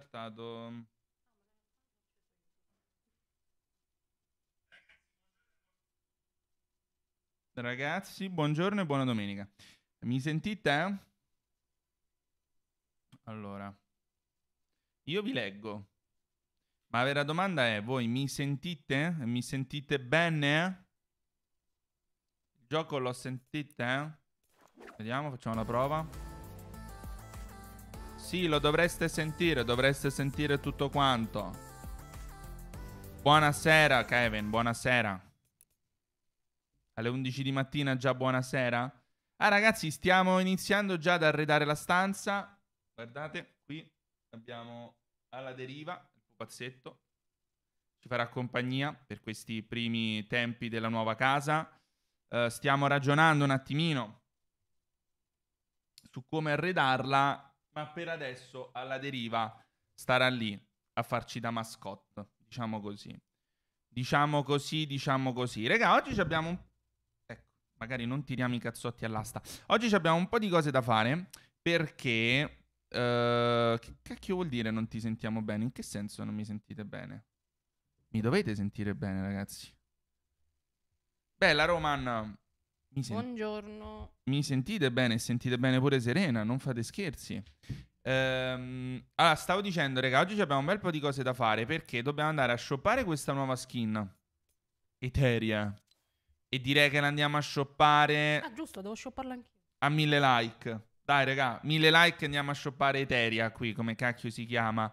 startato... Ragazzi, buongiorno e buona domenica. Mi sentite? Allora, io vi leggo. Ma la vera domanda è, voi mi sentite? Mi sentite bene? Il gioco l'ho sentite? Vediamo, facciamo la prova. Sì, lo dovreste sentire, dovreste sentire tutto quanto. Buonasera, Kevin, buonasera. Alle 11 di mattina già buonasera. Ah, ragazzi, stiamo iniziando già ad arredare la stanza. Guardate, qui abbiamo alla deriva il pupazzetto. Ci farà compagnia per questi primi tempi della nuova casa. Uh, stiamo ragionando un attimino su come arredarla ma per adesso alla deriva starà lì a farci da mascotte, diciamo così. Diciamo così, diciamo così. Raga, oggi abbiamo un... Ecco, magari non tiriamo i cazzotti all'asta. Oggi abbiamo un po' di cose da fare perché... Uh, che cacchio vuol dire non ti sentiamo bene? In che senso non mi sentite bene? Mi dovete sentire bene, ragazzi. Bella Roman. Mi sen- Buongiorno. Mi sentite bene? Sentite bene pure Serena? Non fate scherzi. Ehm, allora, stavo dicendo, raga, oggi abbiamo un bel po' di cose da fare perché dobbiamo andare a shoppare questa nuova skin. Eteria. E direi che la andiamo a shoppare Ah, giusto, devo shopparla anch'io. a mille like. Dai, raga, mille like e andiamo a shoppare Eteria qui, come cacchio si chiama.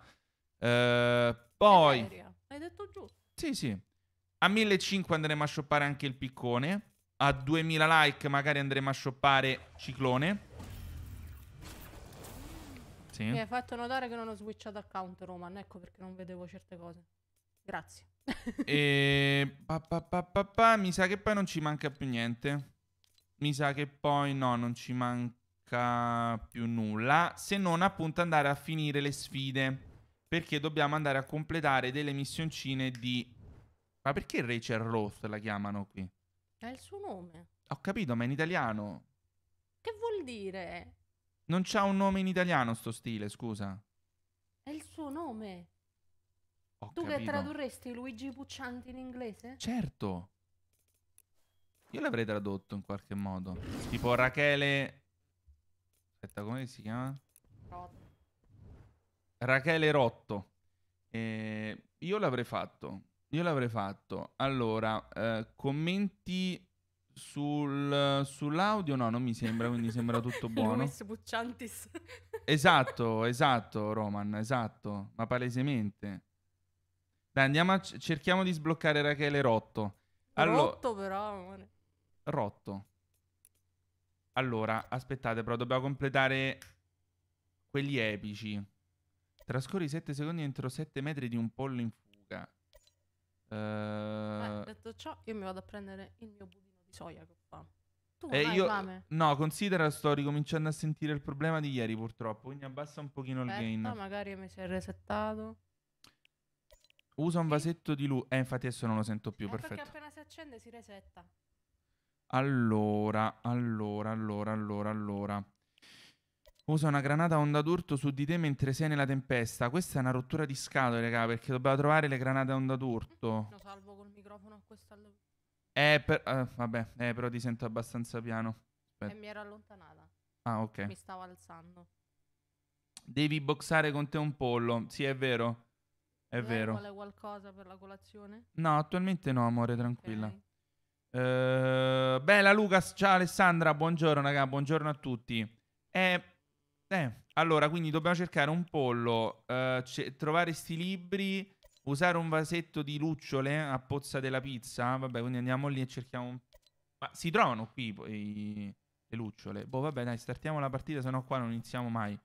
Ehm, poi... Eteria. Hai detto giusto. Sì, sì. A 1500 andremo a shoppare anche il piccone a 2000 like magari andremo a shoppare Ciclone. Sì. Mi hai fatto notare che non ho switchato account Roman, ecco perché non vedevo certe cose. Grazie. e... Pa, pa, pa, mi sa che poi non ci manca più niente. Mi sa che poi no, non ci manca più nulla, se non appunto andare a finire le sfide. Perché dobbiamo andare a completare delle missioncine di... Ma perché Rachel Roth la chiamano qui? È il suo nome. Ho capito, ma è in italiano. Che vuol dire? Non c'ha un nome in italiano sto stile, scusa. È il suo nome. Ho tu capito. che tradurresti Luigi Puccianti in inglese? Certo. Io l'avrei tradotto in qualche modo. Tipo Rachele... Aspetta, come si chiama? Rotto. Rachele Rotto. Eh, io l'avrei fatto. Io l'avrei fatto. Allora, eh, commenti sul, sull'audio? No, non mi sembra, quindi sembra tutto buono. Luis Bucciantis. esatto, esatto, Roman, esatto, ma palesemente. Dai, andiamo a c- cerchiamo di sbloccare Rachele Rotto. Allo- rotto però, amore. Rotto. Allora, aspettate, però dobbiamo completare quelli epici. Trascorri 7 secondi entro 7 metri di un pollo in fuga. Eh, eh, detto ciò, io mi vado a prendere il mio budino di soia che fa. Tu eh, hai io, fame? No, considera, sto ricominciando a sentire il problema di ieri purtroppo, quindi abbassa un pochino Aspetta, il eh, gain. magari mi si è resettato. Usa un vasetto di luce. Eh, infatti adesso non lo sento più, eh, perfetto. Perché appena si accende si resetta. Allora, allora, allora, allora, allora. Usa una granata a onda d'urto su di te mentre sei nella tempesta. Questa è una rottura di scatole, raga, perché dobbiamo trovare le granate a onda d'urto. Lo salvo col microfono a questa Eh, per... eh, vabbè, eh, però ti sento abbastanza piano. E eh, mi ero allontanata. Ah, ok. Mi stavo alzando. Devi boxare con te un pollo. Sì, è vero. È Lei vero. Vuole qualcosa per la colazione? No, attualmente no, amore, tranquilla. Okay. Eh, bella Lucas, ciao Alessandra, buongiorno raga, buongiorno a tutti. Eh, eh, allora, quindi dobbiamo cercare un pollo, eh, ce- trovare sti libri, usare un vasetto di lucciole a pozza della pizza. Vabbè, quindi andiamo lì e cerchiamo un... Ma si trovano qui po- i- le lucciole? Boh, vabbè, dai, startiamo la partita, sennò qua non iniziamo mai.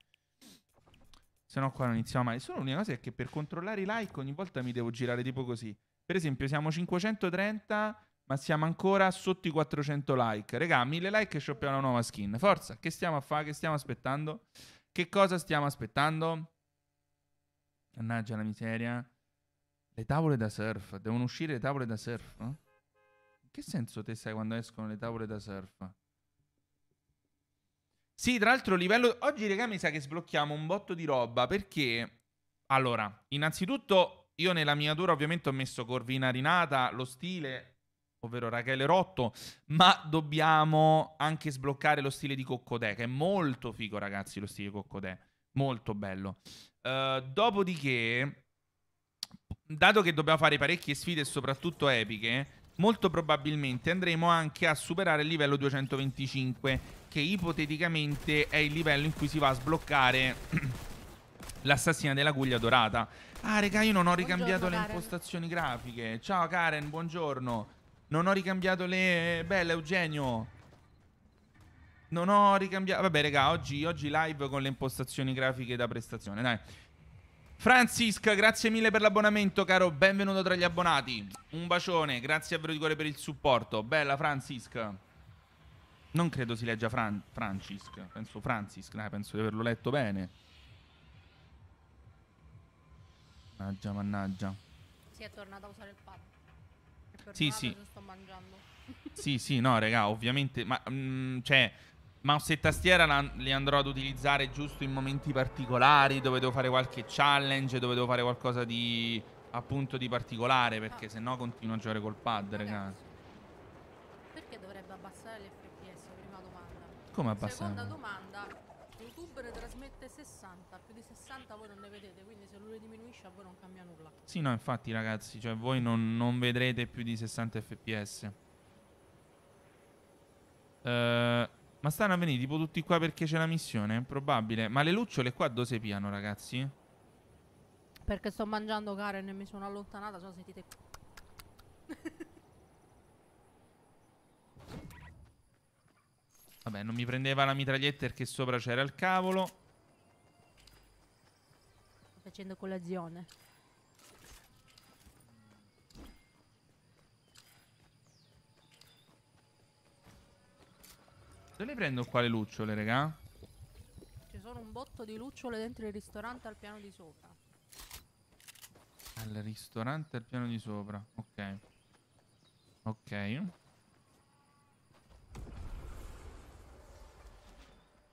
Sennò qua non iniziamo mai. Solo l'unica cosa è che per controllare i like ogni volta mi devo girare tipo così. Per esempio, siamo 530 ma siamo ancora sotto i 400 like. Regà, 1000 like e shoppiamo una nuova skin. Forza, che stiamo a fare? Che stiamo aspettando? Che cosa stiamo aspettando? Mannaggia la miseria. Le tavole da surf. Devono uscire le tavole da surf? Eh? In che senso te sai quando escono le tavole da surf? Sì, tra l'altro livello... Oggi, regà, mi sa che sblocchiamo un botto di roba perché... Allora, innanzitutto io nella miniatura ovviamente ho messo Corvina Rinata, lo stile ovvero Rachele Rotto, ma dobbiamo anche sbloccare lo stile di Coccodè, che è molto figo ragazzi lo stile di Coccodè, molto bello. Uh, dopodiché, dato che dobbiamo fare parecchie sfide, soprattutto epiche, molto probabilmente andremo anche a superare il livello 225, che ipoteticamente è il livello in cui si va a sbloccare l'assassina della Guglia Dorata. Ah, raga, io non ho ricambiato buongiorno, le Karen. impostazioni grafiche. Ciao Karen, buongiorno. Non ho ricambiato le... Eh, bella, Eugenio. Non ho ricambiato... Vabbè, raga, oggi, oggi live con le impostazioni grafiche da prestazione, dai. Francisca, grazie mille per l'abbonamento, caro. Benvenuto tra gli abbonati. Un bacione, grazie davvero di cuore per il supporto. Bella, Francisca. Non credo si legga Fran Francisca. Penso Francisca, nah, penso di averlo letto bene. Mannaggia, mannaggia. Si è tornato a usare il pad fermata, sì, sì. sto mangiando. sì, sì, no, raga, ovviamente, ma mh, mm, cioè mouse e tastiera la, li andrò ad utilizzare giusto in momenti particolari, dove devo fare qualche challenge, dove devo fare qualcosa di appunto di particolare, perché ah. se no continuo a giocare col pad, raga. Perché dovrebbe abbassare l'FPS? Prima domanda. Come abbassare? Seconda domanda, YouTube ne trasmette 60, più di 60 voi non ne vedete, quindi pure diminuisce, a voi non cambia nulla. Sì, no, infatti, ragazzi, cioè voi non, non vedrete più di 60 fps. Uh, ma stanno a venire tipo tutti qua perché c'è la missione? Probabile. Ma le lucciole qua dove si piano, ragazzi? Perché sto mangiando Karen e mi sono allontanata, se sentite... Vabbè, non mi prendeva la mitraglietta perché sopra c'era il cavolo facendo colazione. Dove prendo qua le lucciole, regà? Ci sono un botto di lucciole dentro il ristorante al piano di sopra. Al ristorante al piano di sopra, ok. Ok.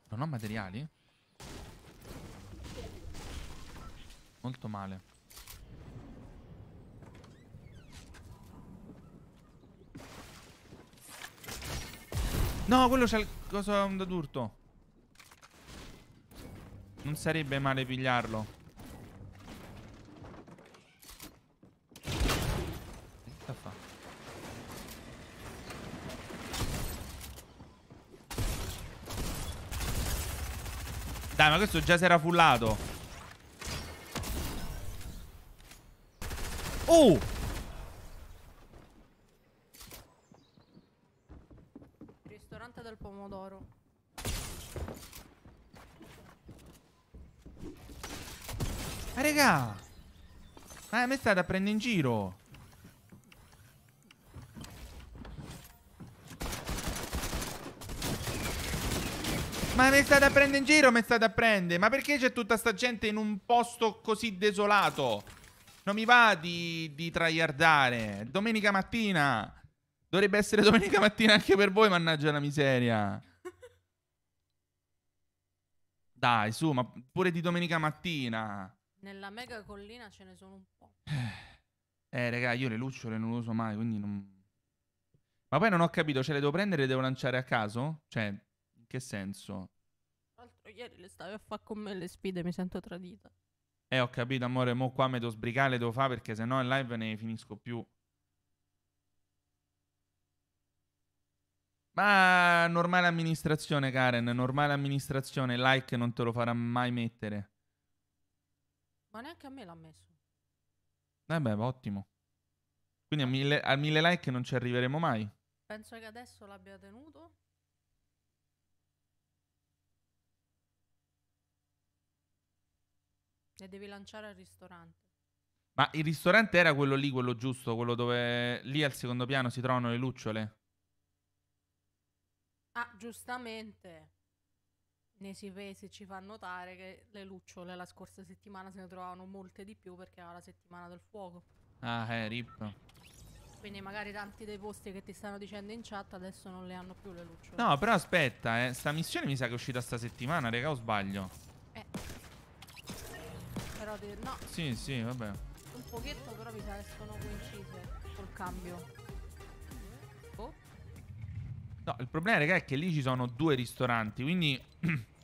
Non ho materiali? Molto male. No, quello c'è il cosa da d'urto. Non sarebbe male pigliarlo. Che sta fa? Dai, ma questo già si era fullato. Oh! Ristorante del pomodoro. Ma regà! Ma mi me state a prendere in giro. Ma mi state a prendere in giro, o mi state a prendere. Ma perché c'è tutta sta gente in un posto così desolato? Non mi va di, di traiardare. Domenica mattina. Dovrebbe essere domenica mattina anche per voi, mannaggia la miseria. Dai, su, ma pure di domenica mattina. Nella mega collina ce ne sono un po'. Eh, eh raga, io le lucciole non le uso mai, quindi non... Ma poi non ho capito, cioè le devo prendere e le devo lanciare a caso? Cioè, in che senso? L'altro ieri le stavi a fare con me le sfide, mi sento tradita. Eh, ho capito, amore, mo qua me devo sbrigare, devo fare perché sennò in live ne finisco più. Ma normale amministrazione, Karen, normale amministrazione, like non te lo farà mai mettere. Ma neanche a me l'ha messo. Eh beh, ottimo. Quindi a mille, a mille like non ci arriveremo mai. Penso che adesso l'abbia tenuto. Le devi lanciare al ristorante. Ma il ristorante era quello lì, quello giusto, quello dove lì al secondo piano si trovano le lucciole? Ah, giustamente. Nei Sivesi ci fa notare che le lucciole la scorsa settimana se ne trovavano molte di più perché era la settimana del fuoco. Ah, eh, rip. Quindi magari tanti dei posti che ti stanno dicendo in chat adesso non le hanno più le lucciole. No, però aspetta, eh. Sta missione mi sa che è uscita sta settimana, raga, o sbaglio? Eh però te... No. Sì, sì, vabbè. Un pochetto però mi sa che sono coincise col cambio. Oh. No, il problema, raga, è che lì ci sono due ristoranti, quindi...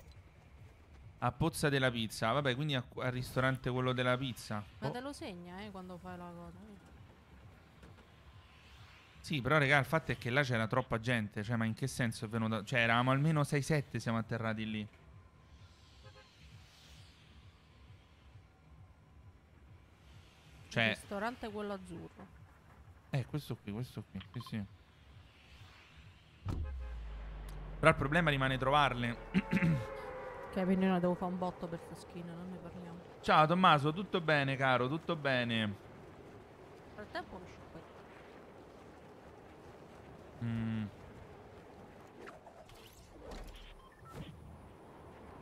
a Pozza della Pizza, vabbè, quindi al ristorante quello della pizza. Ma oh. te lo segna, eh, quando fai la cosa. Eh. Sì, però raga, il fatto è che là c'era troppa gente, cioè ma in che senso è venuto? Cioè eravamo almeno 6-7 siamo atterrati lì. Cioè... Il ristorante quello azzurro. Eh, questo qui, questo qui, sì, sì. Però il problema rimane trovarle. ok, quindi io devo fare un botto per Foschino, non ne parliamo. Ciao Tommaso, tutto bene caro, tutto bene. Nel frattempo lo sciacquetto. Mmm.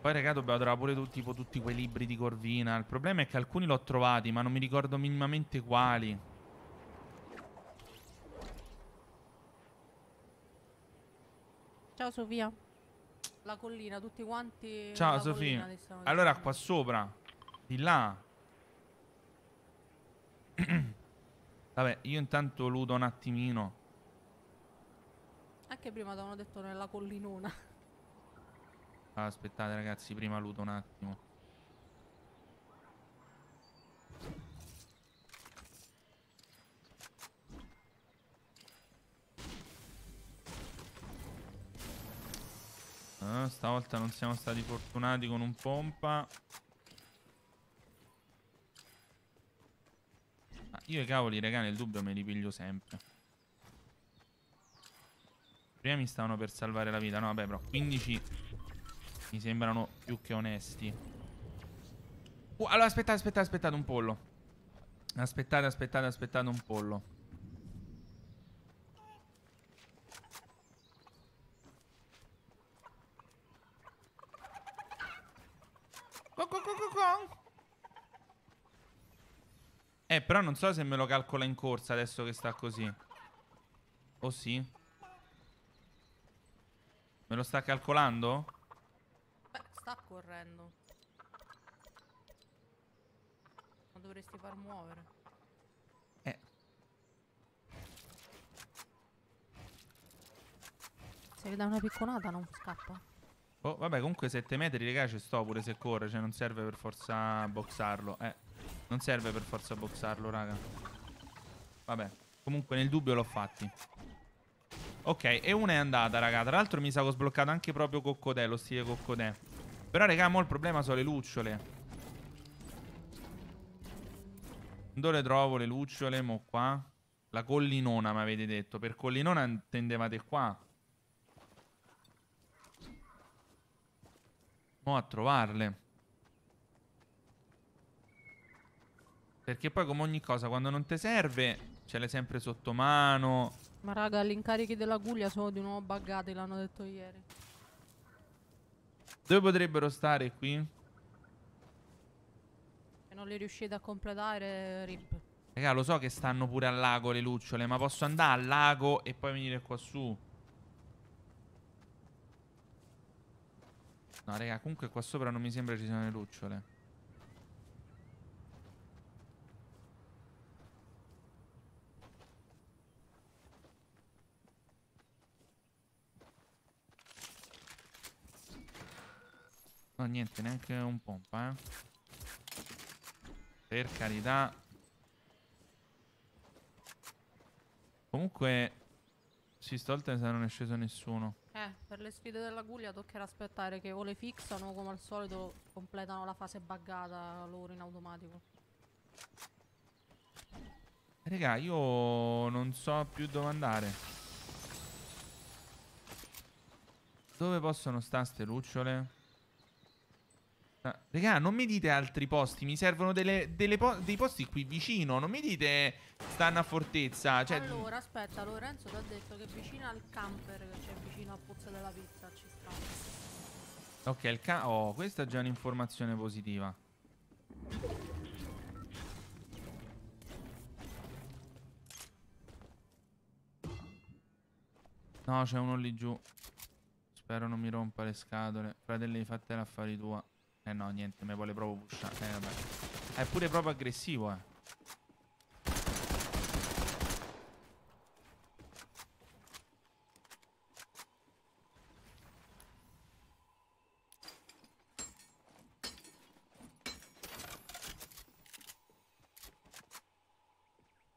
Poi, ragazzi, dobbiamo trovare pure tu, tipo, tutti quei libri di Corvina. Il problema è che alcuni l'ho trovati, ma non mi ricordo minimamente quali. Ciao Sofia. La collina, tutti quanti. Ciao Sofia. Collina, allora, qua sopra. Di là. Vabbè, io intanto ludo un attimino. Anche prima ti avevano detto nella collinona. Ah, aspettate ragazzi, prima luto un attimo. Ah, stavolta non siamo stati fortunati con un pompa. Ah, io i cavoli, raga, nel dubbio me li piglio sempre. Prima mi stavano per salvare la vita. No, vabbè, però 15 mi sembrano più che onesti. Uh, allora aspettate, aspettate, aspettate un pollo. Aspettate, aspettate, aspettate un pollo. Eh, però non so se me lo calcola in corsa adesso che sta così. O sì? Me lo sta calcolando? sta correndo. Ma dovresti far muovere. Eh. Se gli dà una picconata non scappa. Oh, vabbè, comunque 7 metri, raga, ci sto pure se corre. Cioè, non serve per forza boxarlo. Eh, non serve per forza boxarlo, raga. Vabbè, comunque nel dubbio l'ho fatti. Ok, e una è andata, raga. Tra l'altro mi sa che ho sbloccato anche proprio Coccodè, lo stile Coccodè. Però, raga, mo il problema sono le lucciole. Dove trovo le lucciole? Mo qua. La collinona, mi avete detto. Per collinona intendevate qua. Mo a trovarle. Perché poi come ogni cosa, quando non ti serve, ce l'hai sempre sotto mano. Ma raga, gli incarichi della Guglia sono di nuovo buggati, l'hanno detto ieri. Dove potrebbero stare qui? Se non li riuscite a completare, rip. Raga, lo so che stanno pure al lago le lucciole, ma posso andare al lago e poi venire qua su? No, raga, comunque qua sopra non mi sembra ci siano le lucciole. No, niente, neanche un pompa, eh. Per carità. Comunque, sì, stoltense non è sceso nessuno. Eh, per le sfide della Guglia toccherà aspettare che o le fixano come al solito completano la fase buggata loro in automatico. Raga, io non so più dove andare. Dove possono stare ste lucciole? Ah, Raga, non mi dite altri posti, mi servono delle, delle po dei posti qui vicino, non mi dite stanno a fortezza. Cioè... Allora, aspetta, Lorenzo ti ha detto che vicino al camper, cioè vicino a Pozza della Pizza, ci sta. Ok, il ca... Oh, questa è già un'informazione positiva. No, c'è uno lì giù. Spero non mi rompa le scatole. Fratelli, fatela affari tua. Eh no, niente, mi vuole proprio pushare. Eh vabbè. È pure proprio aggressivo, eh.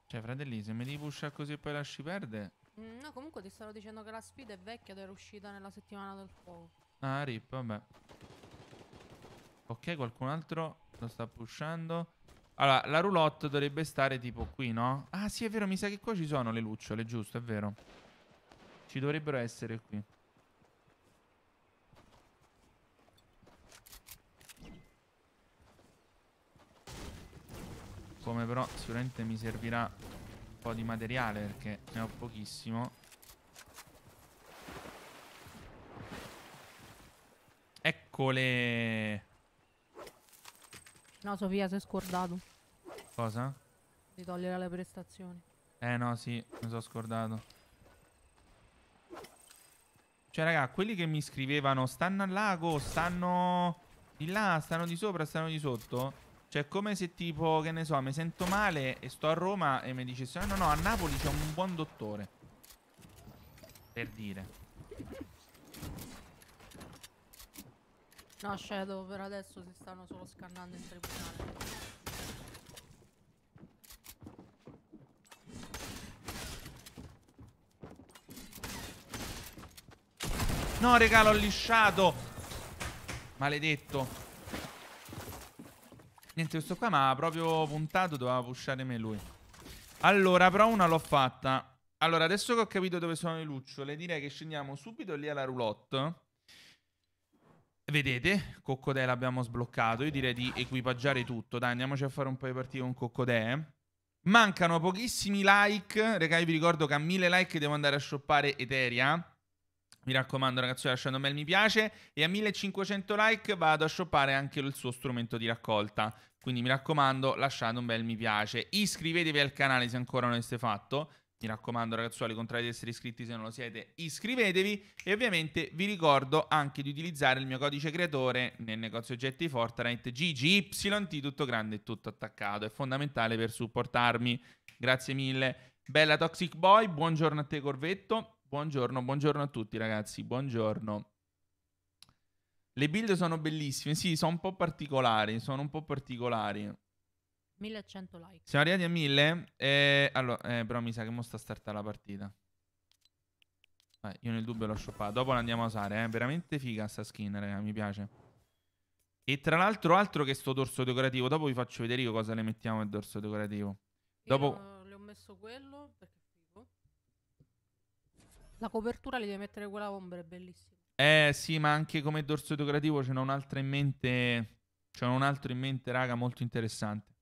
Cioè, fratelli, se mi devi pushare così e poi lasci perdere... Mm, no, comunque ti stavo dicendo che la sfida è vecchia ed era uscita nella settimana del fuoco. Ah, rip, vabbè. Ok, qualcun altro lo sta pushando. Allora, la roulotte dovrebbe stare tipo qui, no? Ah, sì, è vero, mi sa che qua ci sono le lucciole, giusto, è vero. Ci dovrebbero essere qui. Come però sicuramente mi servirà un po' di materiale perché ne ho pochissimo. Eccole! No, Sofia, si è scordato. Cosa? Di togliere le prestazioni. Eh no, sì, mi sono scordato. Cioè, raga, quelli che mi scrivevano stanno al lago, stanno di là, stanno di sopra, stanno di sotto. Cioè, come se tipo, che ne so, mi sento male e sto a Roma e mi dicessero, no, no, a Napoli c'è un buon dottore. Per dire. No, Shadow, per adesso si stanno solo scannando in tribunale. No, regà, l'ho lisciato. Maledetto. Niente, questo qua mi ha proprio puntato doveva pushare me lui. Allora, però una l'ho fatta. Allora, adesso che ho capito dove sono le lucciole, direi che scendiamo subito lì alla roulotte. Vedete, Coccodè l'abbiamo sbloccato. Io direi di equipaggiare tutto. Dai, andiamoci a fare un po' di partite con Coccodè. Eh. Mancano pochissimi like. Ragazzi, vi ricordo che a 1000 like devo andare a shoppare Eteria. Mi raccomando, ragazzi, lasciando un bel mi piace. E a 1500 like vado a shoppare anche il suo strumento di raccolta. Quindi mi raccomando, lasciate un bel mi piace. Iscrivetevi al canale se ancora non l'avete fatto. Mi raccomando ragazzuoli, contrari di essere iscritti se non lo siete, iscrivetevi e ovviamente vi ricordo anche di utilizzare il mio codice creatore nel negozio oggetti Fortnite GGYT, tutto grande e tutto attaccato, è fondamentale per supportarmi. Grazie mille. Bella Toxic Boy, buongiorno a te Corvetto, buongiorno, buongiorno a tutti ragazzi, buongiorno. Le build sono bellissime, sì, sono un po' particolari, sono un po' particolari. 1100 like. Siamo arrivati a 1000. Eh, allora, eh, però mi sa che mo sta startare la partita. Vai, io nel dubbio l'ho shoppata. Dopo la andiamo a usare, eh. Veramente figa sta skin, raga, mi piace. E tra l'altro, altro che sto dorso decorativo. Dopo vi faccio vedere io cosa le mettiamo nel dorso decorativo. Io Dopo... le ho messo quello perché figo. La copertura le devi mettere quella ombra, è bellissima. Eh sì, ma anche come dorso decorativo ce n'è un'altra in mente... C'è un altro in mente, raga, molto interessante.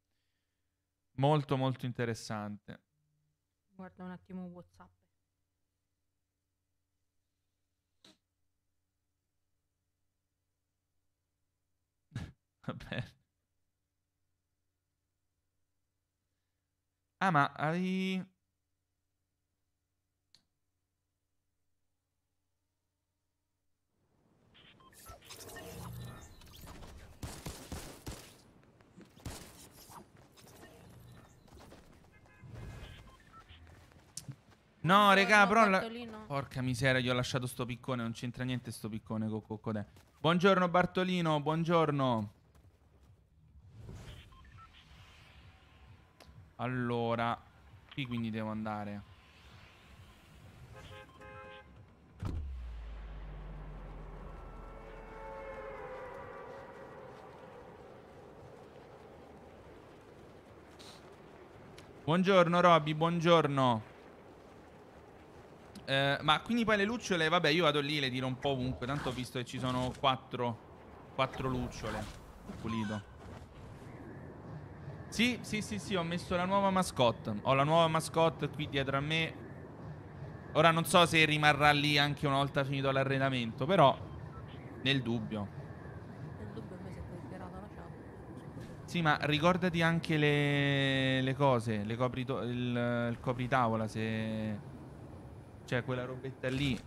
Molto molto interessante. Guarda un attimo WhatsApp. Vabbè. Ah, ma hai... No, no raga, no, però... La... Porca miseria, gli ho lasciato sto piccone, non c'entra niente sto piccone con Coccodè. Buongiorno Bartolino, buongiorno. Allora, qui quindi devo andare. Buongiorno Robby, buongiorno. Eh, ma quindi poi le lucciole, vabbè, io vado lì e le tiro un po' ovunque. Tanto ho visto che ci sono quattro, quattro lucciole. pulito. Sì, sì, sì, sì, ho messo la nuova mascotte. Ho la nuova mascotte qui dietro a me. Ora non so se rimarrà lì anche una volta finito l'arredamento, però nel dubbio. Nel dubbio invece poi però la lasciamo. Sì, ma ricordati anche le, le cose, le il, il copritavola se... Cioè, quella robetta lì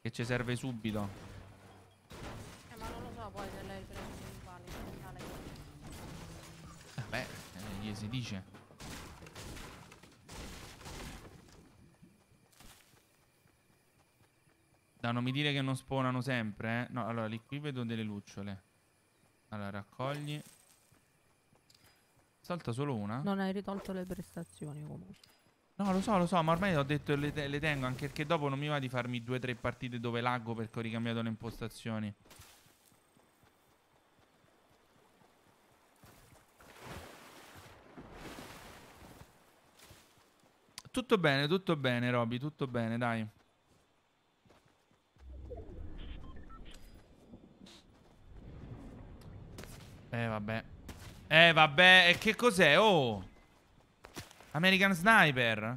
che ci serve subito. Eh, ma non lo so poi se lei prende in vale, Vabbè, eh, gli si dice. Da non mi dire che non spawnano sempre, eh. No, allora, lì qui vedo delle lucciole. Allora, raccogli. Salta solo una. Non hai ritolto le prestazioni comunque. No, lo so, lo so, ma ormai ho detto le, te le tengo anche perché dopo non mi va di farmi due o tre partite dove laggo perché ho ricambiato le impostazioni. Tutto bene, tutto bene, Roby, tutto bene, dai. Eh, vabbè. Eh, vabbè, e che cos'è? Oh! American Sniper.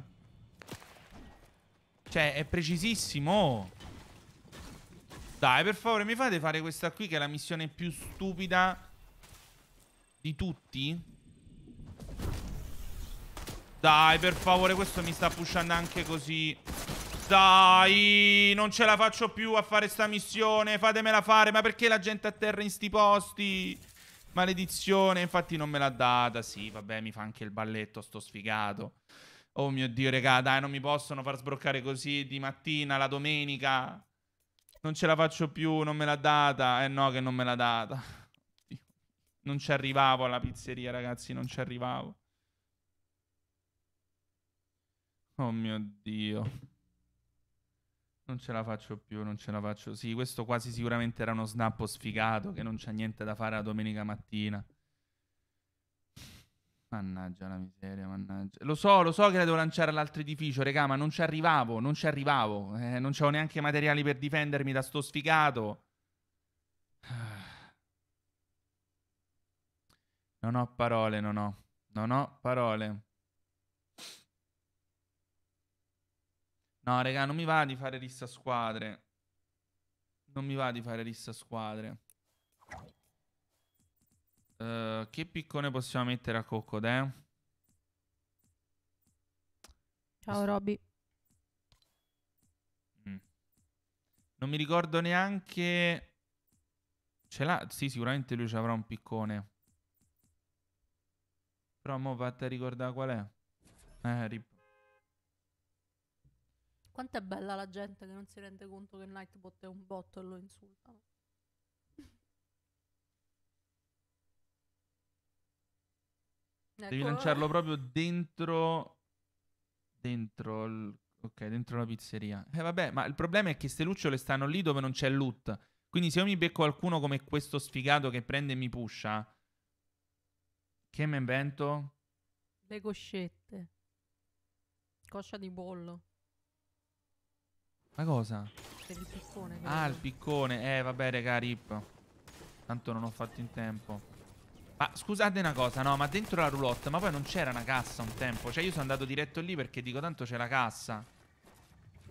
Cioè, è precisissimo. Dai, per favore, mi fate fare questa qui che è la missione più stupida di tutti? Dai, per favore, questo mi sta pushando anche così. Dai, non ce la faccio più a fare sta missione. Fatemela fare, ma perché la gente atterra in sti posti? Maledizione, infatti non me l'ha data. Sì, vabbè, mi fa anche il balletto, sto sfigato. Oh mio Dio, regà, dai, non mi possono far sbroccare così di mattina, la domenica. Non ce la faccio più, non me l'ha data. Eh no, che non me l'ha data. Non ci arrivavo alla pizzeria, ragazzi, non ci arrivavo. Oh mio Dio. Non ce la faccio più, non ce la faccio. Sì, questo quasi sicuramente era uno snappo sfigato che non c'ha niente da fare la domenica mattina. Mannaggia la miseria, mannaggia. Lo so, lo so che la devo lanciare all'altro edificio, regà, ma non ci arrivavo, non ci arrivavo. Eh, non c'avevo neanche materiali per difendermi da sto sfigato. Non ho parole, non ho. Non ho parole. No, raga, non mi va di fare rissa squadre. Non mi va di fare rissa squadre. Uh, che piccone possiamo mettere a Coccodè? Ciao Robby. Mm. Non mi ricordo neanche... Ce l'ha? Sì, sicuramente lui ci avrà un piccone. Però mo vatti a ricordare qual è. Eh, rip. Quanto è bella la gente che non si rende conto che Nightbot è un bot e lo insultano. Devi ecco. lanciarlo proprio dentro. Dentro. Il... Ok, dentro la pizzeria. eh, vabbè, ma il problema è che queste lucciole stanno lì dove non c'è loot. Quindi se io mi becco qualcuno come questo sfigato che prende e mi pusha. Che mi invento? Le coscette. Coscia di bollo. Ma cosa? Per il piccone. Credo. Ah, il piccone. Eh, vabbè, raga, rip. Tanto non ho fatto in tempo. Ma scusate una cosa, no, ma dentro la roulotte, ma poi non c'era una cassa un tempo. Cioè, io sono andato diretto lì perché dico tanto c'è la cassa.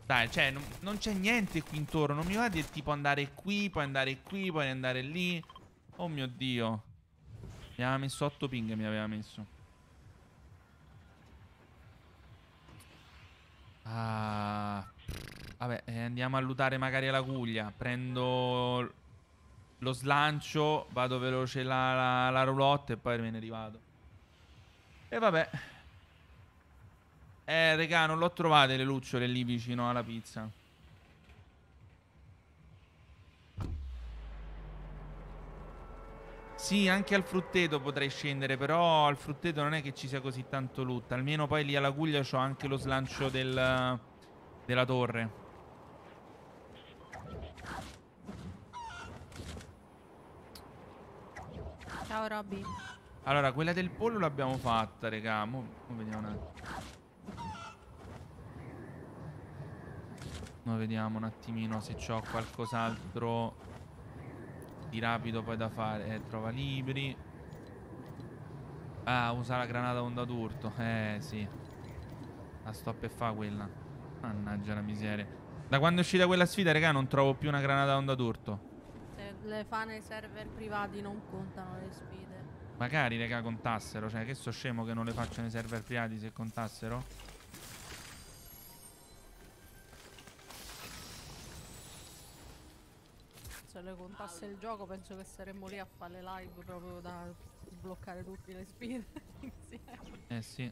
Dai, cioè, non, non c'è niente qui intorno. Non mi va di tipo andare qui, poi andare qui, poi andare lì. Oh mio Dio. Mi aveva messo 8 ping, mi aveva messo. Ah, Vabbè, eh, andiamo a lutare magari alla guglia. Prendo lo slancio, vado veloce la, la, la roulotte e poi me ne rivado. E vabbè. Eh, regà, non l'ho trovate le lucciole lì vicino alla pizza. Sì, anche al frutteto potrei scendere, però al frutteto non è che ci sia così tanto loot. Almeno poi lì alla guglia ho anche lo slancio del, della torre. Ciao Robby. Allora, quella del pollo l'abbiamo fatta, raga. Mo, mo vediamo un attimo. Mo vediamo un attimino se c'ho qualcos'altro di rapido poi da fare. Eh, trova libri. Ah, usa la granata onda d'urto. Eh, sì. La stop e fa quella. Mannaggia la miseria. Da quando è uscita quella sfida, raga, non trovo più una granata onda d'urto le fa nei server privati non contano le sfide. Magari, raga, contassero. Cioè, che sto scemo che non le faccio nei server privati se contassero. Se le contasse il gioco, penso che saremmo lì a fare le live proprio da sbloccare tutte le sfide insieme. Eh sì.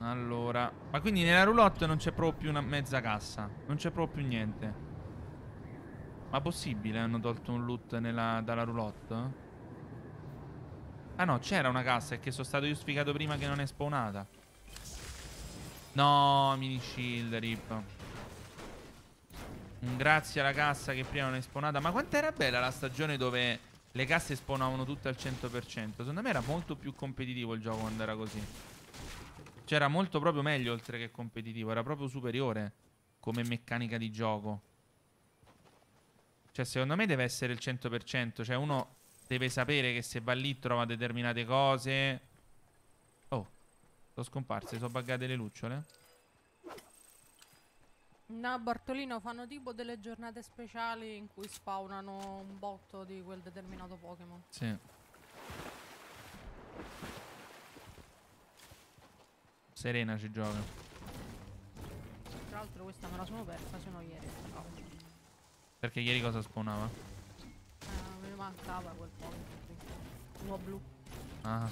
Allora Ma quindi nella roulotte non c'è proprio una mezza cassa Non c'è proprio niente Ma possibile hanno tolto un loot nella, dalla roulotte? Ah no c'era una cassa È che sono stato io sfigato prima che non è spawnata No mini shield rip grazie alla cassa che prima non è spawnata Ma quant'era bella la stagione dove le casse spawnavano tutte al 100% Secondo me era molto più competitivo il gioco quando era così cioè era molto proprio meglio oltre che competitivo, era proprio superiore come meccanica di gioco. Cioè secondo me deve essere il 100%, cioè uno deve sapere che se va lì trova determinate cose. Oh, sono scomparse, sono buggate le lucciole. No, Bartolino, fanno tipo delle giornate speciali in cui spawnano un botto di quel determinato Pokémon. Sì. Serena ci gioca. Tra l'altro questa me la sono persa, sono ieri. No. Perché ieri cosa spawnava? Eh, me ne mancava quel po'. Uno blu. Ah.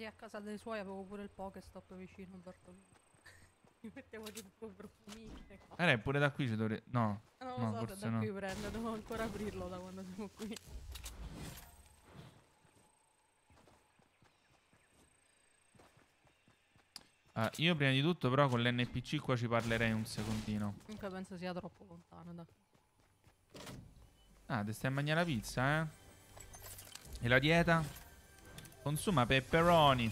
lì a casa dei suoi avevo pure il Pokestop vicino a Bartolino. Mi mettevo tipo profumini. Eh, pure da qui ci dovrei... No, ah, non no, so forse da no. qui prendo, devo ancora aprirlo da quando siamo qui. Ah, io prima di tutto però con l'NPC qua ci parlerei un secondino. Comunque penso sia troppo lontano da qui. Ah, ti stai a mangiare la pizza, eh? E la dieta? Consuma pepperoni.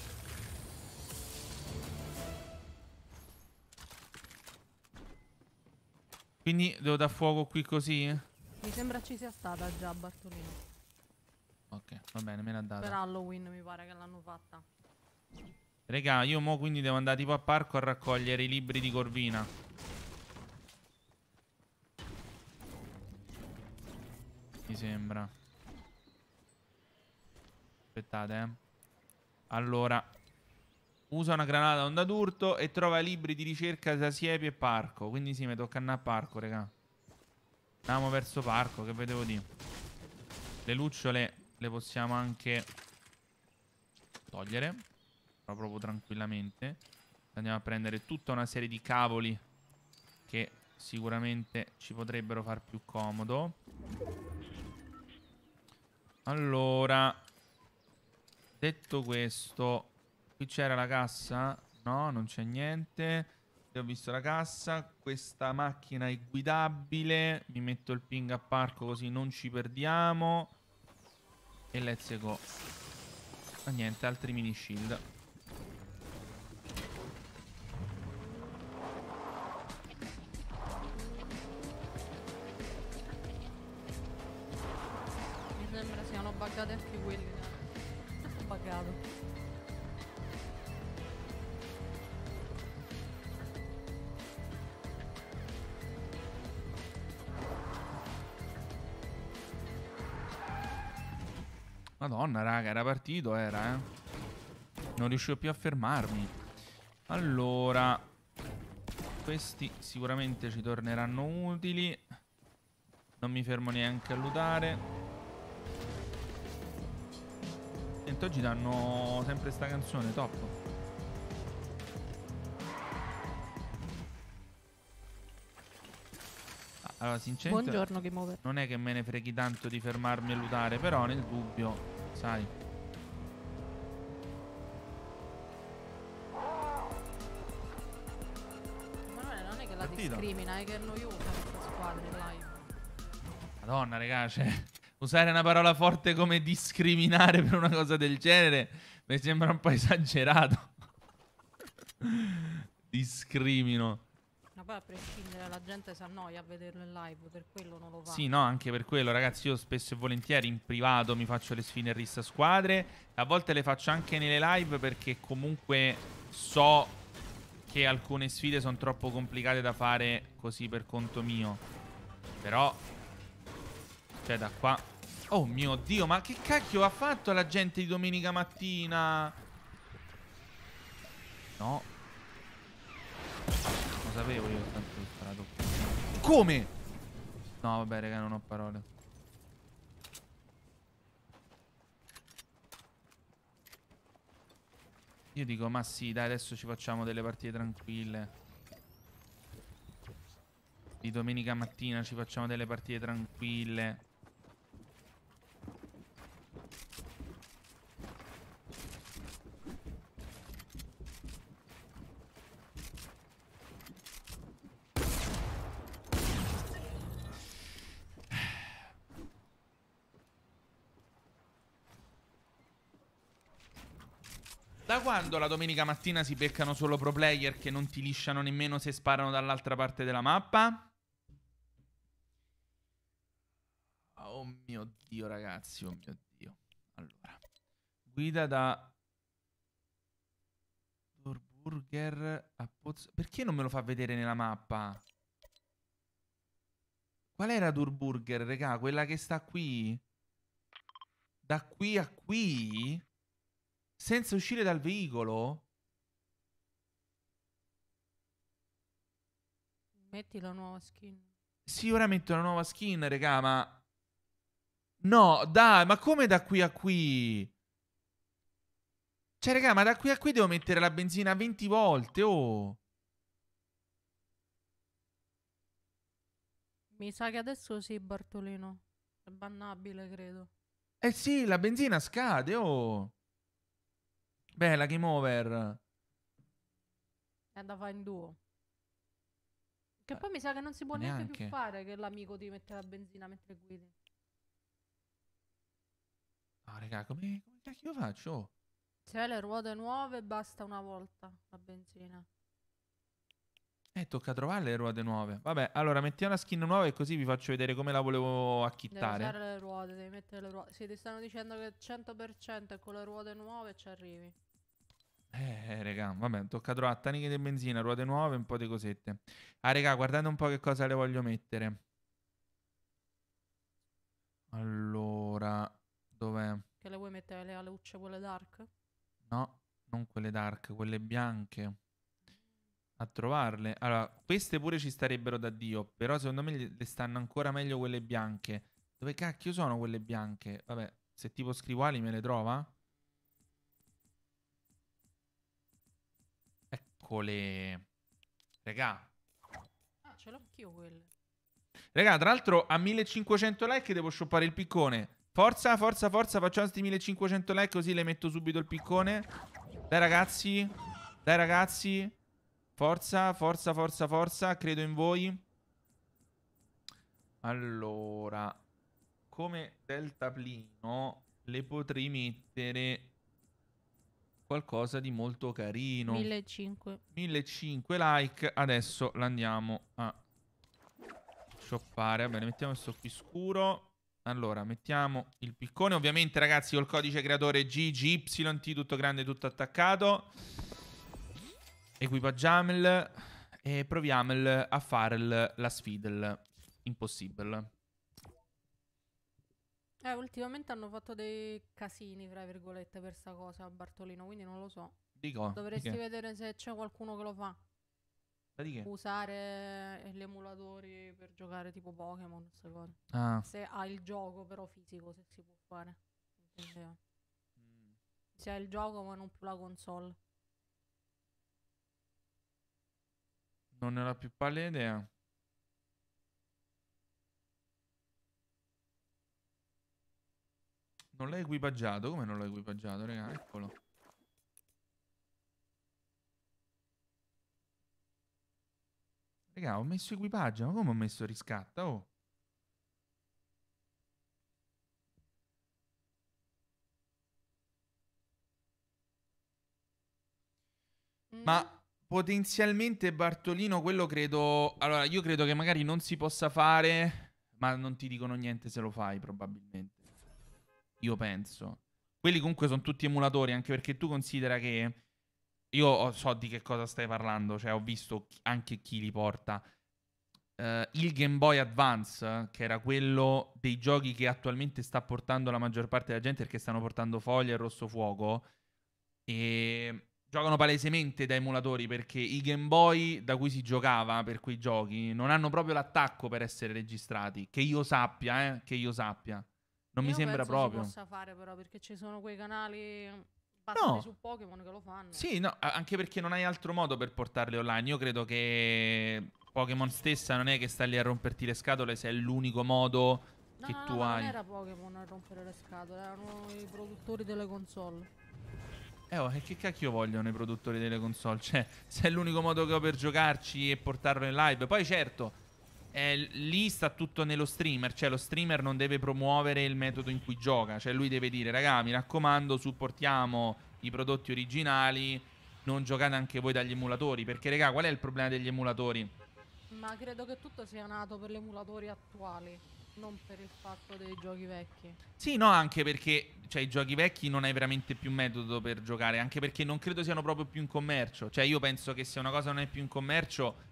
Quindi devo dar fuoco qui così? Mi sembra ci sia stata già Bartolino. Ok, va bene, me l'ha data. Per Halloween mi pare che l'hanno fatta. Regà, io mo quindi devo andare tipo a parco a raccogliere i libri di Corvina. Mi sembra. Aspettate, eh. Allora, usa una granata onda d'urto e trova libri di ricerca tra siepi e parco. Quindi sì, mi tocca andare a parco, regà Andiamo verso parco, che vedevo di. Le lucciole le possiamo anche togliere. Però proprio tranquillamente. Andiamo a prendere tutta una serie di cavoli che sicuramente ci potrebbero far più comodo. Allora, Detto questo, qui c'era la cassa? No, non c'è niente. Ho visto la cassa, questa macchina è guidabile, mi metto il ping a parco così non ci perdiamo. E let's go. Ma ah, niente, altri mini shield. Mi sembra siano buggate anche quelli mercato. Madonna, raga, era partito, era, eh. Non riuscivo più a fermarmi. Allora, questi sicuramente ci torneranno utili. Non mi fermo neanche a lutare. niente, oggi danno sempre sta canzone, top. Ah, allora, sinceramente... Buongiorno, Game Over. Non è che me ne freghi tanto di fermarmi a lutare, però nel dubbio, sai... discrimina, è che è noiosa questa squadra in live. Madonna, raga, cioè usare una parola forte come discriminare per una cosa del genere mi sembra un po' esagerato. Discrimino. Ma poi a prescindere la gente si annoia a vederlo in live, per quello non lo fa. Sì, no, anche per quello, ragazzi, io spesso e volentieri in privato mi faccio le sfide in rissa squadre, a volte le faccio anche nelle live perché comunque so che alcune sfide sono troppo complicate da fare così per conto mio. Però cioè da qua Oh mio dio ma che cacchio ha fatto la gente di domenica mattina No Lo sapevo io tanto ho sparato Come? No vabbè raga non ho parole Io dico ma sì dai adesso ci facciamo delle partite tranquille di domenica mattina ci facciamo delle partite tranquille Da quando la domenica mattina si beccano solo pro player che non ti lisciano nemmeno se sparano dall'altra parte della mappa? Ah, oh mio dio, ragazzi, oh mio dio. Allora, guida da Dorburger a Pozzo. Perché non me lo fa vedere nella mappa? Qual era Durburger, regà? Quella che sta qui? Da qui a qui? senza uscire dal veicolo? Metti la nuova skin. Sì, ora metto la nuova skin, regà, ma... No, dai, ma come da qui a qui? Cioè, regà, ma da qui a qui devo mettere la benzina 20 volte, oh! Mi sa che adesso sì, Bartolino. È bannabile, credo. Eh sì, la benzina scade, oh! Beh, la game over. È Andava in duo. Che eh, poi mi sa che non si può neanche, neanche più fare che l'amico ti mette la benzina mentre guidi. No, oh, ah, raga, come, come cacchio faccio? Se cioè, hai le ruote nuove basta una volta la benzina. Eh, tocca trovare le ruote nuove. Vabbè, allora mettiamo una skin nuova e così vi faccio vedere come la volevo acchittare. Devi usare le ruote, devi mettere le ruote. Sì, ti stanno dicendo che 100% è con le ruote nuove ci arrivi. Eh, eh regà, vabbè, tocca trovare taniche di benzina, ruote nuove, e un po' di cosette. Ah, regà, guardate un po' che cosa le voglio mettere. Allora, dov'è? Che le vuoi mettere le alucce, quelle dark? No, non quelle dark, quelle bianche. A trovarle. Allora, queste pure ci starebbero da Dio, però secondo me le stanno ancora meglio quelle bianche. Dove cacchio sono quelle bianche? Vabbè, se tipo scrivo ali me le trova? piccole. Regà. Ah, ce l'ho anch'io quelle. Regà, tra l'altro a 1500 like devo shoppare il piccone. Forza, forza, forza, facciamo questi 1500 like così le metto subito il piccone. Dai ragazzi, dai ragazzi. Forza, forza, forza, forza, credo in voi. Allora, come deltaplino le potrei mettere qualcosa di molto carino. 1500. 1500 like. Adesso l'andiamo a shoppare. Va bene, mettiamo questo qui scuro. Allora, mettiamo il piccone. Ovviamente, ragazzi, col codice creatore GGYT, tutto grande, tutto attaccato. Equipaggiamel e proviamel a fare la sfida. Impossibile. Eh, ultimamente hanno fatto dei casini, tra virgolette, per sta cosa a Bartolino, quindi non lo so. Dico, Dovresti di vedere se c'è qualcuno che lo fa. Ma di che? Usare gli emulatori per giocare tipo Pokémon, queste cose. Ah. Se hai il gioco però fisico, se si può fare. Intendevo. Mm. Se hai il gioco ma non più la console. Non ne ho la più pallida idea. Non l'hai equipaggiato? Come non l'hai equipaggiato, raga? Eccolo. Raga, ho messo equipaggio, ma come ho messo riscatta? Oh. Mm. Ma potenzialmente Bartolino, quello credo... Allora, io credo che magari non si possa fare, ma non ti dicono niente se lo fai, probabilmente io penso. Quelli comunque sono tutti emulatori, anche perché tu considera che io so di che cosa stai parlando, cioè ho visto anche chi li porta. Uh, il Game Boy Advance, che era quello dei giochi che attualmente sta portando la maggior parte della gente perché stanno portando Foglia e Rosso Fuoco, e giocano palesemente da emulatori perché i Game Boy da cui si giocava per quei giochi non hanno proprio l'attacco per essere registrati, che io sappia, eh, che io sappia. Non Io mi sembra proprio. Non possa fare però perché ci sono quei canali no. su Pokémon che lo fanno. Sì, no, anche perché non hai altro modo per portarle online. Io credo che Pokémon stessa non è che sta lì a romperti le scatole se è l'unico modo no, che no, tu hai. non era Pokémon a rompere le scatole, erano i produttori delle console. Eh, oh, e che cacchio vogliono i produttori delle console? Cioè, se è l'unico modo che ho per giocarci e portarlo in live. Poi certo, eh, lì sta tutto nello streamer, cioè lo streamer non deve promuovere il metodo in cui gioca, cioè lui deve dire raga mi raccomando supportiamo i prodotti originali, non giocate anche voi dagli emulatori, perché raga qual è il problema degli emulatori? Ma credo che tutto sia nato per gli emulatori attuali, non per il fatto dei giochi vecchi. Sì, no, anche perché cioè, i giochi vecchi non hai veramente più metodo per giocare, anche perché non credo siano proprio più in commercio, cioè io penso che se una cosa non è più in commercio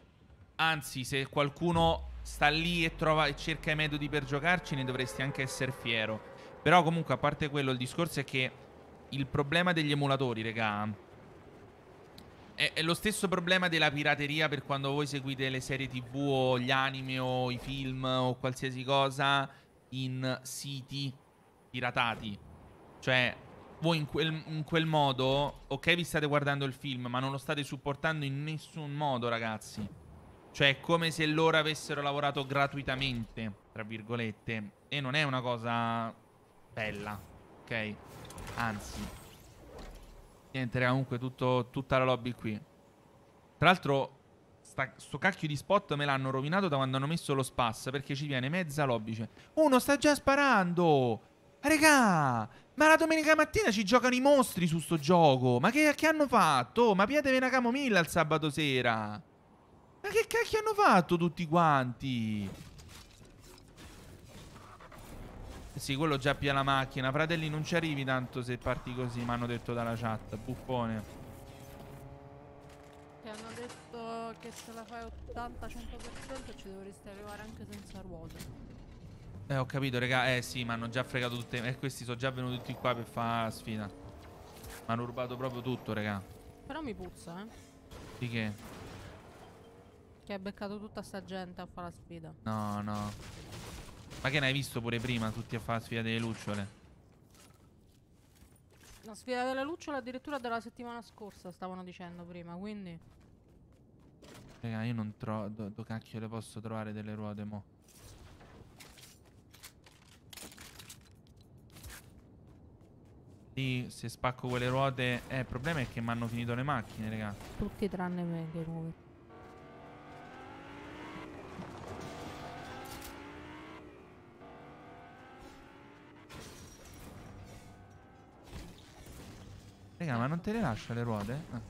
Anzi, se qualcuno sta lì e, trova, e cerca i metodi per giocarci, ne dovresti anche essere fiero. Però comunque, a parte quello, il discorso è che il problema degli emulatori, regà, è, è lo stesso problema della pirateria per quando voi seguite le serie tv o gli anime o i film o qualsiasi cosa in siti piratati. Cioè, voi in quel, in quel, modo, ok, vi state guardando il film, ma non lo state supportando in nessun modo, ragazzi. Cioè è come se loro avessero lavorato gratuitamente, tra virgolette. E non è una cosa bella, ok? Anzi. Niente, raga, comunque tutto, tutta la lobby qui. Tra l'altro, sta, sto cacchio di spot me l'hanno rovinato da quando hanno messo lo spass, perché ci viene mezza lobby. Cioè, uno sta già sparando! Regà, ma la domenica mattina ci giocano i mostri su sto gioco! Ma che, che hanno fatto? Ma piatevene una camomilla il sabato sera! Ma che cacchio hanno fatto tutti quanti? Sì, quello già pia la macchina. Fratelli, non ci arrivi tanto se parti così, mi hanno detto dalla chat. Buffone. Ti hanno detto che se la fai 80-100% ci dovresti arrivare anche senza ruote. Eh, ho capito, raga. Eh, sì, mi hanno già fregato tutte. E eh, questi sono già venuti tutti qua per fare la sfida. Mi hanno rubato proprio tutto, raga. Però mi puzza, eh. Di che? Che ha beccato tutta sta gente a fare la sfida. No, no. Ma che ne hai visto pure prima tutti a fare la sfida delle lucciole? La sfida delle lucciole addirittura della settimana scorsa stavano dicendo prima, quindi... Raga, io non trovo... Do, do cacchio le posso trovare delle ruote mo'? Lì se spacco quelle ruote... Eh, il problema è che mi hanno finito le macchine, raga. Tutti tranne me che muovi. Raga, ma non te le lascia le ruote? Ah.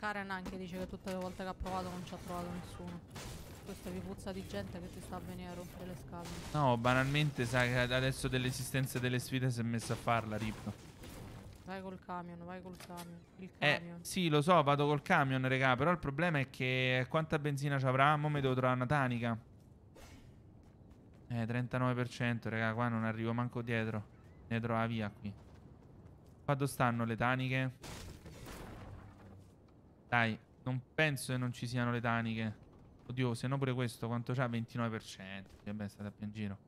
Karen anche dice che tutte le volte che ha provato non ci ha trovato nessuno. Questa vi puzza di gente che ti sta a venire a rompere le scale. No, banalmente sai che adesso dell'esistenza delle sfide si è messa a farla, rip. Vai col camion, vai col camion. Il eh, camion. Eh, sì, lo so, vado col camion, regà. Però il problema è che quanta benzina ci avrà? Mo mi devo trovare una tanica. Eh, 39%, regà, qua non arrivo manco dietro. Dietro la via qui. Qua dove stanno le taniche? Dai, non penso che non ci siano le taniche. Oddio, se no pure questo quanto c'ha? 29%. Vabbè, è stata più in giro.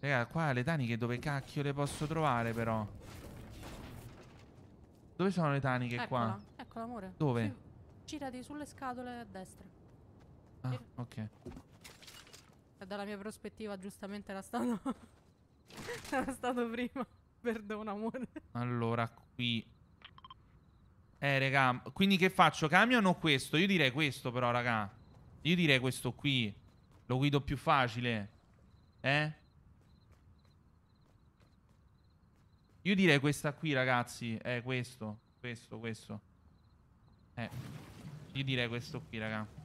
Raga, qua le taniche dove cacchio le posso trovare però? Dove sono le taniche eccola, qua? Eccola, amore. Dove? Sì. Girati sulle scatole a destra. Ah, Gira. ok. Dalla mia prospettiva giustamente era stato... era stato prima. Perdona, amore. Allora, qui... Eh, raga, quindi che faccio? Camion o questo? Io direi questo però, raga. Io direi questo qui. Lo guido più facile. Eh? Io direi questa qui, ragazzi. Eh, questo. Questo, questo. Eh. Io direi questo qui, raga.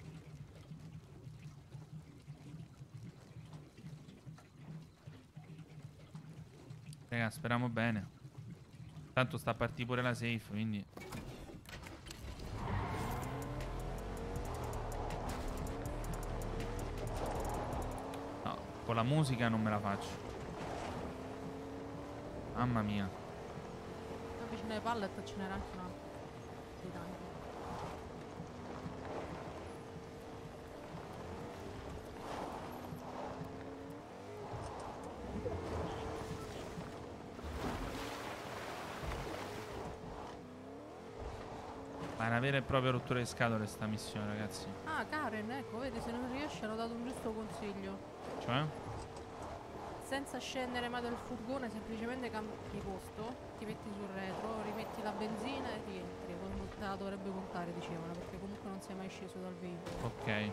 Raga, speriamo bene. Tanto sta a partire pure la safe, quindi... No, con la musica non me la faccio. Mamma mia. Vicino ai pallet ce n'era anche una. vera e propria rottura di scatole sta missione, ragazzi. Ah, Karen, ecco, vedi, se non riesci hanno dato un giusto consiglio. Cioè? Senza scendere mai dal furgone, semplicemente cambi posto, ti metti sul retro, rimetti la benzina e rientri. Quando te dovrebbe contare, dicevano, perché comunque non sei mai sceso dal veicolo. Ok.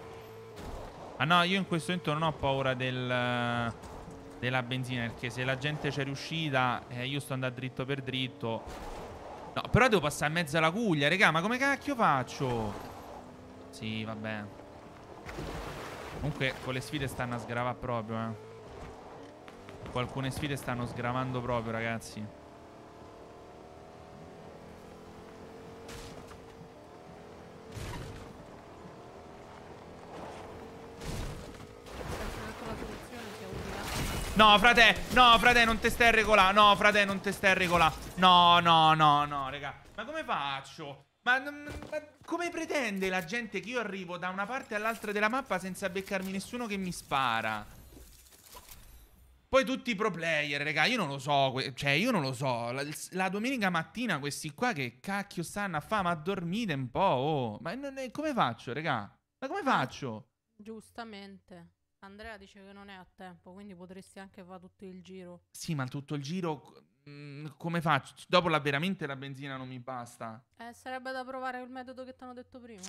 Ah no, io in questo momento non ho paura del della benzina perché se la gente c'è riuscita eh, io sto andando dritto per dritto No, però devo passare in mezzo alla Guglia, regà, ma come cacchio faccio? Sì, vabbè. Comunque, con le sfide stanno a sgravare proprio, eh. alcune sfide stanno sgravando proprio, ragazzi. No, frate, no, frate, non te stai regola. No, frate, non te stai regola. No, no, no, no, raga. Ma come faccio? Ma, ma, come pretende la gente che io arrivo da una parte all'altra della mappa senza beccarmi nessuno che mi spara? Poi tutti i pro player, raga, io non lo so, cioè io non lo so. La, la domenica mattina questi qua che cacchio stanno a fare? Ma dormite un po', oh. Ma non, come faccio, raga? Ma come faccio? Giustamente. Andrea dice che non è a tempo, quindi potresti anche fare tutto il giro. Sì, ma tutto il giro mm, come faccio? Dopo la, veramente la benzina non mi basta. Eh, sarebbe da provare il metodo che ti hanno detto prima.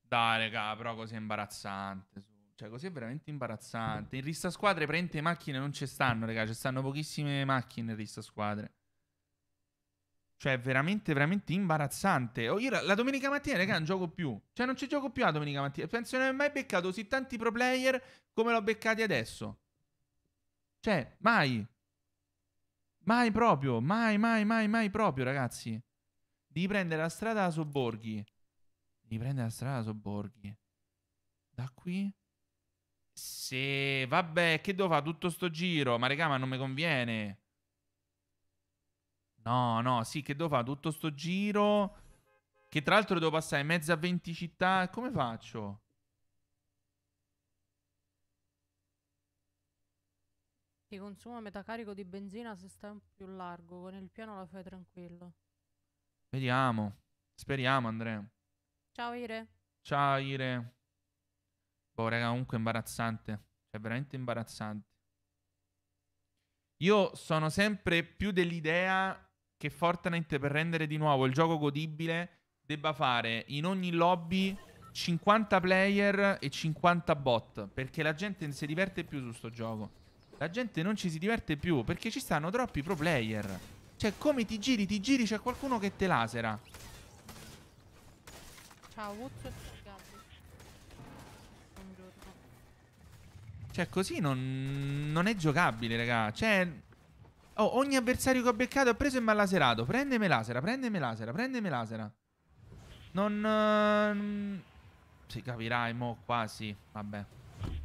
Dai, raga, però così è imbarazzante. Cioè, così è veramente imbarazzante. In rista squadre, prende macchine non ci stanno, raga. Ci stanno pochissime macchine in rista squadre. Cioè, veramente, veramente imbarazzante. Oh, io la, la, domenica mattina, raga, non gioco più. Cioè, non ci gioco più la domenica mattina. Penso che non aver mai beccato così tanti pro player come l'ho beccati adesso. Cioè, mai. Mai proprio. Mai, mai, mai, mai proprio, ragazzi. Devi prendere la strada da sobborghi. Devi prendere la strada da sobborghi. Da qui? Se... Vabbè, che devo fare tutto sto giro? Ma raga, ma non mi conviene. No, no, sì, che devo fare tutto sto giro. Che tra l'altro devo passare in mezzo a 20 città. Come faccio? Ti consuma metà carico di benzina se stai più largo. Con il piano la fai tranquillo. Vediamo. Speriamo, Andrea. Ciao, Ire. Ciao, Ire. Boh, raga, comunque imbarazzante. È cioè, veramente imbarazzante. Io sono sempre più dell'idea che Fortnite per rendere di nuovo il gioco godibile debba fare in ogni lobby 50 player e 50 bot, perché la gente non si diverte più su sto gioco. La gente non ci si diverte più perché ci stanno troppi pro player. Cioè, come ti giri, ti giri, c'è qualcuno che te lasera. Ciao, Woods. Cioè, così non, non è giocabile, raga. Cioè, Oh, ogni avversario che ho beccato ha preso e mi ha laserato. Prendemi lasera, prendemi lasera, prendemi lasera. Non... Uh, si capirai, mo, quasi. Vabbè.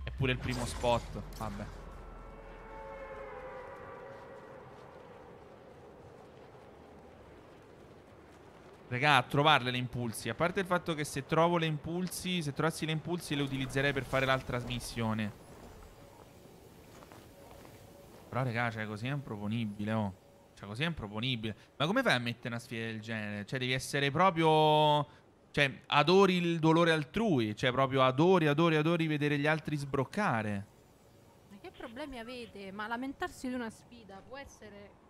Eppure il primo spot. Vabbè. Raga, a trovarle le impulsi. A parte il fatto che se trovo le impulsi, se trovassi le impulsi le utilizzerei per fare l'altra missione. Però, raga, cioè, così è improponibile, oh. Cioè, così è improponibile. Ma come fai a mettere una sfida del genere? Cioè, devi essere proprio... Cioè, adori il dolore altrui. Cioè, proprio adori, adori, adori vedere gli altri sbroccare. Ma che problemi avete? Ma lamentarsi di una sfida può essere...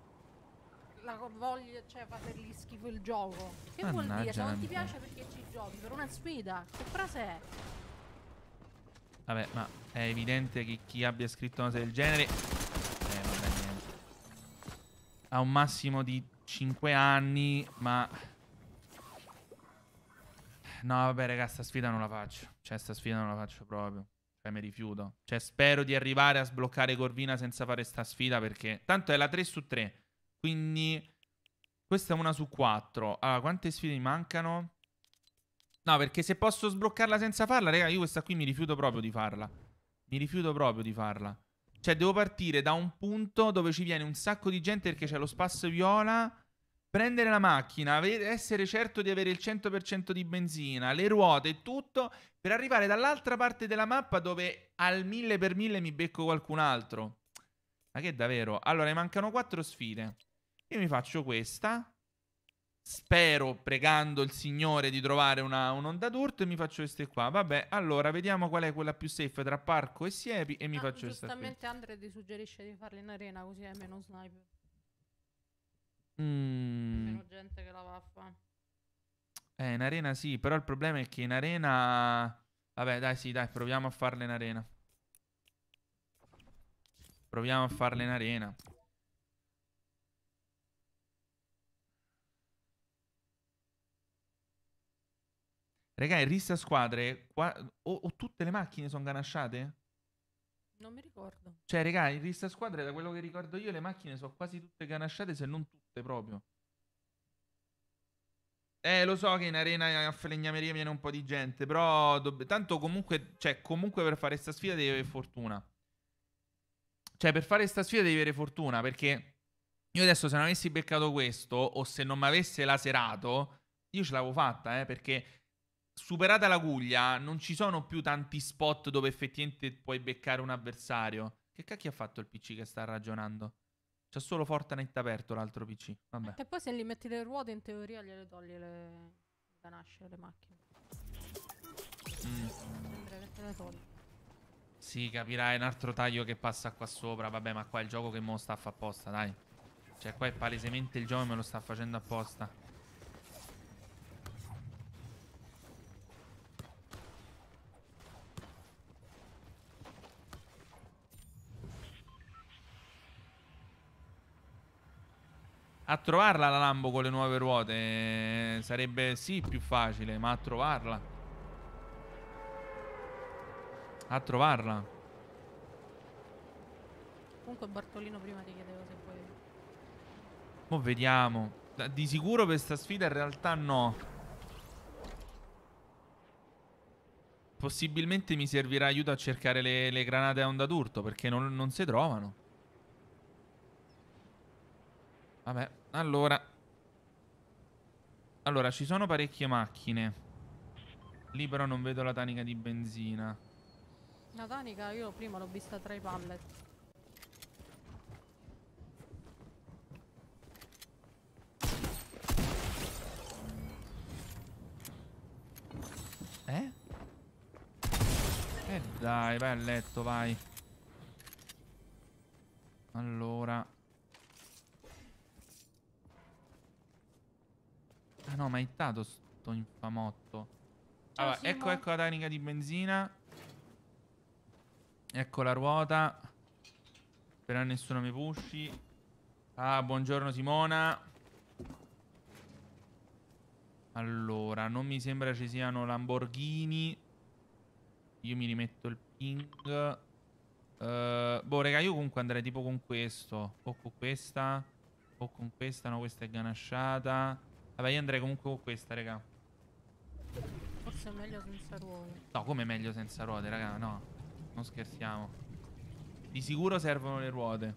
La voglia, cioè, fa gli schifo il gioco. Che Mannaggia vuol dire? Se non ti piace perché ci giochi, per una sfida. Che frase è? Vabbè, ma è evidente che chi abbia scritto una cosa del genere ha un massimo di 5 anni, ma... No, vabbè, raga, sta sfida non la faccio. Cioè, sta sfida non la faccio proprio. Cioè, mi rifiuto. Cioè, spero di arrivare a sbloccare Corvina senza fare sta sfida, perché... Tanto è la 3 su 3. Quindi... Questa è una su 4. Allora, quante sfide mi mancano? No, perché se posso sbloccarla senza farla, raga, io questa qui mi rifiuto proprio di farla. Mi rifiuto proprio di farla. Cioè, devo partire da un punto dove ci viene un sacco di gente perché c'è lo spasso viola. Prendere la macchina, essere certo di avere il 100% di benzina, le ruote e tutto, per arrivare dall'altra parte della mappa dove al 1000 per 1000 mi becco qualcun altro. Ma che davvero? Allora, mi mancano quattro sfide. Io mi faccio questa spero pregando il Signore di trovare una, un'onda d'urto e mi faccio queste qua. Vabbè, allora vediamo qual è quella più safe tra Parco e Siepi e mi ah, faccio questa Giustamente Andre ti suggerisce di farle in arena così hai meno sniper. Mm. Meno gente che la va a fare. Eh, in arena sì, però il problema è che in arena... Vabbè, dai, sì, dai, proviamo a farle in arena. Proviamo a farle in arena. Raga, in rissa squadre, qua, o, o, tutte le macchine sono ganasciate? Non mi ricordo. Cioè, raga, in rissa squadre, da quello che ricordo io, le macchine sono quasi tutte ganasciate, se non tutte proprio. Eh, lo so che in arena a Falegnameria viene un po' di gente, però dobb- tanto comunque, cioè, comunque per fare questa sfida devi avere fortuna. Cioè, per fare questa sfida devi avere fortuna, perché io adesso se non avessi beccato questo, o se non mi avesse laserato, io ce l'avevo fatta, eh, perché superata la guglia, non ci sono più tanti spot dove effettivamente puoi beccare un avversario. Che cacchio ha fatto il PC che sta ragionando? C'ha solo Fortnite aperto l'altro PC. Vabbè. E poi se gli metti le ruote, in teoria gliele togli le... da le macchine. Mm. Sembra Sì, capirai, un altro taglio che passa qua sopra. Vabbè, ma qua è il gioco che mo sta a fa apposta, dai. Cioè, qua è palesemente il gioco che me lo sta facendo apposta. a trovarla la Lambo con le nuove ruote sarebbe sì più facile, ma a trovarla. A trovarla. Comunque Bartolino prima ti chiedeva se puoi... Mo vediamo. Di sicuro questa sfida in realtà no. Possibilmente mi servirà aiuto a cercare le, le granate a onda d'urto perché non, non si trovano. Vabbè, allora Allora, ci sono parecchie macchine Lì però non vedo la tanica di benzina La tanica io prima l'ho vista tra i pallet Eh? Eh dai, vai a letto, vai Allora Ah no, ma è stato sto infamotto. Allora, Ciao, ecco, ecco la tecnica di benzina. Ecco la ruota. Spero nessuno mi pushi. Ah, buongiorno Simona. Allora, non mi sembra ci siano Lamborghini. Io mi rimetto il ping. Uh, boh, raga, io comunque andrei tipo con questo. O con questa. O con questa. No, questa è ganasciata. Vabbè, io andrei comunque con questa, raga. Forse è meglio senza ruote. No, come meglio senza ruote, raga? No. Non scherziamo. Di sicuro servono le ruote.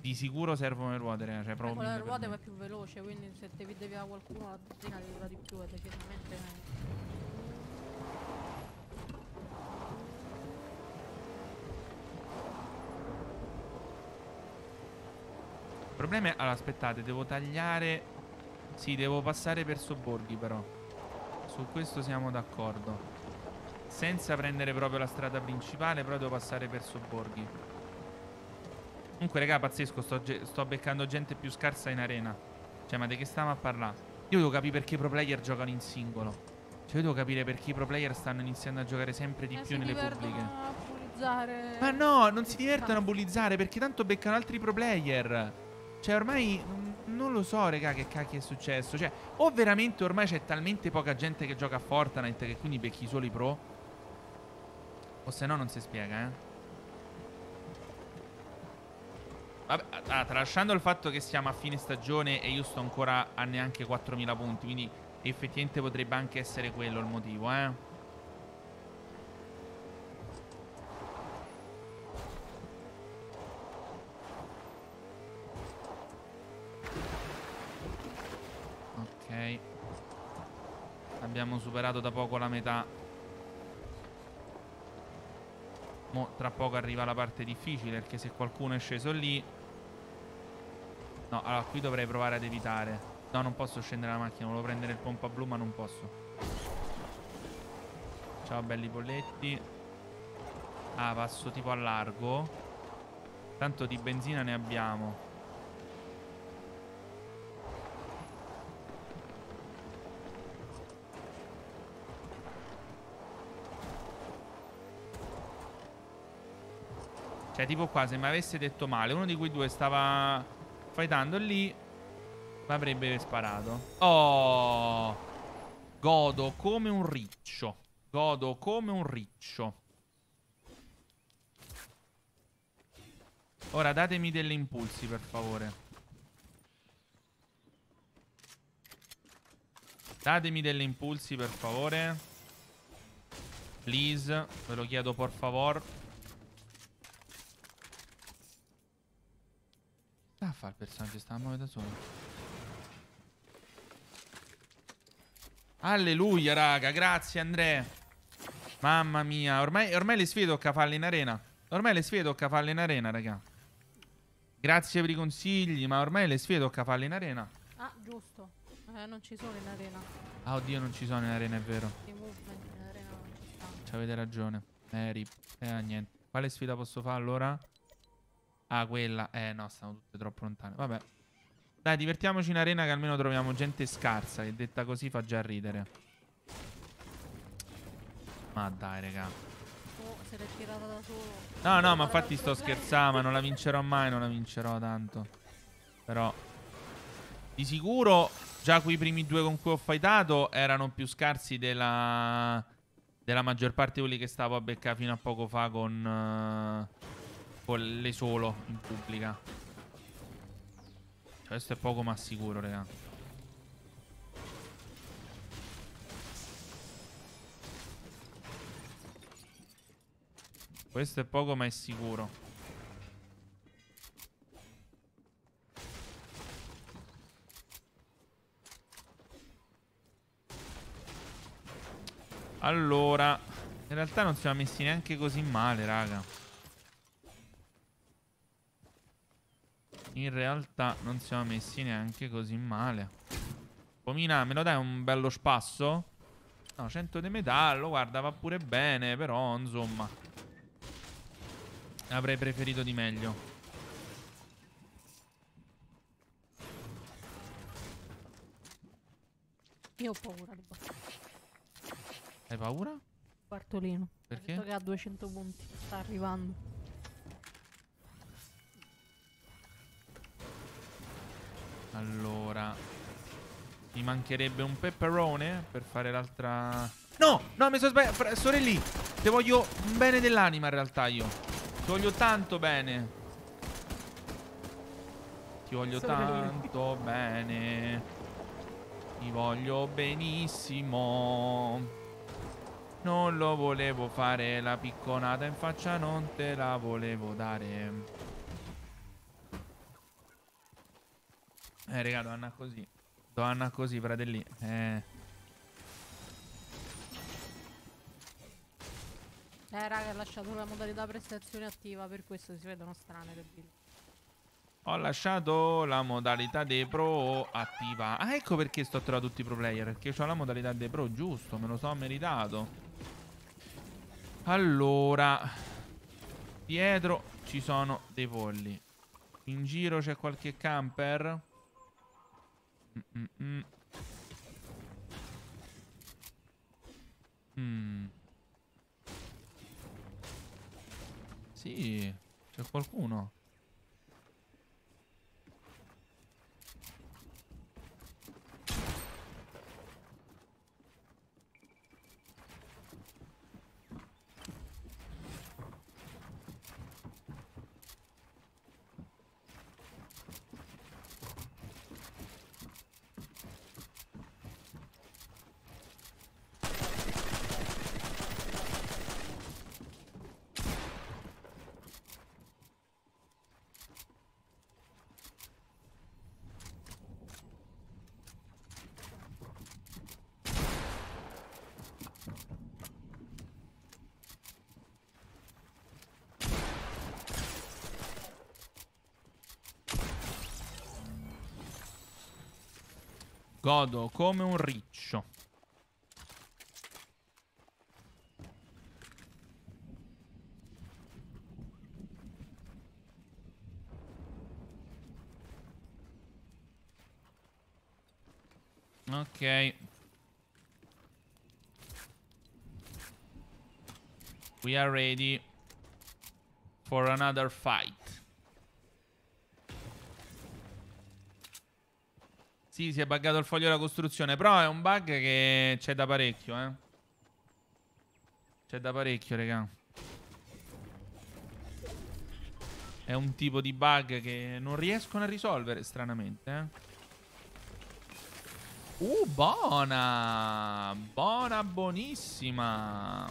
Di sicuro servono le ruote, raga. Cioè, proprio. Eh, con le ruote va più veloce, quindi se te devi a qualcuno la dozzina ti dura di più, è eh, decisamente meglio. Il problema è... Allora, aspettate, devo tagliare sì, devo passare per sobborghi però. Su questo siamo d'accordo. Senza prendere proprio la strada principale, però devo passare per sobborghi. Comunque, raga, pazzesco, sto, sto beccando gente più scarsa in arena. Cioè, ma di che stiamo a parlare? Io devo capire perché i pro player giocano in singolo. Cioè, io devo capire perché i pro player stanno iniziando a giocare sempre di eh, più nelle pubbliche. Ma no, non si divertono a bullizzare perché tanto beccano altri pro player. Cioè, ormai mm, non lo so, raga, che cacchio è successo. Cioè, o veramente ormai c'è talmente poca gente che gioca a Fortnite che quindi becchi solo i pro. O se no non si spiega, eh. Vabbè, ah, ah tralasciando il fatto che siamo a fine stagione e io sto ancora a neanche 4.000 punti, quindi effettivamente potrebbe anche essere quello il motivo, eh. Abbiamo superato da poco la metà Mo tra poco arriva la parte difficile Perché se qualcuno è sceso lì No, allora qui dovrei provare ad evitare No, non posso scendere la macchina Volevo prendere il pompa blu ma non posso Ciao belli polletti Ah, passo tipo a largo Tanto di benzina ne abbiamo Cioè tipo qua se mi avesse detto male Uno di quei due stava fightando lì Mi avrebbe sparato Oh Godo come un riccio Godo come un riccio Ora datemi degli impulsi per favore Datemi degli impulsi per favore Please Ve lo chiedo por favor sta ah, fa il personaggio? Sta a muovere da solo. Alleluia, raga. Grazie, Andrea. Mamma mia. Ormai, ormai le sfide tocca farle in arena. Ormai le sfide tocca farle in arena, raga. Grazie per i consigli, ma ormai le sfide tocca farle in arena. Ah, giusto. Eh, non ci sono in arena. Ah, oddio, non ci sono in arena, è vero. in arena non ci stanno. Avete ragione. Eh, rip. Eh, niente. Quale sfida posso fare allora? Ah, quella. Eh, no, stanno tutte troppo lontane. Vabbè. Dai, divertiamoci in arena che almeno troviamo gente scarsa. Che detta così fa già ridere. Ma dai, raga. Oh, se l'è tirata da solo. No, no, ma infatti sto scherzando. Ma non la vincerò mai, non la vincerò tanto. Però... Di sicuro, già quei primi due con cui ho fightato erano più scarsi della... Della maggior parte di quelli che stavo a beccare fino a poco fa con... Uh quelle solo in pubblica. questo è poco ma sicuro, raga. Questo è poco ma è sicuro. Allora, in realtà non siamo messi neanche così male, raga. In realtà non siamo messi neanche così male. Pomina, me lo dai un bello spasso? No, 100 di metallo, guarda, va pure bene, però, insomma. Avrei preferito di meglio. Io ho paura del Hai paura? Bartolino. Perché? Ha detto che ha 200 punti, sta arrivando. Allora Mi mancherebbe un pepperone Per fare l'altra No, no mi sono sbagliato Sorelli ti voglio un bene dell'anima in realtà io Ti voglio tanto bene Ti voglio Sorelli. tanto bene Ti voglio benissimo non lo volevo fare, la picconata in faccia non te la volevo dare. Eh, raga, donna così. Donna così, fratelli. Eh. Eh, raga, ho lasciato la modalità prestazione attiva, per questo si vedono strane le build. Ho lasciato la modalità dei pro attiva. Ah, ecco perché sto trovando tutti i pro player. Perché ho la modalità dei pro, giusto, me lo so meritato. Allora, dietro ci sono dei polli. In giro c'è qualche camper? Mm, mm -mm. Mm. Sì, c'è qualcuno. Godo come un riccio. Ok. We are ready for another fight. Sì, si è buggato il foglio della costruzione, però è un bug che c'è da parecchio, eh. C'è da parecchio, raga. È un tipo di bug che non riescono a risolvere, stranamente, eh. Uh, buona! Buona, buonissima!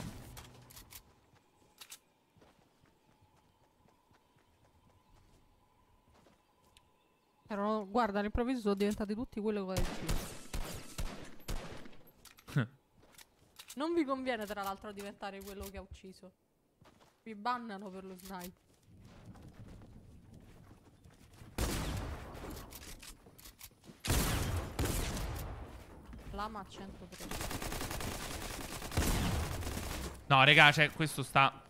Erano, guarda, all'improvviso sono diventati tutti quello che ho non vi conviene, tra l'altro, diventare quello che ha ucciso. Vi bannano per lo snipe. Lama a 103. No, raga, cioè, questo sta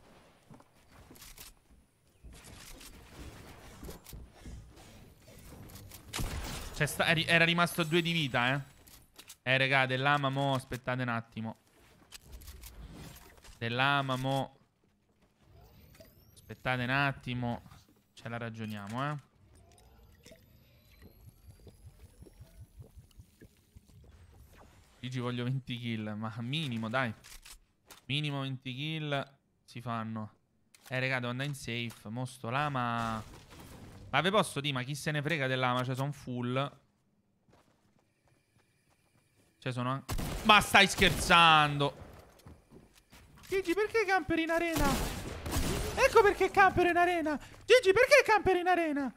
Cioè, sta, era rimasto due di vita, eh. Eh, raga, dell'ama mo, aspettate un attimo. Dell'ama mo. Aspettate un attimo. Ce la ragioniamo, eh. Gigi voglio 20 kill, ma minimo, dai. Minimo 20 kill si fanno. Eh, raga, devo andare in safe. Mo lama... Ma vi posso dire, ma chi se ne frega dell'ama? Cioè, sono full. Cioè, sono anche... Ma stai scherzando! Gigi, perché camper in arena? Ecco perché camper in arena! Gigi, perché camper in arena?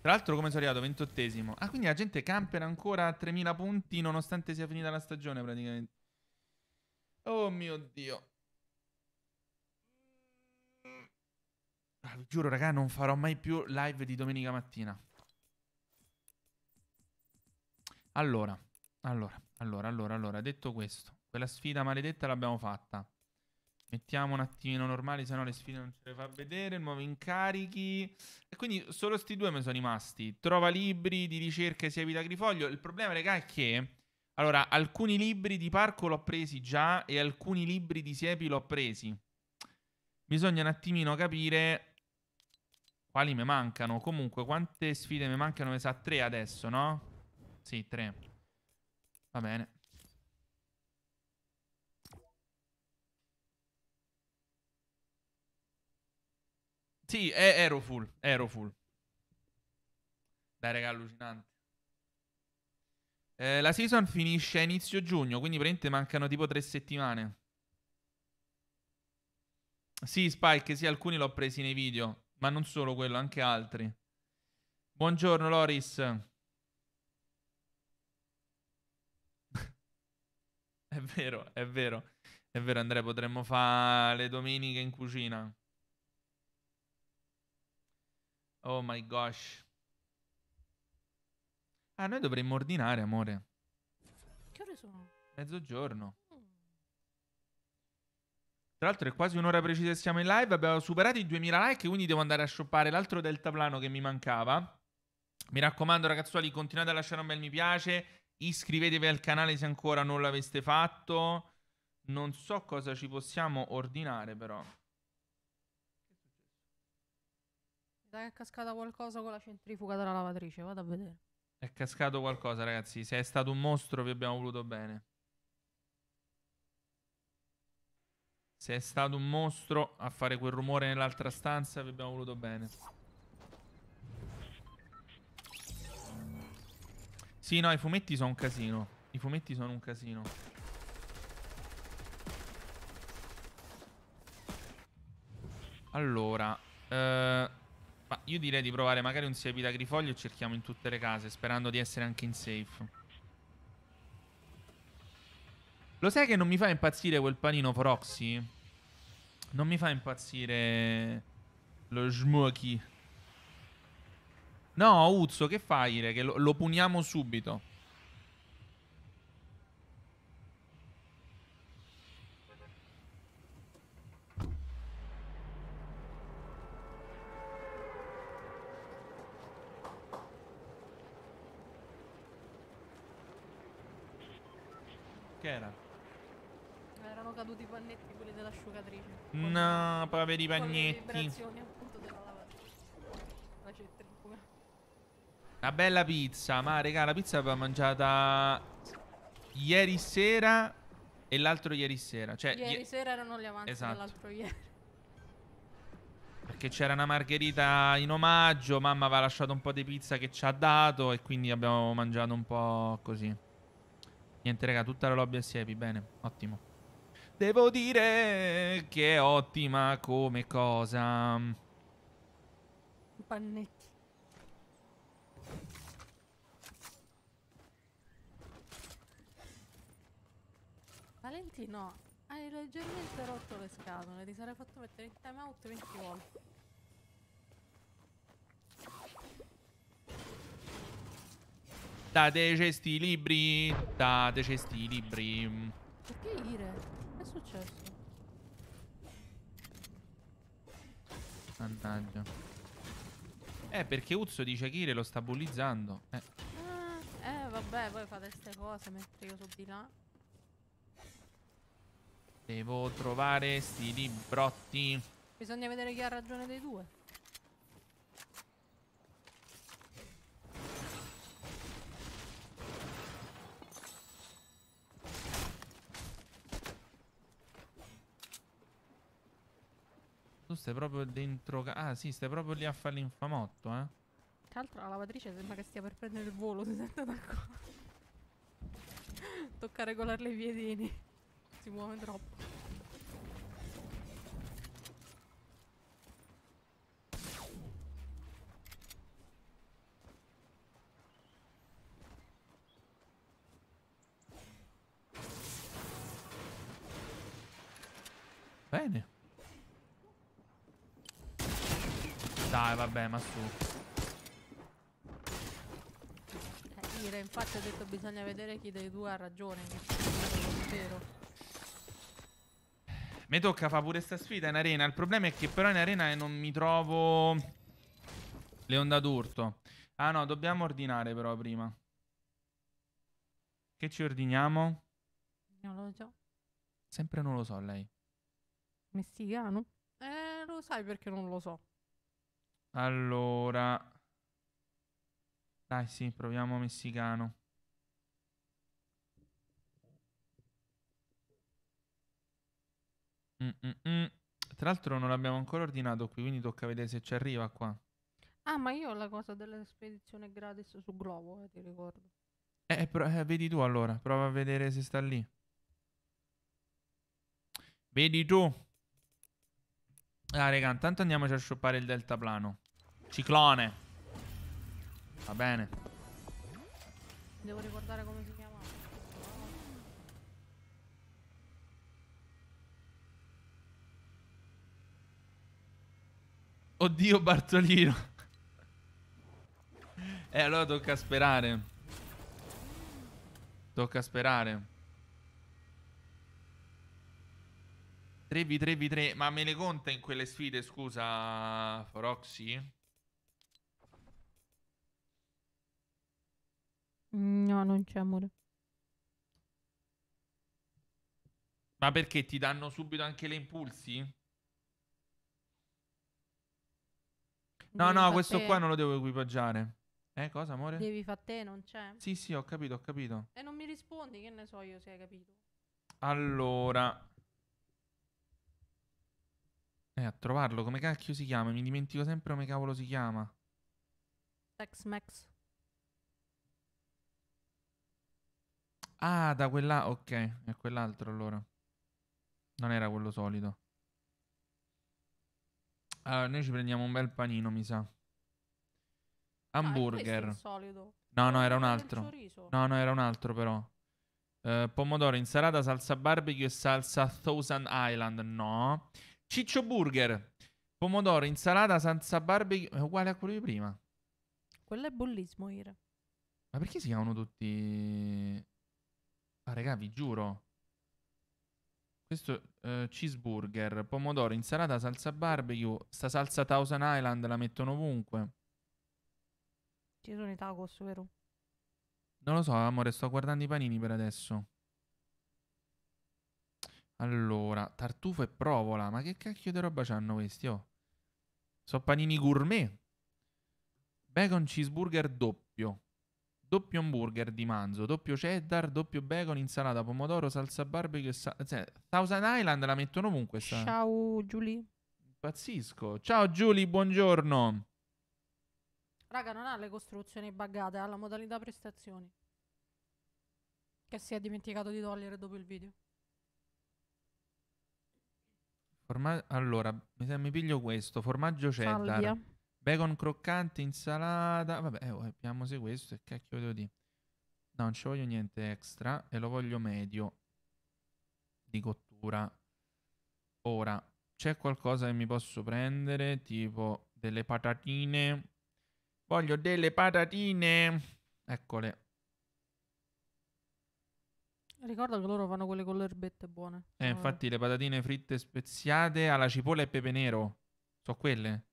Tra l'altro come sono arrivato? 28esimo. Ah, quindi la gente camper ancora a 3000 punti nonostante sia finita la stagione praticamente. Oh mio Dio. Ah, giuro, raga, non farò mai più live di domenica mattina. Allora, allora, allora, allora, allora, detto questo, quella sfida maledetta l'abbiamo fatta. Mettiamo un attimino normale, sennò le sfide non ce le fa vedere. Nuovi incarichi. E quindi solo questi due mi sono rimasti. Trova libri di ricerca e sia vita grifoglio. Il problema, raga, è che. Allora, alcuni libri di parco l'ho presi già e alcuni libri di siepi l'ho presi. Bisogna un attimino capire quali mi mancano? Comunque, quante sfide mi mancano? Mi sa tre adesso, no? Sì, tre. Va bene. Sì, ero full, ero full. Dai, raga, allucinante. Eh, la season finisce a inizio giugno, quindi praticamente mancano tipo tre settimane. Sì, Spike, sì, alcuni l'ho presi nei video ma non solo quello, anche altri. Buongiorno Loris. è vero, è vero. È vero Andrea, potremmo fare le domeniche in cucina. Oh my gosh. Ah, noi dovremmo ordinare, amore. Che ore sono? Mezzogiorno. Tra l'altro è quasi un'ora precisa e siamo in live, abbiamo superato i 2000 like, quindi devo andare a shoppare l'altro deltaplano che mi mancava. Mi raccomando ragazzuoli, continuate a lasciare un bel mi piace, iscrivetevi al canale se ancora non l'aveste fatto. Non so cosa ci possiamo ordinare però. Dai, è cascata qualcosa con la centrifuga della lavatrice, vado a vedere. È cascato qualcosa ragazzi, se è stato un mostro vi abbiamo voluto bene. Se è stato un mostro a fare quel rumore nell'altra stanza, vi abbiamo voluto bene. Sì, no, i fumetti sono un casino. I fumetti sono un casino. Allora, eh, io direi di provare magari un siepi da grifoglio e cerchiamo in tutte le case, sperando di essere anche in safe. Lo sai che non mi fa impazzire quel panino Proxy? Non mi fa impazzire lo smoky. No, Uzzo, che fai? Re? Che lo, lo puniamo subito. Che era? caduti i pannetti, quelli dell'asciugatrice. No, poveri pannetti. Una bella pizza, ma regà, la pizza l'abbiamo mangiata ieri sera e l'altro ieri sera. Cioè, ieri sera erano gli avanti esatto. dell'altro ieri. Perché c'era una margherita in omaggio, mamma aveva lasciato un po' di pizza che ci ha dato e quindi abbiamo mangiato un po' così. Niente raga, tutta la lobby a siepi, bene, ottimo. Devo dire che è ottima come cosa. Pannetti. Valentino, hai leggermente rotto le scatole. Ti sarei fatto mettere in time out 20 volte. Dateci sti libri. Dateci sti libri. Perché ire? successo? Mannaggia. Eh, perché Uzzo dice Kire lo sta bullizzando. Eh. Ah, eh, vabbè, voi fate queste cose mentre io sono di là. Devo trovare sti librotti. Bisogna vedere chi ha ragione dei due. stai proprio dentro... Ah, sì, stai proprio lì a fare l'infamotto, eh. Tra l'altro la lavatrice sembra che stia per prendere il volo, si sente d'accordo. Tocca regolare i piedini. Si muove troppo. Vabbè, ma su. Eh, Ira, infatti ho detto bisogna vedere chi dei due ha ragione. Vero. Mi tocca fare pure sta sfida in arena. Il problema è che però in arena non mi trovo le onda d'urto. Ah no, dobbiamo ordinare però prima. Che ci ordiniamo? Non lo so. Sempre non lo so lei. Messicano? Eh, lo sai perché non lo so. Allora... Dai, sì, proviamo messicano. Mm -mm -mm. Tra l'altro non l'abbiamo ancora ordinato qui, quindi tocca vedere se ci arriva qua. Ah, ma io ho la cosa della spedizione gratis su Globo, eh, ti ricordo. Eh, eh, eh, vedi tu allora, prova a vedere se sta lì. Vedi tu. Ah, raga, intanto andiamoci a shoppare il deltaplano. Ciclone. Va bene. Devo ricordare come si chiama. Oddio Bartolino. E eh, allora tocca sperare. Tocca sperare. 3v3v3, ma me le conta in quelle sfide, scusa, Roxy? Mm, no, non c'è amore. Ma perché ti danno subito anche le impulsi? No, Devi no, questo te. qua non lo devo equipaggiare. Eh, cosa, amore? Devi fa te, non c'è. Sì, sì, ho capito, ho capito. E non mi rispondi, che ne so io se hai capito. Allora. Eh, a trovarlo, come cacchio si chiama? Mi dimentico sempre come cavolo si chiama. Tex Max. Ah, da quella... Ok, è quell'altro allora. Non era quello solito. Allora, noi ci prendiamo un bel panino, mi sa. Ah, Hamburger. no, no, era un altro. No, no, era un altro però. Uh, pomodoro, insalata, salsa barbecue e salsa Thousand Island. No. Ciccio burger. Pomodoro, insalata, salsa barbecue. È uguale a quello di prima. Quello è bullismo, Ira. Ma perché si chiamano tutti... Ah, raga, vi giuro. Questo eh, cheeseburger, pomodoro, insalata, salsa barbecue. Sta salsa Thousand Island la mettono ovunque. Ci sono i tacos, vero? Non lo so, amore, sto guardando i panini per adesso. Allora, tartufo e provola. Ma che cacchio di roba c'hanno questi, oh? Sono panini gourmet. Bacon cheeseburger doppio doppio hamburger di manzo, doppio cheddar, doppio bacon, insalata, pomodoro, salsa barbecue. Sa- cioè, Thousand Island la mettono ovunque. Sa- Ciao Giulie. Pazzisco. Ciao Giulie, buongiorno. Raga, non ha le costruzioni buggate, ha la modalità prestazioni. Che si è dimenticato di togliere dopo il video. Forma- allora, mi, mi piglio questo, formaggio cheddar. Salvia. Bacon croccante, insalata. Vabbè, eh, oh, abbiamo se questo. E cacchio devo dire. No, non ci voglio niente extra. E lo voglio medio di cottura. Ora, c'è qualcosa che mi posso prendere? Tipo delle patatine. Voglio delle patatine. Eccole. Ricorda che loro fanno quelle con le erbette buone. Eh, infatti le patatine fritte speziate alla cipolla e pepe nero. Sono quelle?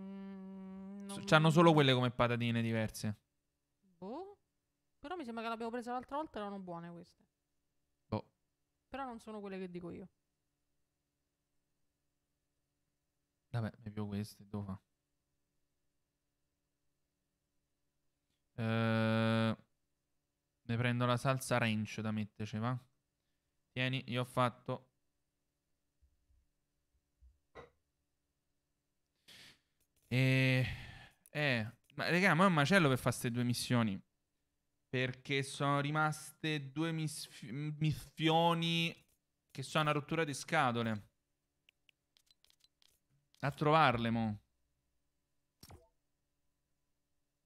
Mm, so, C'hanno solo quelle come patatine diverse. Boh. Però mi sembra che l'abbiamo presa l'altra volta erano buone queste. Boh. Però non sono quelle che dico io. Vabbè, ne più queste, dove fa? Ehm, ne prendo la salsa ranch da metterci, va? Tieni, io ho fatto E... Eh, ma raga, ma è un macello per fare queste due missioni. Perché sono rimaste due misfi- missioni che sono una rottura di scatole. A trovarle, mo'.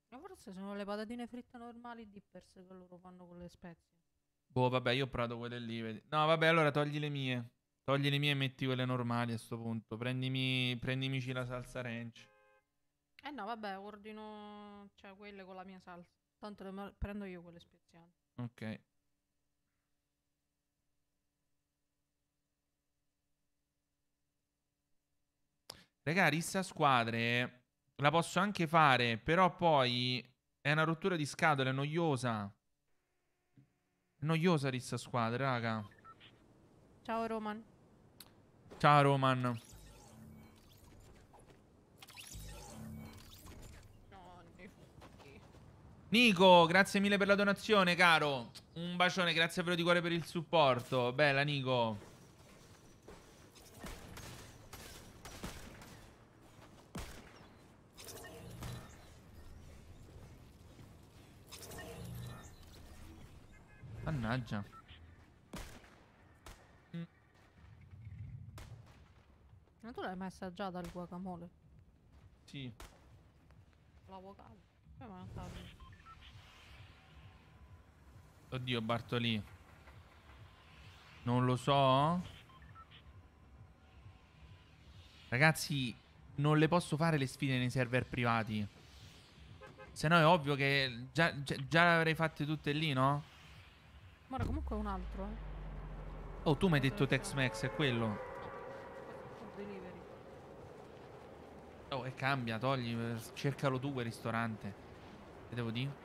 Ma forse sono le patatine fritte normali di per sé che loro fanno con le spezie. Boh, vabbè, io ho provato quelle lì. Vedi. No, vabbè, allora togli le mie. Togli le mie e metti quelle normali a sto punto. Prendimi, prendimici la salsa ranch. Eh no, vabbè, ordino cioè, quelle con la mia salsa. Tanto le prendo io quelle speziali. Ok. Raga, rissa squadre la posso anche fare, però poi è una rottura di scatole, è noiosa. noiosa rissa squadre, raga. Ciao Roman. Ciao Roman. Nico, grazie mille per la donazione, caro. Un bacione, grazie però di cuore per il supporto. Bella, Nico. Mannaggia. Mm. Ma tu l'hai mai assaggiata il guacamole? Sì. La Come Eh, ma non Oddio, Bartoli. Non lo so. Ragazzi, non le posso fare le sfide nei server privati. Se no è ovvio che già, già, già le avrei fatte tutte lì, no? Ma era comunque un altro, eh. Oh, tu mi hai detto Tex Max, è quello. Oh, e cambia, togli, cercalo tu quel ristorante. Che devo dire?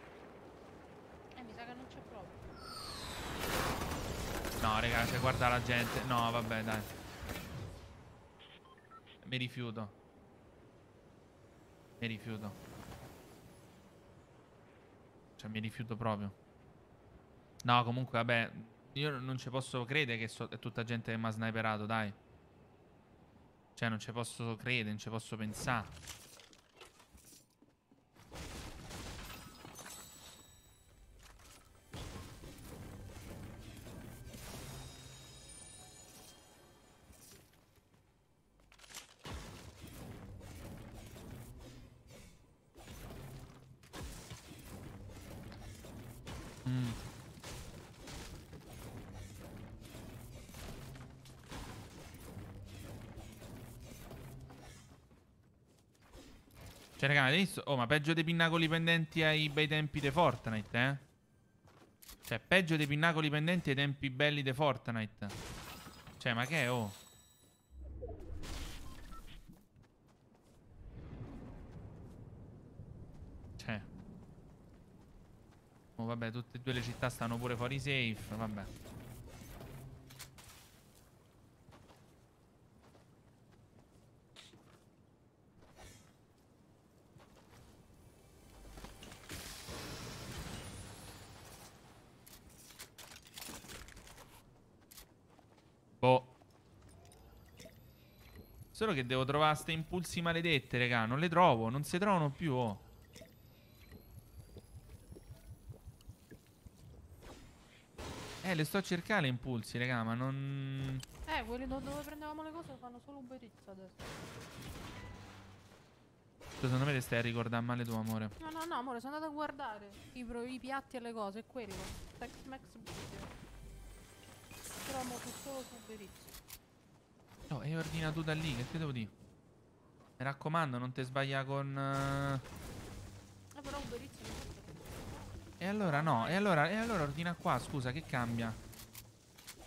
No, raga, cioè, guarda la gente. No, vabbè, dai. Mi rifiuto. Mi rifiuto. Cioè, mi rifiuto proprio. No, comunque, vabbè. Io non ci posso credere che so è tutta gente che mi ha sniperato, dai. Cioè, non ci posso credere, non ci posso pensare. telecamera, avete visto? Oh, ma peggio dei pinnacoli pendenti ai bei tempi di Fortnite, eh? Cioè, peggio dei pinnacoli pendenti ai tempi belli di Fortnite. Cioè, ma che è, oh? Cioè. Oh, vabbè, tutte e due le città stanno pure fuori safe, vabbè. solo che devo trovare queste impulsi maledette, raga. Non le trovo, non si trovano più. Oh. Eh, le sto a cercare le impulsi, raga, ma non... Eh, quelli dove prendevamo le cose fanno solo uberizza adesso. Secondo me le stai a ricordare male tuo amore. No, no, no, amore, sono andato a guardare i, pro, i piatti e le cose, quello. Tex Max Burger. Troviamo solo su uberizza. No, ordina tu da lì, che ti devo dire? Mi raccomando, non ti sbaglia con... Uh... Eh, però Uber Eats E allora no, e allora, e allora ordina qua, scusa, che cambia?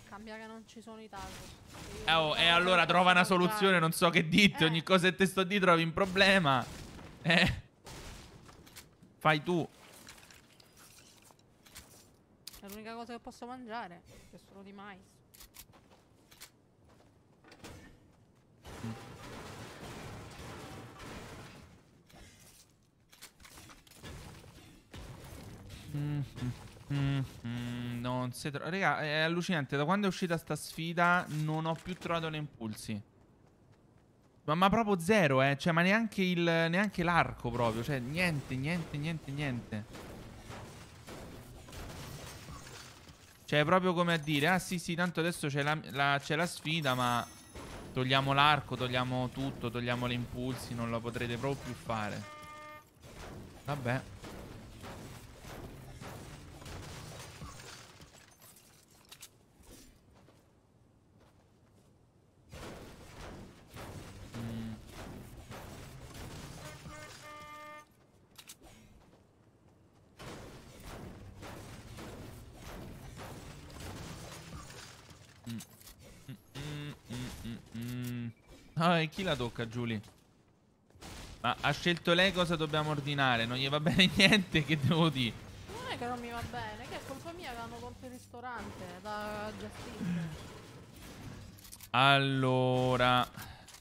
Cambia che non ci sono i tagli. Eh, oh, e eh, allora trova una soluzione, non so che dite, eh. ogni cosa che te sto di trovi un problema. Eh. Fai tu. È l'unica cosa che posso mangiare, che sono di mais. Mm, non si trova. Raga, è allucinante. Da quando è uscita sta sfida non ho più trovato le impulsi. Ma, ma, proprio zero, eh. Cioè, ma neanche il. Neanche l'arco proprio. Cioè, niente, niente, niente, niente. Cioè, è proprio come a dire. Ah, sì, sì, tanto adesso c'è la, la, la, sfida, ma. Togliamo l'arco, togliamo tutto, togliamo le impulsi. Non lo potrete proprio più fare. Vabbè. chi la tocca, Giulia? Ma ha scelto lei cosa dobbiamo ordinare? Non gli va bene niente, che devo dire? Non è che non mi va bene, che è colpa mia che hanno colto il ristorante da gestire. Allora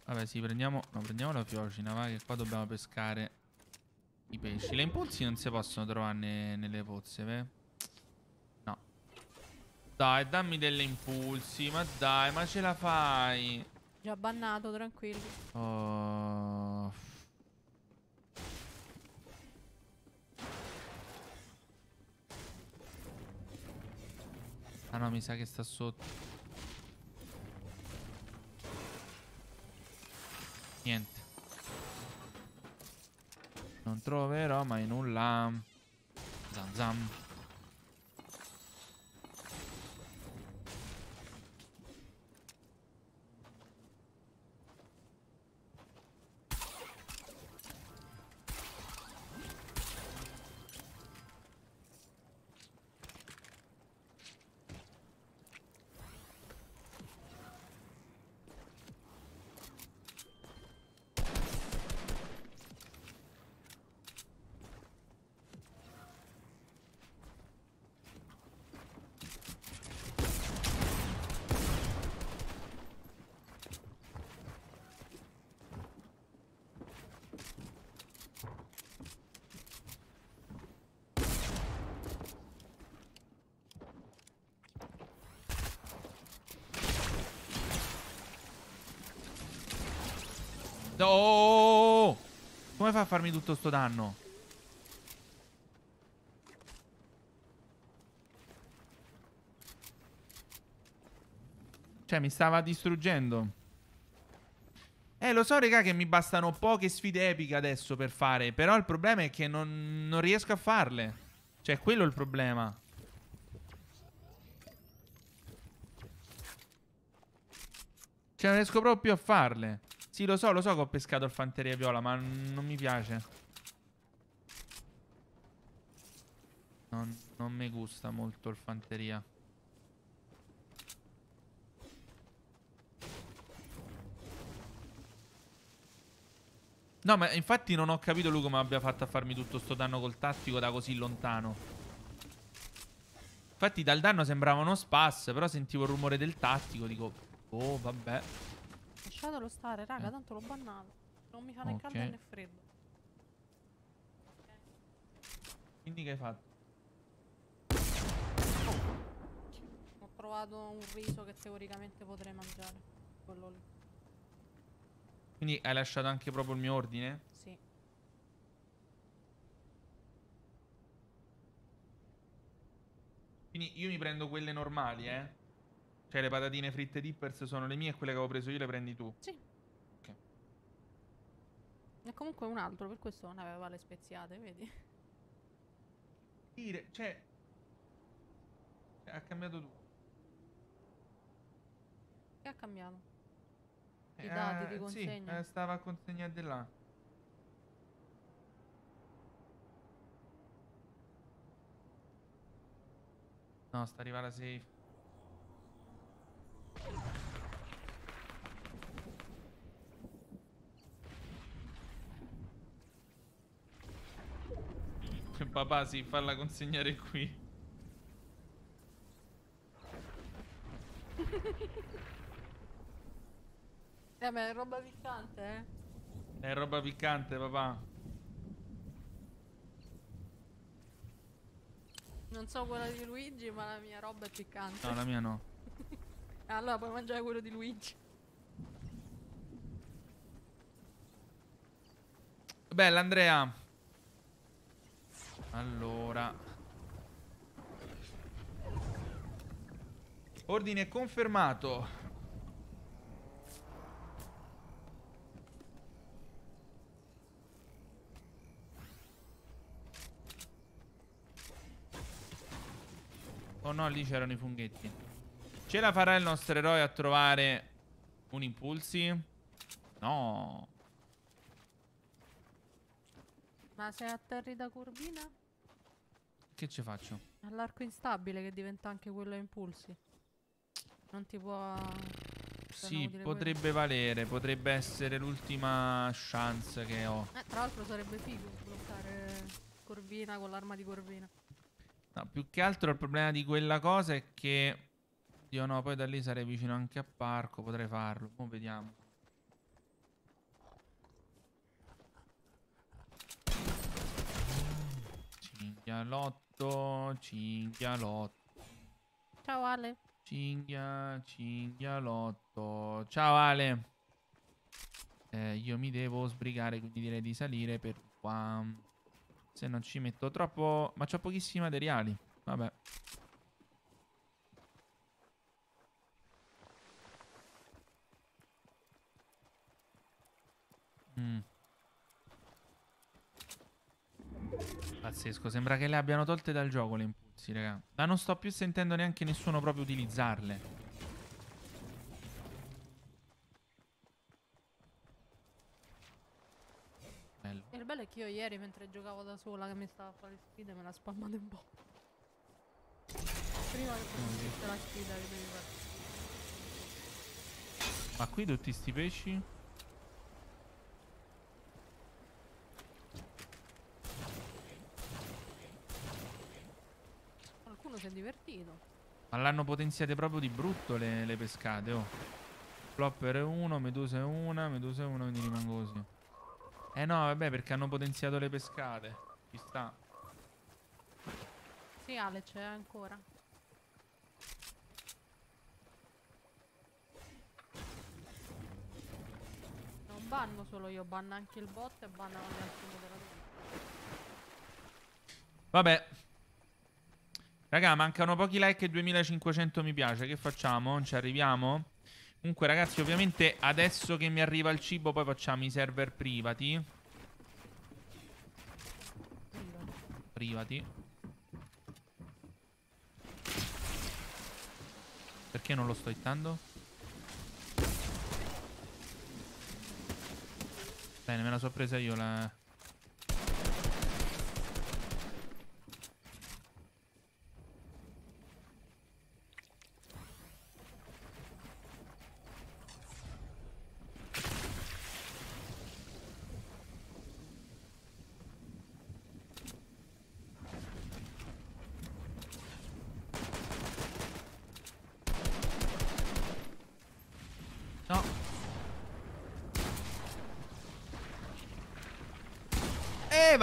Vabbè sì prendiamo No prendiamo la fiocina va Che qua dobbiamo pescare I pesci Le impulsi non si possono trovare ne, nelle pozze beh. No Dai dammi delle impulsi Ma dai ma ce la fai Già bannato, tranquilli. Oh. Ah no, mi sa che sta sotto. Niente. Non troverò mai nulla. Zam zam. farmi tutto sto danno? Cioè, mi stava distruggendo. Eh, lo so, regà che mi bastano poche sfide epiche adesso per fare. Però il problema è che non, non riesco a farle. Cioè, quello è il problema. Cioè, non riesco proprio a farle. Sì, lo so, lo so che ho pescato il fanteria viola, ma non mi piace. Non, non mi gusta molto il fanteria. No, ma infatti non ho capito lui come abbia fatto a farmi tutto sto danno col tattico da così lontano. Infatti dal danno sembrava uno spass, però sentivo il rumore del tattico, dico... Oh, vabbè. Lasciatelo stare, raga, eh. tanto l'ho bannato. Non mi fa né okay. caldo né freddo. Quindi che hai fatto? Oh. Ho trovato un riso che teoricamente potrei mangiare. Quello lì. Quindi hai lasciato anche proprio il mio ordine? Sì. Quindi io mi prendo quelle normali, eh? Cioè le patatine fritte dippers sono le mie e quelle che avevo preso io le prendi tu? Sì. Ok. E comunque un altro, per questo non aveva le speziate, vedi? Dire, cioè... Ha cambiato tu. Che ha cambiato? I eh, dati ah, di consegna? Sì, eh, stava a consegnare di là. No, sta arrivando la safe. Papà, sì, farla consegnare qui. eh, ma è roba piccante, eh. È roba piccante, papà. Non so quella di Luigi, ma la mia roba è piccante. No, la mia no. Ah, allora puoi mangiare quello di Luigi. Bella, Andrea. Allora Ordine confermato Oh no, lì c'erano i funghetti Ce la farà il nostro eroe a trovare Un impulsi? No Ma sei atterri da curvina? Che ci faccio? All'arco instabile che diventa anche quello a impulsi. Non ti può... Cioè, sì, potrebbe quello. valere, potrebbe essere l'ultima chance che ho. Eh, tra l'altro sarebbe figo bloccare Corvina con l'arma di Corvina. No, più che altro il problema di quella cosa è che... Io no, poi da lì sarei vicino anche a Parco, potrei farlo. Poi vediamo. Cinghia, Cinghialotto, cinghialotto. Ciao Ale. Cinghia, cinghialotto. Ciao Ale. Eh, io mi devo sbrigare, quindi direi di salire per qua. Se non ci metto troppo... Ma c'ho pochissimi materiali. Vabbè. Mm. Pazzesco, sembra che le abbiano tolte dal gioco le impulsi, raga. Ma non sto più sentendo neanche nessuno proprio utilizzarle. Bello. E il bello è che io ieri mentre giocavo da sola che mi stava a fare le sfide me la spammate un po'. Prima che fosse la sfida che devi fare. Ma qui tutti sti pesci? si è divertito. Ma l'hanno potenziate proprio di brutto le, le pescate, oh. Flopper è uno, Medusa è una, Medusa è una, quindi rimango così. Eh no, vabbè, perché hanno potenziato le pescate. Ci sta. Sì, Ale, c'è ancora. Non banno solo io, banna anche il bot e banno anche il moderatore. Vabbè, Raga, mancano pochi like e 2500 mi piace. Che facciamo? Non ci arriviamo? Comunque, ragazzi, ovviamente adesso che mi arriva il cibo, poi facciamo i server privati. Privati. Perché non lo sto hittando? Bene, me la so presa io la...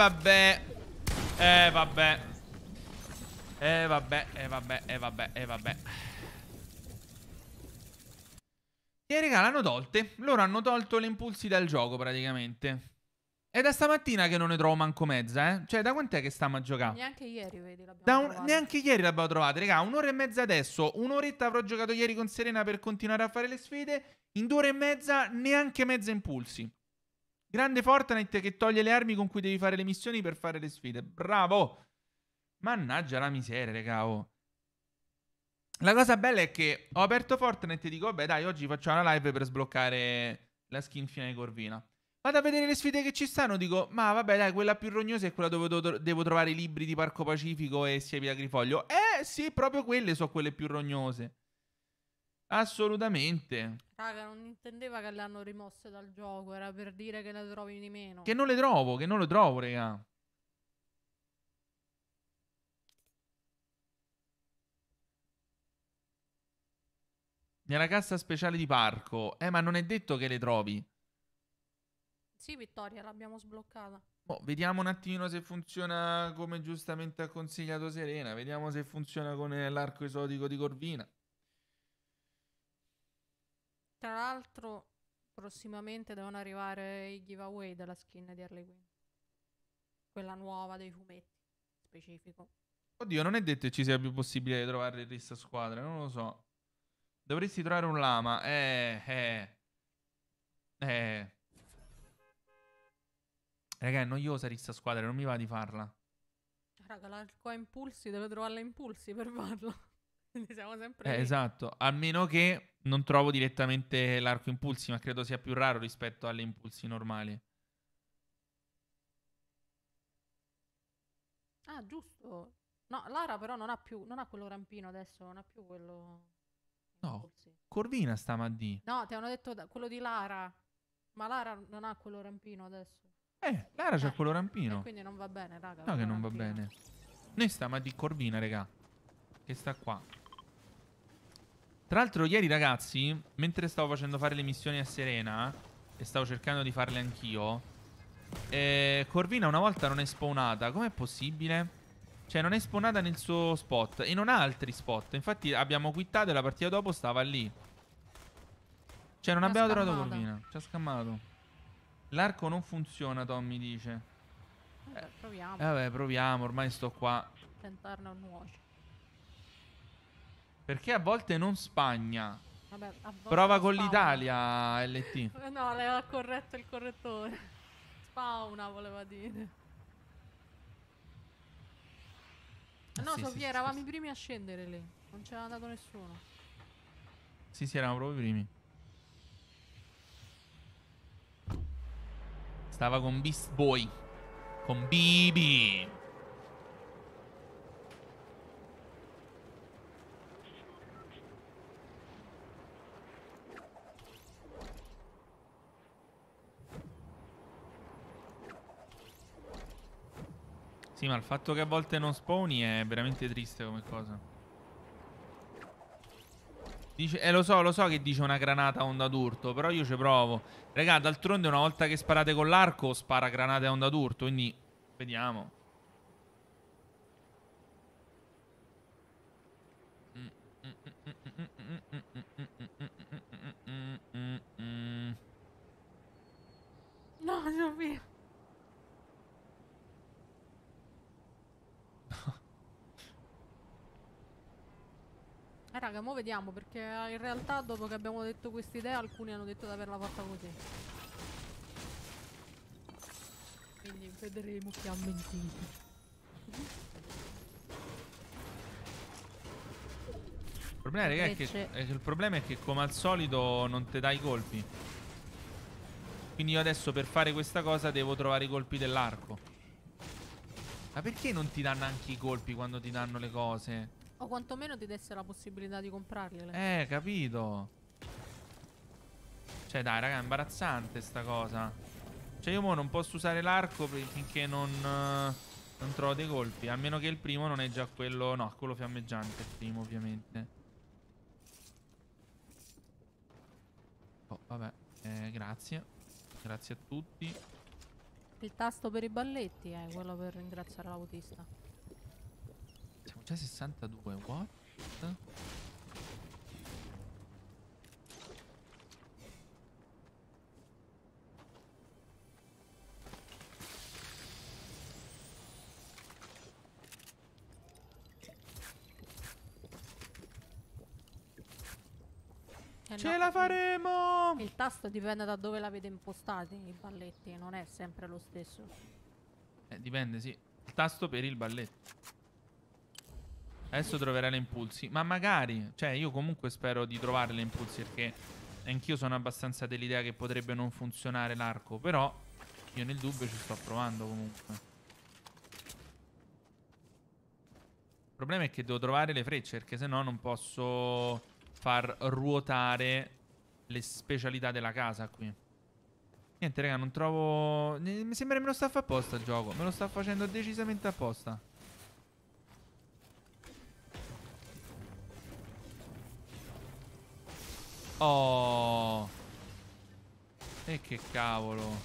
vabbè. Eh vabbè. Eh vabbè, eh vabbè, eh vabbè, eh vabbè. E regà l'hanno tolte. Loro hanno tolto le impulsi dal gioco praticamente. È da stamattina che non ne trovo manco mezza, eh. Cioè, da quant'è che stiamo a giocare? Neanche ieri, vedi, l'abbiamo un... Neanche ieri l'abbiamo trovata, raga. Un'ora e mezza adesso. Un'oretta avrò giocato ieri con Serena per continuare a fare le sfide. In due ore e mezza, neanche mezza impulsi. Grande Fortnite che toglie le armi con cui devi fare le missioni per fare le sfide. Bravo! Mannaggia la miseria, raga. Oh. La cosa bella è che ho aperto Fortnite e dico, vabbè dai, oggi facciamo una live per sbloccare la skin finale Corvina. Vado a vedere le sfide che ci stanno, dico, ma vabbè dai, quella più rognosa è quella dove do- devo trovare i libri di Parco Pacifico e siepi d'agrifoglio. Eh sì, proprio quelle sono quelle più rognose. Assolutamente. Raga, non intendeva che le hanno rimosse dal gioco, era per dire che le trovi di meno. Che non le trovo, che non le trovo, raga. Nella cassa speciale di parco. Eh, ma non è detto che le trovi. Sì, Vittoria, l'abbiamo sbloccata. Oh, vediamo un attimino se funziona come giustamente ha consigliato Serena. Vediamo se funziona con eh, l'arco esotico di Corvina tra l'altro prossimamente devono arrivare i giveaway della skin di Harley Quinn. Quella nuova dei fumetti, specifico. Oddio, non è detto che ci sia più possibile trovare questa squadra, non lo so. Dovresti trovare un lama. Eh, eh. Eh. Raga, è noiosa questa squadra, non mi va di farla. Raga, la qua impulsi, deve trovarla impulsi per farla. siamo sempre. Eh, esatto, a meno che non trovo direttamente l'arco impulsi, ma credo sia più raro rispetto alle impulsi normali. Ah, giusto. No, Lara però non ha più, non ha quello rampino adesso, non ha più quello... No, impulsi. Corvina sta ma di. No, ti hanno detto da- quello di Lara, ma Lara non ha quello rampino adesso. Eh, Lara eh, c'ha quello rampino. quindi non va bene, raga. No che non rampino. va bene. Noi stiamo di Corvina, raga. Che sta qua. Tra l'altro ieri ragazzi, mentre stavo facendo fare le missioni a Serena e stavo cercando di farle anch'io, eh, Corvina una volta non è spawnata, com'è possibile? Cioè non è spawnata nel suo spot e non ha altri spot, infatti abbiamo quittato e la partita dopo stava lì. Cioè non abbiamo scammato. trovato Corvina, ci ha scammato. L'arco non funziona, Tommy dice. Vabbè, eh, proviamo. Eh, vabbè, proviamo, ormai sto qua. Tentarne un nuoce. Perché a volte non spagna. Vabbè, Prova con spawna. l'Italia, LT. no, le ha corretto il correttore. Spawna, voleva dire. Ah, no, sì, Sofia, sì, eravamo sì. i primi a scendere lì. Non c'era andato nessuno. Sì, sì, eravamo proprio i primi. Stava con Beast Boy. Con BB. Sì, ma il fatto che a volte non spawni è veramente triste come cosa. Dice, eh, lo so, lo so che dice una granata a onda d'urto, però io ci provo. Raga, d'altronde una volta che sparate con l'arco, spara granate a onda d'urto, quindi vediamo. No, non mi... raga, mo vediamo, perché ah, in realtà dopo che abbiamo detto questa idea alcuni hanno detto di averla fatta così. Quindi vedremo chi ha mentito. Il problema, raga, è che, è che il problema è che come al solito non te dai i colpi. Quindi io adesso per fare questa cosa devo trovare i colpi dell'arco. Ma perché non ti danno anche i colpi quando ti danno le cose? O quantomeno ti desse la possibilità di comprargliele. Eh, capito. Cioè, dai, raga, è imbarazzante sta cosa. Cioè, io mo non posso usare l'arco finché non... Uh... Non trovo dei colpi A meno che il primo non è già quello No, quello fiammeggiante è il primo ovviamente Oh, vabbè eh, Grazie Grazie a tutti Il tasto per i balletti è eh, quello per ringraziare l'autista siamo già 62, what? Eh Ce la faremo! Il tasto dipende da dove l'avete impostati i balletti, non è sempre lo stesso. Eh, dipende, sì. Il tasto per il balletto. Adesso troverai le impulsi. Ma magari, cioè io comunque spero di trovare le impulsi perché anch'io sono abbastanza dell'idea che potrebbe non funzionare l'arco. Però io nel dubbio ci sto provando comunque. Il problema è che devo trovare le frecce perché se no non posso far ruotare le specialità della casa qui. Niente raga non trovo... Mi sembra che me lo sta facendo apposta il gioco. Me lo sta facendo decisamente apposta. Oh. E che cavolo.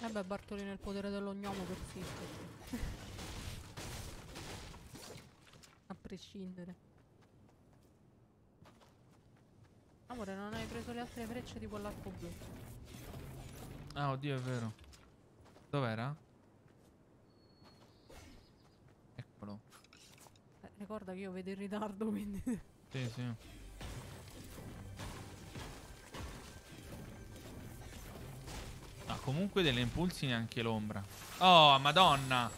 Eh beh, Bartolino è il potere dell'ognomo persiste. A prescindere. Amore, non hai preso le altre frecce di quell'arco blu. Ah, oddio, è vero. Dov'era? Eccolo. Eh, ricorda che io vedo in ritardo, quindi... Sì, sì. Ma comunque delle impulsi neanche l'ombra. Oh, madonna.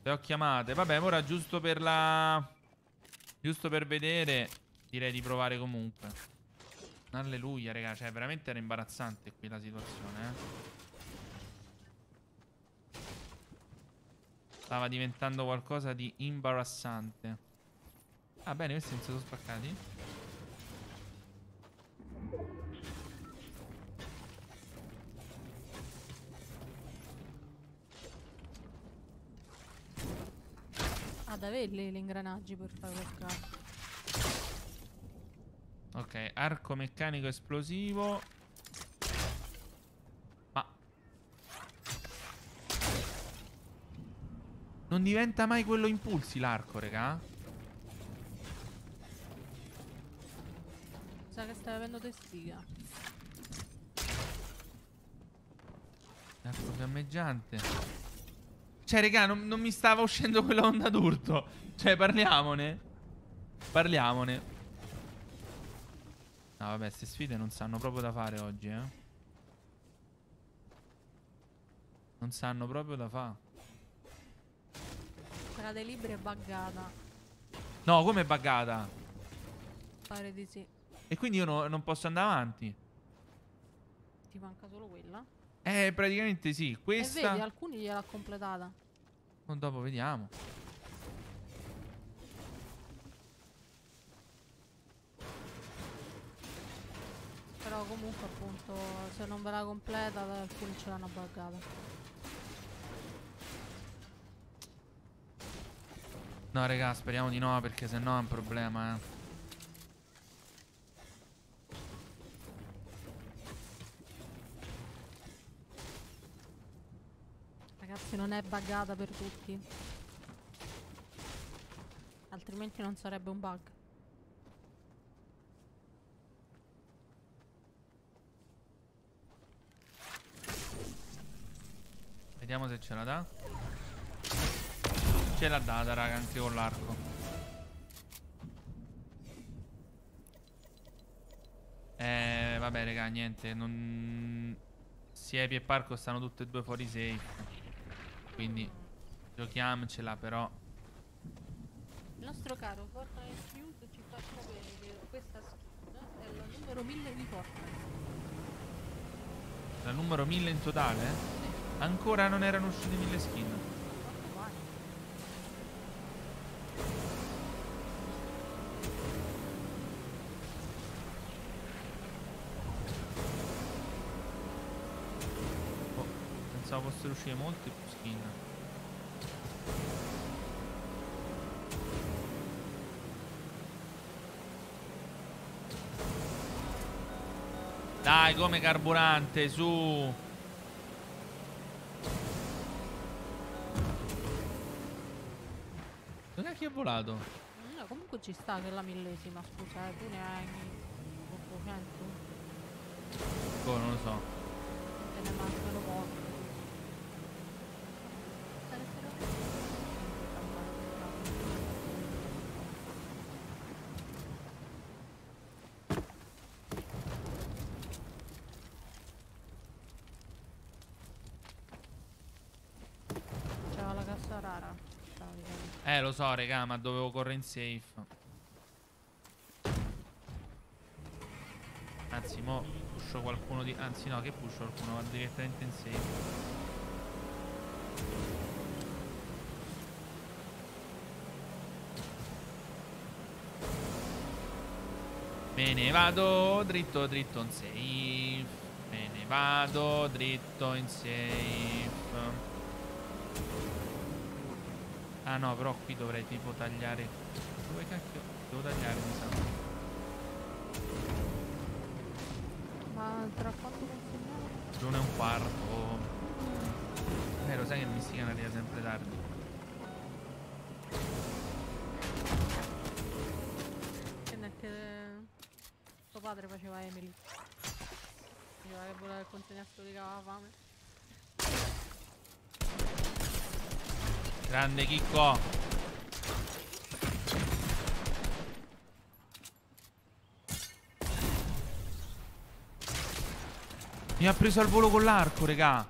Le ho chiamate. Vabbè, ora giusto per la... Giusto per vedere, direi di provare comunque. Alleluia, raga. Cioè, veramente era imbarazzante qui la situazione, eh. Stava diventando qualcosa di imbarazzante. Ah, bene, questi non si sono spaccati. ad avere gli ingranaggi per fare quel cazzo. Ok, arco meccanico esplosivo. Ma... Non diventa mai quello impulsi l'arco, raga? Sa che stai avendo testiga. Arco fiammeggiante. Cioè, regà, non, non mi stava uscendo quella onda d'urto. Cioè, parliamone. Parliamone. No, vabbè, queste sfide non sanno proprio da fare oggi, eh. Non sanno proprio da fare. Quella dei libri è buggata. No, come è buggata? Pare di sì. E quindi io no, non posso andare avanti. Ti manca solo quella? Eh, praticamente sì. Questa... E eh, vedi, alcuni gliel'ha completata. Non dopo vediamo. Però comunque appunto se non ve la completa eh, alcuni ce l'hanno buggata. No raga speriamo di no perché sennò è un problema eh. Ragazzi non è buggata per tutti Altrimenti non sarebbe un bug Vediamo se ce la dà Ce l'ha data raga anche con l'arco Eh vabbè raga niente non... Siepi e Parco stanno tutte e due fuori safe quindi giochiamocela però. Il nostro caro Fortnite Cube ci fa sapere che questa skin è la numero 1000 di Fortnite. La numero 1000 in totale? Sì. Ancora non erano uscite 1000 skin. potessero uscire molte più skin. Dai, come carburante, su! Non è che è volato? No, eh, comunque ci sta che la millesima, scusa, eh, tu ne hai 800? Oh, non lo so. Te ne mancano pochi. Eh, lo so, raga, ma dovevo correre in safe. Anzi, mo pusho qualcuno di... Anzi, no, che pusho qualcuno? Vado direttamente in safe. Me ne vado dritto, dritto in safe. Me ne vado dritto in safe. Ah no, però qui dovrei tipo tagliare... Dove cacchio? Devo tagliare, mi sa. Ma tra quanto consegniamo? L'una e un quarto. Eh, lo sai che il messicano arriva sempre tardi. Che non è eh, padre faceva Emily. Diceva che voleva consegnarsi lo che aveva fame. Grande Chicco. Mi ha preso al volo con l'arco, regà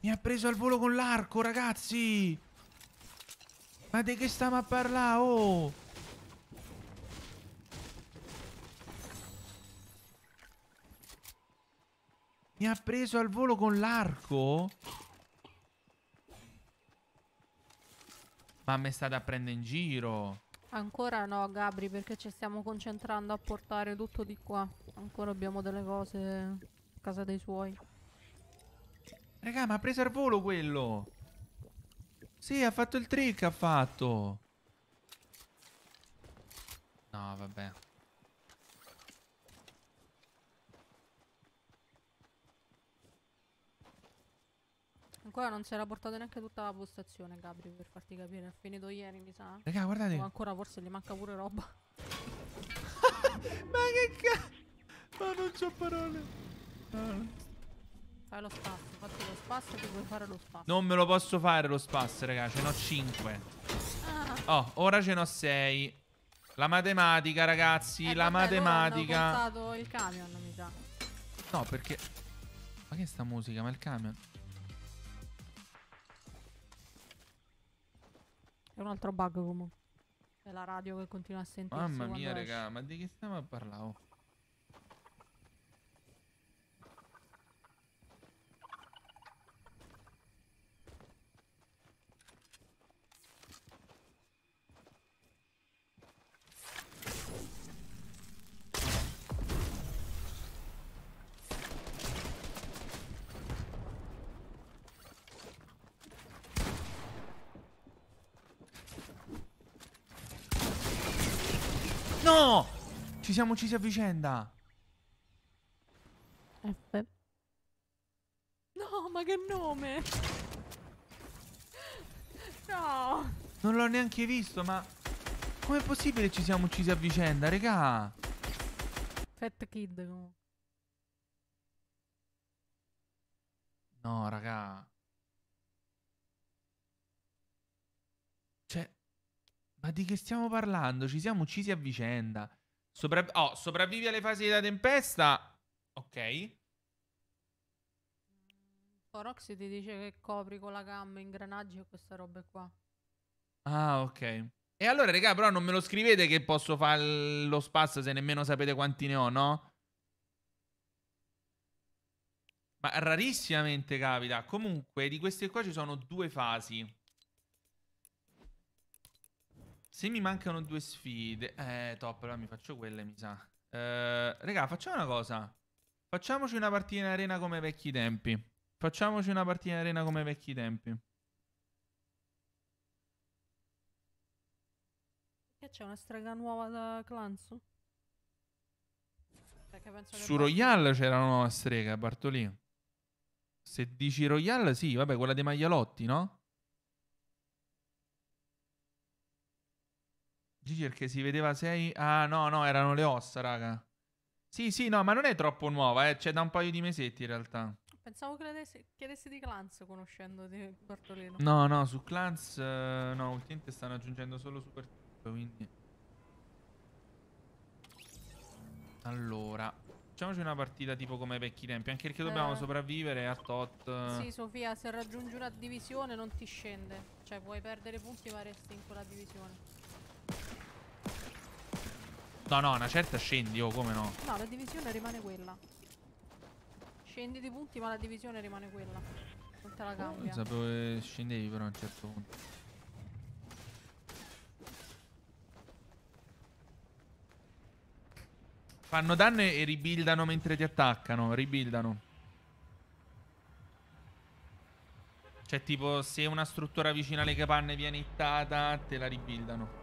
Mi ha preso al volo con l'arco, ragazzi. Ma di che stiamo a parlare, oh? Mi ha preso al volo con l'arco? Ma mi state a prendere in giro? Ancora no, Gabri, perché ci stiamo concentrando a portare tutto di qua. Ancora abbiamo delle cose a casa dei suoi. Raga, ma ha preso al volo quello! Sì, ha fatto il trick, ha fatto! No, vabbè. Ancora non si era portato neanche tutta la postazione, Gabri, per farti capire. È finito ieri, mi sa. Raga, guardate. Ma ancora forse gli manca pure roba. Ma che cazzo? Ma non c'ho parole. Fai lo spasso, fatti lo spasso che vuoi fare lo spasso. Non me lo posso fare lo spasso, raga. Ce n'ho 5. Ah. Oh, ora ce n'ho 6. La matematica, ragazzi. Eh, la vabbè, matematica. portato il camion, mi sa. No, perché. Ma che è sta musica? Ma il camion. È un altro bug comunque. È la radio che continua a sentire. Mamma mia, esce. raga, ma di che stiamo a parlare? Oh. Ci siamo uccisi a vicenda. F. No, ma che nome! No! Non l'ho neanche visto, ma... Com'è possibile ci siamo uccisi a vicenda, regà? Fat Kid, comunque. No, raga. Cioè, ma di che stiamo parlando? Ci siamo uccisi a vicenda. Soprav- oh, sopravvivi alle fasi della tempesta. Ok. Poroxy ti dice che copri con la gamma ingranaggi e questa roba qua. Ah, ok. E allora, regà, però non me lo scrivete che posso fare lo spazio se nemmeno sapete quanti ne ho, no? Ma rarissimamente capita. Comunque, di queste qua ci sono due fasi. Se mi mancano due sfide... Eh, top, allora mi faccio quelle, mi sa. Eh, raga, facciamo una cosa. Facciamoci una partita in arena come vecchi tempi. Facciamoci una partita in arena come vecchi tempi. Che c'è una strega nuova da Clansu? Su Royal c'era una nuova strega, Bartolino. Se dici Royale, sì, vabbè, quella dei maglialotti, no? Gigi perché si vedeva 6. Ah, no, no, erano le ossa, raga. Sì, sì, no, ma non è troppo nuova, eh. C'è da un paio di mesetti in realtà. Pensavo che chiedessi, chiedessi di Clans conoscendo di Bartolino. No, no, su Clans. Uh, no, ultimamente stanno aggiungendo solo Super Tip, quindi. Allora, facciamoci una partita tipo come ai vecchi tempi, anche perché dobbiamo eh. sopravvivere a tot. Sì, Sofia, se raggiungi una divisione non ti scende. Cioè, puoi perdere punti ma resti in quella divisione. No, no, una certa scendi, oh, come no? No, la divisione rimane quella. Scendi di punti, ma la divisione rimane quella. Oh, non te la cambia. Oh, sapevo che scendevi però a un certo punto. Fanno danno e ribuildano mentre ti attaccano. Ribuildano. Cioè, tipo, se una struttura vicina alle capanne viene ittata, te la ribuildano.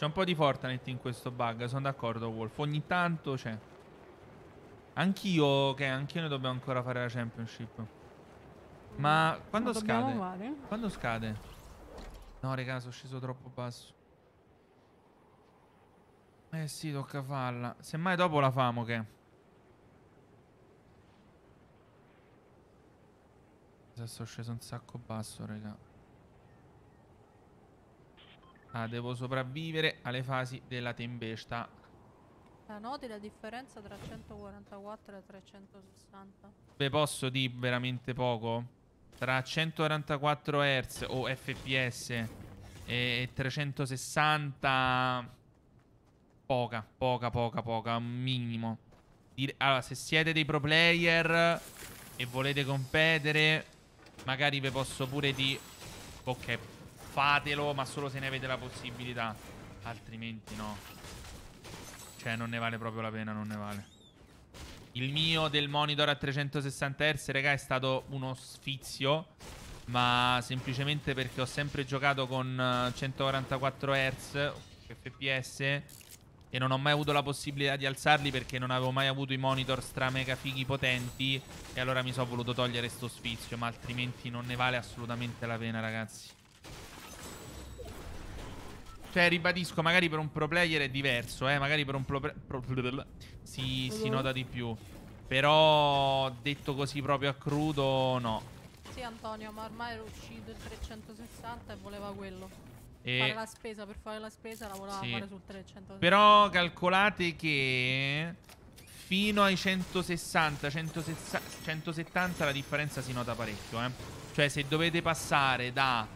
C'è un po' di Fortnite in questo bug, sono d'accordo Wolf. Ogni tanto c'è. Anch'io, ok, anch'io noi dobbiamo ancora fare la championship. Ma mm. quando Ma scade? Fare? Quando scade? No, raga, sono sceso troppo basso. Eh sì, tocca farla. Semmai dopo la famo che. Okay. sceso un sacco basso, raga. Ah, devo sopravvivere alle fasi della tempesta. La noti la differenza tra 144 e 360? Ve posso dire veramente poco? Tra 144 Hz o FPS e 360... Poca, poca, poca, poca, un minimo. Dire... Allora, se siete dei pro player e volete competere, magari ve posso pure di... Ok, Fatelo, ma solo se ne avete la possibilità. Altrimenti no. Cioè, non ne vale proprio la pena, non ne vale. Il mio del monitor a 360 Hz, raga, è stato uno sfizio. Ma semplicemente perché ho sempre giocato con 144 Hz, FPS, e non ho mai avuto la possibilità di alzarli perché non avevo mai avuto i monitor stra mega fighi potenti e allora mi sono voluto togliere sto sfizio ma altrimenti non ne vale assolutamente la pena ragazzi cioè, ribadisco, magari per un pro player è diverso, eh. Magari per un pro, pro si, si mhm. nota di più. Però, detto così proprio a crudo, no. Sì, Antonio, ma ormai era uscito il 360 e voleva quello. E... Fare la spesa, per fare la spesa la voleva sì. fare sul 360. Però calcolate che fino ai 160, 160, 170 la differenza si nota parecchio, eh. Cioè, se dovete passare da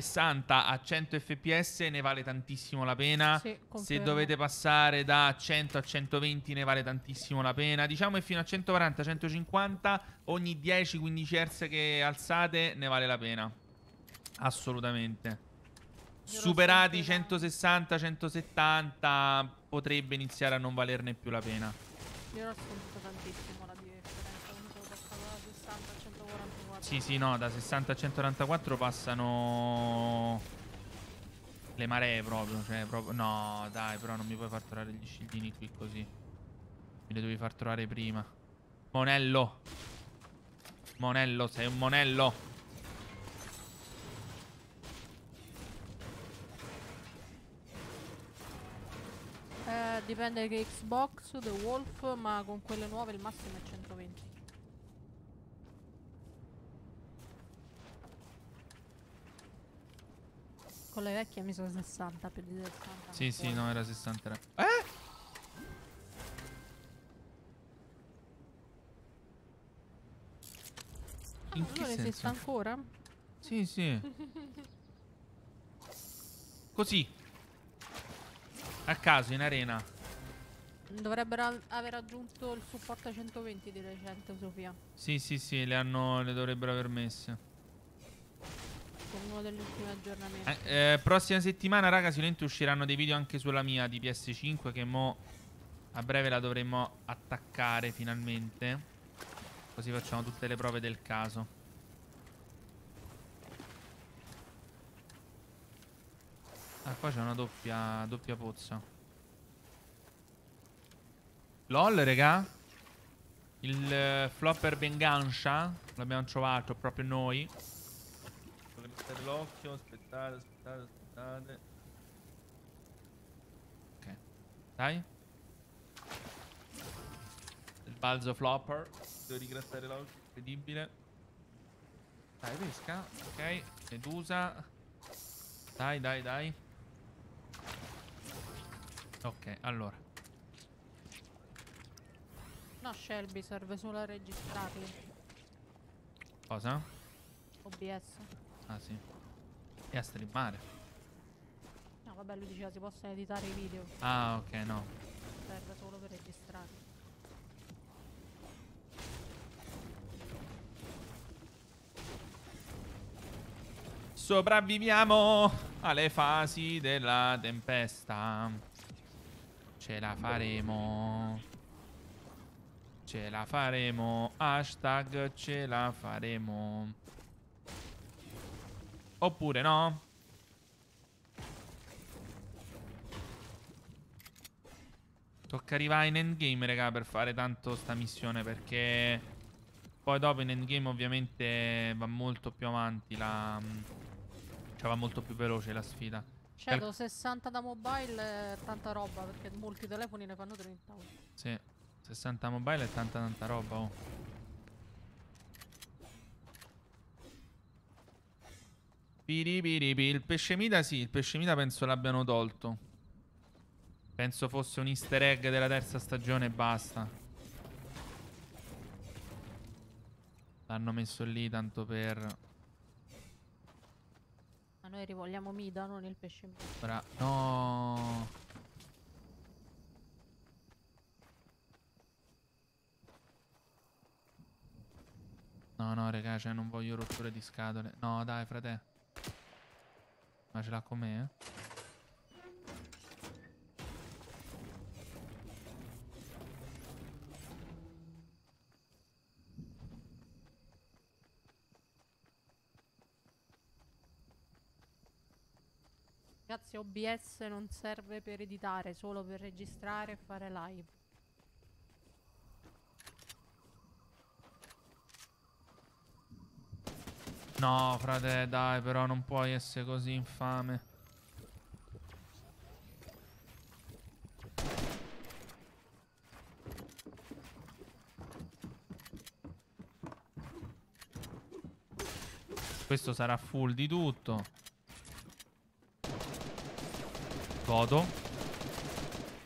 60 a 100 fps ne vale tantissimo la pena. Sì, Se dovete passare da 100 a 120 ne vale tantissimo la pena. Diciamo che fino a 140-150 ogni 10-15 Hz che alzate ne vale la pena. Assolutamente. Superati 160-170 potrebbe iniziare a non valerne più la pena. Io l'ho assunto Sì, sì, no, da 60 a 194 passano le maree proprio, cioè proprio... No, dai, però non mi puoi far trovare gli scildini qui così. Me li devi far trovare prima. Monello. Monello, sei un monello. Eh, dipende che Xbox, The Wolf, ma con quelle nuove il massimo è 120. con le vecchie mi sono 60 più di 60. Sì, sì, no, era 63. Eh? In ah, che allora senso? ancora? Sì, sì. Così. A caso, in arena. Dovrebbero aver aggiunto il supporto a 120 di recente, Sofia. Sì, sì, sì, le, hanno, le dovrebbero aver messe con uno degli ultimi aggiornamenti. Eh, eh, prossima settimana, raga, sicuramente usciranno dei video anche sulla mia di PS5 che mo a breve la dovremmo attaccare finalmente. Così facciamo tutte le prove del caso. Ah, qua c'è una doppia, doppia pozza. LOL, raga. Il uh, flopper Bengansha. L'abbiamo trovato proprio noi per l'occhio, aspettate, aspettate, aspettate. Ok. Dai. Il balzo flopper. Devo rigrattare l'occhio, incredibile. Dai, pesca. Ok, medusa. Dai, dai, dai. Ok, allora. No, Shelby serve solo a registrarli. Cosa? OBS. Ah sì. E a streamare. No, vabbè, lui diceva si possa editare i video. Ah, ok, no. Serve solo per registrare. Sopravviviamo alle fasi della tempesta. Ce la faremo. Ce la faremo. Hashtag ce la faremo. Oppure no? Tocca arrivare in endgame, raga, per fare tanto sta missione, perché... Poi dopo in endgame ovviamente va molto più avanti la... Cioè va molto più veloce la sfida. 60 da mobile e tanta roba, perché molti telefoni ne fanno 30. Sì, 60 mobile e tanta tanta roba, oh. Il pescemita sì, il pescemita penso l'abbiano tolto. Penso fosse un easter egg della terza stagione e basta. L'hanno messo lì tanto per... Ma noi rivolgiamo Mida, non il pescemita. Bra no. No, no, raga, cioè non voglio rotture di scatole. No, dai, frate. Ma ce l'ha con me, eh? Ragazzi, OBS non serve per editare, solo per registrare e fare live. No, frate, dai, però non puoi essere così infame. Questo sarà full di tutto. Godo.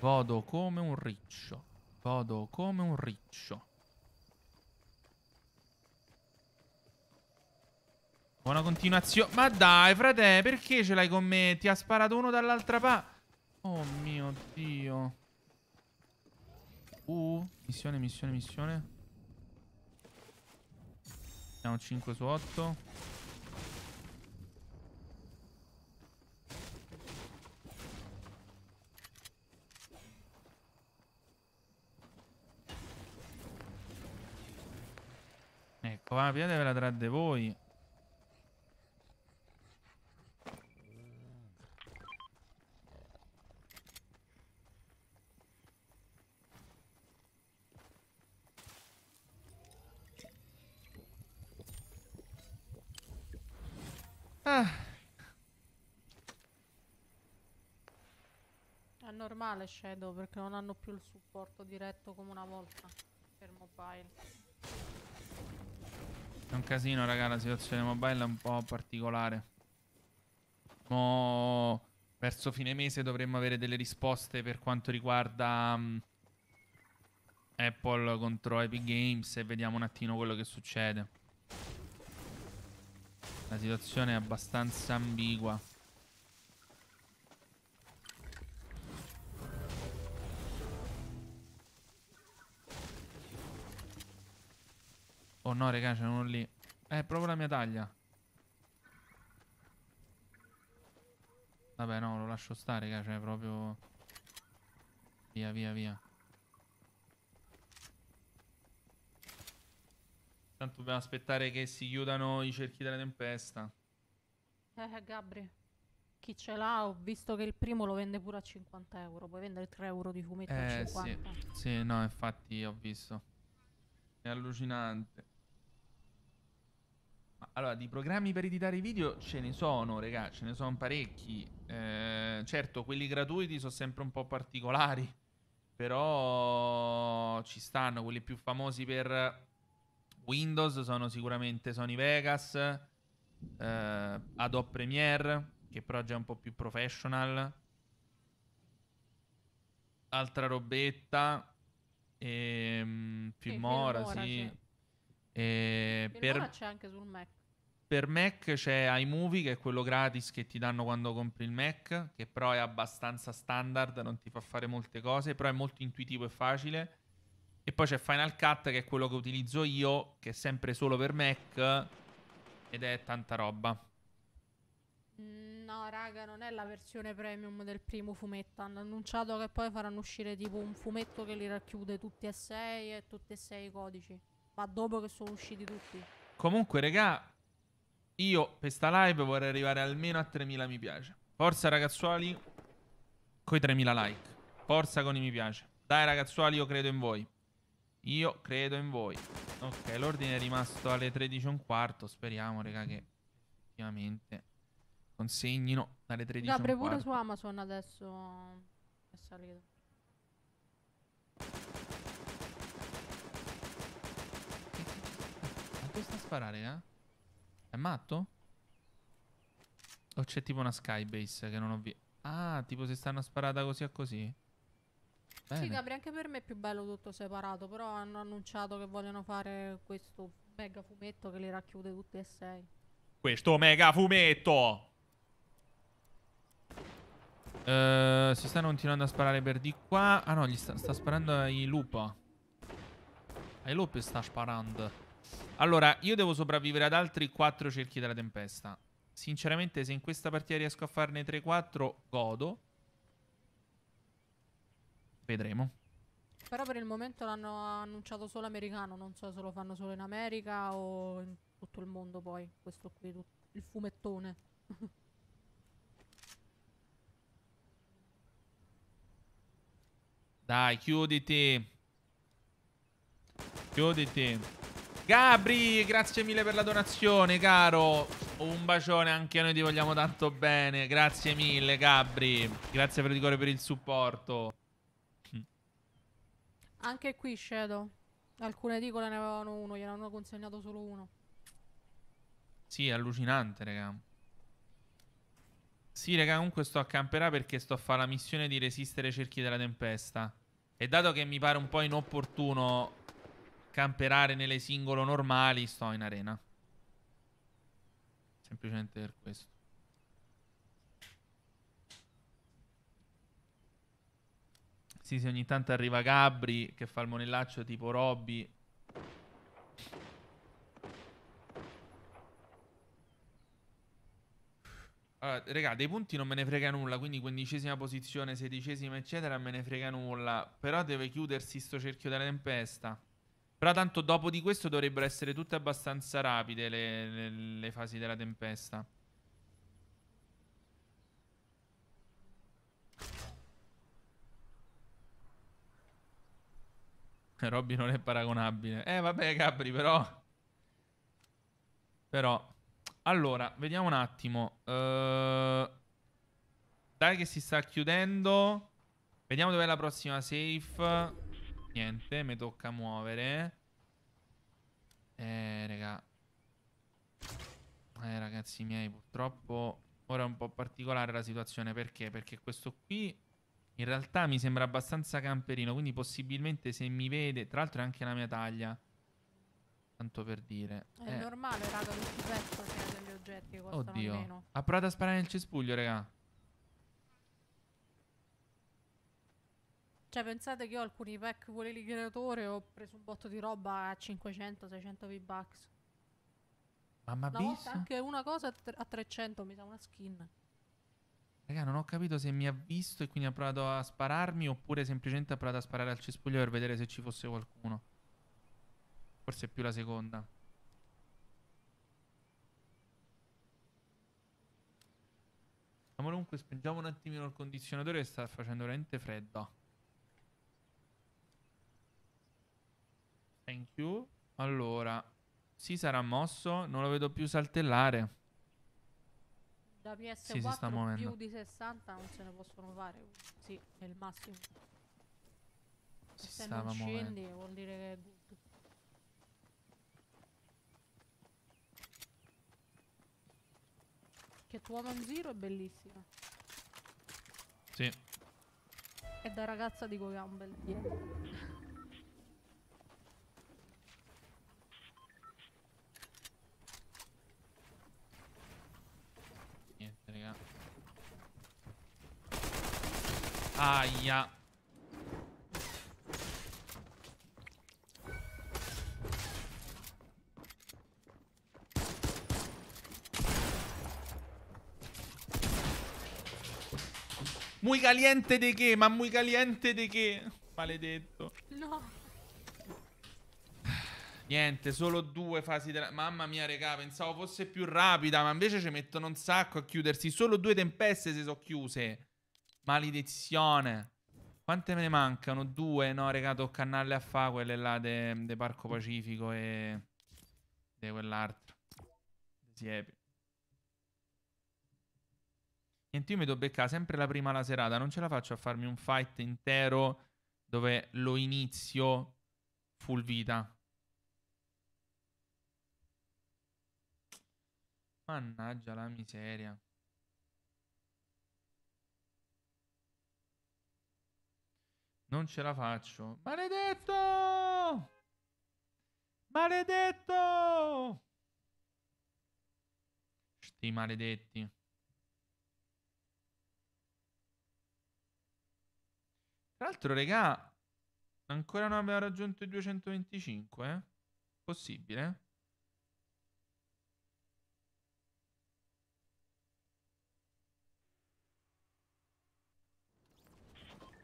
Godo come un riccio. Godo come un riccio. Buona continuazione. Ma dai, frate, perché ce l'hai con me? Ti ha sparato uno dall'altra parte. Oh mio Dio. Uh, missione, missione, missione. Abbiamo 5 su 8. Ecco, va, piatevela tra di voi. Ah. È normale Shadow perché non hanno più il supporto diretto come una volta per mobile. È un casino, raga, la situazione mobile è un po' particolare. Mo verso fine mese dovremmo avere delle risposte per quanto riguarda um, Apple contro Epic Games e vediamo un attimo quello che succede. La situazione è abbastanza ambigua. Oh no, raga, c'è uno lì. È proprio la mia taglia. Vabbè, no, lo lascio stare, raga, cioè proprio... Via, via, via. Tanto dobbiamo aspettare che si chiudano i cerchi della tempesta. Eh, eh, Gabri, chi ce l'ha? Ho visto che il primo lo vende pure a 50 euro. Puoi vendere 3 euro di fumetto eh, a 50. Sì. sì, no, infatti ho visto. È allucinante. Allora, di programmi per editare i video ce ne sono, regà, ce ne sono parecchi. Eh, certo, quelli gratuiti sono sempre un po' particolari, però ci stanno quelli più famosi per Windows sono sicuramente Sony Vegas, eh, Adobe Premiere, che però è già un po' più professional. Altra robetta, ehm, Filmora, Filmora, sì. sì. E eh, per... c'è anche sul Mac. Per Mac c'è iMovie, che è quello gratis che ti danno quando compri il Mac, che però è abbastanza standard, non ti fa fare molte cose, però è molto intuitivo e facile. E poi c'è Final Cut che è quello che utilizzo io, che è sempre solo per Mac ed è tanta roba. Mm, no, raga, non è la versione premium del primo fumetto. Hanno annunciato che poi faranno uscire tipo un fumetto che li racchiude tutti e sei e tutti e sei i codici. Ma dopo che sono usciti tutti. Comunque, raga, io per sta live vorrei arrivare almeno a 3000 mi piace. Forza, ragazzuoli, con i 3000 like. Forza con i mi piace. Dai, ragazzuoli, io credo in voi. Io credo in voi. Ok, l'ordine è rimasto alle 13 e un quarto. Speriamo, raga, che effettivamente consegnino dalle 13 e un quarto. pure su Amazon adesso è salito. Ma che sta a sparare, raga? Eh? È matto? O c'è tipo una skybase che non ho visto? Ah, tipo se stanno a sparata così a così? Bene. Sì, Gabri, anche per me è più bello tutto separato, però hanno annunciato che vogliono fare questo mega fumetto che li racchiude tutti e sei. Questo mega fumetto! Uh, si sta continuando a sparare per di qua. Ah no, gli sta, sta sparando ai lupo. Ai lupo sta sparando. Allora, io devo sopravvivere ad altri 4 cerchi della tempesta. Sinceramente, se in questa partita riesco a farne 3-4, godo. Vedremo. Però per il momento l'hanno annunciato solo americano, non so se lo fanno solo in America o in tutto il mondo poi, questo qui, il fumettone. Dai, chiuditi. Chiuditi. Gabri, grazie mille per la donazione, caro. Un bacione, anche a noi ti vogliamo tanto bene. Grazie mille, Gabri. Grazie per il cuore per il supporto. Anche qui Shadow. Alcune edicole ne avevano uno, gliene hanno consegnato solo uno. Sì, è allucinante, raga. Sì, raga, comunque sto a camperà perché sto a fare la missione di resistere ai cerchi della tempesta. E dato che mi pare un po' inopportuno camperare nelle singole normali, sto in arena. Semplicemente per questo. Sì, sì, ogni tanto arriva Gabri che fa il monellaccio tipo Robby. Allora, regà, dei punti non me ne frega nulla, quindi quindicesima posizione, sedicesima, eccetera, me ne frega nulla. Però deve chiudersi sto cerchio della tempesta. Però tanto dopo di questo dovrebbero essere tutte abbastanza rapide le, le, le fasi della tempesta. Robby non è paragonabile. Eh vabbè Gabri però... Però... Allora, vediamo un attimo. Uh... Dai che si sta chiudendo. Vediamo dov'è la prossima safe. Niente, mi tocca muovere. Eh, raga. Eh, ragazzi miei, purtroppo... Ora è un po' particolare la situazione. Perché? Perché questo qui in realtà mi sembra abbastanza camperino, quindi possibilmente se mi vede, tra l'altro è anche la mia taglia. Tanto per dire. È eh. normale, raga, tutti pezzo che degli oggetti costano Oddio. meno. Ha provato a sparare nel cespuglio, raga. Cioè, pensate che io alcuni pack, quelli di creatore, ho preso un botto di roba a 500-600 V-Bucks. Mamma mia. Una volta anche una cosa a 300, mi sa, una skin. Raga, non ho capito se mi ha visto e quindi ha provato a spararmi oppure semplicemente ha provato a sparare al cespuglio per vedere se ci fosse qualcuno. Forse è più la seconda. Ma comunque spengiamo un attimino il condizionatore che sta facendo veramente freddo. Thank you. Allora, si sarà mosso, non lo vedo più saltellare. Da PS4 sì, più di 60 non se ne possono fare. Sì, è il massimo. Si se non scendi vuol dire che è good. Che tuo Man Zero è bellissima. Sì. E da ragazza dico che ha Aia. Muy caliente di che? Ma muy caliente di che? Maledetto. No. Niente, solo due fasi della... Mamma mia, regà, pensavo fosse più rapida, ma invece ci mettono un sacco a chiudersi. Solo due tempeste si sono chiuse. Maledizione. Quante me ne mancano? Due? No, raga, tocca annarle a fa quelle là de, de Parco Pacifico e... De quell'altro. Siepe. Niente, io mi do becca sempre la prima la serata. Non ce la faccio a farmi un fight intero dove lo inizio full vita. Mannaggia la miseria. Non ce la faccio. Maledetto! Maledetto! Sti maledetti. Tra l'altro, regà, ancora non abbiamo raggiunto i 225, eh? Possibile?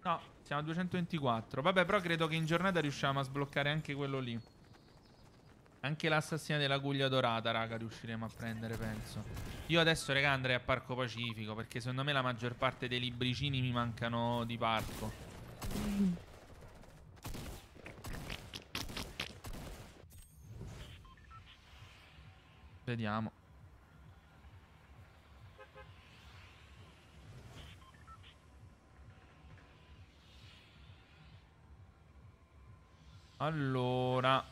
No, siamo a 224. Vabbè, però credo che in giornata riusciamo a sbloccare anche quello lì. Anche l'assassina della Guglia Dorata, raga, riusciremo a prendere, penso. Io adesso, raga, andrei a Parco Pacifico, perché secondo me la maggior parte dei libricini mi mancano di parco. Vediamo. Allora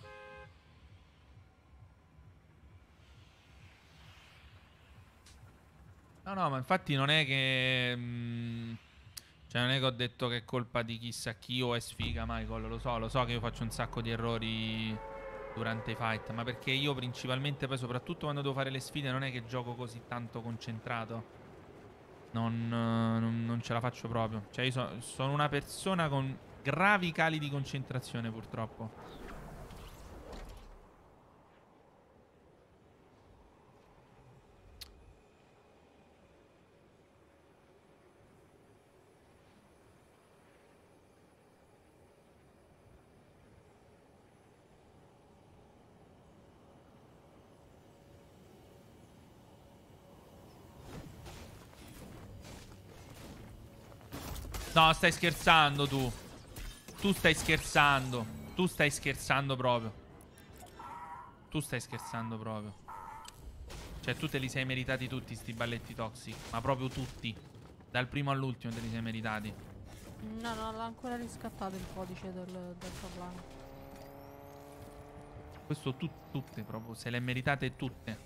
No, no, ma infatti non è che... Mm, cioè non è che ho detto che è colpa di chissà chi o è sfiga Michael, lo so, lo so che io faccio un sacco di errori durante i fight, ma perché io principalmente, poi soprattutto quando devo fare le sfide, non è che gioco così tanto concentrato. Non, non, non ce la faccio proprio. Cioè io so, sono una persona con gravi cali di concentrazione purtroppo. No, stai scherzando tu. Tu stai scherzando. Tu stai scherzando proprio. Tu stai scherzando proprio. Cioè, tu te li sei meritati tutti, sti balletti toxic. Ma proprio tutti. Dal primo all'ultimo te li sei meritati. No, no, l'ha ancora riscattato il codice del, del problema. Questo tu, tutte proprio, se le meritate tutte.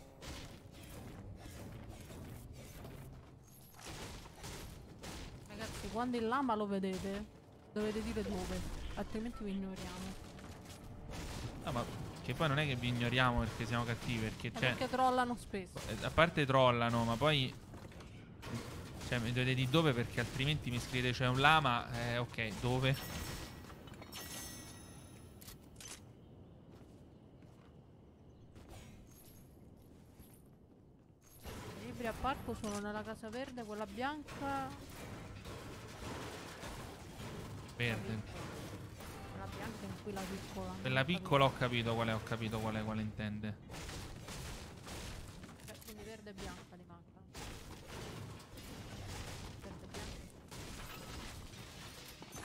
Ragazzi, quando il lama lo vedete, Dovete dire dove, altrimenti vi ignoriamo. No, ma che poi non è che vi ignoriamo perché siamo cattivi, perché c'è. Eh, cioè... Perché trollano spesso. Eh, a parte trollano, ma poi... Cioè, mi dovete dire dove perché altrimenti mi scrivete c'è un lama, eh, ok, dove? libri a parco sono nella casa verde, quella bianca Verde. Quella piccola. Quella piccola ho capito quale, ho capito quale, quale intende. Beh, quindi verde e bianca li manca. Verde e bianca.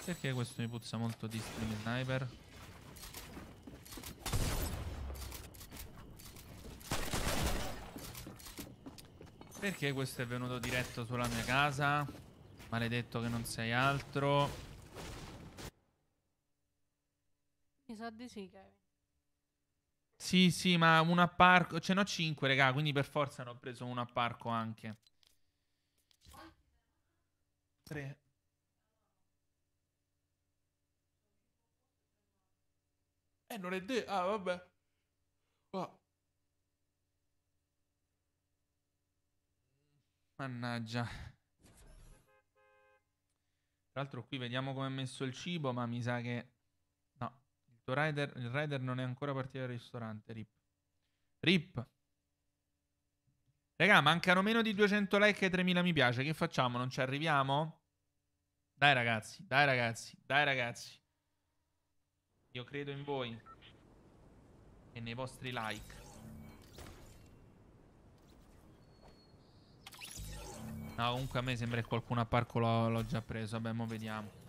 Perché questo mi puzza molto di stream sniper? Perché questo è venuto diretto sulla mia casa? Maledetto che non sei altro. Mi sa di sì, Kevin. Sì, sì, ma un apparco. Ce n'ho 5, regà, quindi per forza ne ho preso un apparco anche. 3. Eh, non è de- Ah, vabbè. Oh. Mannaggia. Tra l'altro qui vediamo come è messo il cibo, ma mi sa che scritto rider, il rider non è ancora partito dal ristorante, rip. Rip. Raga, mancano meno di 200 like e 3000 mi piace. Che facciamo? Non ci arriviamo? Dai ragazzi, dai ragazzi, dai ragazzi. Io credo in voi e nei vostri like. No, comunque a me sembra che qualcuno a parco l'ho già preso. Vabbè, mo vediamo.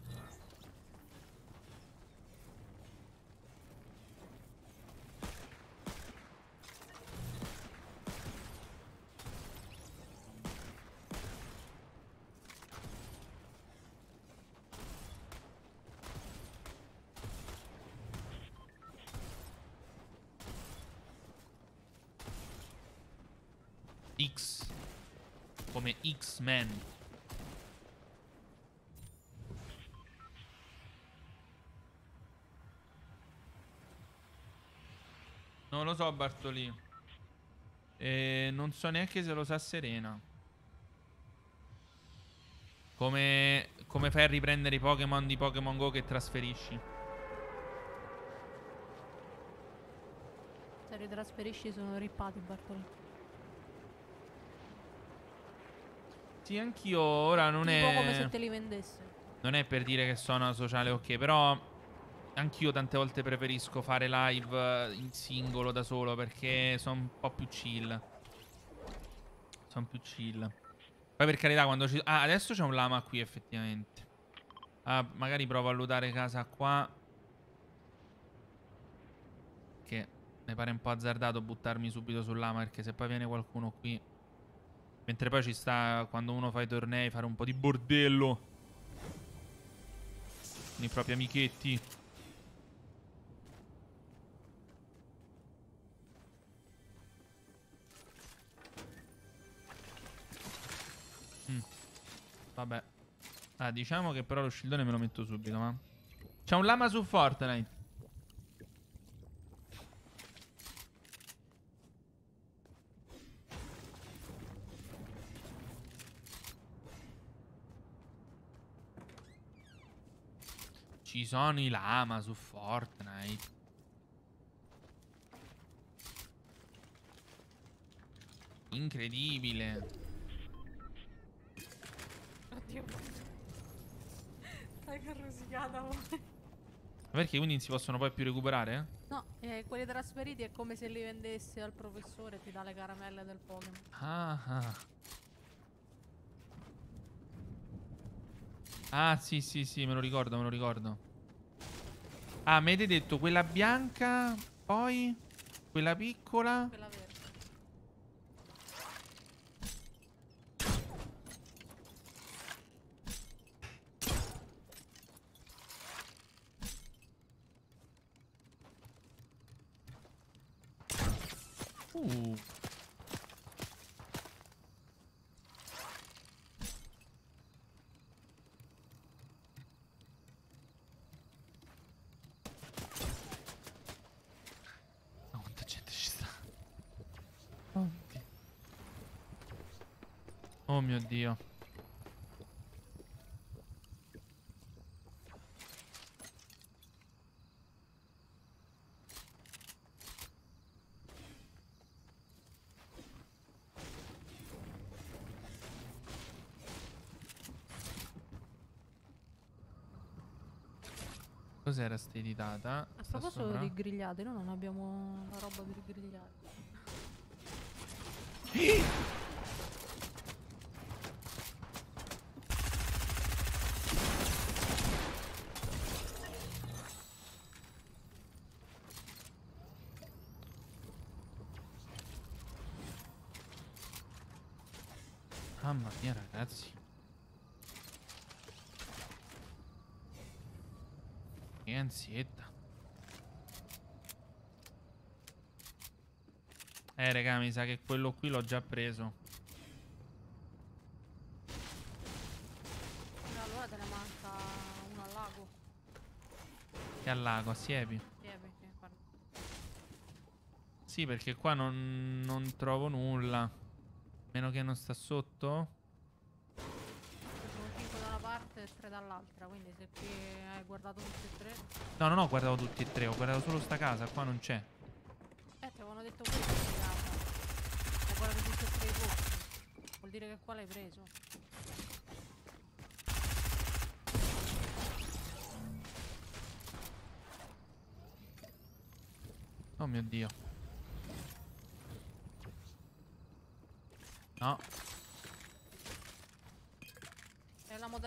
non lo so Bartoli E non so neanche se lo sa Serena. Come, come fai a riprendere i Pokémon di Pokémon Go che trasferisci? Se li trasferisci sono rippati Bartoli Sì, anch'io ora non tipo è... Un po' come se te li vendesse. Non è per dire che sono sociale ok, però... Anch'io tante volte preferisco fare live eh, in singolo da solo perché sono un po' più chill. Sono più chill. Poi per carità quando ci... Ah, adesso c'è un lama qui effettivamente. Ah, magari provo a lootare casa qua. Che mi pare un po' azzardato buttarmi subito sul lama perché se poi viene qualcuno qui... Mentre poi ci sta, quando uno fa i tornei, fare un po' di bordello. Con i propri amichetti. Vabbè. Ah, diciamo che però lo scildone me lo metto subito, ma... C'è un lama su Fortnite. Ci sono i lama su Fortnite. Incredibile. Oddio. Stai che rosicata vuoi. Perché quindi si possono poi più recuperare? Eh? No, eh, quelli trasferiti è come se li vendessi al professore e ti dà le caramelle del Pokémon. Ah, ah. Ah, sì, sì, sì, me lo ricordo, me lo ricordo. Ah, mi avete detto quella bianca, poi quella piccola. Quella vera. Dio. Cos'era sterilata? A proposito sopra? di grigliate, noi non abbiamo la roba per grigliate. Ansietta. Eh, raga, mi sa che quello qui l'ho già preso. No, allora te ne manca uno al lago. Che al lago, a Siepi? Siepi, sì, perché qua non, non trovo nulla. meno che non sta sotto. dall'altra, quindi se qui hai guardato tutti e tre... No, non ho guardato tutti e tre, ho guardato solo sta casa, qua non c'è. Eh, ti avevano detto pure questa casa. Ho guardato tutti e tre i posti. Vuol dire che qua l'hai preso. Oh mio Dio. No.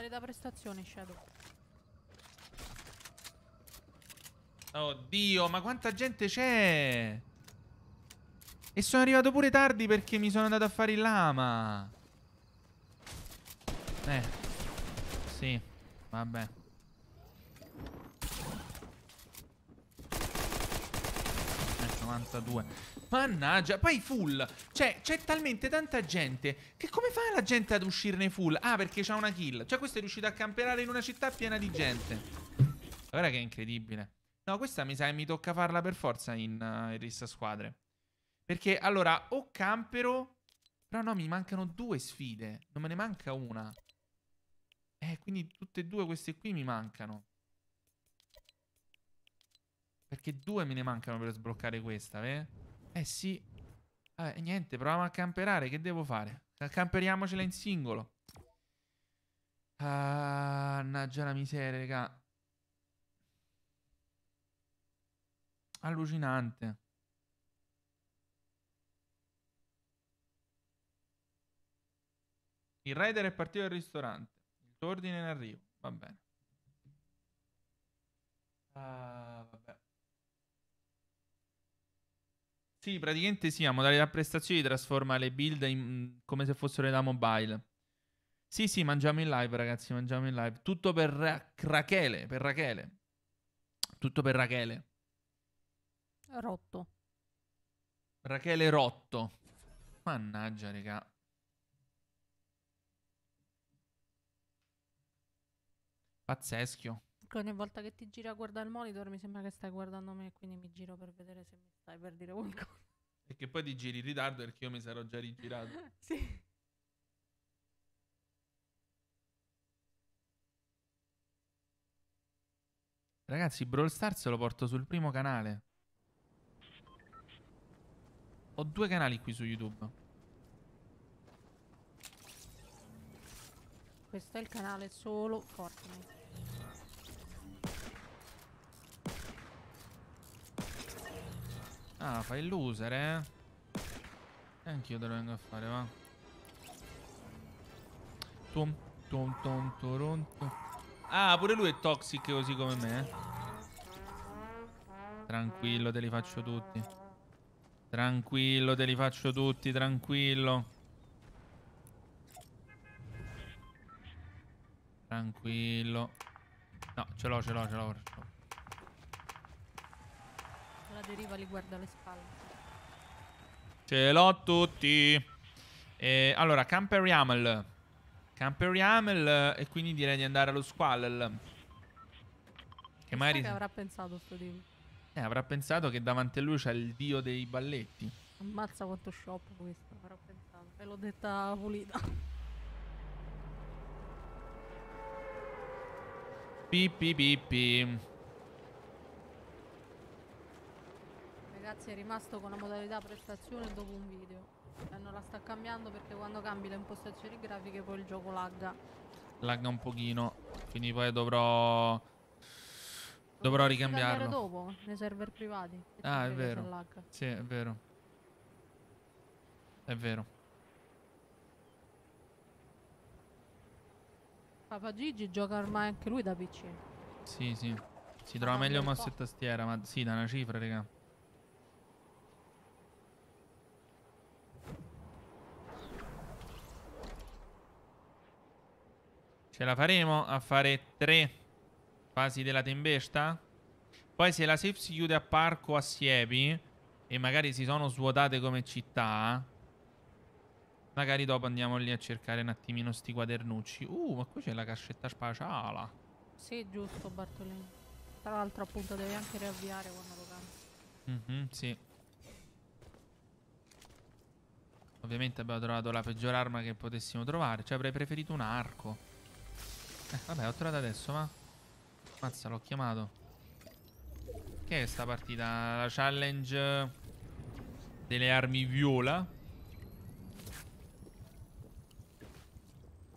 da prestazione, Shadow. Oddio, oh, ma quanta gente c'è? E sono arrivato pure tardi perché mi sono andato a fare il lama. Eh. Sì. Vabbè. 72. Mannaggia, poi full. Cioè, c'è talmente tanta gente che come fa la gente ad uscirne full? Ah, perché c'ha una kill. Cioè, questo è riuscito a camperare in una città piena di gente. Guarda che è incredibile. No, questa mi sa che mi tocca farla per forza in, uh, in rissa squadre. Perché, allora, o campero... Però no, mi mancano due sfide. Non me ne manca una. Eh, quindi tutte e due queste qui mi mancano. Perché due me ne mancano per sbloccare questa, eh? Eh sì. Eh, niente, proviamo a camperare. Che devo fare? Camperiamocela in singolo. Ah, mannaggia la miseria, raga. Allucinante. Il rider è partito dal ristorante. Il tuo ordine in arrivo. Va bene. Ah. Sì, praticamente sì, la modalità prestazioni trasforma le build in, mm, come se fossero da mobile. Sì, sì, mangiamo in live, ragazzi, mangiamo in live. Tutto per Ra- Rachele, per Rachele. Tutto per Rachele. Rotto. Rachele Rotto. Mannaggia, raga. Pazzeschio ogni volta che ti gira a guardare il monitor mi sembra che stai guardando me, quindi mi giro per vedere se mi stai per dire qualcosa. E che poi ti giri in ritardo perché io mi sarò già rigirato. sì. Ragazzi, Brawl Stars lo porto sul primo canale. Ho due canali qui su YouTube. Questo è il canale solo Fortnite. Ah, fai il loser, eh? E anch'io te lo vengo a fare, va. Tom, tom, tom, toronto. Ah, pure lui è toxic così come me. Eh. Tranquillo, te li faccio tutti. Tranquillo, te li faccio tutti, tranquillo. Tranquillo. No, ce l'ho, ce l'ho, ce l'ho. Alla deriva li guarda alle spalle. Ce l'ho tutti. E, allora, camperiamel. Camperiamo. e quindi direi di andare allo squall. Che magari... Che avrà pensato sto dio? Eh, avrà pensato che davanti a lui c'è il dio dei balletti. Ammazza quanto scioppo questo, avrà pensato. Ve l'ho detta pulita. Pippi pippi. ragazzi è rimasto con la modalità prestazione dopo un video e eh, non la sta cambiando perché quando cambi le impostazioni grafiche poi il gioco lagga lagga un pochino quindi poi dovrò dovrò Lo ricambiarlo dopo nei server privati ah è vero sì è vero è vero Papa Gigi gioca ormai anche lui da PC sì sì si trova ah, meglio mouse e tastiera ma sì da una cifra raga Ce la faremo a fare tre fasi della tempesta? Poi se la safe si chiude a Parco a Siepi e magari si sono svuotate come città, magari dopo andiamo lì a cercare un attimino sti quadernucci. Uh, ma qui c'è la cascetta spaciala. Sì, giusto Bartolino. Tra l'altro appunto devi anche riavviare quando lo cambi. Mm -hmm, sì. Ovviamente abbiamo trovato la peggior arma che potessimo trovare. Cioè avrei preferito un arco. Eh, vabbè, ho trovato adesso, ma... Mazza, l'ho chiamato. Che è sta partita? La challenge delle armi viola.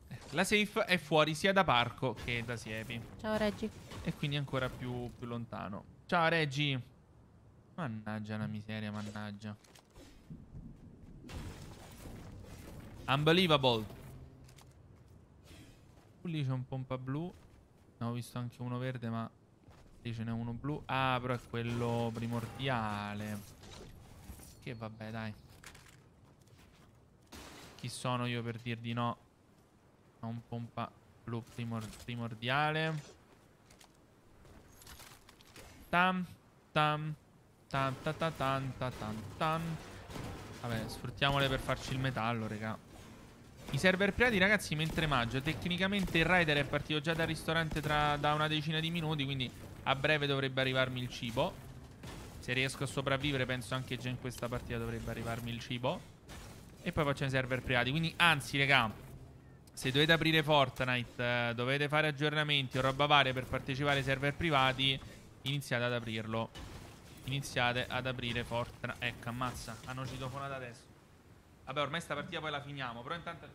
Eh, la safe è fuori sia da parco che da siepi. Ciao Reggi. E quindi ancora più, più lontano. Ciao Reggi. Mannaggia la miseria, mannaggia. Unbelievable. Lì c'è un pompa blu. Ne ho visto anche uno verde, ma lì ce n'è uno blu. Ah, però è quello primordiale. Che vabbè, dai. Chi sono io per dir di no? Ho un pompa blu primor primordiale. Tam, tam, tam, ta, ta, tam, ta, tam, tam. Vabbè, sfruttiamole per farci il metallo, raga. I server privati, ragazzi mentre mangio Tecnicamente il rider è partito già dal ristorante tra, da una decina di minuti Quindi a breve dovrebbe arrivarmi il cibo Se riesco a sopravvivere penso anche già in questa partita dovrebbe arrivarmi il cibo E poi facciamo i server privati. Quindi anzi raga Se dovete aprire Fortnite eh, Dovete fare aggiornamenti o roba varia per partecipare ai server privati Iniziate ad aprirlo Iniziate ad aprire Fortnite Ecco ammazza hanno citofonato adesso Vabbè, ormai sta partita poi la finiamo, però intanto...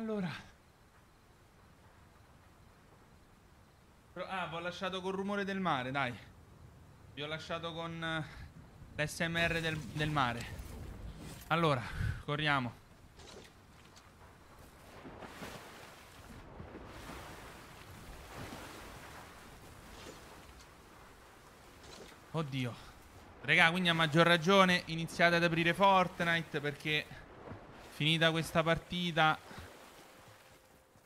Allora... Ah, vi ho lasciato col rumore del mare, dai. Vi ho lasciato con uh, eh, l'SMR del, del mare. Allora, corriamo. Oddio. Regà, quindi a maggior ragione iniziate ad aprire Fortnite perché finita questa partita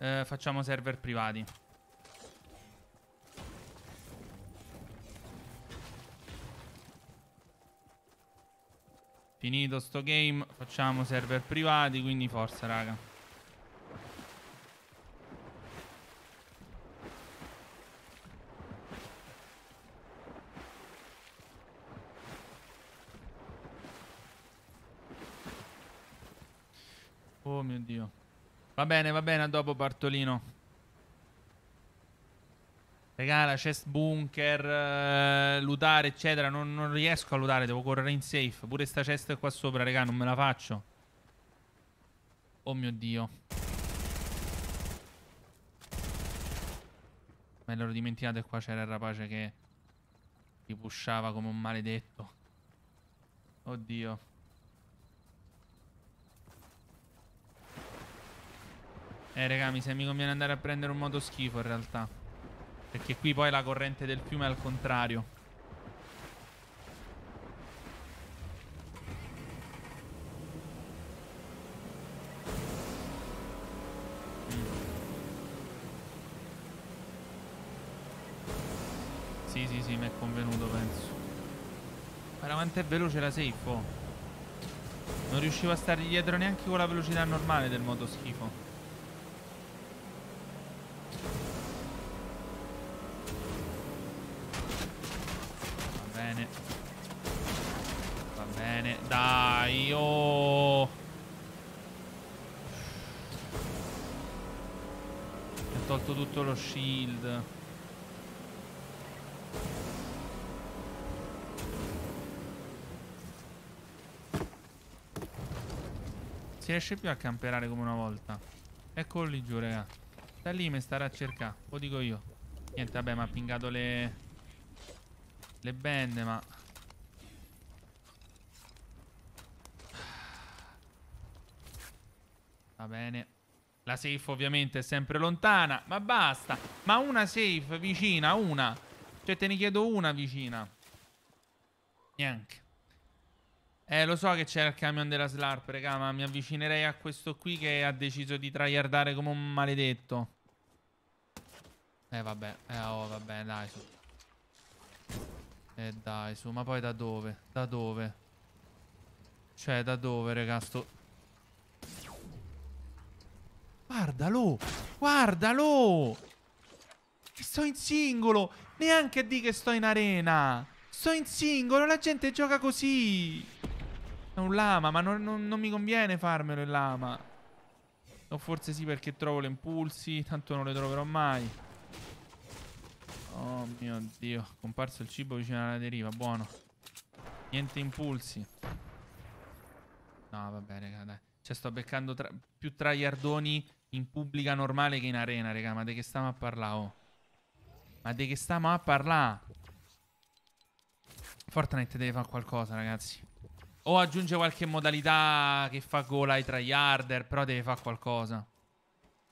eh, facciamo server privati. Finito sto game, facciamo server privati, quindi forza raga. Va bene, va bene, a dopo Bartolino. Regala, chest bunker, eh, lutare, eccetera. Non, non, riesco a lutare, devo correre in safe. Pure sta chest qua sopra, regà, non me la faccio. Oh mio Dio. Me l'ero dimenticato e qua c'era il rapace che... Ti pushava come un maledetto. Oddio. Eh, raga, mi se mi conviene andare a prendere un moto schifo in realtà. Perché qui poi la corrente del fiume è al contrario. Mm. Sì, sì, sì, mi è convenuto, penso. Ma quanto è veloce la safe, oh. Non riuscivo a stare dietro neanche con la velocità normale del moto schifo. bene. Va bene. Dai, oh. Mi ha tolto tutto lo shield. Si riesce più a camperare come una volta. Eccolo lì giù, raga. Da lì mi starà a cercare. Lo dico io. Niente, vabbè, mi ha pingato le le bende, ma... Va bene. La safe ovviamente è sempre lontana, ma basta. Ma una safe vicina, una. Cioè te ne chiedo una vicina. Neanche. Eh, lo so che c'era il camion della Slarp, raga, ma mi avvicinerei a questo qui che ha deciso di tryhardare come un maledetto. Eh, vabbè. Eh, oh, vabbè, dai. Su. E eh dai, su, ma poi da dove? Da dove? Cioè, da dove, raga, sto... Guardalo! Guardalo! Sto in singolo! Neanche di che sto in arena! Sto in singolo, la gente gioca così! È un lama, ma non, non, non mi conviene farmelo il lama. O forse sì perché trovo le impulsi, tanto non le troverò mai. Oh mio dio, comparso il cibo vicino alla deriva, buono. Niente impulsi. No, vabbè, raga, dai. Cioè, sto beccando tra più traiardoni in pubblica normale che in arena, raga. Ma di che stiamo a parlare, oh? Ma di che stiamo a parlare? Fortnite deve fare qualcosa, ragazzi. O aggiunge qualche modalità che fa gola ai tryharder, però deve fare qualcosa.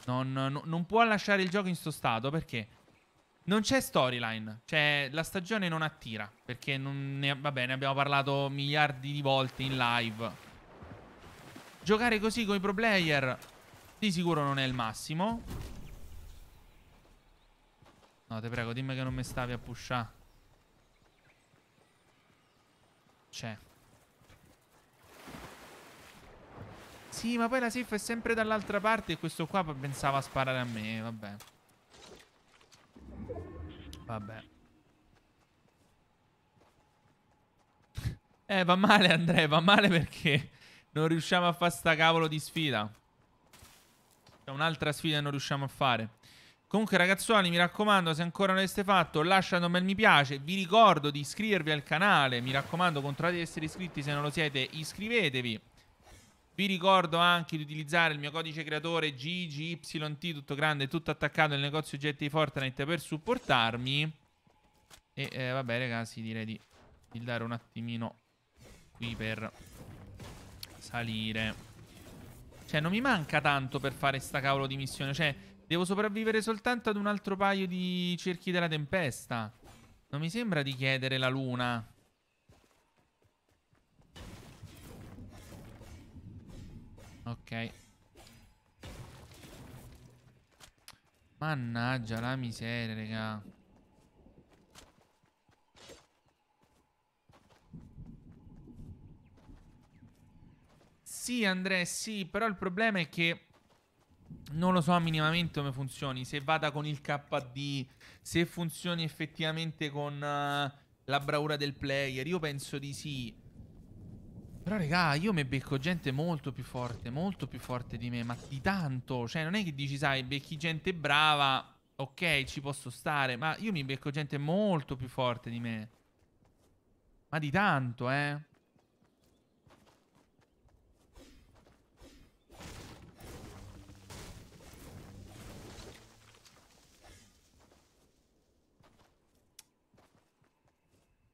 Non, non, non può lasciare il gioco in sto stato, perché... Non c'è storyline, cioè la stagione non attira, perché non ne, vabbè, ne abbiamo parlato miliardi di volte in live. Giocare così con i pro player di sicuro non è il massimo. No, ti prego, dimmi che non mi stavi a pushare. C'è. Sì, ma poi la safe è sempre dall'altra parte e questo qua pensava a sparare a me, vabbè. Vabbè. Eh, va male Andrea, va male perché non riusciamo a fare sta cavolo di sfida. C'è un'altra sfida che non riusciamo a fare. Comunque ragazzuoli, mi raccomando, se ancora non l'aveste fatto, lasciate un bel mi piace. Vi ricordo di iscrivervi al canale, mi raccomando, controllate di essere iscritti, se non lo siete, iscrivetevi. Vi ricordo anche di utilizzare il mio codice creatore GGYT, tutto grande, tutto attaccato nel negozio oggetti di Fortnite per supportarmi. E eh, vabbè, ragazzi, direi di buildare un attimino qui per salire. Cioè, non mi manca tanto per fare sta cavolo di missione. Cioè, devo sopravvivere soltanto ad un altro paio di cerchi della tempesta. Non mi sembra di chiedere la luna. Ok. Mannaggia la miseria, raga. Sì, Andrea, sì, però il problema è che non lo so minimamente come funzioni. Se vada con il KD, se funzioni effettivamente con uh, la bravura del player, io penso di sì. Però raga, io mi becco gente molto più forte, molto più forte di me, ma di tanto. Cioè, non è che dici, sai, becchi gente brava, ok, ci posso stare, ma io mi becco gente molto più forte di me. Ma di tanto, eh.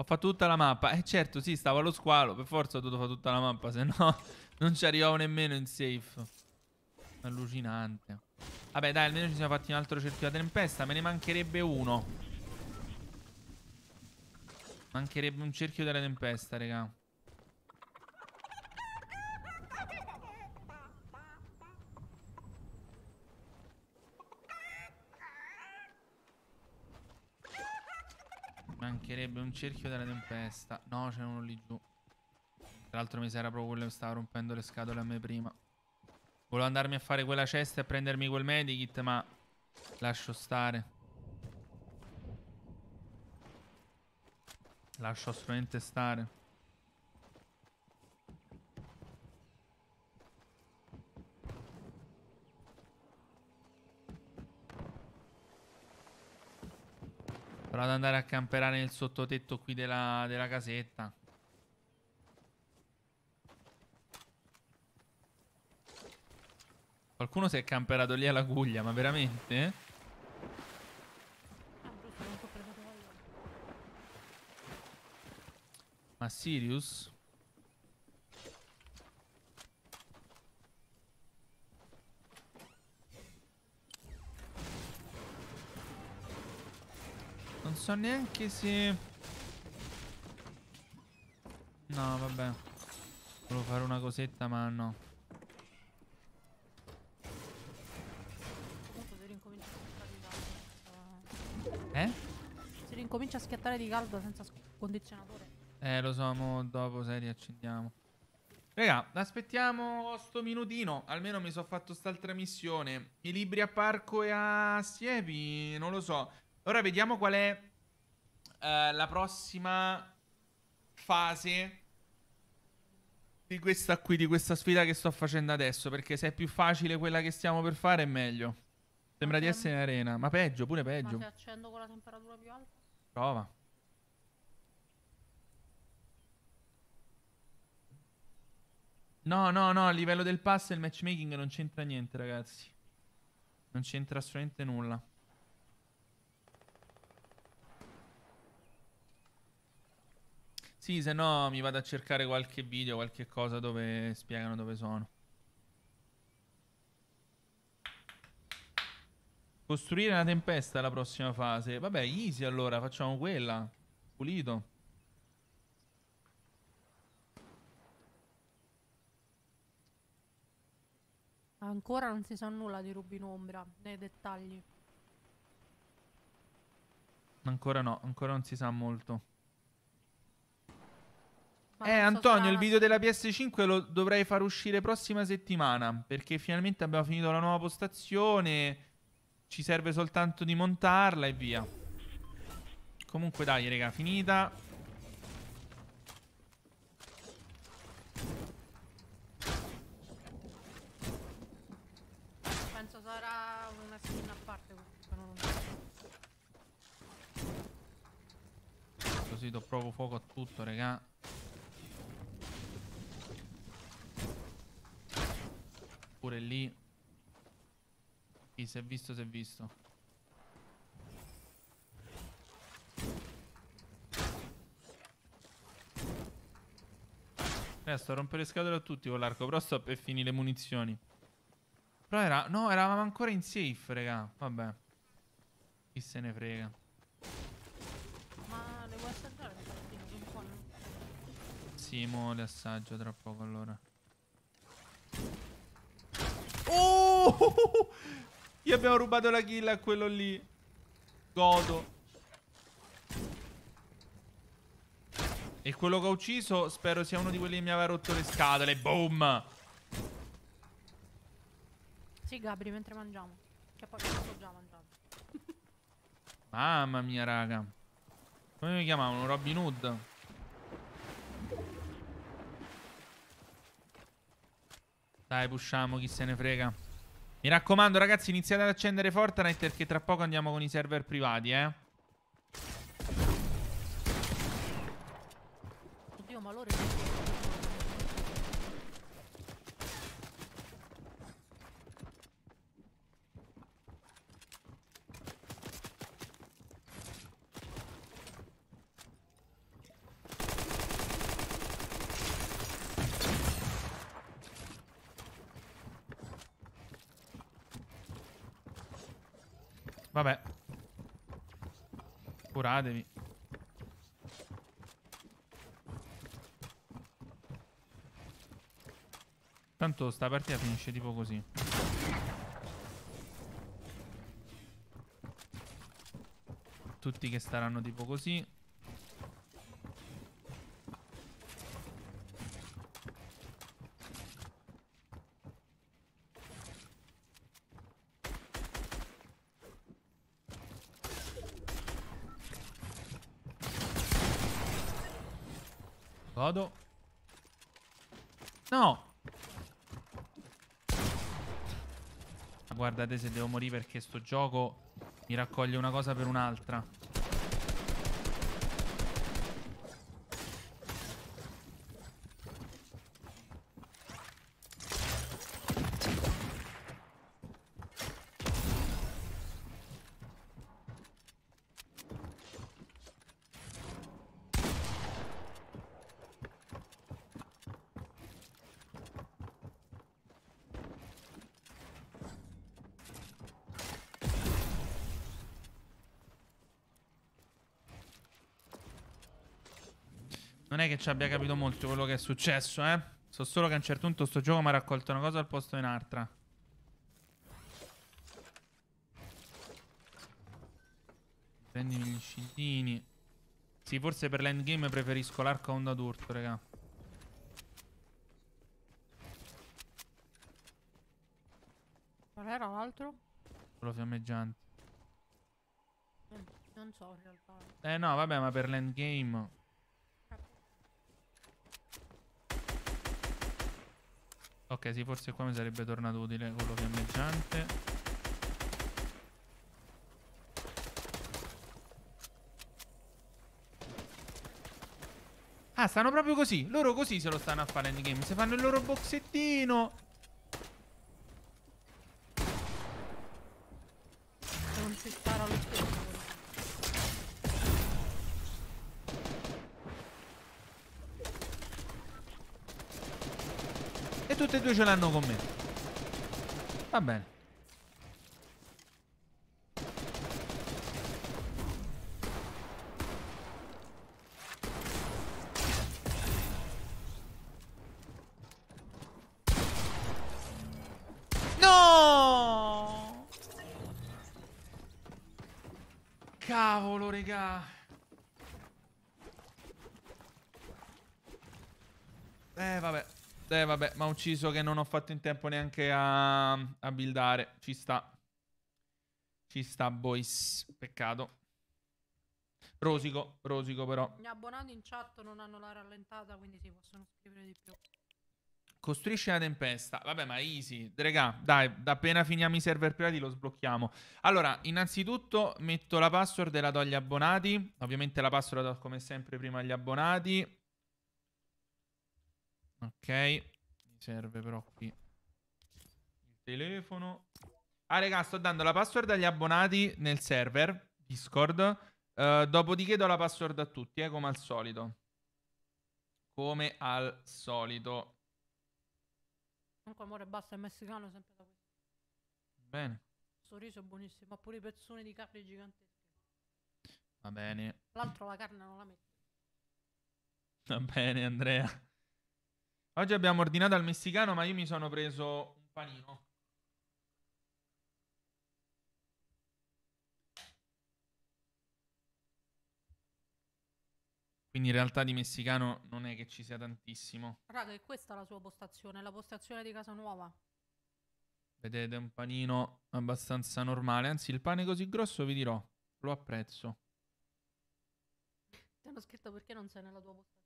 fa tutta la mappa. Eh certo, sì, stava lo squalo, per forza ho dovuto fare tutta la mappa, se no non ci arrivavo nemmeno in safe. Allucinante. Vabbè, dai, almeno ci siamo fatti un altro cerchio da tempesta, me ne mancherebbe uno. Mancherebbe un cerchio della tempesta, raga. Mancherebbe un cerchio della tempesta. No, c'è uno lì giù. Tra l'altro mi sarà proprio quello che stava rompendo le scatole a me prima. Volevo andarmi a fare quella cesta e prendermi quel medikit, ma lascio stare. Lascio assolutamente stare. Prova ad andare a camperare nel sottotetto qui della, della casetta. Qualcuno si è camperato lì alla guglia, ma veramente? Eh? Ma Sirius? Non so neanche se... No, vabbè. Volevo fare una cosetta, ma no. Eh? eh? Si rincomincia a schiattare di caldo senza condizionatore. Eh, lo so, mo dopo se riaccendiamo. Raga, aspettiamo sto minutino. Almeno mi sono fatto quest'altra missione. I libri a Parco e a Siepi, non lo so. Ora vediamo qual è uh, la prossima fase di questa qui, di questa sfida che sto facendo adesso, perché se è più facile quella che stiamo per fare è meglio. Sembra di essere in arena, ma peggio, pure peggio. Ma se accendo con la temperatura più alta? Prova. No, no, no, a livello del pass e il matchmaking non c'entra niente, ragazzi. Non c'entra assolutamente nulla. Sì, se no mi vado a cercare qualche video, qualche cosa dove spiegano dove sono. Costruire una tempesta è la prossima fase. Vabbè, easy allora, facciamo quella. Pulito. Ancora non si sa nulla di Rubinombra, nei dettagli. Ancora no, ancora non si sa molto. Ma eh, Antonio, il video della PS5 lo dovrei far uscire prossima settimana. Perché finalmente abbiamo finito la nuova postazione. Ci serve soltanto di montarla e via. Comunque, dai, raga, finita. Penso sarà una skin a parte. Così do proprio fuoco a tutto, raga. Pure lì. Chi si è visto, si è visto. Resto a rompere scatole a tutti con l'arco però sto per finire le munizioni. Però era... No, eravamo ancora in safe, raga. Vabbè. Chi se ne frega. Ma le vuoi assaggiare? Sì, mo le assaggio tra poco allora. Oh! Io abbiamo rubato la kill a quello lì. Godo. E quello che ho ucciso spero sia uno di quelli che mi aveva rotto le scatole. Boom! Sì, Gabri, mentre mangiamo. Che poi sto già mangiando. Mamma mia, raga. Come mi chiamavano? Robin Hood? Dai, pushiamo, chi se ne frega. Mi raccomando, ragazzi, iniziate ad accendere Fortnite perché tra poco andiamo con i server privati, eh. Oddio, ma loro... Figuratevi. Tanto sta partita finisce tipo così. Tutti che staranno tipo così. Guardate se devo morire perché sto gioco mi raccoglie una cosa per un'altra. ci abbia capito molto quello che è successo, eh. So solo che a un certo punto sto gioco mi ha raccolto una cosa al posto di un'altra. Prendimi gli scintini. Sì, forse per l'endgame preferisco l'arco a onda d'urto, raga. Qual era l'altro? Quello fiammeggiante. Eh, non so in realtà. Eh no, vabbè, ma per l'endgame... Ok, sì, forse qua mi sarebbe tornato utile quello fiammeggiante. Ah, stanno proprio così. Loro così se lo stanno a fare endgame. Si fanno il loro boxettino. due ce l'hanno con me. Va bene. ucciso che non ho fatto in tempo neanche a, a buildare. Ci sta. Ci sta, boys. Peccato. Rosico, rosico però. Gli abbonati in chat non hanno la rallentata, quindi si possono scrivere di più. Costruisce la tempesta. Vabbè, ma easy. Regà, dai, appena finiamo i server privati lo sblocchiamo. Allora, innanzitutto metto la password e la do agli abbonati. Ovviamente la password la do come sempre prima agli abbonati. Ok serve però qui. Il telefono. Ah, raga, sto dando la password agli abbonati nel server Discord. Uh, dopodiché do la password a tutti, eh, come al solito. Come al solito. Comunque, amore, basta, è messicano sempre da questo. Bene. Sorriso buonissimo, ma pure i pezzoni di carne giganteschi. Va bene. L'altro la carne non la metto. Va bene, Andrea. Oggi abbiamo ordinato al messicano, ma io mi sono preso un panino. Quindi in realtà di messicano non è che ci sia tantissimo. Raga, è questa la sua postazione, la postazione di casa nuova. Vedete, è un panino abbastanza normale. Anzi, il pane così grosso vi dirò, lo apprezzo. Ti hanno scritto perché non sei nella tua postazione.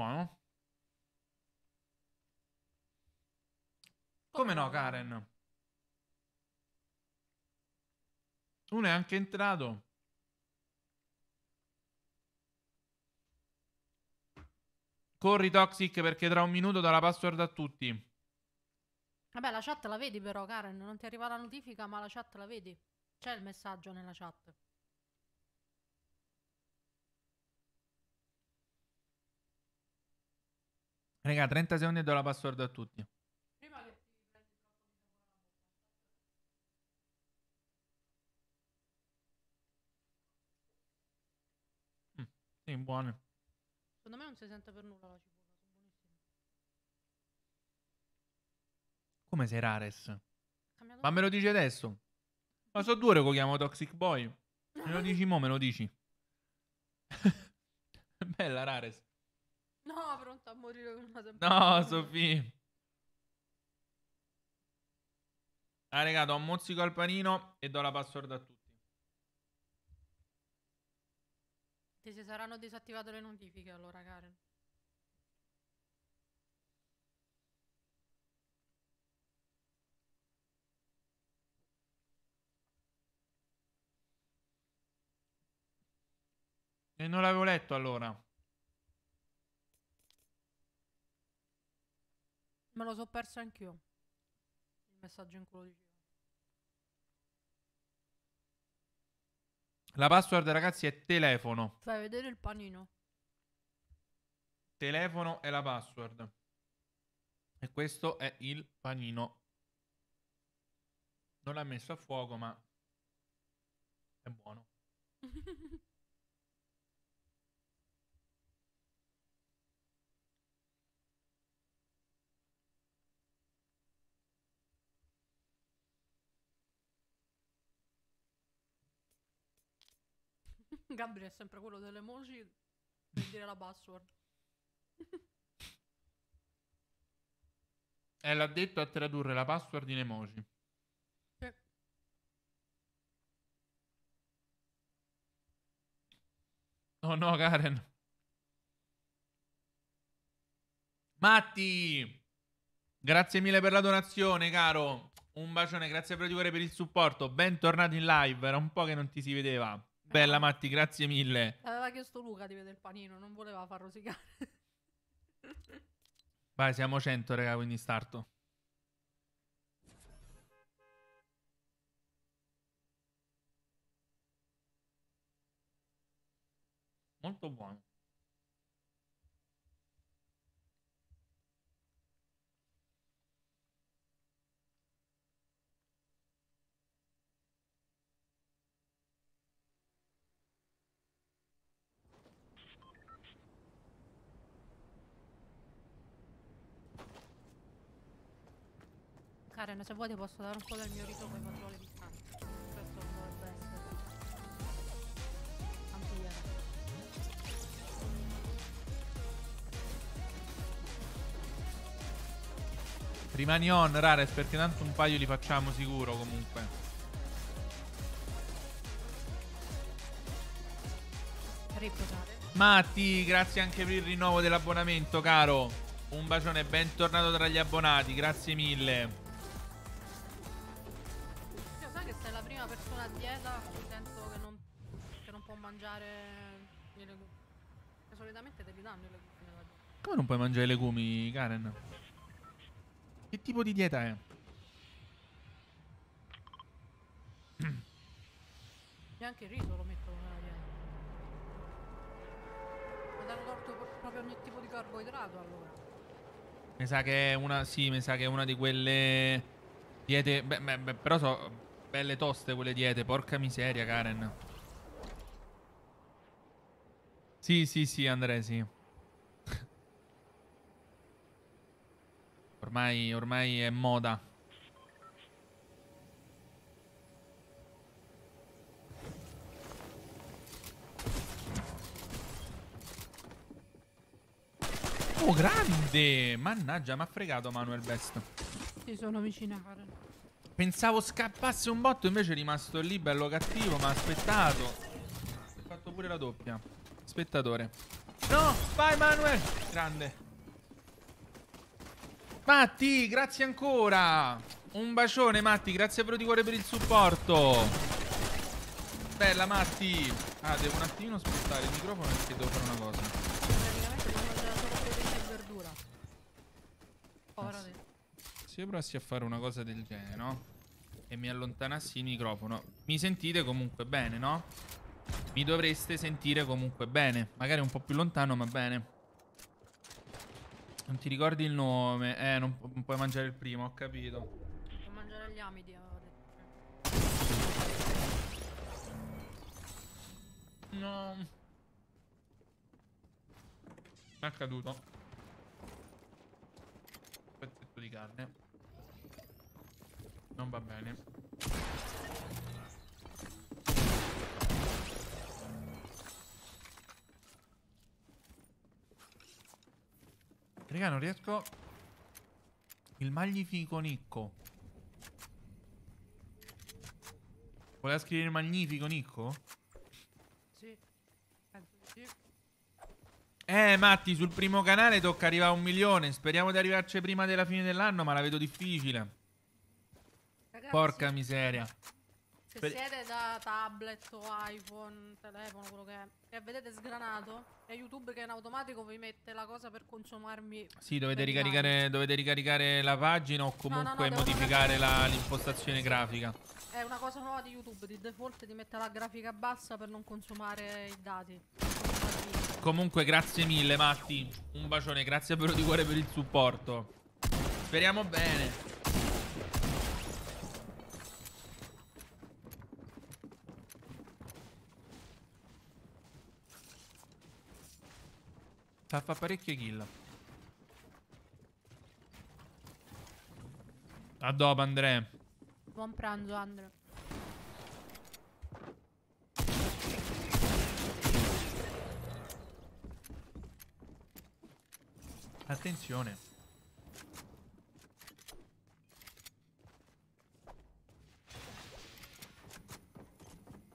Qua, no? Come no, Karen? Uno è anche entrato. Corri Toxic perché tra un minuto dà password a tutti. Vabbè, la chat la vedi però, Karen. Non ti arriva la notifica, ma la chat la vedi. C'è il messaggio nella chat. Raga, 30 secondi e do la password a tutti. Mm, sì, buone. Secondo me non si sente per nulla la cipolla, sono buonissime. Come sei Rares? Cambiato Ma me lo dici adesso? Ma so due che chiamo Toxic Boy. Me lo dici mo, me lo dici. Bella Rares. No, pronto a morire con una semplice. No, Sofì. Ah, raga, do un mozzico al panino e do la password a tutti. Te si saranno disattivate le notifiche allora, Karen. E non l'avevo letto allora. Me lo so perso anch'io. Il messaggio in culo di Ciro. La password, ragazzi, è telefono. Fai vedere il panino. Telefono è la password. E questo è il panino. Non l'ha messo a fuoco, ma è buono. Gabri è sempre quello delle emoji per dire la password. E eh, l'ha detto a tradurre la password in emoji. Oh No, Karen. Matti! Grazie mille per la donazione, caro. Un bacione, grazie per il per il supporto. Bentornato in live. Era un po' che non ti si vedeva. Bella Matti, grazie mille. Aveva chiesto Luca di vedere il panino, non voleva far rosicare. Vai, siamo 100, raga, quindi starto. Molto buono. Karen, se vuoi ti posso dare un po' del mio rito con i fagioli piccanti. Questo dovrebbe essere. Ampliare. Rimani on, Rares, perché tanto un paio li facciamo sicuro comunque. Matti, grazie anche per il rinnovo dell'abbonamento, caro. Un bacione, bentornato tra gli abbonati, grazie mille. dieta nel che non, che non può mangiare i legumi. solitamente te li danno i legumi. Come non puoi mangiare i legumi, Karen? Che tipo di dieta è? Neanche il riso lo mettono nella dieta. Ma hanno tolto proprio ogni tipo di carboidrato allora. Mi sa che è una. Sì, mi sa che è una di quelle. Diete. Beh, beh, beh però so Belle toste quelle diete, porca miseria, Karen. Sì, sì, sì, Andrea, sì. Ormai, ormai è moda. Oh, grande! Mannaggia, mi ha fregato Manuel Best. Ti sono vicina, Karen. Pensavo scappasse un botto, invece è rimasto lì bello cattivo, ma ha aspettato. Ha fatto pure la doppia. Spettatore. No, vai Manuel! Grande. Matti, grazie ancora. Un bacione Matti, grazie però di cuore per il supporto. Bella Matti. Ah, devo un attimino spostare il microfono perché devo fare una cosa. Praticamente devo mangiare solo proteine e verdura. Povero ah, te se io provassi a fare una cosa del genere, no? E mi allontanassi il microfono. Mi sentite comunque bene, no? Mi dovreste sentire comunque bene. Magari un po' più lontano, ma bene. Non ti ricordi il nome? Eh, non, pu non puoi mangiare il primo, ho capito. Puoi mangiare gli amidi, avevo detto. No. Mi è accaduto. Un pezzetto di carne. Non va bene. Raga, non riesco... Il magnifico Nicco. Voleva scrivere magnifico Nicco? Sì. Eh, sì. Eh, Matti, sul primo canale tocca arrivare a un milione. Speriamo di arrivarci prima della fine dell'anno, ma la vedo difficile. Ragazzi, Porca miseria. Se per... siete da tablet o iPhone, telefono, quello che è, e vedete sgranato, è YouTube che in automatico vi mette la cosa per consumarmi. Sì, dovete, ricaricare, dovete ricaricare, la pagina o comunque no, no, no, modificare l'impostazione sì. grafica. È una cosa nuova di YouTube, di default ti mette la grafica bassa per non consumare i dati. Comunque grazie mille Matti, un bacione, grazie per di cuore per il supporto. Speriamo bene. Fa, fa parecchie kill. A dopo, Andrea. Buon pranzo, Andrea. Attenzione.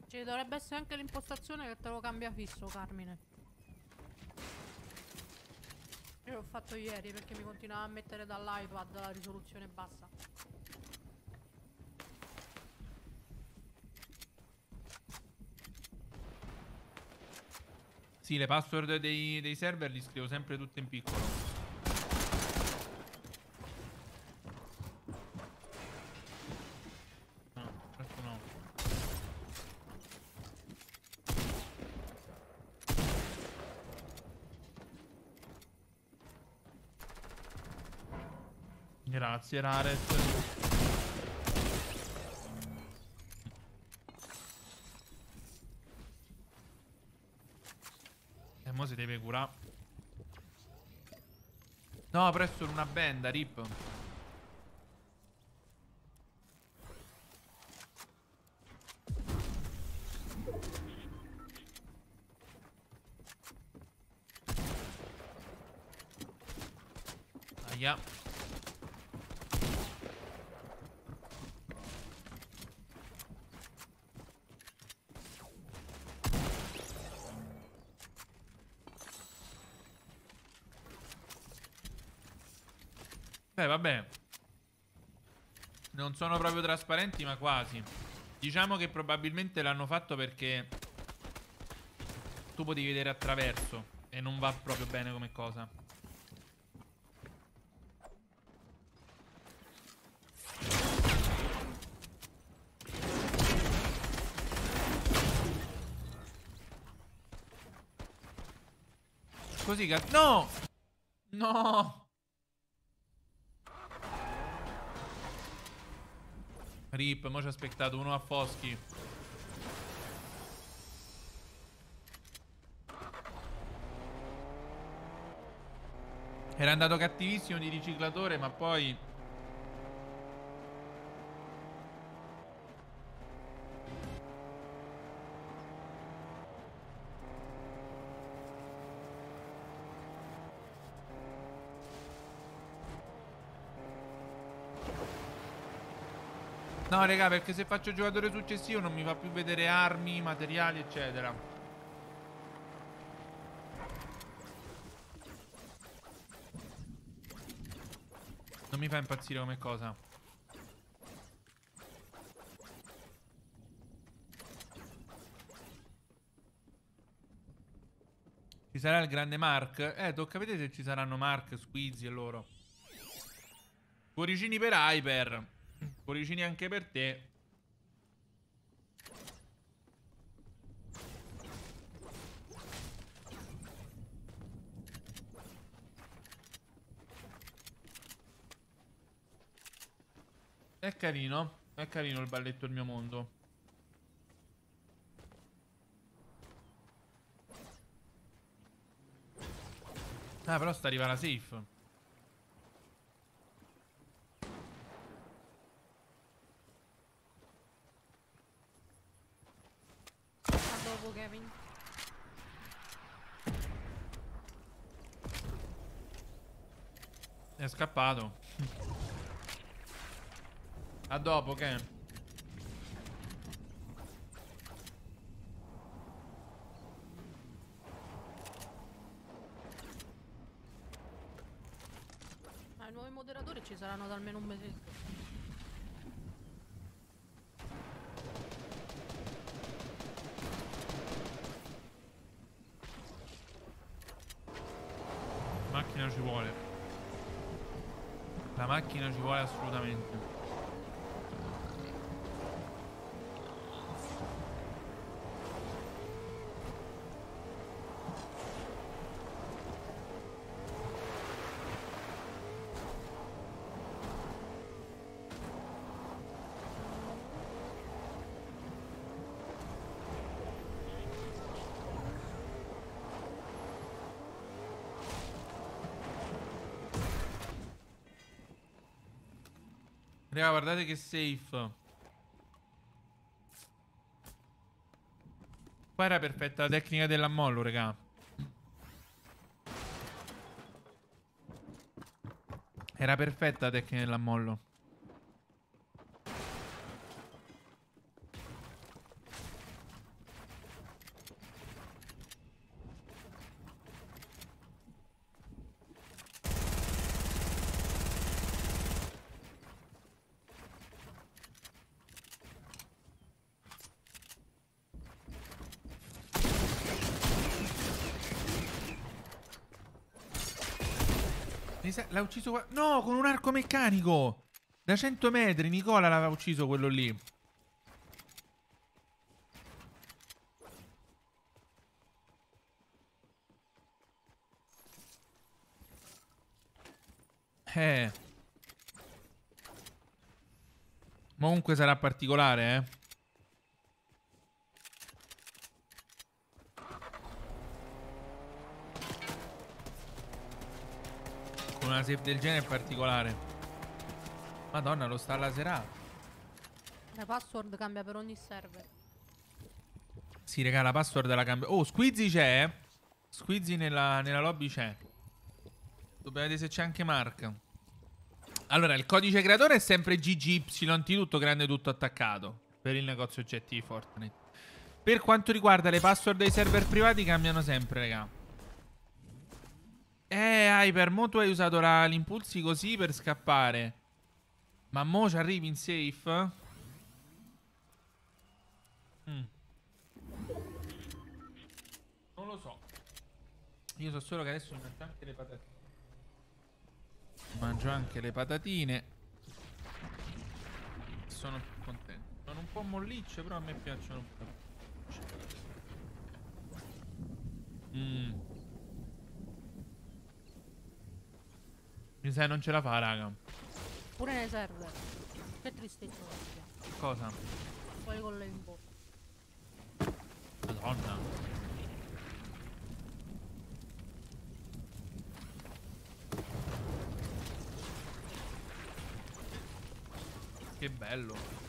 Ci dovrebbe essere anche l'impostazione che te lo cambia fisso, Carmine che ho fatto ieri perché mi continuava a mettere dall'iPad la risoluzione bassa. Sì, le password dei, dei server li scrivo sempre tutte in piccolo. Grazie Raret. E eh, mo si deve curare. No, presto una benda, rip. Eh, vabbè. Non sono proprio trasparenti, ma quasi. Diciamo che probabilmente l'hanno fatto perché tu potevi vedere attraverso e non va proprio bene come cosa. Così cazzo. No! No! Rip, mo ci ha aspettato uno a Foschi. Era andato cattivissimo di riciclatore, ma poi... raga, perché se faccio giocatore successivo non mi fa più vedere armi, materiali, eccetera. Non mi fa impazzire come cosa. Ci sarà il grande Mark? Eh, tocca vedere se ci saranno Mark, Squeezy e loro. Cuoricini per Hyper. Cuoricini anche per te. È carino. È carino il balletto Il mio mondo. Ah, però sta arrivando la safe. scappato. A dopo, che? Okay. Raga, guardate che safe. Qua era perfetta la tecnica dell'ammollo, raga. Era perfetta la tecnica dell'ammollo. l'ha ucciso... No, con un arco meccanico! Da 100 metri Nicola l'aveva ucciso quello lì. Eh. comunque sarà particolare, eh. una save del genere è particolare. Madonna, lo sta laserato. La password cambia per ogni server. Si, regà, la password la cambia. Oh, Squizzy c'è. Eh. Squizzy nella, nella lobby c'è. Dobbiamo vedere se c'è anche Mark. Allora, il codice creatore è sempre GGYT, tutto grande, tutto attaccato. Per il negozio oggetti di Fortnite. Per quanto riguarda le password dei server privati, cambiano sempre, raga. Eh, Hyper, mo tu hai usato l'impulsi così per scappare. Ma mo ci arrivi in safe? Mm. Non lo so. Io so solo che adesso mangio anche le patatine. Mangio anche le patatine. Sono più contento. Sono un po' mollicce, però a me piacciono un po'. Mmm. Mi sa che non ce la fa, raga. Pure ne serve. Che tristezza. Cosa? Poi con le Madonna. Che bello.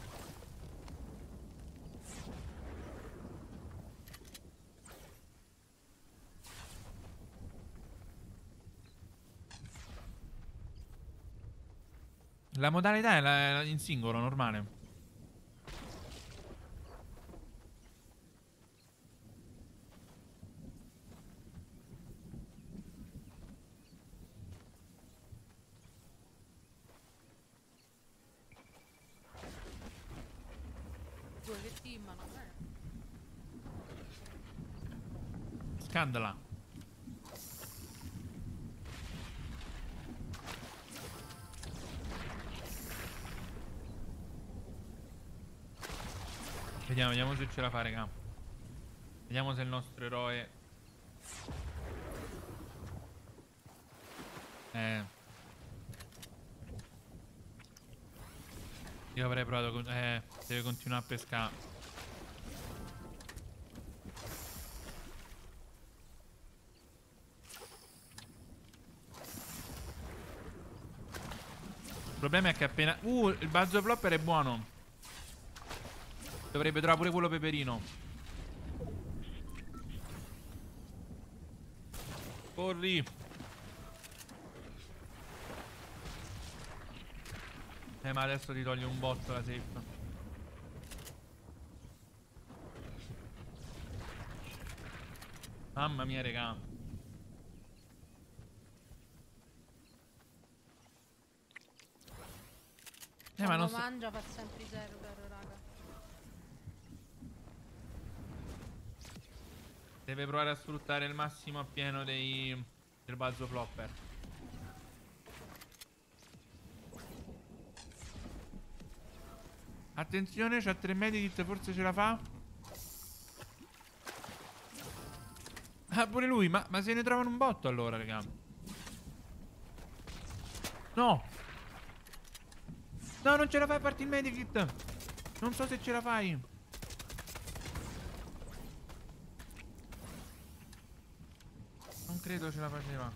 La modalità è la- in singolo, normale. Vediamo, vediamo se ce la fa, raga. Vediamo se il nostro eroe... Eh... Io avrei provato... Con... Eh, deve continuare a pescare. Il problema è che appena... Uh, il Bazzo Flopper è buono. Dovrebbe trovare pure quello peperino Corri Eh ma adesso ti toglie un botto la safe Mamma mia regà Eh ma non so mangia fa sempre i servo Deve provare a sfruttare il massimo appieno dei, del balzo flopper. Attenzione, c'ha tre medikit, forse ce la fa. Ah, pure lui, ma, ma se ne trovano un botto allora, raga. No! No, non ce la fai a partire il medikit! Non so se ce la fai. credo ce la faceva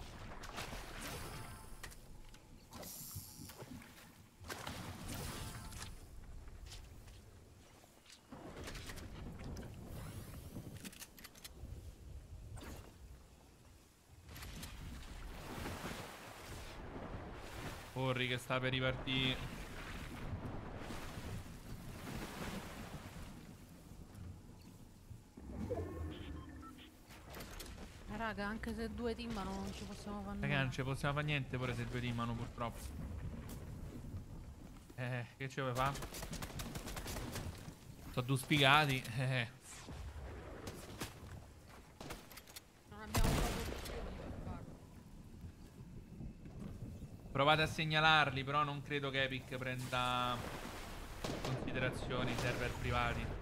Orri che sta per ripartire Raga, anche se due timmano non ci possiamo fare niente. Raga, non ci possiamo fare niente pure se due timmano purtroppo. Eh, che ci vuoi fare? Sono due spigati. Eh. Provate a segnalarli, però non credo che Epic prenda considerazioni i server privati.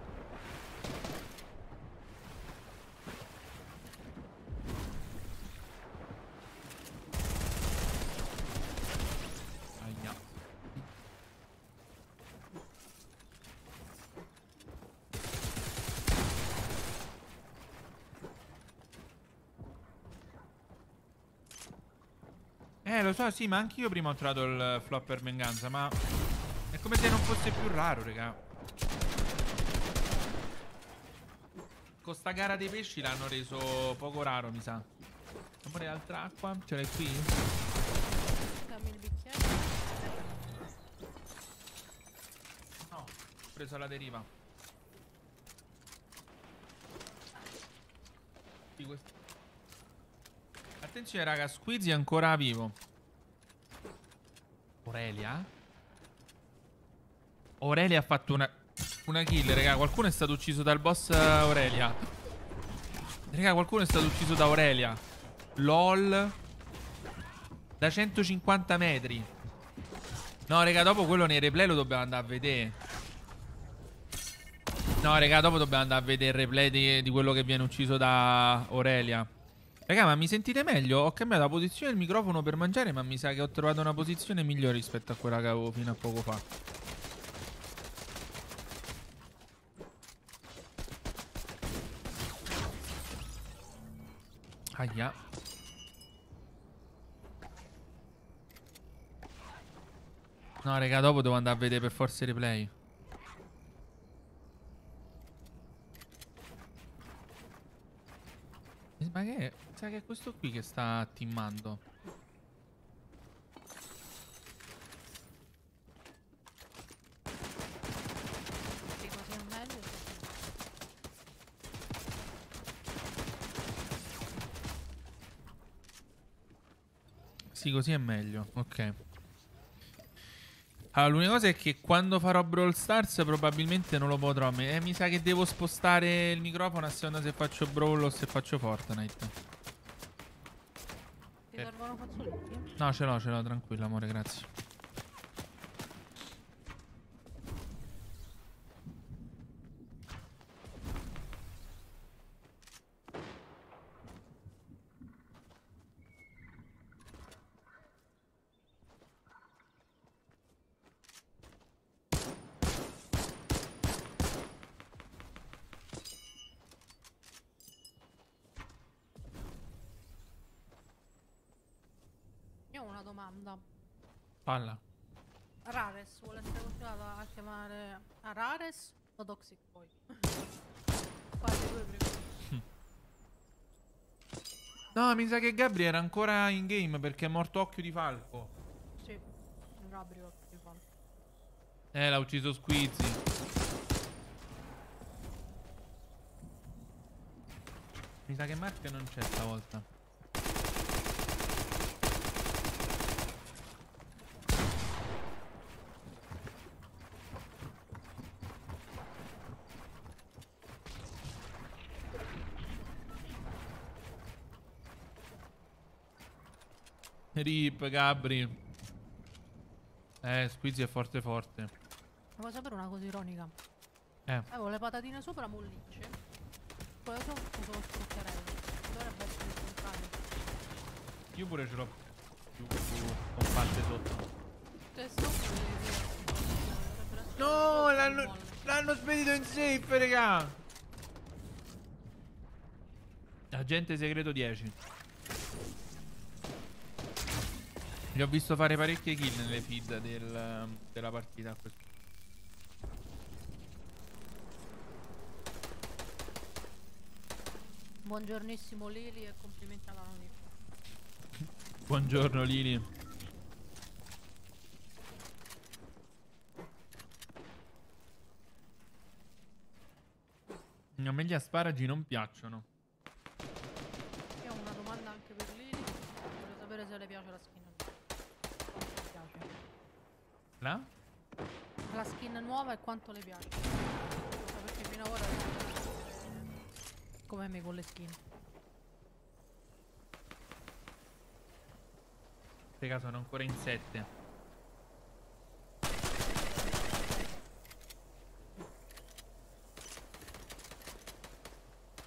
Eh, lo so, sì, ma anch'io prima ho trovato il flop per venganza, ma... È come se non fosse più raro, raga. Con sta gara dei pesci l'hanno reso poco raro, mi sa. Amore, altra acqua? Ce l'hai qui? Dammi il bicchiere. No, ho preso alla deriva. Attenzione, raga, Squeezy è ancora vivo. Aurelia? Aurelia ha fatto una... Una kill, raga. Qualcuno è stato ucciso dal boss Aurelia. Raga, qualcuno è stato ucciso da Aurelia. LOL. Da 150 metri. No, raga, dopo quello nei replay lo dobbiamo andare a vedere. No, raga, dopo dobbiamo andare a vedere il replay di, di quello che viene ucciso da Aurelia. Raga, ma mi sentite meglio? Ho cambiato la posizione del microfono per mangiare, ma mi sa che ho trovato una posizione migliore rispetto a quella che avevo fino a poco fa. Aia. No, raga, dopo devo andare a vedere per forza i replay. Ma che... è? sa che è questo qui che sta timmando. Sì, così è meglio, ok. Allora, l'unica cosa è che quando farò Brawl Stars probabilmente non lo potrò. Eh, mi sa che devo spostare il microfono a seconda se faccio Brawl o se faccio Fortnite. Ti servono fazzoletti? No, ce l'ho, ce l'ho, tranquillo, amore, grazie. Palla. Rares, vuole essere continuato a chiamare a Rares o Toxic poi. Quasi due primi. No, mi sa che Gabri era ancora in game perché è morto occhio di falco. Sì, Gabri occhio di falco. Eh, l'ha ucciso Squizzy. Mi sa che Mark non c'è stavolta. Rip, Gabri. Eh, Squeezy è forte forte. Vuoi sapere una cosa ironica? Eh. Avevo eh, le patatine sopra mollicce. Poi sopra uso lo struccherello. Dovrebbe essere il contrario. Io pure ce l'ho più, più compatte sotto. Tutte sotto No, l'hanno... L'hanno spedito in safe, raga! Agente segreto 10. Gli ho visto fare parecchie kill nelle feed del, della partita. Buongiornissimo Lili e complimenti alla Nonico. Buongiorno Lili. A me gli asparagi non piacciono. La? La skin nuova e quanto le piace. Perché fino ad ora... Come me con le skin. Raga, sono ancora in 7.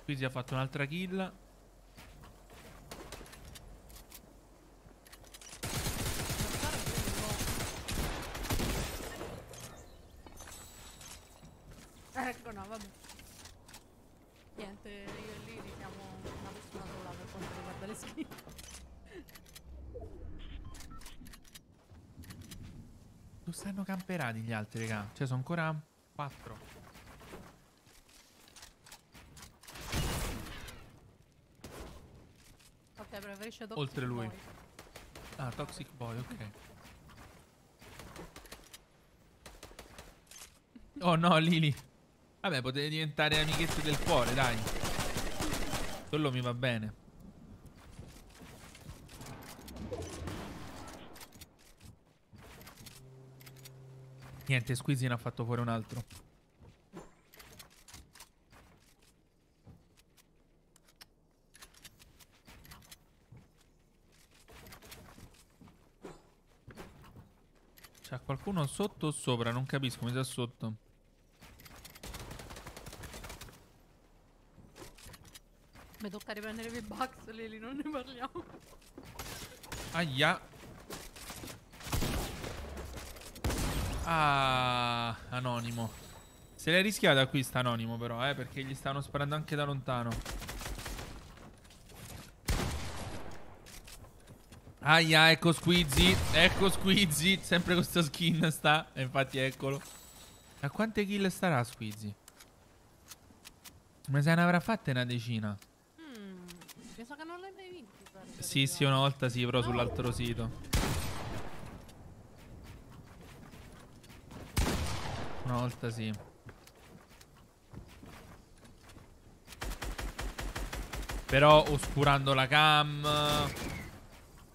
Qui si è fatto un'altra kill. gli altri, raga. Cioè, sono ancora 4. Ok, preferisce Toxic Oltre lui. Boy. Ah, Toxic Boy, ok. oh no, Lily. Vabbè, potete diventare amichetti del cuore, dai. Quello mi va bene. Niente, Squeezy ne ha fatto fuori un altro. C'è qualcuno sotto o sopra? Non capisco, mi sa sotto. Mi tocca riprendere i bucks, Lili, non ne parliamo. Aia. Ah, anonimo. Se l'è rischiata qui sta anonimo però, eh, perché gli stanno sparando anche da lontano. Aia, ecco Squeezy, ecco Squeezy, sempre con sto skin sta, e infatti eccolo. A quante kill starà Squeezy? Ma se ne avrà fatte una decina. Mm, penso che non le hai vinte. Sì, sì, una volta sì, però no. sull'altro sito. Una volta sì. Però oscurando la cam.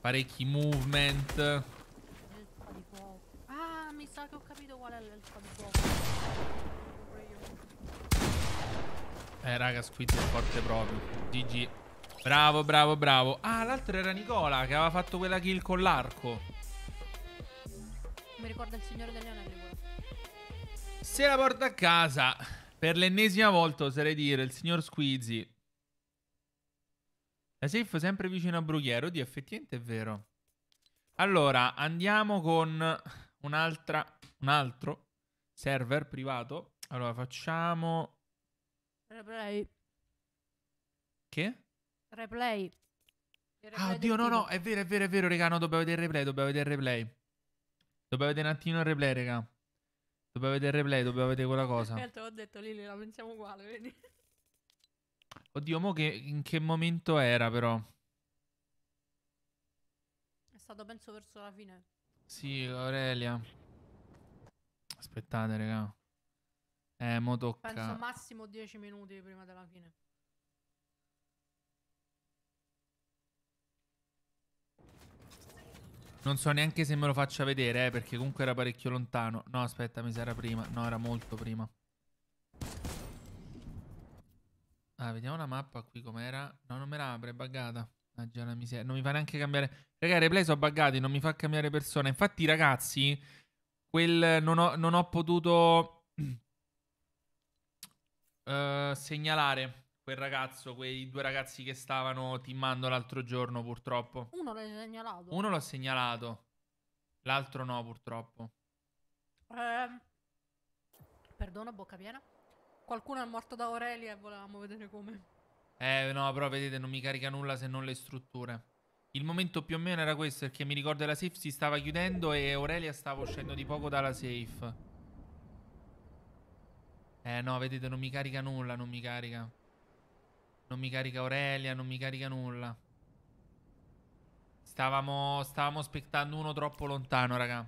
Parecchi movement. Ah, mi sa che ho capito qual è l'elfa di fuoco. Eh, raga, Squid è forte proprio. GG. Bravo, bravo, bravo. Ah, l'altro era Nicola che aveva fatto quella kill con l'arco. Mi ricorda il signore degli anelli quello. Se la porta a casa, per l'ennesima volta oserei dire, il signor Squeezy. La safe sempre vicino a Brughiero, di effettivamente è vero. Allora, andiamo con un'altra, un altro server privato. Allora, facciamo... Replay. Che? Replay. ah, oddio, no, no, è vero, è vero, è vero, raga, no, dobbiamo vedere il replay, dobbiamo vedere il replay. Dobbiamo vedere un attimo il replay, raga. Dobbiamo vedere il replay, dobbiamo vedere quella cosa. Certo, ho detto Lili, la pensiamo uguale, vedi? Oddio, mo che, in che momento era però? È stato penso verso la fine. Sì, Aurelia. Aspettate, raga. Eh, mo tocca. Penso massimo 10 minuti prima della fine. Non so neanche se me lo faccia vedere, eh, perché comunque era parecchio lontano. No, aspetta, mi sa era prima. No, era molto prima. Ah, vediamo la mappa qui com'era. No, non me la apre, è buggata. Ah, la miseria. Non mi fa neanche cambiare... Raga, i replay sono buggati, non mi fa cambiare persona. Infatti, ragazzi, quel... non, ho, non ho potuto... uh, segnalare quel ragazzo, quei due ragazzi che stavano timmando l'altro giorno purtroppo. Uno l'hai segnalato. Uno l'ha segnalato, l'altro no purtroppo. Eh, perdono, bocca piena. Qualcuno è morto da Aurelia e volevamo vedere come. Eh no, però vedete, non mi carica nulla se non le strutture. Il momento più o meno era questo, perché mi ricordo che la safe si stava chiudendo e Aurelia stava uscendo di poco dalla safe. Eh no, vedete, non mi carica nulla, non mi carica. Non mi carica Aurelia, non mi carica nulla. Stavamo, stavamo aspettando uno troppo lontano, raga.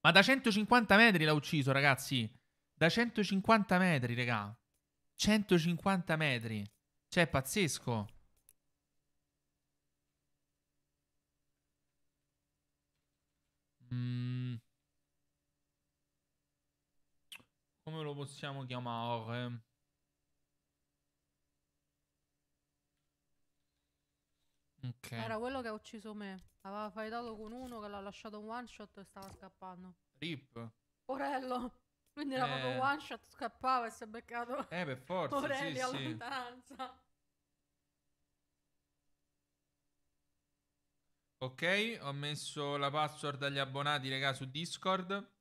Ma da 150 metri l'ha ucciso, ragazzi. Da 150 metri, raga. 150 metri. Cioè, è pazzesco. Mm. Come lo possiamo chiamare? Okay. Era quello che ha ucciso me. Aveva fightato con uno che l'ha lasciato un one shot e stava scappando. Rip. Orello. Quindi era eh. proprio one shot, scappava e si è beccato. Eh, per forza. Orelli sì, a sì. lontananza. Ok, ho messo la password agli abbonati, raga, su Discord.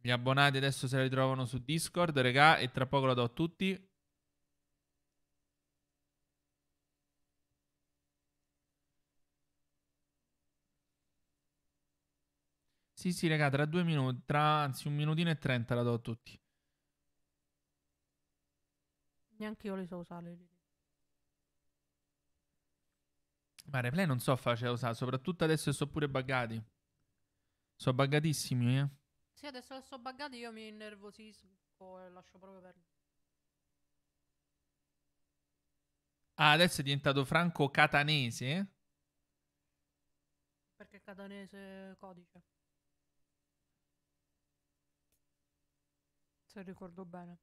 Gli abbonati adesso se la ritrovano su Discord, raga, e tra poco la do a tutti. Sì, sì, raga, tra due minuti, tra anzi un minutino e trenta la do a tutti. Neanche io le so usare. Ma replay non so facile usare, soprattutto adesso sono pure buggati. Sono buggatissimi, eh. Sì, adesso che sono buggati io mi innervosisco e lascio proprio perdere. Ah, adesso è diventato Franco Catanese? Perché Catanese codice. se ricordo bene.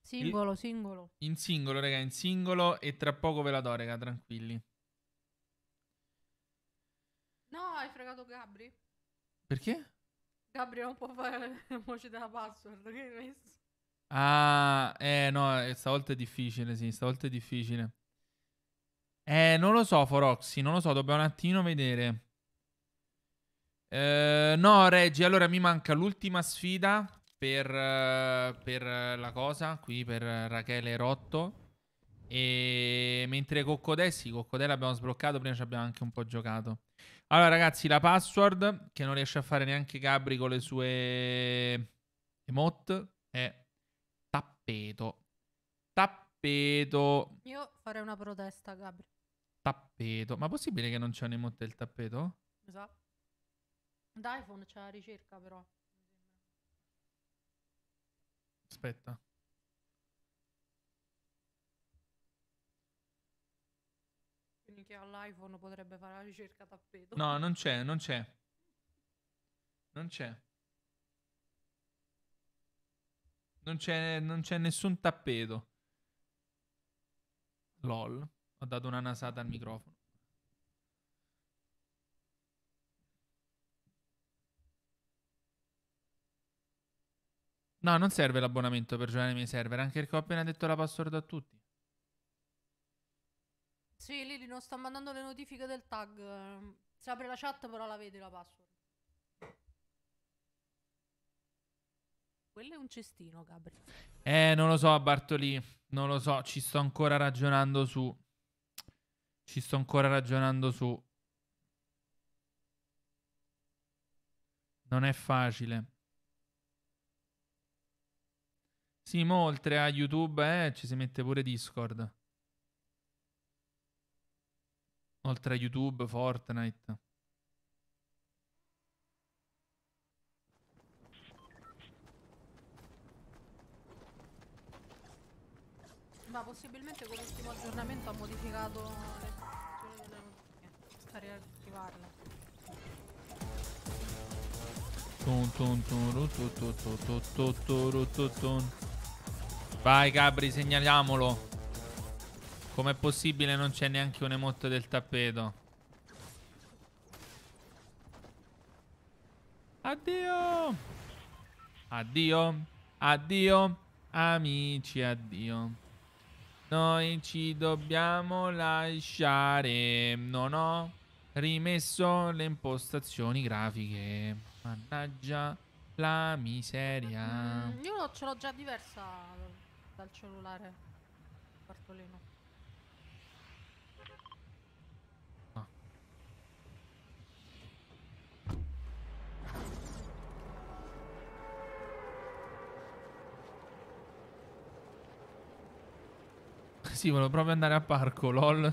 Singolo, singolo. In singolo, raga, in singolo e tra poco ve la do, raga, tranquilli. No, hai fregato Gabri. Perché? Gabri non può fare la voce della password che hai messo. Ah, eh no, eh, stavolta è difficile, sì, stavolta è difficile. Eh, non lo so, Foroxy, non lo so, dobbiamo un attimo vedere. Eh, no, Reggie, allora mi manca l'ultima sfida per, per la cosa, qui per Rachele Rotto. E mentre Coccodè, sì, Coccodè l'abbiamo sbloccato, prima ci abbiamo anche un po' giocato. Allora, ragazzi, la password, che non riesce a fare neanche Gabri con le sue emote, è tappeto. Tappeto tappeto. Io farei una protesta, Gabri. Tappeto. Ma possibile che non c'è un emote del tappeto? Esatto. Da iPhone c'è la ricerca, però. Aspetta. Quindi chi ha l'iPhone potrebbe fare la ricerca tappeto. No, non c'è, non c'è. Non c'è. Non c'è, non c'è nessun tappeto. LOL. Ho dato una nasata al microfono. No, non serve l'abbonamento per giocare ai miei server, anche perché ho appena detto la password a tutti. Sì, Lili, non sto mandando le notifiche del tag. Si apre la chat, però la vedi la password. Quello è un cestino, Gabriel. Eh, non lo so, Bartoli. Non lo so, ci sto ancora ragionando su. Ci sto ancora ragionando su. Non è facile. Sì, ma oltre a YouTube eh, ci si mette pure Discord. Oltre a YouTube, Fortnite. ma possibilmente con l'ultimo aggiornamento ha modificato le funzioni delle notifiche per riattivarle. Vai Gabri, segnaliamolo. Com'è possibile non c'è neanche un emote del tappeto? Addio! Addio! Addio! Amici, addio. Noi ci dobbiamo lasciare. Non ho rimesso le impostazioni grafiche. Mannaggia la miseria. Mm, io ce l'ho già diversa dal cellulare. Bartolino. Sì, volevo proprio andare a parco, lol.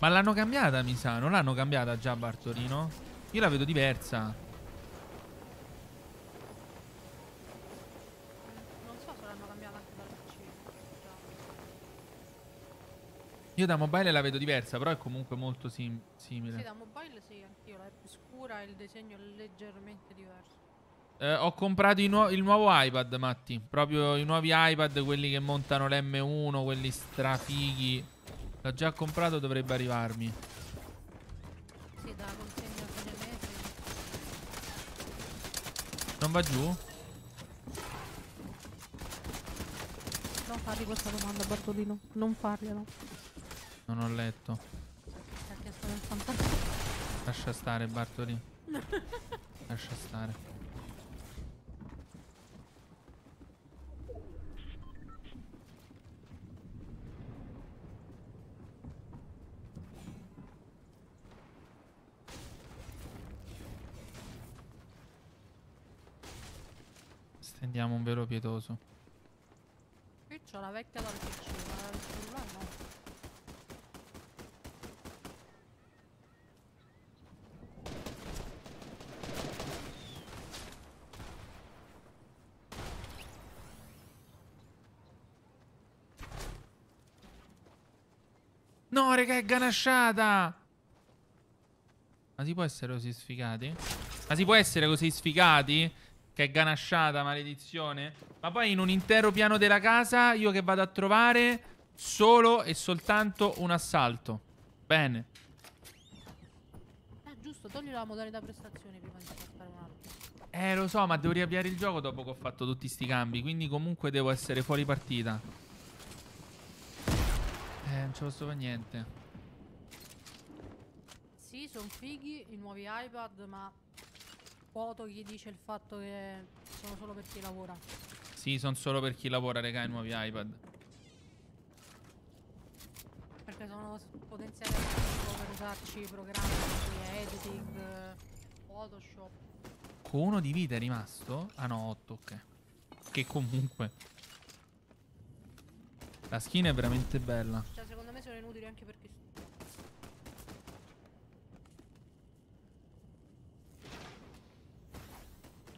Ma l'hanno cambiata, mi sa. Non l'hanno cambiata già Bartolino? Io la vedo diversa. Io da mobile la vedo diversa, però è comunque molto sim simile. Sì, da mobile sì, anch'io. La è più scura e il disegno è leggermente diverso. Eh, ho comprato nu il nuovo iPad, Matti. Proprio i nuovi iPad, quelli che montano l'M1, quelli strafighi. L'ho già comprato, dovrebbe arrivarmi. Sì, da consegna a fine mese. Non va giù? Non fargli questa domanda, Bartolino. Non fargliela. Non ho letto. Lascia stare Bartoli. Lascia stare. Stendiamo un velo pietoso. Qui c'ho la vecchia dal PC, ma No, raga, è ganasciata! Ma si può essere così sfigati? Ma si può essere così sfigati? Che è ganasciata, maledizione. Ma poi in un intero piano della casa io che vado a trovare solo e soltanto un assalto. Bene. Eh, giusto, togli la modalità prestazione prima di portare un altro. Eh, lo so, ma devo riavviare il gioco dopo che ho fatto tutti sti cambi. Quindi comunque devo essere fuori partita. Eh, non ce lo so per niente. Sì, sono fighi i nuovi iPad, ma Foto gli dice il fatto che sono solo per chi lavora. Sì, sono solo per chi lavora, regà, i nuovi iPad. Perché sono potenzialmente per usarci programmi editing, Photoshop. Con uno di vita è rimasto? Ah no, 8, ok. Che comunque... La skin è veramente bella. Cioè, sono inutili anche perché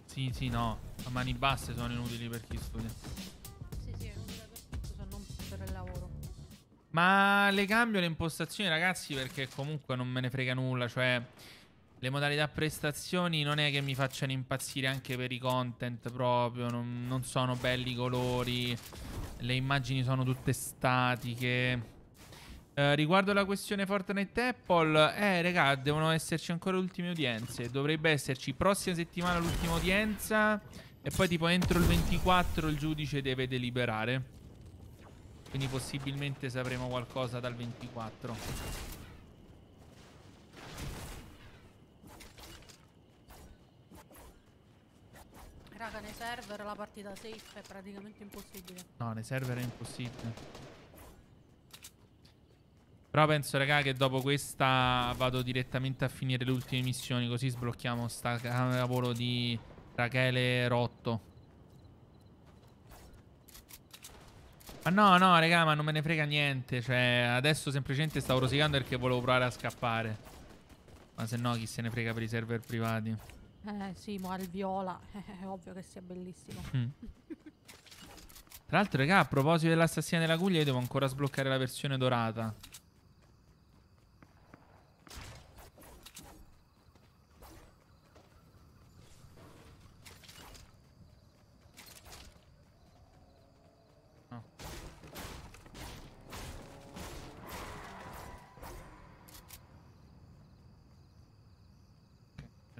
Sì, sì, no. A mani basse sono inutili per chi studia. Sì, sì, è inutile per chi studia, non per il lavoro. Ma le cambio le impostazioni, ragazzi, perché comunque non me ne frega nulla. Cioè, le modalità prestazioni non è che mi facciano impazzire anche per i content proprio. Non, non sono belli i colori. Le immagini sono tutte statiche. Eh, riguardo la questione Fortnite Apple, eh, regà, devono esserci ancora ultime udienze. Dovrebbe esserci prossima settimana l'ultima udienza. E poi, tipo, entro il 24 il giudice deve deliberare. Quindi, possibilmente sapremo qualcosa dal 24. Raga, nei server la partita safe è praticamente impossibile. No, nei server è impossibile. Però penso, raga, che dopo questa vado direttamente a finire le ultime missioni. Così sblocchiamo sta lavoro di Rachele Rotto. Ma no, no, raga, ma non me ne frega niente. Cioè, adesso semplicemente stavo rosicando perché volevo provare a scappare. Ma se no, chi se ne frega per i server privati. Eh, sì, ma il viola. È eh, eh, ovvio che sia bellissimo. Mm. Tra l'altro, raga, a proposito dell'assassina della Guglia, io devo ancora sbloccare la versione dorata.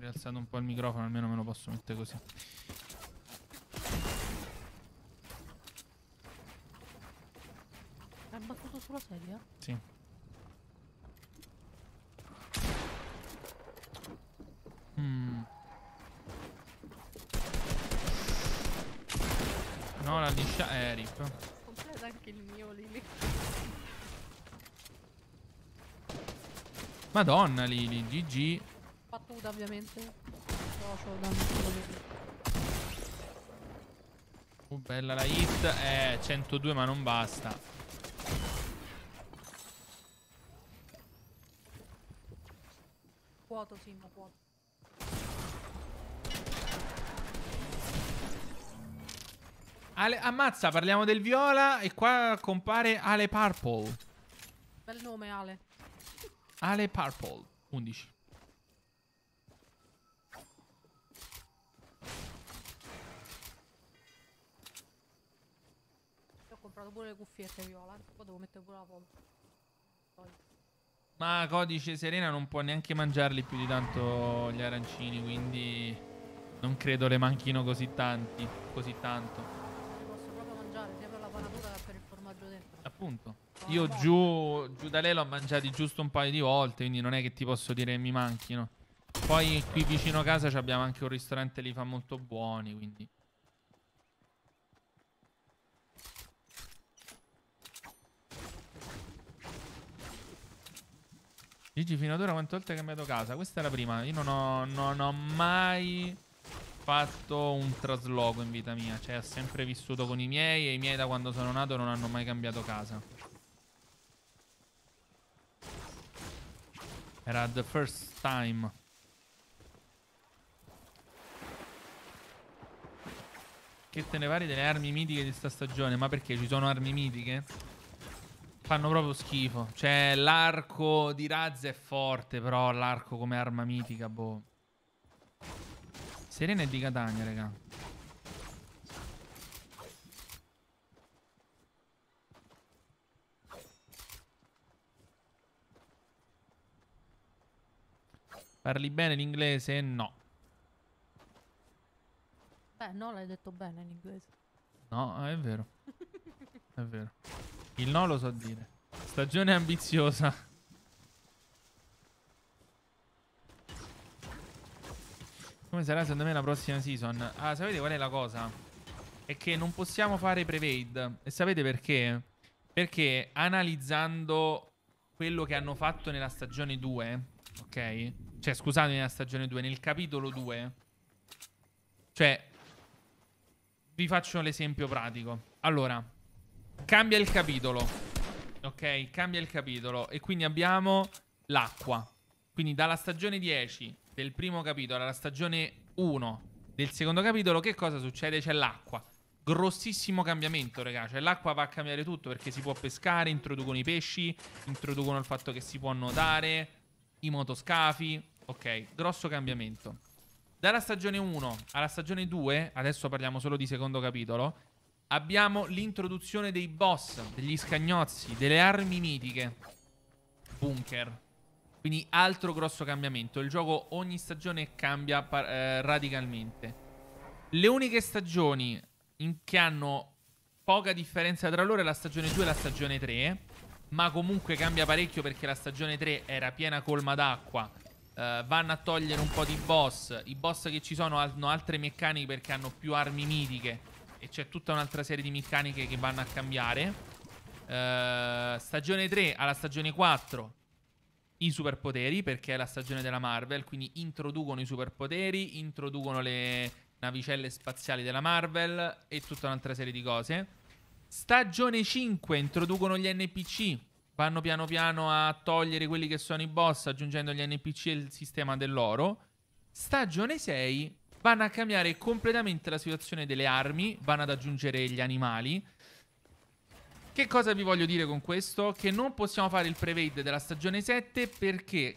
rialzato un po' il microfono, almeno me lo posso mettere così. È battuto sulla sedia? Sì. Mm. No, la liscia è eh, rip. Completa anche il mio Lili. Madonna Lili, GG fatto Uda ovviamente. No, c'ho danno. Uh, bella la hit. Eh, 102 ma non basta. Vuoto, sì, ma vuoto. Ale, ammazza, parliamo del viola e qua compare Ale Purple. Bel nome Ale. Ale Purple, 11. comprato pure le cuffiette viola. Eh, poi devo mettere pure la polpa. Ma codice Serena non può neanche mangiarli più di tanto gli arancini, quindi non credo le manchino così tanti, così tanto. Li posso proprio mangiare, sia per la panatura che per il formaggio dentro. Appunto. Ma Io giù, giù, da lei l'ho mangiati giusto un paio di volte, quindi non è che ti posso dire mi manchino. Poi qui vicino a casa abbiamo anche un ristorante, li fa molto buoni, quindi... Gigi, fino ad ora quante volte hai cambiato casa? Questa è la prima. Io non ho, non ho mai fatto un trasloco in vita mia. Cioè, ho sempre vissuto con i miei e i miei da quando sono nato non hanno mai cambiato casa. Era the first time. Che te ne pari delle armi mitiche di sta stagione? Ma perché ci sono armi mitiche? Fanno proprio schifo. Cioè, l'arco di razza è forte, però l'arco come arma mitica, boh. Serena è di Catania, raga. Parli bene l'inglese? No. Beh, no, l'hai detto bene l'inglese. No, è vero. è vero. Il no lo so dire. Stagione ambiziosa. Come sarà secondo me la prossima season? Ah, sapete qual è la cosa? È che non possiamo fare pre-vade. E sapete perché? Perché analizzando quello che hanno fatto nella stagione 2, ok? Cioè, scusate, nella stagione 2, nel capitolo 2. Cioè, vi faccio l'esempio pratico. Allora, Cambia il capitolo. Ok, cambia il capitolo. E quindi abbiamo l'acqua. Quindi dalla stagione 10 del primo capitolo alla stagione 1 del secondo capitolo, che cosa succede? C'è l'acqua. Grossissimo cambiamento, ragazzi. Cioè, l'acqua va a cambiare tutto perché si può pescare, introducono i pesci, introducono il fatto che si può nuotare, i motoscafi. Ok, grosso cambiamento. Dalla stagione 1 alla stagione 2, adesso parliamo solo di secondo capitolo, Abbiamo l'introduzione dei boss, degli scagnozzi, delle armi mitiche. Bunker. Quindi altro grosso cambiamento. Il gioco ogni stagione cambia eh, radicalmente. Le uniche stagioni che hanno poca differenza tra loro è la stagione 2 e la stagione 3. Ma comunque cambia parecchio perché la stagione 3 era piena colma d'acqua. Eh, vanno a togliere un po' di boss. I boss che ci sono hanno altre meccaniche perché hanno più armi mitiche e c'è tutta un'altra serie di meccaniche che vanno a cambiare. Uh, stagione 3 alla stagione 4 i superpoteri perché è la stagione della Marvel, quindi introducono i superpoteri, introducono le navicelle spaziali della Marvel e tutta un'altra serie di cose. Stagione 5 introducono gli NPC, vanno piano piano a togliere quelli che sono i boss aggiungendo gli NPC e il sistema dell'oro. Stagione 6 vanno a cambiare completamente la situazione delle armi, vanno ad aggiungere gli animali. Che cosa vi voglio dire con questo? Che non possiamo fare il prevade della stagione 7 perché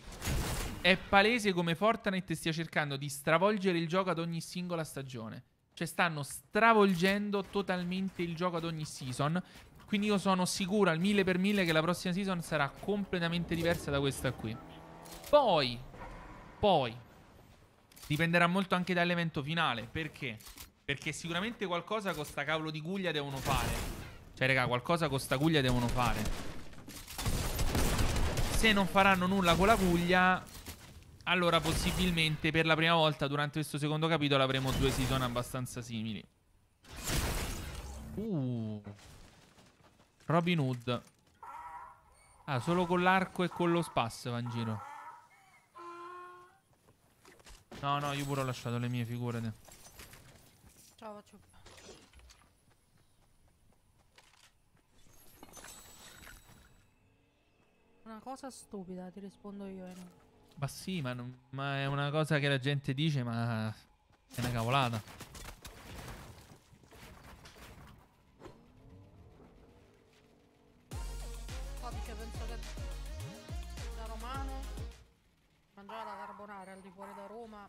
è palese come Fortnite stia cercando di stravolgere il gioco ad ogni singola stagione. Cioè stanno stravolgendo totalmente il gioco ad ogni season. Quindi io sono sicuro al mille per mille che la prossima season sarà completamente diversa da questa qui. Poi, poi, Dipenderà molto anche dall'evento finale. Perché? Perché sicuramente qualcosa con sta cavolo di guglia devono fare. Cioè, raga, qualcosa con sta guglia devono fare. Se non faranno nulla con la guglia, allora possibilmente per la prima volta durante questo secondo capitolo avremo due season abbastanza simili. Uh. Robin Hood. Ah, solo con l'arco e con lo spasso va in giro. No, no, io pure ho lasciato le mie, figurate. Ciao, faccio Una cosa stupida, ti rispondo io, eh. Ma sì, ma, non... ma è una cosa che la gente dice, ma è una cavolata. mangiare la carbonara al di fuori da Roma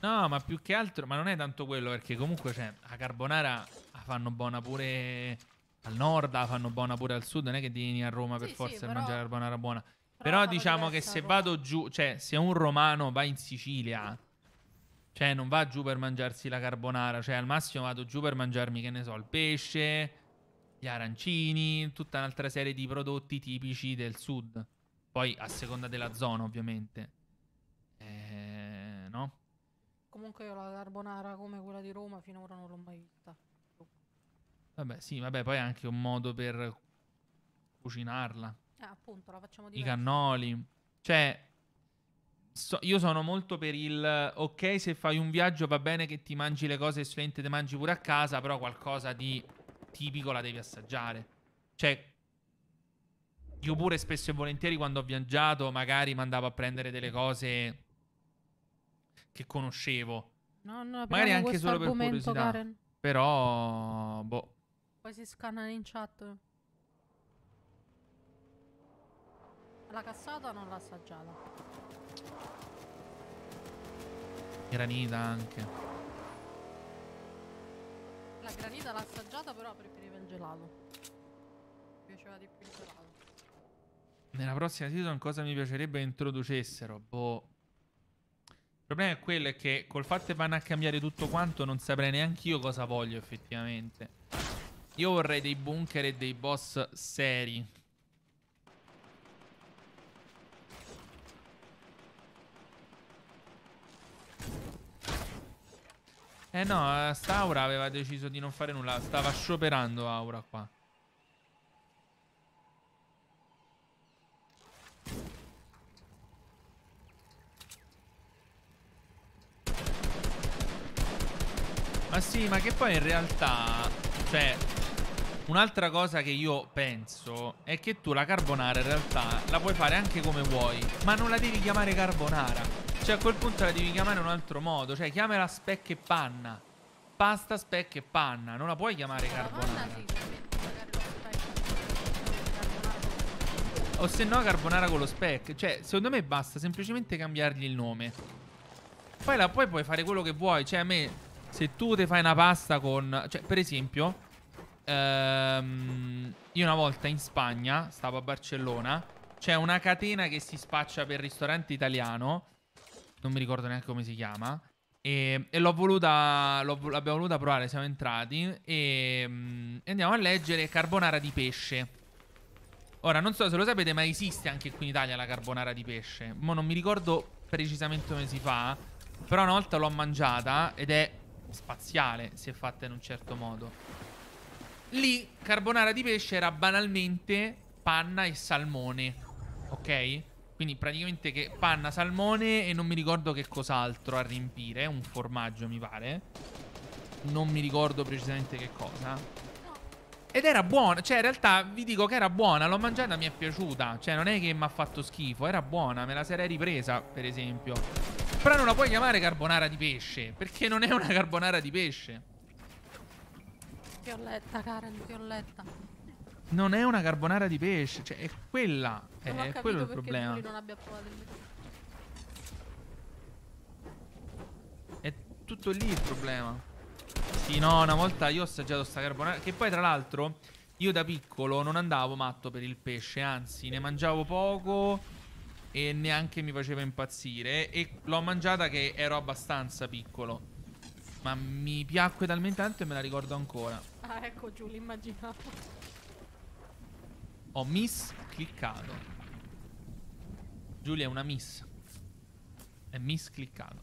No, ma più che altro, ma non è tanto quello perché comunque cioè, la carbonara la fanno buona pure al nord, la fanno buona pure al sud, non è che vieni a Roma per sì, forza sì, per mangiare la carbonara buona. Però, però diciamo che se vado giù, cioè se un romano va in Sicilia, cioè non va giù per mangiarsi la carbonara, cioè al massimo vado giù per mangiarmi, che ne so, il pesce, gli arancini, tutta un'altra serie di prodotti tipici del sud. Poi a seconda della zona, ovviamente. Eh, no? Comunque io la carbonara come quella di Roma finora non l'ho mai vista. Vabbè, sì, vabbè, poi è anche un modo per cucinarla. Eh, appunto, la facciamo di I cannoli. Cioè, so, io sono molto per il ok, se fai un viaggio va bene che ti mangi le cose e solamente te mangi pure a casa, però qualcosa di tipico la devi assaggiare. Cioè, io pure spesso e volentieri quando ho viaggiato magari mandavo a prendere delle cose che conoscevo. No, no, magari anche solo per curiosità. Karen. Però, boh. Poi si scannano in chat. La cassata non l'ha assaggiata. Granita anche. La granita l'ha assaggiata però preferiva il gelato. Mi piaceva di più il gelato. Nella prossima season cosa mi piacerebbe introducessero? Boh. Il problema è quello è che col fatto che vanno a cambiare tutto quanto non saprei neanche io cosa voglio effettivamente. Io vorrei dei bunker e dei boss seri. Eh no, eh, sta Aura aveva deciso di non fare nulla. Stava scioperando Aura qua. Ma sì, ma che poi in realtà... Cioè, Un'altra cosa che io penso è che tu la carbonara in realtà la puoi fare anche come vuoi, ma non la devi chiamare carbonara. Cioè a quel punto la devi chiamare in un altro modo, cioè chiamala spec e panna. Pasta, spec e panna, non la puoi chiamare carbonara. O se no carbonara con lo spec, cioè secondo me basta semplicemente cambiargli il nome. Poi la puoi, puoi fare quello che vuoi, cioè a me se tu te fai una pasta con... Cioè, per esempio, ehm, io una volta in Spagna, stavo a Barcellona, c'è una catena che si spaccia per ristorante italiano, non mi ricordo neanche come si chiama, e, e l'ho voluta, l'abbiamo voluta provare, siamo entrati, e, mm, andiamo a leggere carbonara di pesce. Ora, non so se lo sapete, ma esiste anche qui in Italia la carbonara di pesce. Mo non mi ricordo precisamente come si fa, però una volta l'ho mangiata ed è spaziale si è fatta in un certo modo. Lì carbonara di pesce era banalmente panna e salmone, ok? Quindi praticamente che panna, salmone e non mi ricordo che cos'altro a riempire, un formaggio mi pare. Non mi ricordo precisamente che cosa. Ed era buona, cioè in realtà vi dico che era buona, l'ho mangiata, e mi è piaciuta. Cioè non è che mi ha fatto schifo, era buona, me la sarei ripresa per esempio. Però non la puoi chiamare carbonara di pesce, perché non è una carbonara di pesce. Violetta, Karen, Violetta. Non è una carbonara di pesce, cioè è quella, non eh, è, quello il problema. Non abbia È tutto lì il problema. Sì, no, una volta io ho assaggiato sta carbonara, che poi tra l'altro io da piccolo non andavo matto per il pesce, anzi ne mangiavo poco e neanche mi faceva impazzire e l'ho mangiata che ero abbastanza piccolo. Ma mi piacque talmente tanto e me la ricordo ancora. Ah, ecco giù, l'immaginavo. Ho miss cliccato. Giulia è una miss. È miss cliccato.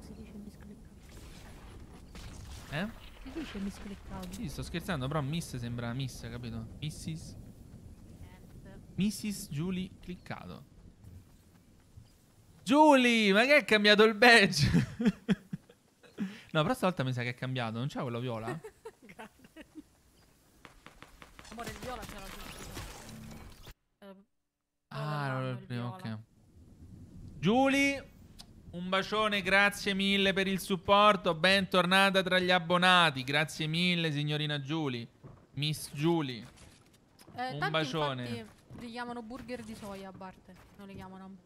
Si dice miss cliccato. Eh? Si dice miss cliccato. Sì, sto scherzando, però miss sembra miss, capito? Mrs. Mrs. Julie cliccato. Giuli, ma che è cambiato il badge? no, però stavolta mi sa che è cambiato, non c'è quello viola? Amore, il viola c'era giusto. Uh, eh, ah, allora il primo, ok. Giuli, un bacione, grazie mille per il supporto, bentornata tra gli abbonati, grazie mille signorina Giuli, Miss Giuli. Eh, un bacione. li chiamano burger di soia a parte, non li chiamano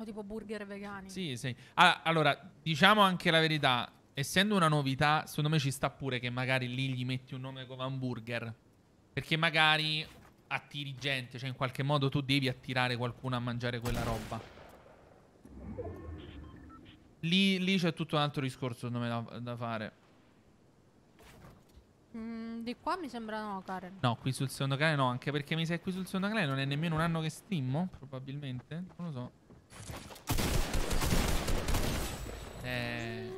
o tipo burger vegani. Sì, sì. allora, diciamo anche la verità. Essendo una novità, secondo me ci sta pure che magari lì gli metti un nome come hamburger. Perché magari attiri gente, cioè in qualche modo tu devi attirare qualcuno a mangiare quella roba. Lì, lì c'è tutto un altro discorso, secondo me, da, da fare. Mm, di qua mi sembra no, Karen. No, qui sul secondo canale no, anche perché mi sa qui sul secondo canale non è nemmeno un anno che stimmo, probabilmente. Non lo so. Eh.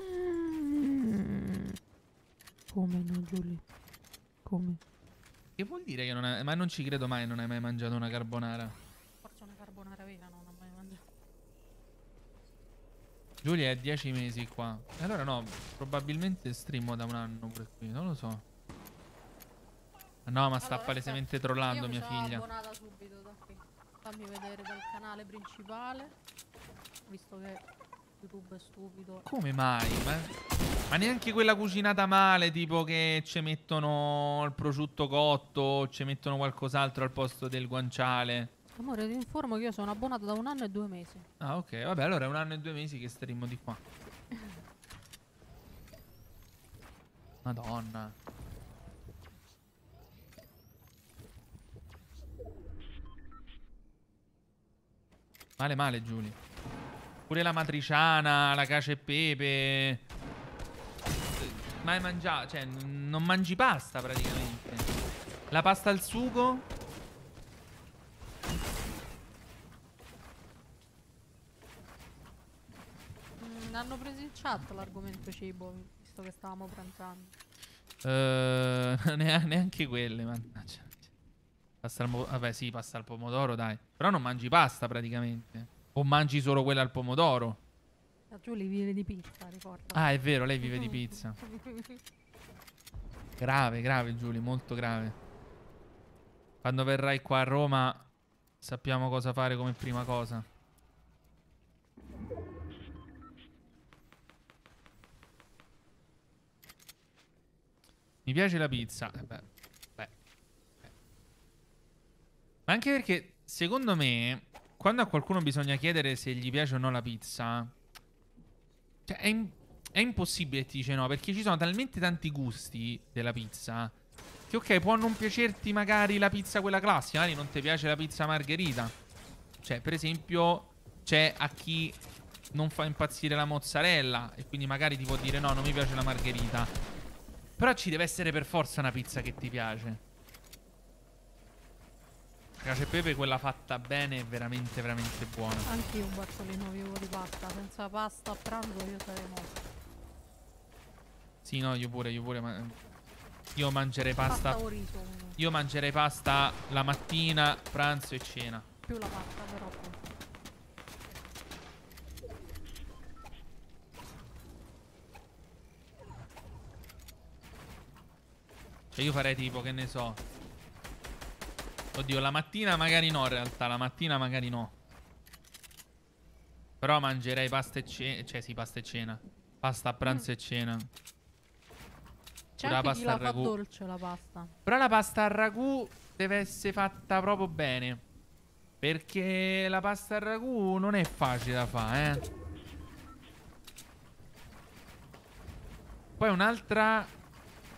Come no, Giulia? Come? Che vuol dire che non hai... Ma non ci credo mai, non hai mai mangiato una carbonara. Forse una carbonara vera, no, non ho mai mangiato. Giulia è dieci mesi qua. Allora no, probabilmente streamo da un anno pure qui, non lo so. No, ma allora, sta palesemente trollando mia figlia. Io mi sono abbonata su fammi vedere dal canale principale, visto che YouTube è stupido. Come mai? Ma, ma neanche quella cucinata male, tipo che ci mettono il prosciutto cotto, ci mettono qualcos'altro al posto del guanciale. Amore, ti informo che io sono abbonato da un anno e due mesi. Ah, ok. Vabbè, allora è un anno e due mesi che staremo di qua. Madonna. Male male Giulio Pure la matriciana, la cace e pepe. Mai mangiato, cioè non mangi pasta praticamente. La pasta al sugo. Mm, hanno preso in chat l'argomento cibo, visto che stavamo pranzando. Uh, neanche quelle, mannaggia. Pasta al pomodoro. Vabbè, sì, pasta al pomodoro, dai. Però non mangi pasta praticamente. O mangi solo quella al pomodoro. Ah, la Giulia vive di pizza, ricorda. Ah, è vero, lei vive di pizza. grave, grave, Giulia, molto grave. Quando verrai qua a Roma sappiamo cosa fare come prima cosa. Mi piace la pizza. Eh beh. anche perché, secondo me, quando a qualcuno bisogna chiedere se gli piace o no la pizza, cioè è, è impossibile che ti dice no, perché ci sono talmente tanti gusti della pizza che, ok, può non piacerti magari la pizza quella classica, magari non ti piace la pizza margherita. Cioè, per esempio, c'è a chi non fa impazzire la mozzarella e quindi magari ti può dire no, non mi piace la margherita. Però ci deve essere per forza una pizza che ti piace. Cacio e pepe quella fatta bene è veramente veramente buona. Anche io un barcolino vivo di pasta, senza pasta a pranzo io sarei morto. Sì, no, io pure, io pure ma... io mangerei pasta. pasta io mangerei pasta la mattina, pranzo e cena. Più la pasta però. Cioè io farei tipo, che ne so, Oddio, la mattina magari no in realtà, la mattina magari no. Però mangerei pasta e cena, cioè sì, pasta e cena. Pasta a pranzo mm. e cena. C'è anche pasta chi la fa dolce la pasta. Però la pasta al ragù deve essere fatta proprio bene. Perché la pasta al ragù non è facile da fare, eh. Poi un'altra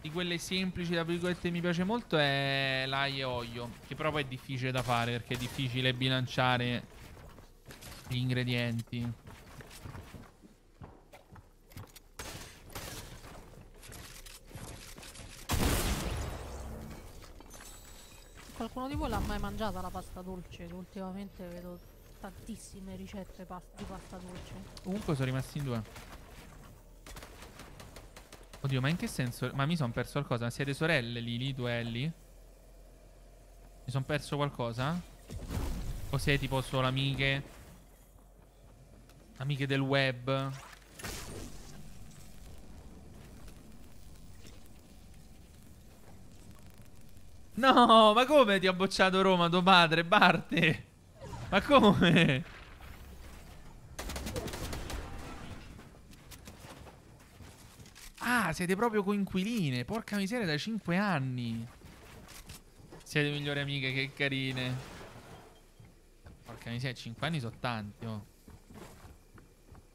di quelle semplici, tra virgolette, mi piace molto è l'aia e olio, che però poi è difficile da fare perché è difficile bilanciare gli ingredienti. Qualcuno di voi l'ha mai mangiata la pasta dolce? ultimamente vedo tantissime ricette di pasta dolce. Comunque sono rimasti in due. Oddio, ma in che senso? Ma mi sono perso qualcosa. siete sorelle Lili, duelli? Mi sono perso qualcosa? O sei tipo solo amiche? Amiche del web? No, ma come ti ha bocciato Roma tuo padre, Barte? Ma come? Ah, siete proprio coinquiline. Porca miseria, da 5 anni. Siete migliori amiche, che carine. Porca miseria, 5 anni sono tanti, oh.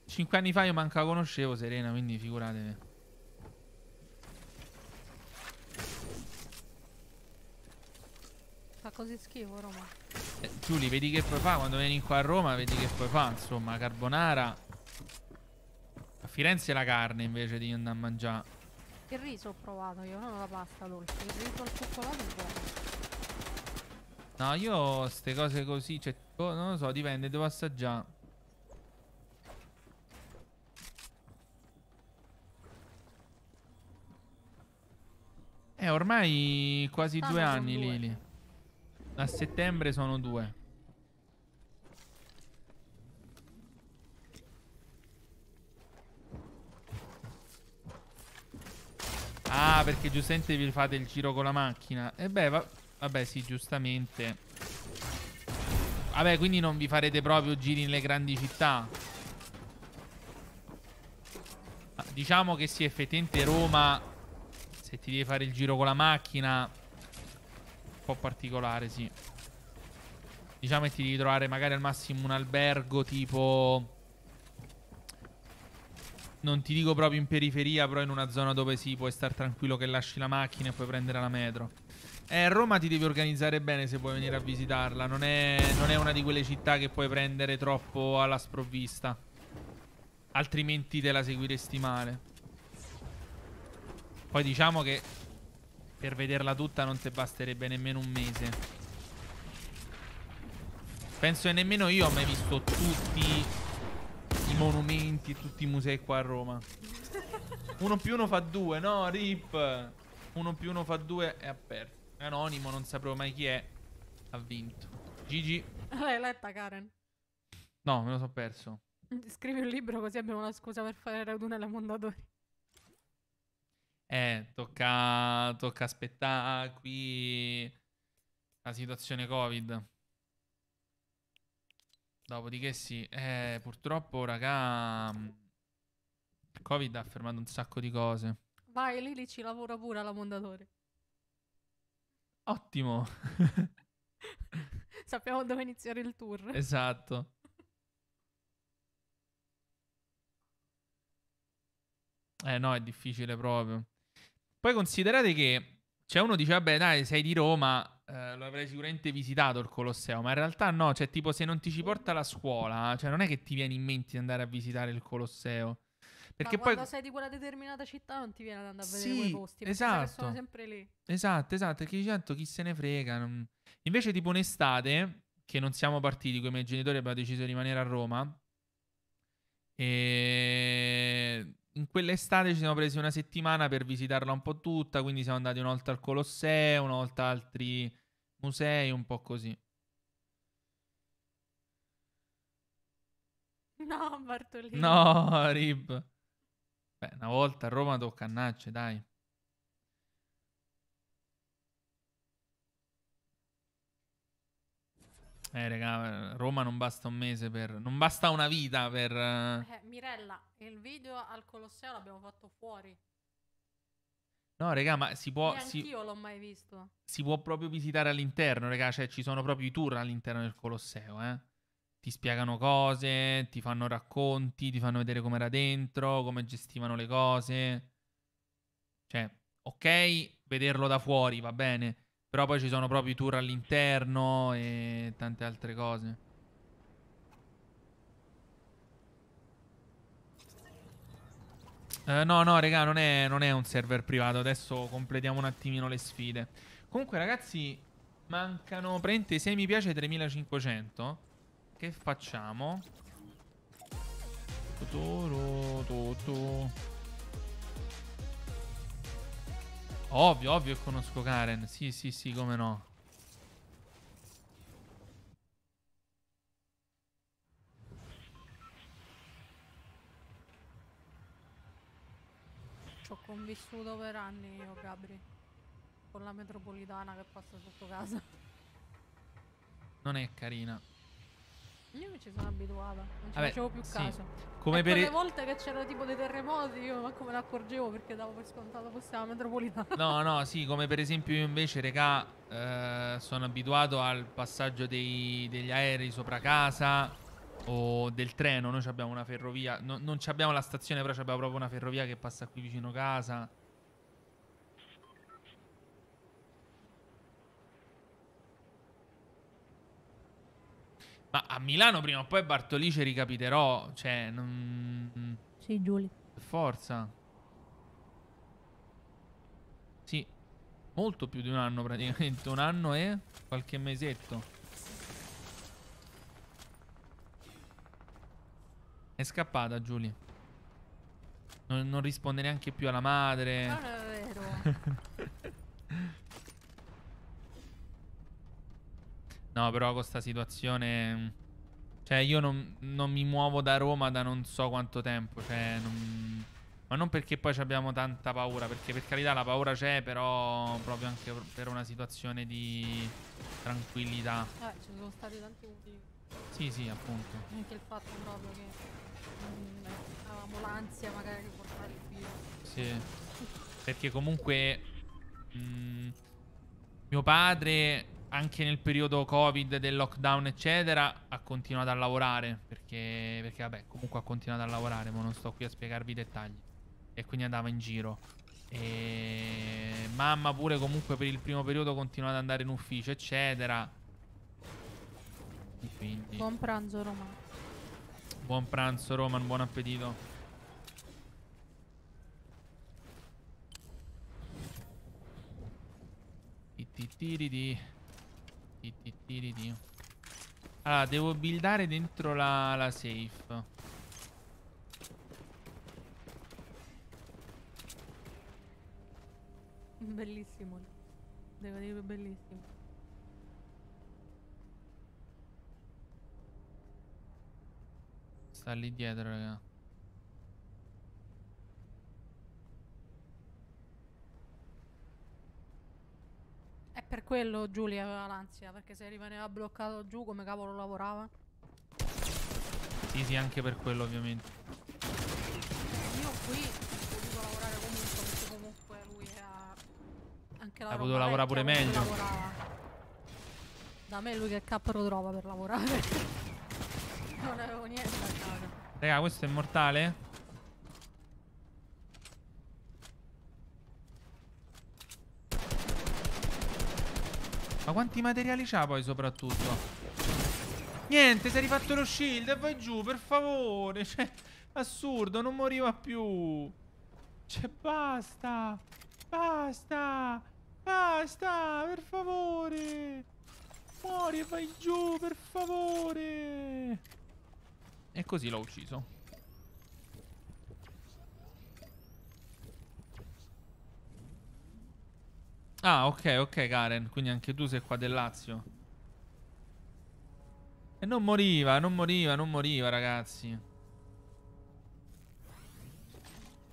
5 anni fa io manca conoscevo Serena, quindi figuratevi. Fa così schifo Roma. Eh, Giuli, vedi che poi fa quando vieni qua a Roma, vedi che poi fa, insomma, carbonara Firenze la carne invece di andare a mangiare. Il riso ho provato io, non la pasta dolce. Il riso al cioccolato è buono. No, io ste cose così, cioè, oh, non lo so, dipende, devo assaggiare. Eh, ormai quasi ah, due anni, due. Lili. A settembre sono due. Ah, perché giustamente vi fate il giro con la macchina. E beh, va vabbè, sì, giustamente. Vabbè, quindi non vi farete proprio giri nelle grandi città. Ah, diciamo che sì, effettivamente Roma, se ti devi fare il giro con la macchina, un po' particolare, sì. Diciamo che ti devi trovare magari al massimo un albergo tipo non ti dico proprio in periferia, però in una zona dove sì, puoi star tranquillo che lasci la macchina e puoi prendere la metro. Eh, Roma ti devi organizzare bene se puoi venire a visitarla, non è, non è una di quelle città che puoi prendere troppo alla sprovvista, altrimenti te la seguiresti male. Poi diciamo che per vederla tutta non ti basterebbe nemmeno un mese. Penso che nemmeno io ho mai visto tutti monumenti e tutti i musei qua a Roma. Uno più uno fa due, no, rip. Uno più uno fa due è aperto. anonimo, non saprò mai chi è. Ha vinto. Gigi. L'hai letta, Karen? No, me lo so perso. Scrivi un libro così abbiamo una scusa per fare raduna alla Mondadori. Eh, tocca, tocca aspettare qui la situazione Covid. Dopodiché sì, eh, purtroppo raga, il mm, Covid ha fermato un sacco di cose. Vai, Lili ci lavora pure alla Mondatore. Ottimo. Sappiamo dove iniziare il tour. Esatto. Eh no, è difficile proprio. Poi considerate che, cioè uno dice, vabbè dai, sei di Roma, eh, lo avrei sicuramente visitato il Colosseo, ma in realtà no, cioè tipo se non ti ci porta la scuola, cioè non è che ti viene in mente di andare a visitare il Colosseo. Perché ma poi quando sei di quella determinata città non ti viene ad andare a vedere sì, quei posti, esatto. sono sempre lì. Esatto, esatto, perché certo chi se ne frega. Non... Invece tipo un'estate, che non siamo partiti, come i miei genitori abbiamo deciso di rimanere a Roma, e ehm, in quell'estate ci siamo presi una settimana per visitarla un po' tutta, quindi siamo andati una volta al Colosseo, una volta ad altri musei, un po' così. No, Bartolino. No, Rib. Beh, una volta a Roma tocca a dai. Eh, raga, Roma non basta un mese per... Non basta una vita per... Eh, eh Mirella, il video al Colosseo l'abbiamo fatto fuori. No, raga, ma si può... E anch'io l'ho mai visto. Si può proprio visitare all'interno, raga. Cioè, ci sono proprio i tour all'interno del Colosseo, eh. Ti spiegano cose, ti fanno racconti, ti fanno vedere com'era dentro, come gestivano le cose. Cioè, ok, vederlo da fuori, va bene però poi ci sono proprio i tour all'interno e tante altre cose. Uh, no, no, raga, non è, non è, un server privato. Adesso completiamo un attimino le sfide. Comunque, ragazzi, mancano prente 6 mi piace 3500. Che facciamo? Tutto, tutto. Ovvio, ovvio che conosco Karen. Sì, sì, sì, come no. Ci ho convissuto per anni io, Gabri. Con la metropolitana che passa sotto casa. Non è carina. Io mi ci sono abituata, non ci Vabbè, facevo più sì. caso. Come e per le volte che c'erano tipo dei terremoti, io manco me ne accorgevo perché davo per scontato fosse la metropolitana. No, no, sì, come per esempio io invece, regà, eh, sono abituato al passaggio dei, degli aerei sopra casa o del treno. Noi abbiamo una ferrovia, no, non abbiamo la stazione, però abbiamo proprio una ferrovia che passa qui vicino casa. Ma a Milano prima o poi Bartolice ricapiterò. Cioè, non... Sì, Giuli. Forza. Sì, molto più di un anno praticamente. Un anno e qualche mesetto. È scappata Giulia. Non, non, risponde neanche più alla madre. Non ah, è vero. No, però con questa situazione... Cioè, io non, non, mi muovo da Roma da non so quanto tempo. Cioè, non... Ma non perché poi abbiamo tanta paura, perché per carità la paura c'è, però proprio anche per una situazione di tranquillità. Eh, ci sono stati tanti motivi. Sì, sì, appunto. Anche il fatto proprio che mh, mm, avevamo l'ansia magari di portare il video. Sì. perché comunque mh, mm, mio padre anche nel periodo Covid del lockdown, eccetera, ha continuato a lavorare. Perché, perché vabbè, comunque ha continuato a lavorare, ma non sto qui a spiegarvi i dettagli. E quindi andava in giro. E mamma pure comunque per il primo periodo continua ad andare in ufficio, eccetera. Quindi... Buon pranzo Roman. Buon pranzo Roman, buon appetito. Tiri di. Allora, devo buildare dentro la, la safe. Bellissimo. Devo dire bellissimo. Sta lì dietro, raga. per quello Giulia aveva l'ansia, perché se rimaneva bloccato giù come cavolo lavorava? Sì, sì, anche per quello ovviamente. Io qui ho dovuto lavorare comunque, perché comunque lui era... Anche la ha potuto lavorare pure meglio. Lavorava. Da me lui che capo lo trova per lavorare. non avevo niente a casa. Raga, questo è mortale? Ma quanti materiali c'ha poi soprattutto? Niente, si è rifatto lo shield e vai giù, per favore. Cioè, assurdo, non moriva più. Cioè, basta. Basta. Basta, per favore. Muori e vai giù, per favore. E così l'ho ucciso. Ah, ok, ok, Karen. Quindi anche tu sei qua del Lazio. E non moriva, non moriva, non moriva, ragazzi.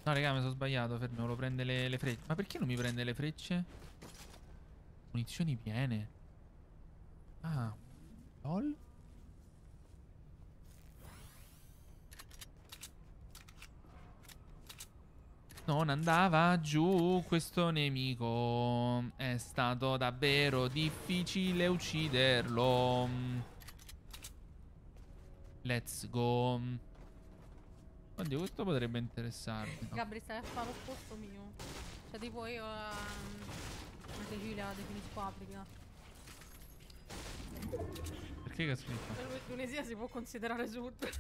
No, raga, mi sono sbagliato. Fermo, lo prende le, le frecce. Ma perché non mi prende le frecce? Munizioni piene. Ah. LOL? Non andava giù questo nemico. È stato davvero difficile ucciderlo. Let's go. Oddio, questo potrebbe interessarmi. No? Gabri, stai a fare l'opposto mio. Cioè, tipo io la... la Sicilia la definisco Africa. Perché che ha Per Tunisia si può considerare sud.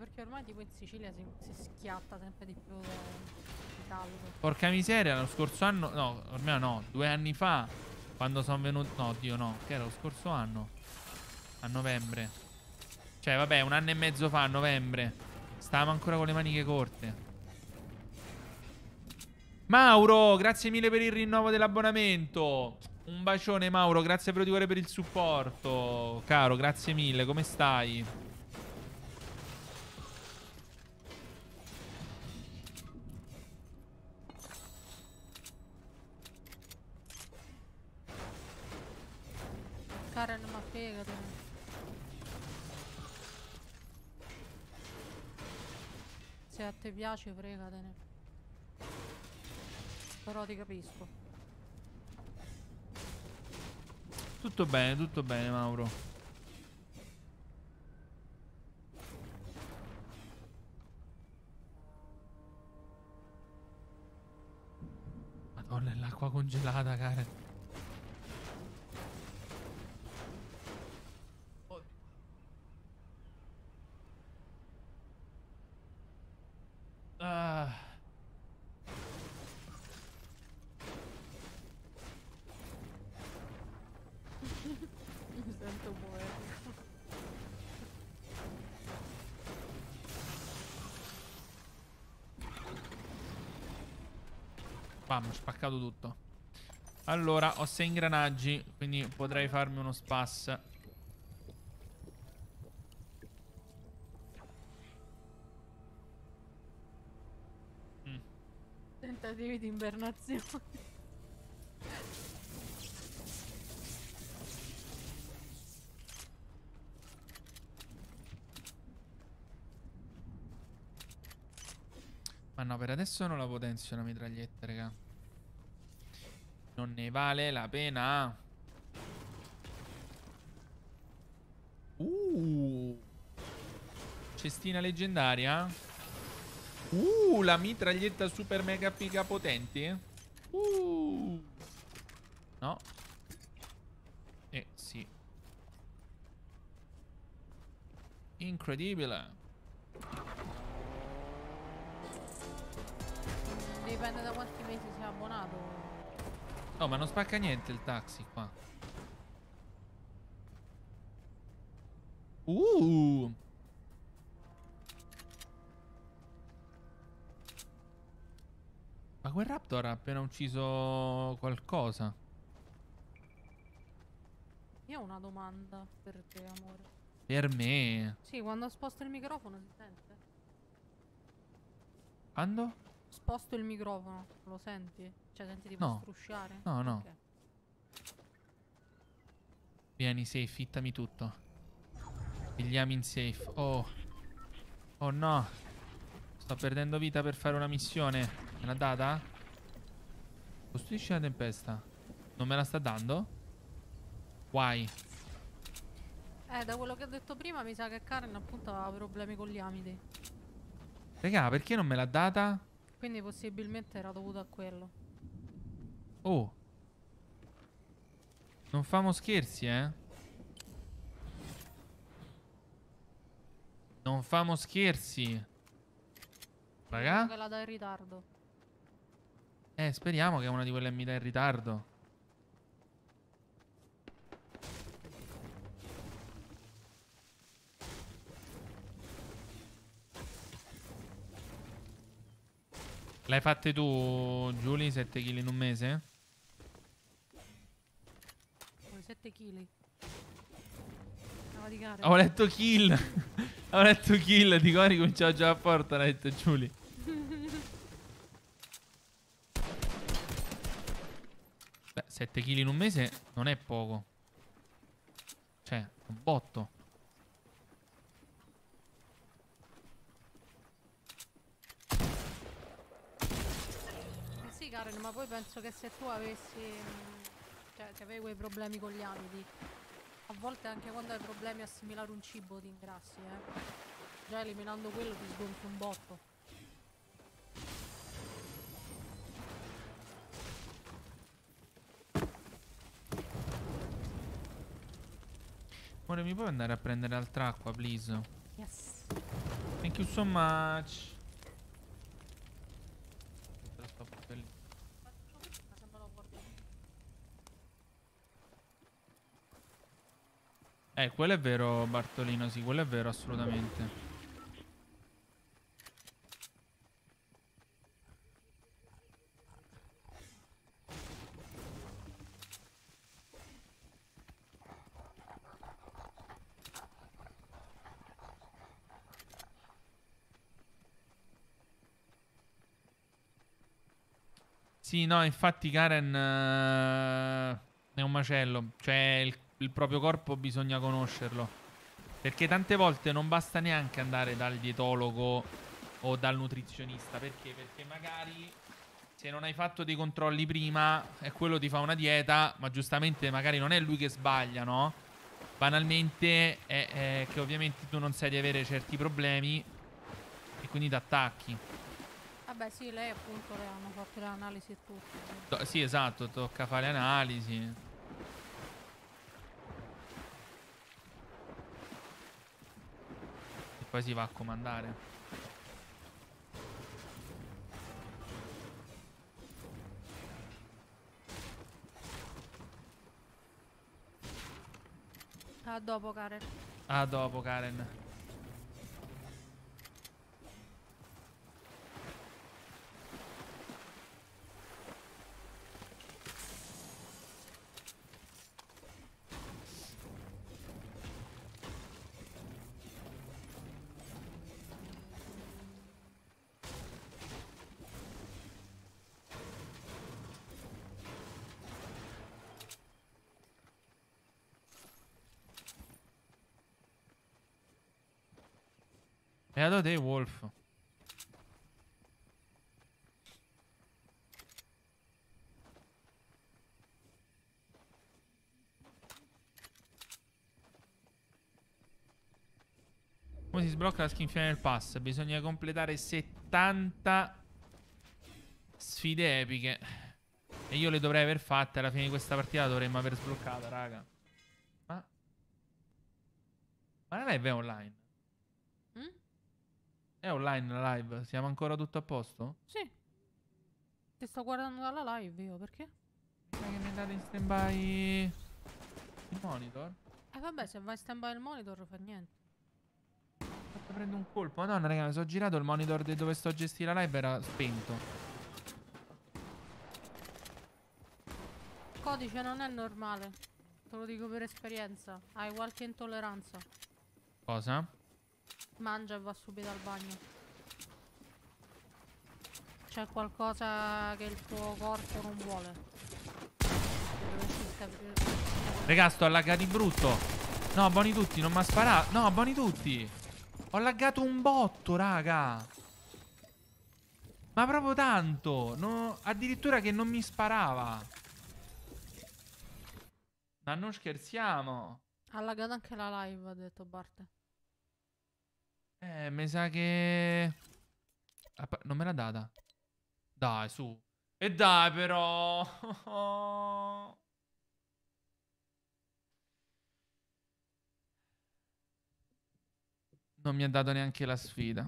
perché ormai tipo in Sicilia si, si schiatta sempre di più eh, di caldo. Porca miseria, lo scorso anno, no, ormai no, due anni fa, quando sono venuto, no, Dio no, che era lo scorso anno, a novembre. Cioè, vabbè, un anno e mezzo fa, a novembre, stavamo ancora con le maniche corte. Mauro, grazie mille per il rinnovo dell'abbonamento. Un bacione Mauro, grazie per il per il supporto. Caro, grazie mille, come stai? se a te piace fregatene. Però ti capisco. Tutto bene, tutto bene Mauro. Madonna, è l'acqua congelata, cara. Ah. Mi sento muovere. Bam, ho spaccato tutto. Allora, ho 6 ingranaggi, quindi potrei farmi uno spass. tentativi di invernazione. Ma no, per adesso non la potenzio la mitraglietta, raga. Non ne vale la pena. Uh. Cestina leggendaria. Uh, la mitraglietta super mega figa potenti. Uh. No. Eh, sì. Incredibile. Dipende da quanti mesi sei abbonato. No, oh, ma non spacca niente il taxi qua. Uh. Ma quel raptor ha appena ucciso qualcosa. Io ho una domanda per te, amore. Per me? Sì, quando sposto il microfono si sente. Quando? Sposto il microfono, lo senti? Cioè senti tipo no. strusciare? No, no. Okay. Vieni, safe, fittami tutto. Pigliami in safe. Oh. Oh no. Sto perdendo vita per fare una missione. Me l'ha data? Costruisci la tempesta. Non me la sta dando? Why? Eh, da quello che ho detto prima mi sa che Karen appunto aveva problemi con gli amidi. Raga, perché non me l'ha data? Quindi possibilmente era dovuto a quello. Oh. Non famo scherzi, eh? Non famo scherzi. Raga? Me la dai in ritardo. Eh, speriamo che una di quelle mi dà in ritardo. L'hai fatte tu, Giulia, 7 kg in un mese? 7 kg. Ho letto kill. Ho letto kill. Dico, ricominciavo già a Fortnite, Giulia. 7 kg in un mese non è poco. Cioè, un botto. Eh sì, Karen, ma poi penso che se tu avessi... Mm, cioè, se avevi quei problemi con gli abiti. a volte anche quando hai problemi a assimilare un cibo ti ingrassi, eh. Già eliminando quello ti sgonfi un botto. Amore, mi puoi andare a prendere altra acqua, please? Yes. Thank you so much. Eh, quello è vero, Bartolino, sì, quello è vero, assolutamente. Sì, no, infatti Karen uh, è un macello, cioè il, il proprio corpo bisogna conoscerlo. Perché tante volte non basta neanche andare dal dietologo o dal nutrizionista, perché? Perché magari se non hai fatto dei controlli prima e quello ti fa una dieta, ma giustamente magari non è lui che sbaglia, no? Banalmente è, è che ovviamente tu non sai di avere certi problemi e quindi ti attacchi. Vabbè sì, lei appunto le hanno fatto le analisi e tutto. sì, esatto, tocca fare le analisi. E poi si va a comandare. A dopo Karen. A dopo Karen. E Shadow dei Wolf. Come si sblocca la skin Final Pass? Bisogna completare 70 sfide epiche. E io le dovrei aver fatte. Alla fine di questa partita dovremmo aver sbloccata, raga. Ma... Ma la live è online? È online la live? Siamo ancora tutto a posto? Sì. Ti sto guardando dalla live io, perché? Ma che mi andate in stand by il monitor? Eh vabbè, se vai in stand by il monitor fa niente. Aspetta, prendo un colpo. Madonna, raga, mi sono girato il monitor di dove sto a gestire la live era spento. Il codice non è normale. Te lo dico per esperienza. Hai qualche intolleranza. Cosa? Mangia e va subito al bagno. C'è qualcosa che il tuo corpo non vuole. Regà, sto allaggato in brutto. No, buoni tutti, non mi ha sparato. No, buoni tutti. Ho laggato un botto, raga. Ma proprio tanto. No, addirittura che non mi sparava. Ma non scherziamo. Ha laggato anche la live, ha detto Barte. Eh, mi sa che... Ah, non me l'ha data. Dai, su. E dai, però... non mi ha dato neanche la sfida.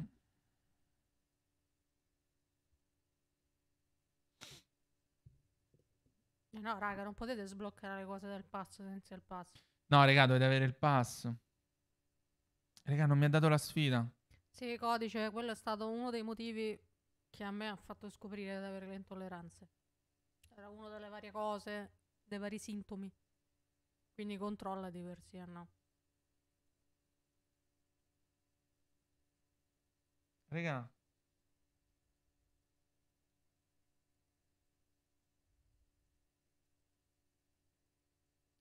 Eh, no, raga, non potete sbloccare le cose del passo senza il passo. No, raga, dovete avere il passo. Raga, non mi ha dato la sfida. Sì, codice, quello è stato uno dei motivi che a me ha fatto scoprire di avere le intolleranze. Era una delle varie cose, dei vari sintomi. Quindi controlla per sì o no. Raga.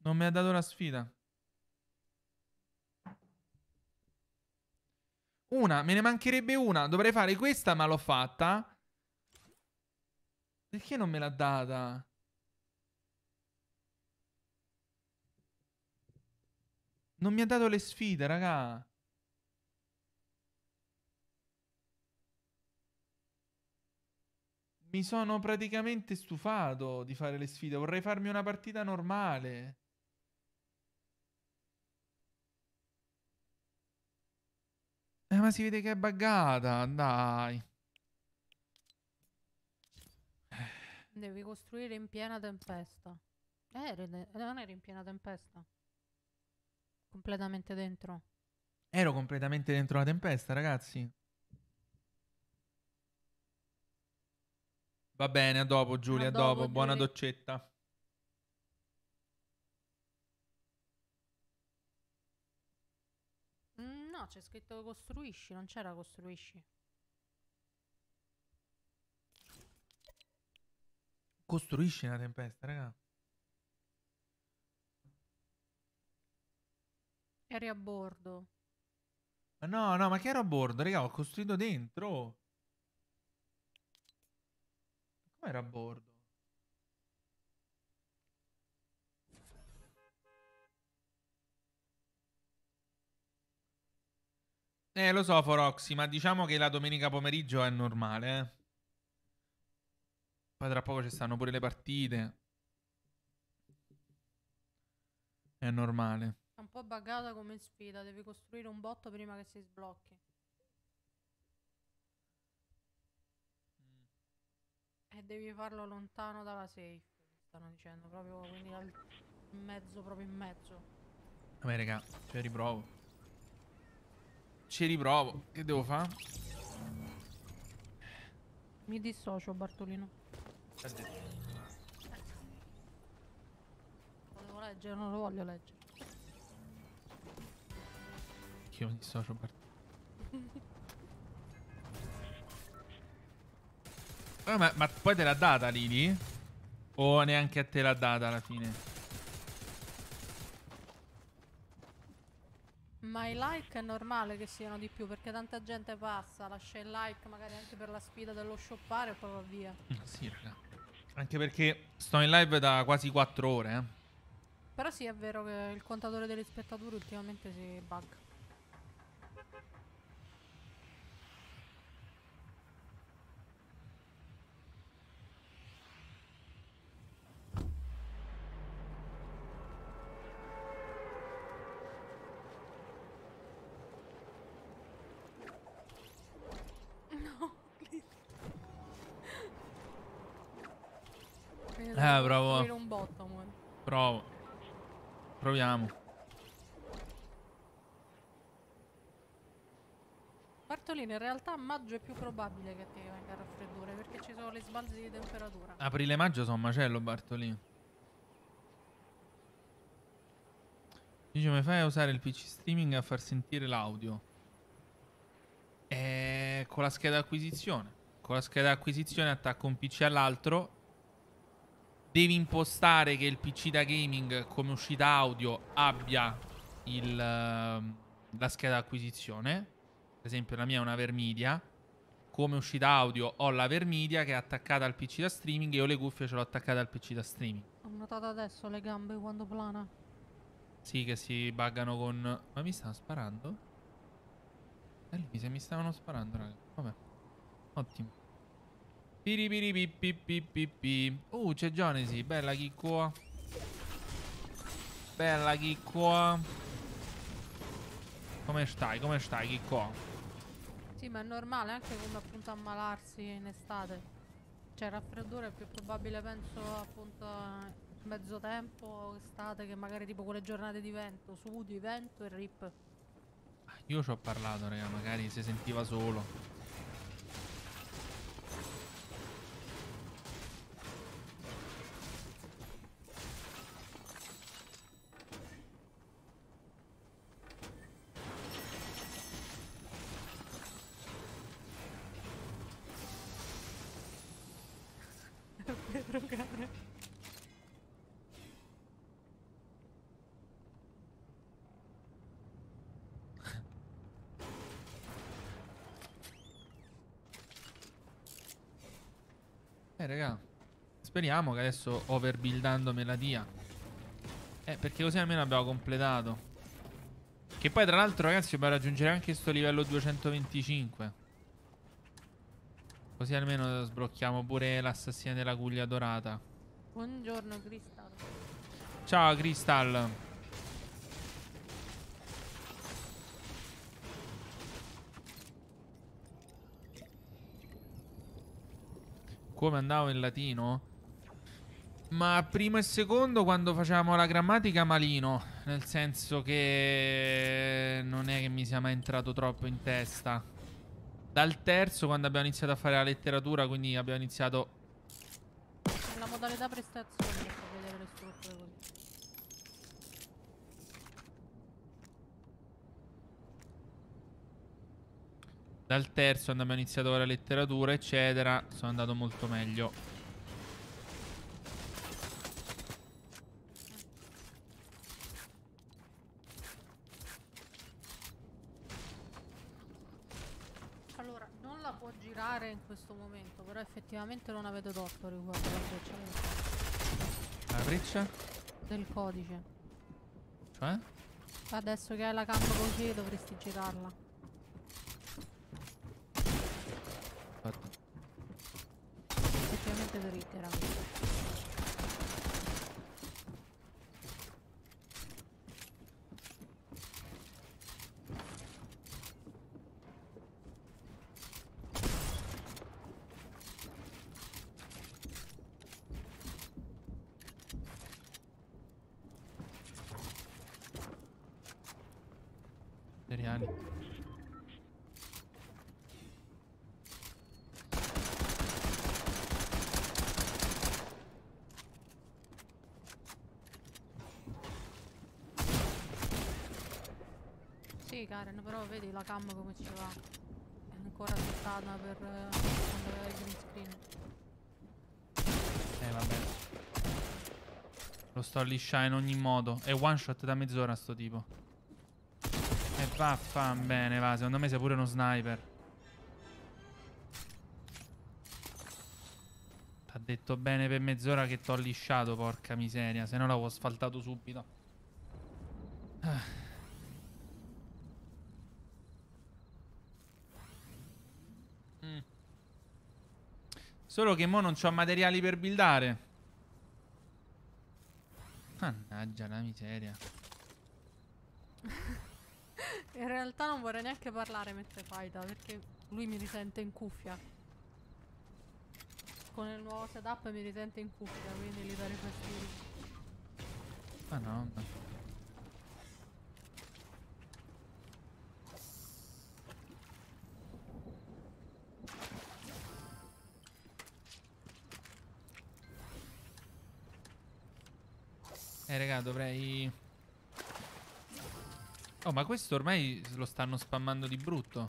Non mi ha dato la sfida. Una, me ne mancherebbe una. Dovrei fare questa, ma l'ho fatta. Perché non me l'ha data? Non mi ha dato le sfide, raga. Mi sono praticamente stufato di fare le sfide. Vorrei farmi una partita normale. ma si vede che è buggata, dai. Devi costruire in piena tempesta. Eh, eh, non eri in piena tempesta. Completamente dentro. Ero completamente dentro la tempesta, ragazzi. Va bene, a dopo Giulia, a dopo, dopo buona doccetta. No, c'è scritto costruisci, non c'era costruisci. Costruisci una tempesta, raga. Eri a bordo. Ma no, no, ma che ero a bordo, raga, ho costruito dentro. Come era a bordo? Eh, lo so, Foroxy, ma diciamo che la domenica pomeriggio è normale, eh. Poi tra poco ci stanno pure le partite. È normale. È un po' buggata come sfida, devi costruire un botto prima che si sblocchi. E devi farlo lontano dalla safe, stanno dicendo, proprio quindi al mezzo, proprio in mezzo. Vabbè, raga, ci riprovo. Ci riprovo. Che devo fare? Mi dissocio, Bartolino. Volevo leggere, non lo voglio leggere. Io mi dissocio, Bartolino. ah, ma, ma poi te l'ha data Lili? O neanche a te l'ha data alla fine? Ma i like è normale che siano di più perché tanta gente passa, lascia il like magari anche per la sfida dello shoppare e poi va via. Mm, sì, raga. Anche perché sto in live da quasi 4 ore, eh. Però sì, è vero che il contatore degli spettatori ultimamente si bug. Eh, provo. Un botto, provo. Proviamo. Bartolino, in realtà a maggio è più probabile che ti venga raffreddore perché ci sono le sbalze di temperatura. Aprile e maggio sono macello, Bartolino. Dice, come fai a usare il PC streaming a far sentire l'audio? Eh, con la scheda acquisizione. Con la scheda acquisizione attacco un PC all'altro devi impostare che il PC da gaming come uscita audio abbia il, ehm, la scheda acquisizione. Per esempio la mia è una Vermidia. Come uscita audio ho la Vermidia che è attaccata al PC da streaming e io le cuffie ce l'ho attaccata al PC da streaming. Ho notato adesso le gambe quando plana. Sì, che si buggano con... Ma mi stanno sparando? Eh, mi, mi stavano sparando, raga. Vabbè. Ottimo. Piripiripipipipipi. Uh, c'è Genesi. Bella chiccoa. Bella chiccoa. Come stai? Come stai, chiccoa? Sì, ma è normale anche come appunto ammalarsi in estate. Cioè, raffreddore è più probabile, penso, appunto mezzo tempo, estate, che magari tipo quelle giornate di vento, sudi, vento e rip. Io ci ho parlato, raga, magari si sentiva solo. Eh, raga. Speriamo che adesso overbuildando me la dia. Eh, perché così almeno abbiamo completato. Che poi tra l'altro ragazzi dobbiamo raggiungere anche sto livello 225. Così almeno sblocchiamo pure l'assassina della guglia dorata. Buongiorno Crystal. Ciao Crystal. come andavo in latino. Ma primo e secondo quando facevamo la grammatica malino, nel senso che non è che mi sia mai entrato troppo in testa. Dal terzo quando abbiamo iniziato a fare la letteratura, quindi abbiamo iniziato... Nella modalità prestazioni, per vedere le strutture Dal terzo abbiamo iniziato con la letteratura, eccetera. Sono andato molto meglio. Allora, non la può girare in questo momento, però effettivamente non avete torto riguardo la freccia. La breccia? Del codice. Cioè? Adesso che hai la campa così dovresti girarla. Federica era questa. Karen, però vedi la cam come ci va. È ancora settata per eh, andare aveva il green screen. Eh vabbè. Lo sto lisciando in ogni modo. È one shot da mezz'ora sto tipo. E vaffan bene, va. Secondo me sei pure uno sniper. T'ha detto bene per mezz'ora che t'ho lisciato, porca miseria. Se no l'avevo asfaltato subito. Ah. Solo che mo non ho materiali per buildare. Mannaggia la miseria. in realtà non vorrei neanche parlare mentre fighta perché lui mi risente in cuffia. Con il nuovo setup mi risente in cuffia, quindi gli darei fastidio. Ah no. Eh, raga, dovrei... Oh, ma questo ormai lo stanno spammando di brutto.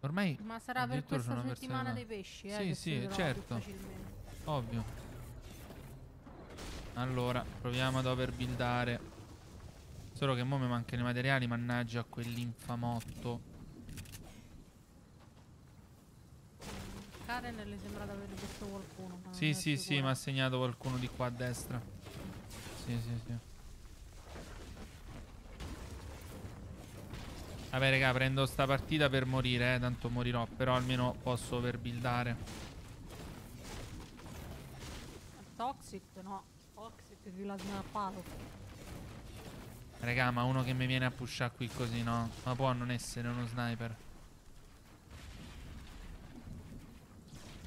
Ormai... Ma sarà per questa settimana dei pesci, eh? Sì, sì, certo. Ovvio. Allora, proviamo ad overbuildare. Solo che mo mi mancano i materiali, mannaggia, quell'infamotto. le sembra di aver detto qualcuno. Sì, sì, sì, mi ha segnato qualcuno di qua a destra. Sì, sì, sì. Vabbè, raga, prendo sta partita per morire, eh. Tanto morirò, però almeno posso overbuildare. Toxic, no. Toxic vi l'ha snappato. Raga, ma uno che mi viene a pushare qui così, no? Ma può non essere uno sniper.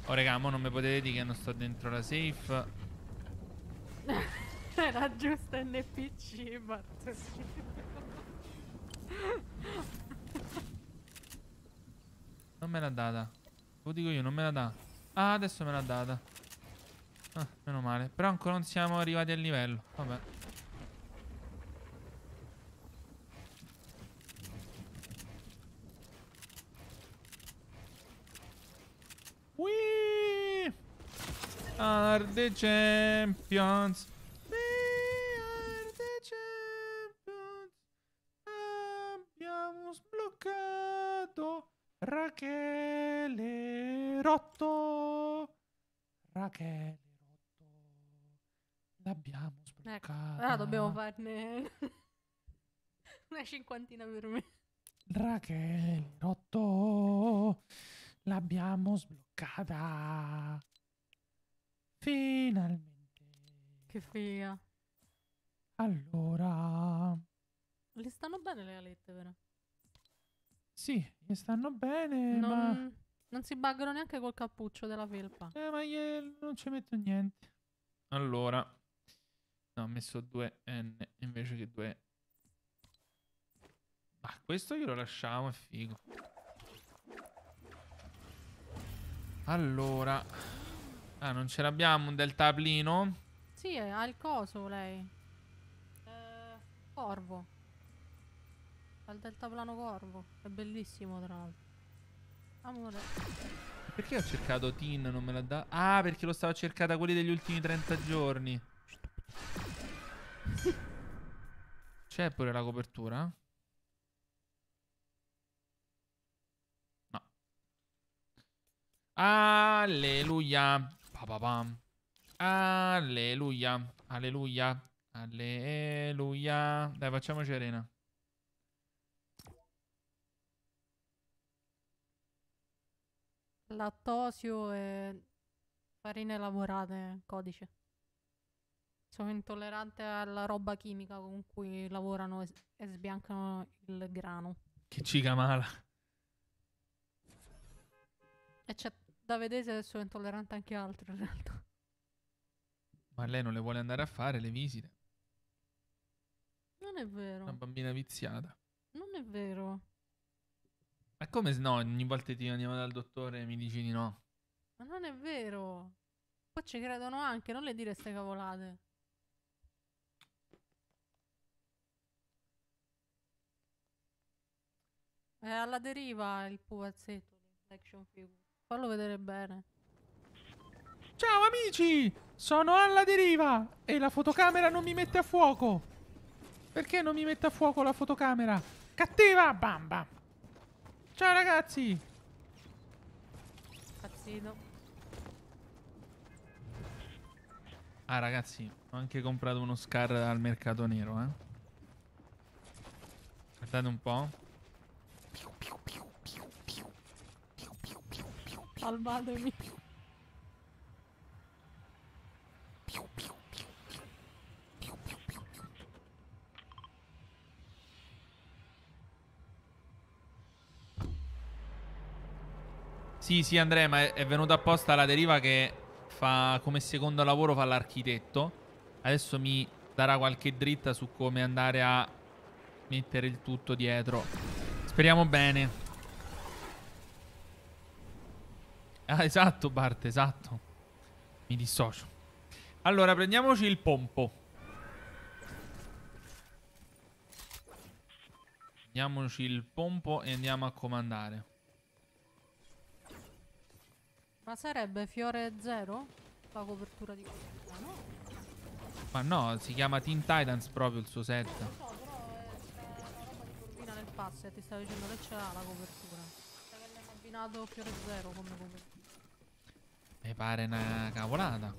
Oh raga, mo non mi potete dire che non sto dentro la safe Era giusto NPC Non me l'ha data Lo dico io, non me l'ha data Ah, adesso me l'ha data ah, meno male Però ancora non siamo arrivati al livello Vabbè are the champions. We are the champions. Abbiamo sbloccato Rachele Rotto. Rachele Rotto. L'abbiamo sbloccato. Ecco, allora dobbiamo farne una cinquantina per me. Rachele Rotto. L'abbiamo sbloccata. Finalmente. Che figa. Allora. Le stanno bene le alette, vero? Sì, le stanno bene, non, ma... Non si buggano neanche col cappuccio della felpa. Eh, ma io non ci metto niente. Allora... No, ho messo 2N invece che 2... Ma questo glielo lasciamo, è figo. Allora... Ah, non ce l'abbiamo un del tablino? Sì, ha il coso lei. Eh, corvo. Ha il deltaplano corvo. È bellissimo, tra l'altro. Amore. Perché ho cercato Tin? Non me l'ha dato. Ah, perché lo stavo cercando quelli degli ultimi 30 giorni. C'è pure la copertura? No. Alleluia. Papapam. Alleluia. Alleluia. Alleluia. Dai, facciamoci arena. Lattosio e farine lavorate, codice. Sono intollerante alla roba chimica con cui lavorano e, sbiancano il grano. Che cica mala. E c'è da Davedese adesso è intollerante anche altro in realtà. Ma lei non le vuole andare a fare le visite. Non è vero. Una bambina viziata. Non è vero. Ma come no? Ogni volta che ti andiamo dal dottore e mi dici di no. Ma non è vero. Poi ci credono anche, non le dire ste cavolate. È alla deriva il pupazzetto, l'action figure. Fallo vedere bene. Ciao amici! Sono alla deriva e la fotocamera non mi mette a fuoco. Perché non mi mette a fuoco la fotocamera? Cattiva! Bamba! Ciao ragazzi! Pazzino. Ah ragazzi, ho anche comprato uno scar al mercato nero, eh. Guardate un po'. Piu, piu, piu. Salvatemi. Sì, sì, Andrea, ma è, venuta apposta la deriva che fa come secondo lavoro fa l'architetto. Adesso mi darà qualche dritta su come andare a mettere il tutto dietro. Speriamo bene. Ah, esatto, Bart, esatto. Mi dissocio. Allora, prendiamoci il pompo. Prendiamoci il pompo e andiamo a comandare. Ma sarebbe fiore zero? La copertura di... Ma no. Ma no, si chiama Teen Titans proprio il suo set. Non eh, lo so, però c'è la roba di turbina nel pass e eh, ti stavo dicendo che c'era la copertura. Cioè che hanno abbinato fiore zero come copertura. Mi pare una cavolata.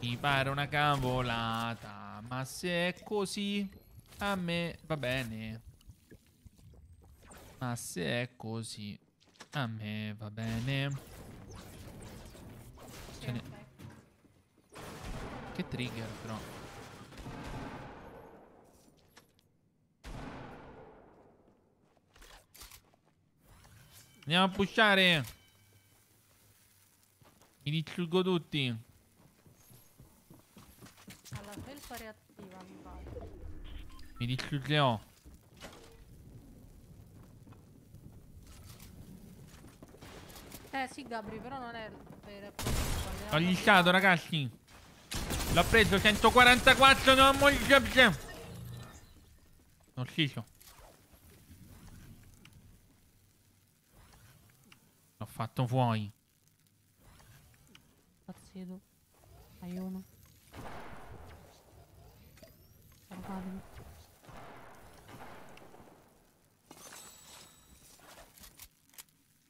Mi pare una cavolata. Ma se è così, a me va bene. Ma se è così, a me va bene. Ne... Che trigger però. Andiamo a pushare. Mi distruggo tutti. Alla felpa reattiva mi pare. Mi distruggerò. Eh sì Gabri, però non è per... Ho lisciato ragazzi. L'ho preso 144, non muoio. Non sciso. L'ho fatto fuori chiedo aiuto. Salvatemi.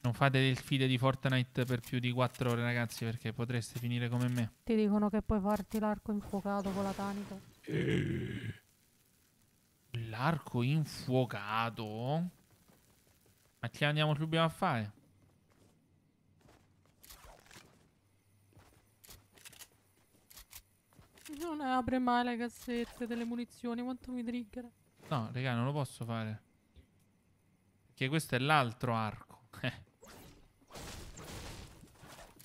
Non fate del feed di Fortnite per più di 4 ore, ragazzi, perché potreste finire come me. Ti dicono che puoi farti l'arco infuocato con la tanica. Eh. L'arco infuocato? Ma che andiamo subito a fare? Perché non apre mai le cassette delle munizioni? Quanto mi trigger. No, raga, non lo posso fare. Perché questo è l'altro arco.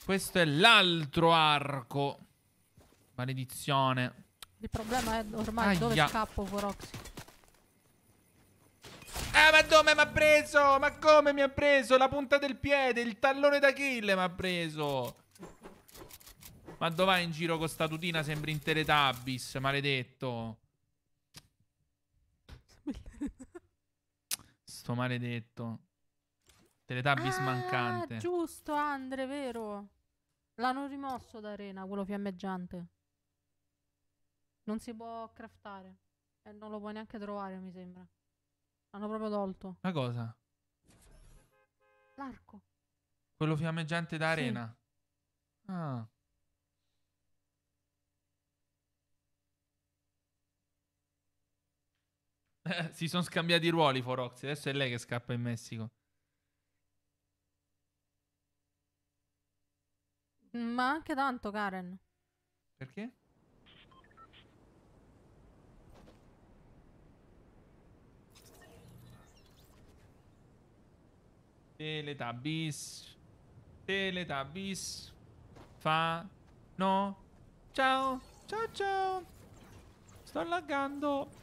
questo è l'altro arco. Maledizione. Il problema è ormai Aia. dove scappo, Foroxy. Ah, eh, ma dove mi ha preso? Ma come mi ha preso? La punta del piede, il tallone d'Achille mi ha preso. Ma dov'è in giro con sta tutina? Sembri in Teletubbies, maledetto. Sto maledetto. Teletubbies ah, mancante. Giusto, Andre, vero. L'hanno rimosso da arena, quello fiammeggiante. Non si può craftare. E non lo puoi neanche trovare, mi sembra. L'hanno proprio tolto. Ma cosa? L'arco. Quello fiammeggiante da arena. Sì. Ah. si sono scambiati i ruoli Forox. Adesso è lei che scappa in Messico. Ma anche tanto, Karen. Perché? Teletubbies. Teletubbies. Fa. No. Ciao. Ciao ciao. Sto laggando.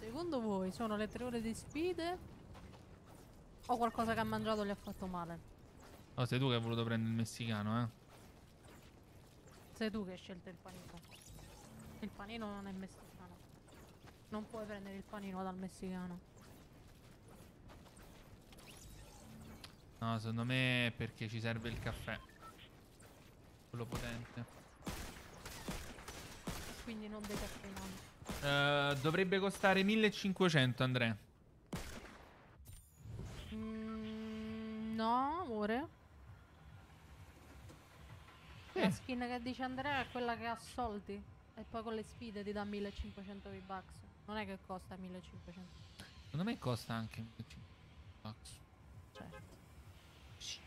Secondo voi sono le tre ore di sfide? O qualcosa che ha mangiato gli ha fatto male? Oh, sei tu che hai voluto prendere il messicano, eh? Sei tu che hai scelto il panino. Il panino non è messicano. Non puoi prendere il panino dal messicano. No, secondo me è perché ci serve il caffè. Quello potente. Quindi non decaffeinato. Uh, dovrebbe costare 1500, Andrea. Mm, no, amore. Eh. La skin che dice Andrea è quella che ha soldi. E poi con le sfide ti dà 1500 V-Bucks. Non è che costa 1500. Secondo me costa anche 1500 V-Bucks. Certo. Sì.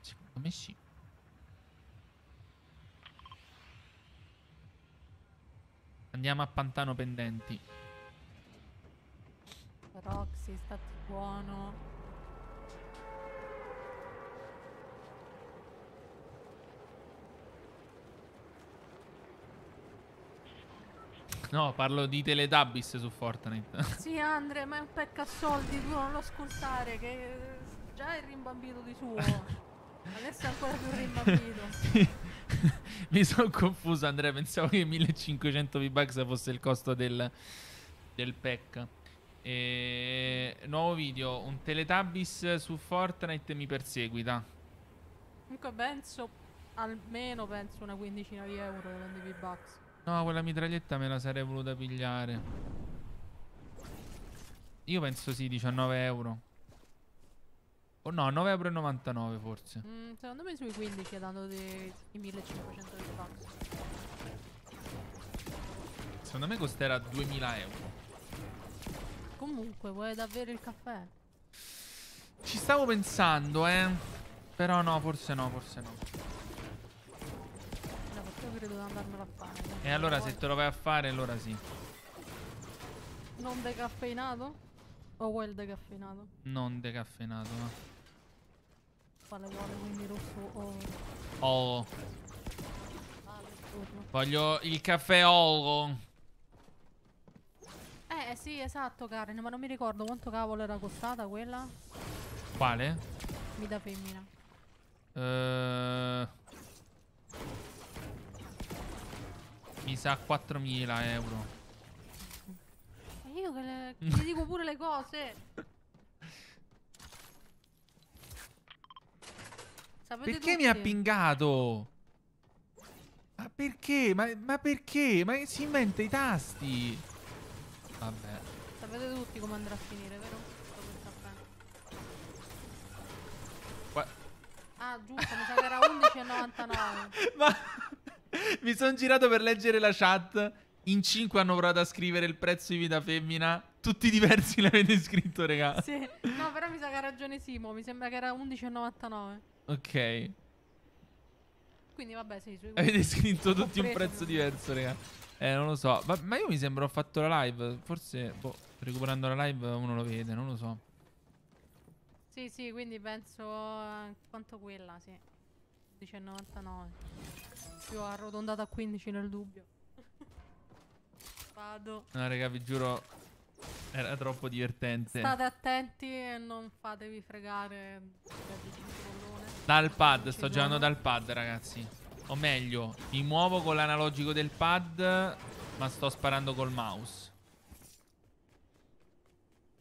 Secondo me sì. Andiamo a Pantano Pendenti. Roxy, stati buono. No, parlo di Teletubbies su Fortnite. sì, Andre, ma è un pecca soldi, tu non lo ascoltare, che già è rimbambito di suo. Adesso è ancora più rimbambito. mi sono confuso Andrea, pensavo che 1500 V-Bucks fosse il costo del, del pack. E... Nuovo video, un Teletubbies su Fortnite mi perseguita. Comunque penso, almeno penso una quindicina di euro di V-Bucks. No, quella mitraglietta me la sarei voluta pigliare. Io penso sì, 19 euro. O no, 9,99€ forse. Mm, secondo me sui 15 danno dei, i 1500 di fatto. Secondo me costerà 2000 euro. Comunque, vuoi davvero il caffè? Ci stavo pensando, eh. Però no, forse no, forse no. No, perché io credo di andarmelo a fare. E allora se te lo vai a fare, allora sì. Non decaffeinato? O vuoi il decaffeinato? Non decaffeinato, No quale vuole, quindi rosso oro. Oro. Voglio il caffè oro. Eh, eh sì, esatto Karen, ma non mi ricordo quanto cavolo era costata quella. Quale? Mi da femmina. Ehm... Mi sa 4.000 euro. E Io che le... ti dico pure le cose. Sapete perché tutti? mi ha pingato? Ma perché? Ma, ma perché? Ma si inventa i tasti. Vabbè. Sapete tutti come andrà a finire, vero? Qua... Ah, giusto, mi sa che era 11,99. ma mi sono girato per leggere la chat. In 5 hanno provato a scrivere il prezzo di vita femmina. Tutti diversi l'avete scritto, regà. Sì. No, però mi sa che ha ragione Simo. Mi sembra che era 11,99. Ok. Quindi vabbè, sì, sui Avete scritto tutti un prezzo diverso, raga. Eh, non lo so. Ma, ma, io mi sembra ho fatto la live. Forse, boh, recuperando la live uno lo vede, non lo so. Sì, sì, quindi penso quanto quella, sì. 19,99. Più arrotondata a 15 nel dubbio. Vado. No, raga, vi giuro, era troppo divertente. State attenti e non fatevi fregare. Dal pad, sto giocando dal pad ragazzi O meglio, mi muovo con l'analogico del pad Ma sto sparando col mouse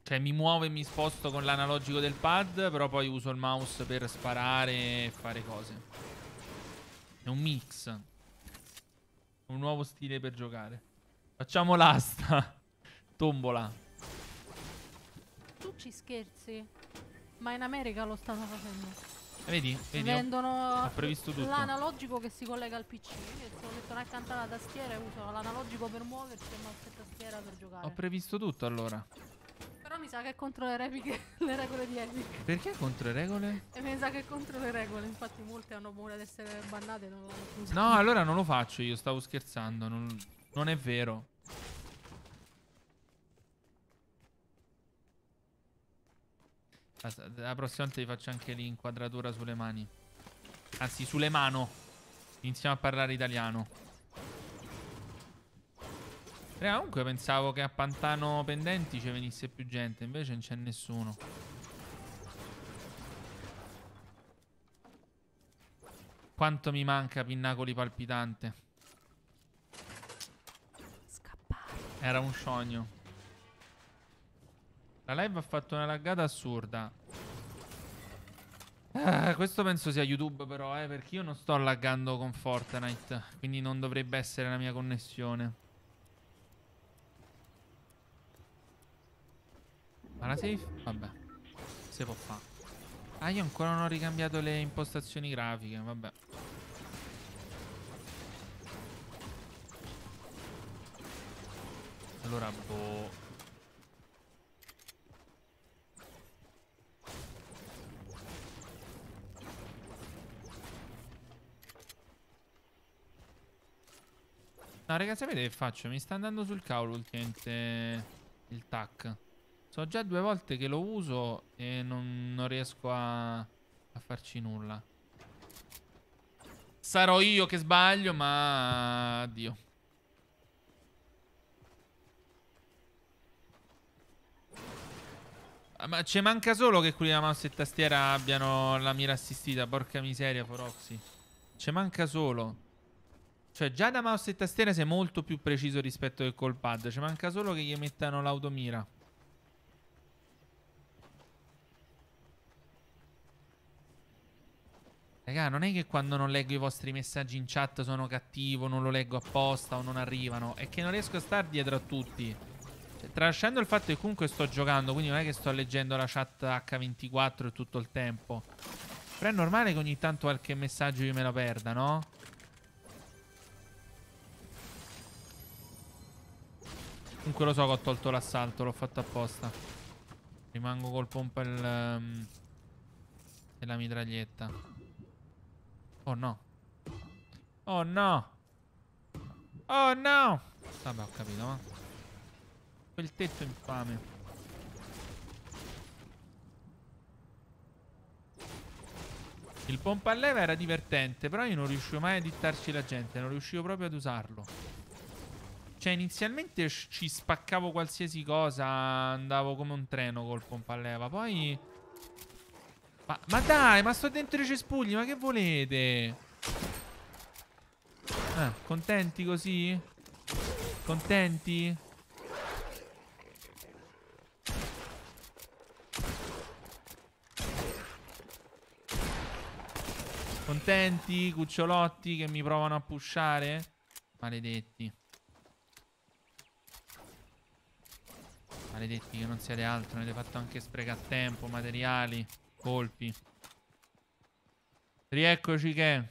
Cioè mi muovo e mi sposto con l'analogico del pad Però poi uso il mouse per sparare e fare cose È un mix Un nuovo stile per giocare Facciamo l'asta Tombola Tu ci scherzi? Ma in America lo stanno facendo Vedi? Vedi? Vendono l'analogico che si collega al PC. E sono lo accanto alla tastiera e uso l'analogico per muoversi e mouse e tastiera per giocare. Ho previsto tutto allora. Però mi sa che è contro le, repliche, le regole di Epic. Perché contro le regole? E mi sa che è contro le regole. Infatti, molte hanno paura di essere bannate. Non no, allora non lo faccio. Io stavo scherzando. Non, non è vero. La prossima volta vi faccio anche l'inquadratura sulle mani. Anzi, sulle mano. Iniziamo a parlare italiano. Raga, eh, comunque pensavo che a Pantano Pendenti ci venisse più gente, invece non c'è nessuno. Quanto mi manca Pinnacoli Palpitante. Scappare. Era un sogno. La live ha fatto una laggata assurda. Ah, questo penso sia YouTube però, eh, perché io non sto laggando con Fortnite, quindi non dovrebbe essere la mia connessione. Ma la safe? Vabbè, si può fare. Ah, io ancora non ho ricambiato le impostazioni grafiche, vabbè. Allora, boh... No, ragazzi, sapete che faccio? Mi sta andando sul cavolo ultimamente il tac. So già due volte che lo uso e non, non riesco a, a farci nulla. Sarò io che sbaglio, ma... Addio. Ah, ma ci manca solo che quelli da mouse e tastiera abbiano la mira assistita. Porca miseria, Foroxy. Ci manca solo. Cioè, già da mouse e tastiera sei molto più preciso rispetto al colpad. Ci manca solo che gli mettano l'automira. Raga, non è che quando non leggo i vostri messaggi in chat sono cattivo, non lo leggo apposta o non arrivano. È che non riesco a star dietro a tutti. Cioè, tralasciando il fatto che comunque sto giocando, quindi non è che sto leggendo la chat H24 tutto il tempo. Però è normale che ogni tanto qualche messaggio io me lo perda, no? Comunque lo so che ho tolto l'assalto, l'ho fatto apposta. Rimango col pompa il, um, e la mitraglietta. Oh no. Oh no. Oh no. Vabbè, ho capito, ma... Quel tetto infame. Il pompa a leva era divertente, però io non riuscivo mai a dittarci la gente, non riuscivo proprio ad usarlo. Cioè, inizialmente ci spaccavo qualsiasi cosa. Andavo come un treno col pompa pompaleva. Poi. Ma, ma, dai, ma sto dentro i cespugli. Ma che volete? Ah, contenti così? Contenti? Contenti, cucciolotti che mi provano a pushare? Maledetti. Maledetti che non siete altro, avete fatto anche sprecare tempo, materiali, colpi. Rieccoci che...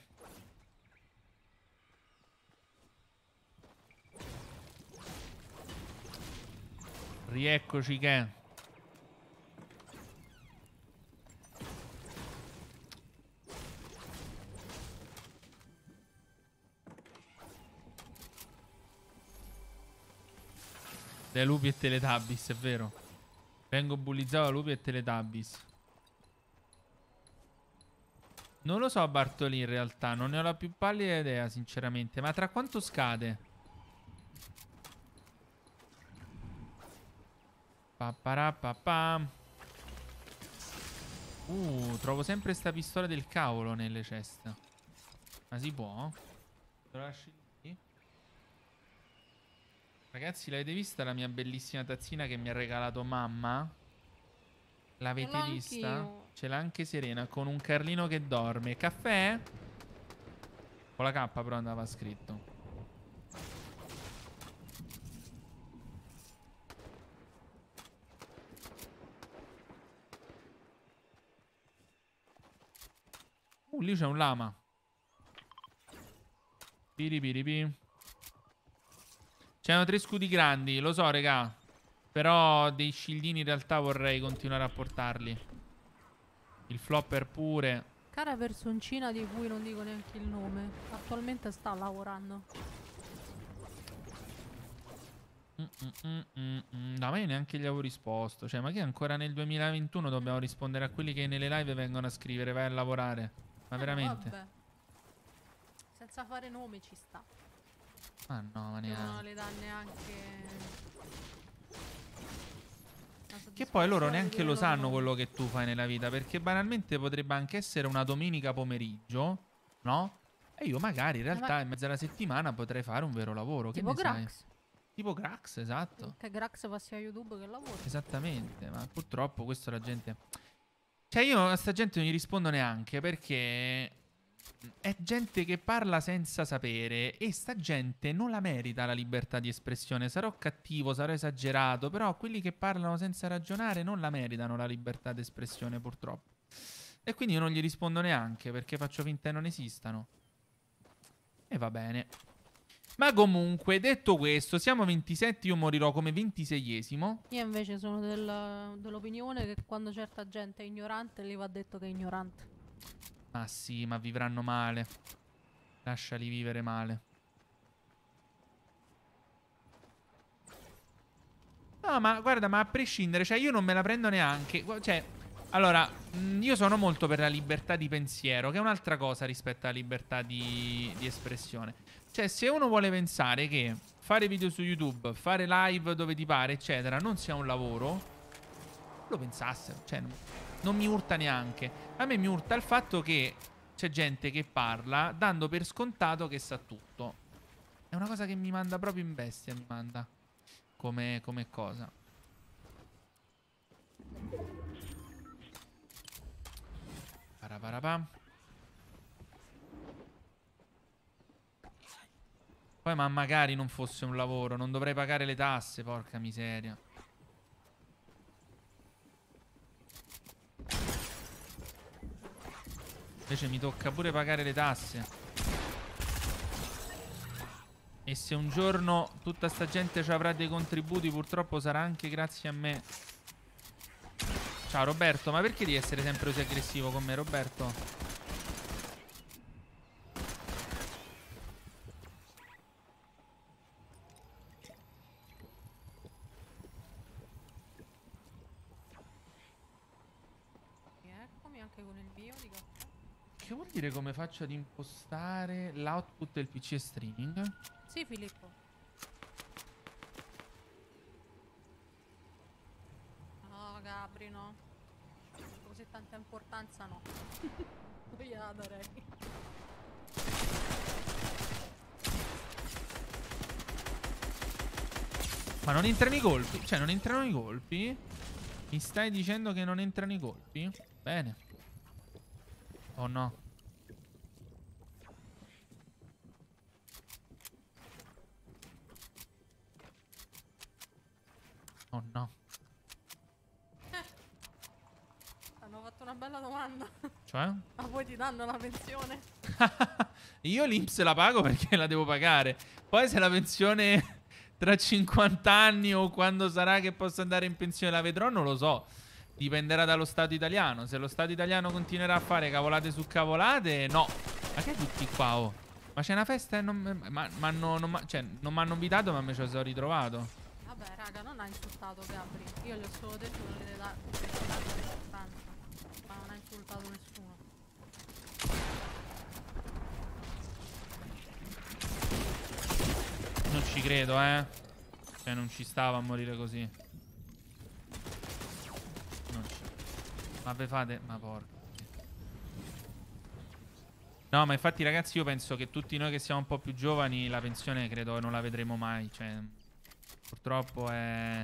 Rieccoci che... Dai lupi e teletubbies, è vero. Vengo bullizzato da lupi e teletubbies. Non lo so Bartolì in realtà, non ne ho la più pallida idea sinceramente, ma tra quanto scade? Paparapapà. Uh, trovo sempre sta pistola del cavolo nelle ceste. Ma si può? Lasci Ragazzi, l'avete vista la mia bellissima tazzina che mi ha regalato mamma? L'avete vista? Ce l'ha anche Serena con un Carlino che dorme. Caffè? Con la K però andava scritto. Uh, lì c'è un lama. Piri piri Piripiripi. C'erano tre scudi grandi, lo so, raga. Però dei scildini in realtà vorrei continuare a portarli. Il flopper pure. Cara personcina di cui non dico neanche il nome. Attualmente sta lavorando. Da mm, mm, mm, me neanche gli avevo risposto. Cioè, ma che ancora nel 2021 dobbiamo rispondere a quelli che nelle live vengono a scrivere, vai a lavorare. Ma eh, veramente. Vabbè. Senza fare nome ci sta. Ah no, ma neanche. Non le dà neanche. Che poi loro neanche lo sanno quello che tu fai nella vita. Perché banalmente potrebbe anche essere una domenica pomeriggio, no? E io magari in eh, realtà ma... in mezzo alla settimana potrei fare un vero lavoro. Tipo che Grax. Sai? Tipo Grax, esatto. Che Grax passi sia YouTube che lavoro. Esattamente, ma purtroppo questo la gente... Cioè io a sta gente non gli rispondo neanche perché è gente che parla senza sapere e sta gente non la merita la libertà di espressione. Sarò cattivo, sarò esagerato, però quelli che parlano senza ragionare non la meritano la libertà di espressione purtroppo. E quindi io non gli rispondo neanche perché faccio finta che non esistano. E va bene. Ma comunque, detto questo, siamo 27, io morirò come 26esimo. Io invece sono del, dell'opinione che quando certa gente è ignorante, gli va detto che è ignorante. Ma ah, sì, ma vivranno male. Lasciali vivere male. No, ma guarda, ma a prescindere, cioè io non me la prendo neanche. Cioè, allora, mm, io sono molto per la libertà di pensiero, che è un'altra cosa rispetto alla libertà di, di, espressione. Cioè, se uno vuole pensare che fare video su YouTube, fare live dove ti pare, eccetera, non sia un lavoro, lo pensassero. Cioè, non mi urta neanche. A me mi urta il fatto che c'è gente che parla dando per scontato che sa tutto. È una cosa che mi manda proprio in bestia, mi manda. Come, come cosa. Paraparapam. Poi ma magari non fosse un lavoro, non dovrei pagare le tasse, porca miseria. Invece mi tocca pure pagare le tasse. E se un giorno tutta sta gente ci avrà dei contributi, purtroppo sarà anche grazie a me. Ciao Roberto, ma perché devi essere sempre così aggressivo con me, Roberto? capire come faccio ad impostare l'output del PC streaming? Sì, Filippo. No, Gabri, no. Così tanta importanza no. Poi gliela darei. Ma non entrano i colpi? Cioè, non entrano i colpi? Mi stai dicendo che non entrano i colpi? Bene. O oh no? Oh no. Eh, hanno fatto una bella domanda. Cioè? Ma poi ti danno la pensione? Io l'Inps la pago perché la devo pagare. Poi se la pensione tra 50 anni o quando sarà che posso andare in pensione la vedrò non lo so. Dipenderà dallo Stato italiano. Se lo Stato italiano continuerà a fare cavolate su cavolate, no. Ma che tutti qua, oh? Ma c'è una festa e non... Ma, ma no, non... Ma... Cioè, non mi hanno invitato ma mi ci sono ritrovato. Vabbè raga non ha insultato Gabri Io gli ho solo detto che deve dare distanza Ma non ha insultato nessuno Non ci credo eh Cioè non ci stava a morire così Non ci Ma ve fate Ma porca No, ma infatti ragazzi io penso che tutti noi che siamo un po' più giovani la pensione credo non la vedremo mai, cioè Purtroppo è...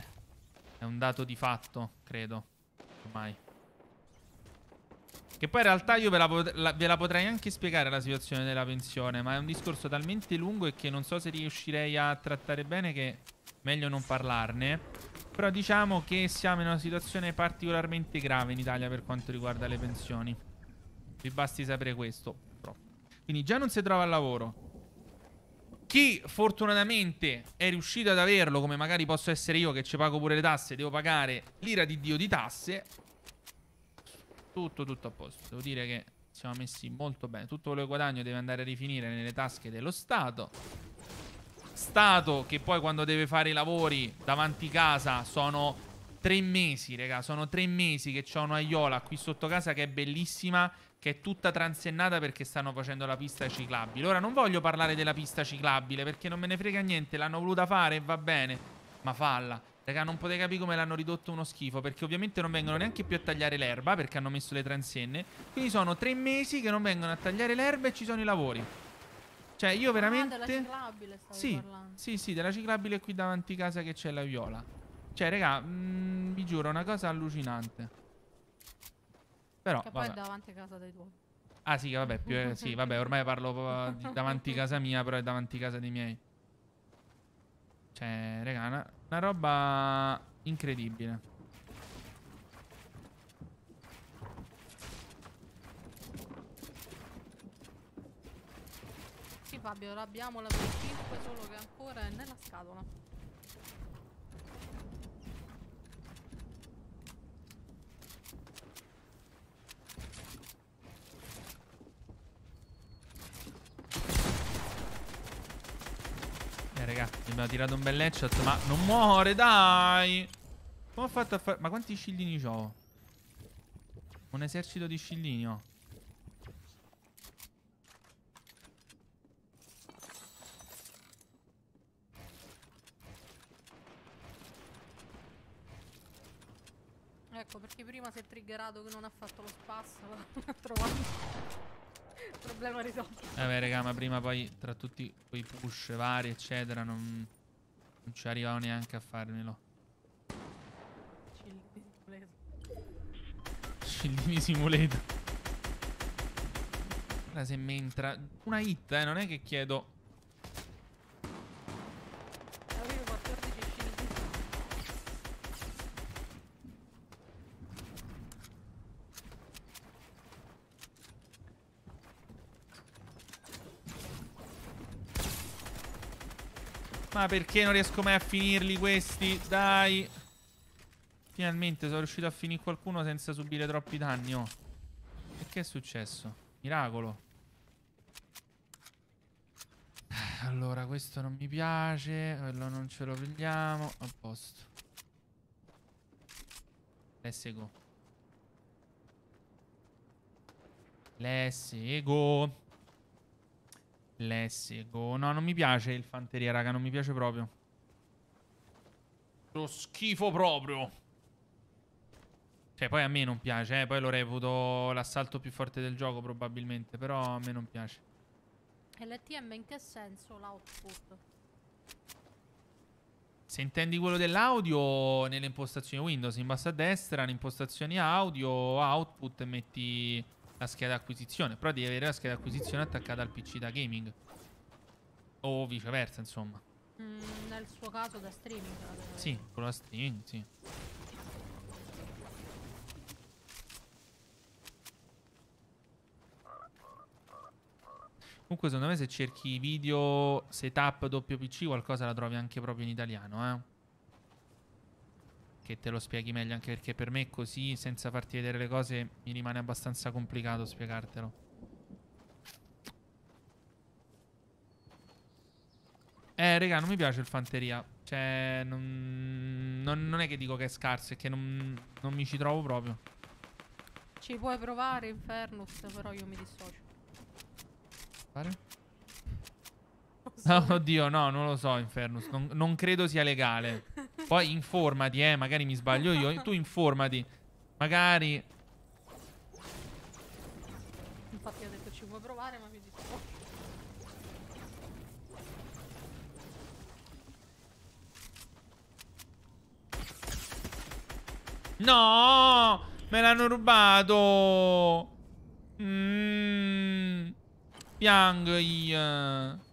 è un dato di fatto, credo. Ormai. Che poi in realtà io ve la, la, ve la, potrei anche spiegare la situazione della pensione, ma è un discorso talmente lungo e che non so se riuscirei a trattare bene che meglio non parlarne. Però diciamo che siamo in una situazione particolarmente grave in Italia per quanto riguarda le pensioni. Vi basti sapere questo. Quindi già non si trova al lavoro, chi fortunatamente è riuscito ad averlo, come magari posso essere io che ci pago pure le tasse, devo pagare l'ira di Dio di tasse. Tutto, tutto a posto. Devo dire che siamo messi molto bene. Tutto quello che guadagno deve andare a rifinire nelle tasche dello Stato. Stato che poi quando deve fare i lavori davanti casa sono tre mesi, raga. Sono tre mesi che c'è un'aiola qui sotto casa che è bellissima che è tutta transennata perché stanno facendo la pista ciclabile. Ora non voglio parlare della pista ciclabile perché non me ne frega niente, l'hanno voluta fare e va bene, ma falla. Raga, non potete capire come l'hanno ridotto uno schifo, perché ovviamente non vengono neanche più a tagliare l'erba perché hanno messo le transenne. Quindi sono tre mesi che non vengono a tagliare l'erba e ci sono i lavori. Cioè, io veramente... Ah, della ciclabile stavo sì, parlando. Sì, sì, della ciclabile qui davanti casa che c'è la viola. Cioè, raga, mh, mm, vi giuro, è una cosa allucinante. Però, che vabbè. poi è davanti a casa dei tuoi. Ah sì, vabbè, più, sì, vabbè, ormai parlo davanti a casa mia, però è davanti a casa dei miei. Cioè, raga, una, una roba incredibile. Sì, Fabio, l'abbiamo la 25 solo che ancora è nella scatola. raga. Mi abbiamo tirato un bel headshot, ma non muore, dai! Come ho fatto a fare... Ma quanti scillini ho? Un esercito di scillini ho. Ecco, perché prima si è triggerato che non ha fatto lo spasso, l'ha trovato. Problema risolto. Vabbè, raga, ma prima poi tra tutti quei push vari, eccetera, non, non ci arrivavo neanche a farmelo. Scildimi simulator. Ora se mi entra una hit, eh, non è che chiedo perché non riesco mai a finirli questi? Dai. Finalmente sono riuscito a finire qualcuno senza subire troppi danni, oh. E che è successo? Miracolo. Eh, allora, questo non mi piace. Quello non ce lo prendiamo. A posto. Let's go. Let's go. Lessico. No, non mi piace il fanteria, raga, non mi piace proprio. Lo schifo proprio. Cioè, poi a me non piace, eh. Poi lo reputo l'assalto più forte del gioco, probabilmente. Però a me non piace. LTM in che senso l'output? Se intendi quello dell'audio, nelle impostazioni Windows, in basso a destra, le impostazioni audio, output, metti la scheda acquisizione, però devi avere la scheda acquisizione attaccata al PC da gaming. O viceversa, insomma. Mm, nel suo caso da streaming. Sì, con la streaming, sì. Comunque secondo me se cerchi video setup doppio PC qualcosa la trovi anche proprio in italiano, eh che te lo spieghi meglio, anche perché per me così, senza farti vedere le cose, mi rimane abbastanza complicato spiegartelo. Eh, raga, non mi piace il fanteria. Cioè, non, non, non è che dico che è scarso, è che non, non mi ci trovo proprio. Ci puoi provare, Infernus, però io mi dissocio. Fare? Oh, oddio, no, non lo so, Infernus. Non, non credo sia legale. Poi informati, eh, magari mi sbaglio io. Tu informati. Magari... Infatti ho detto ci vuoi provare, ma mi dico... Oh. No! Me l'hanno rubato! Mmm... Piango io...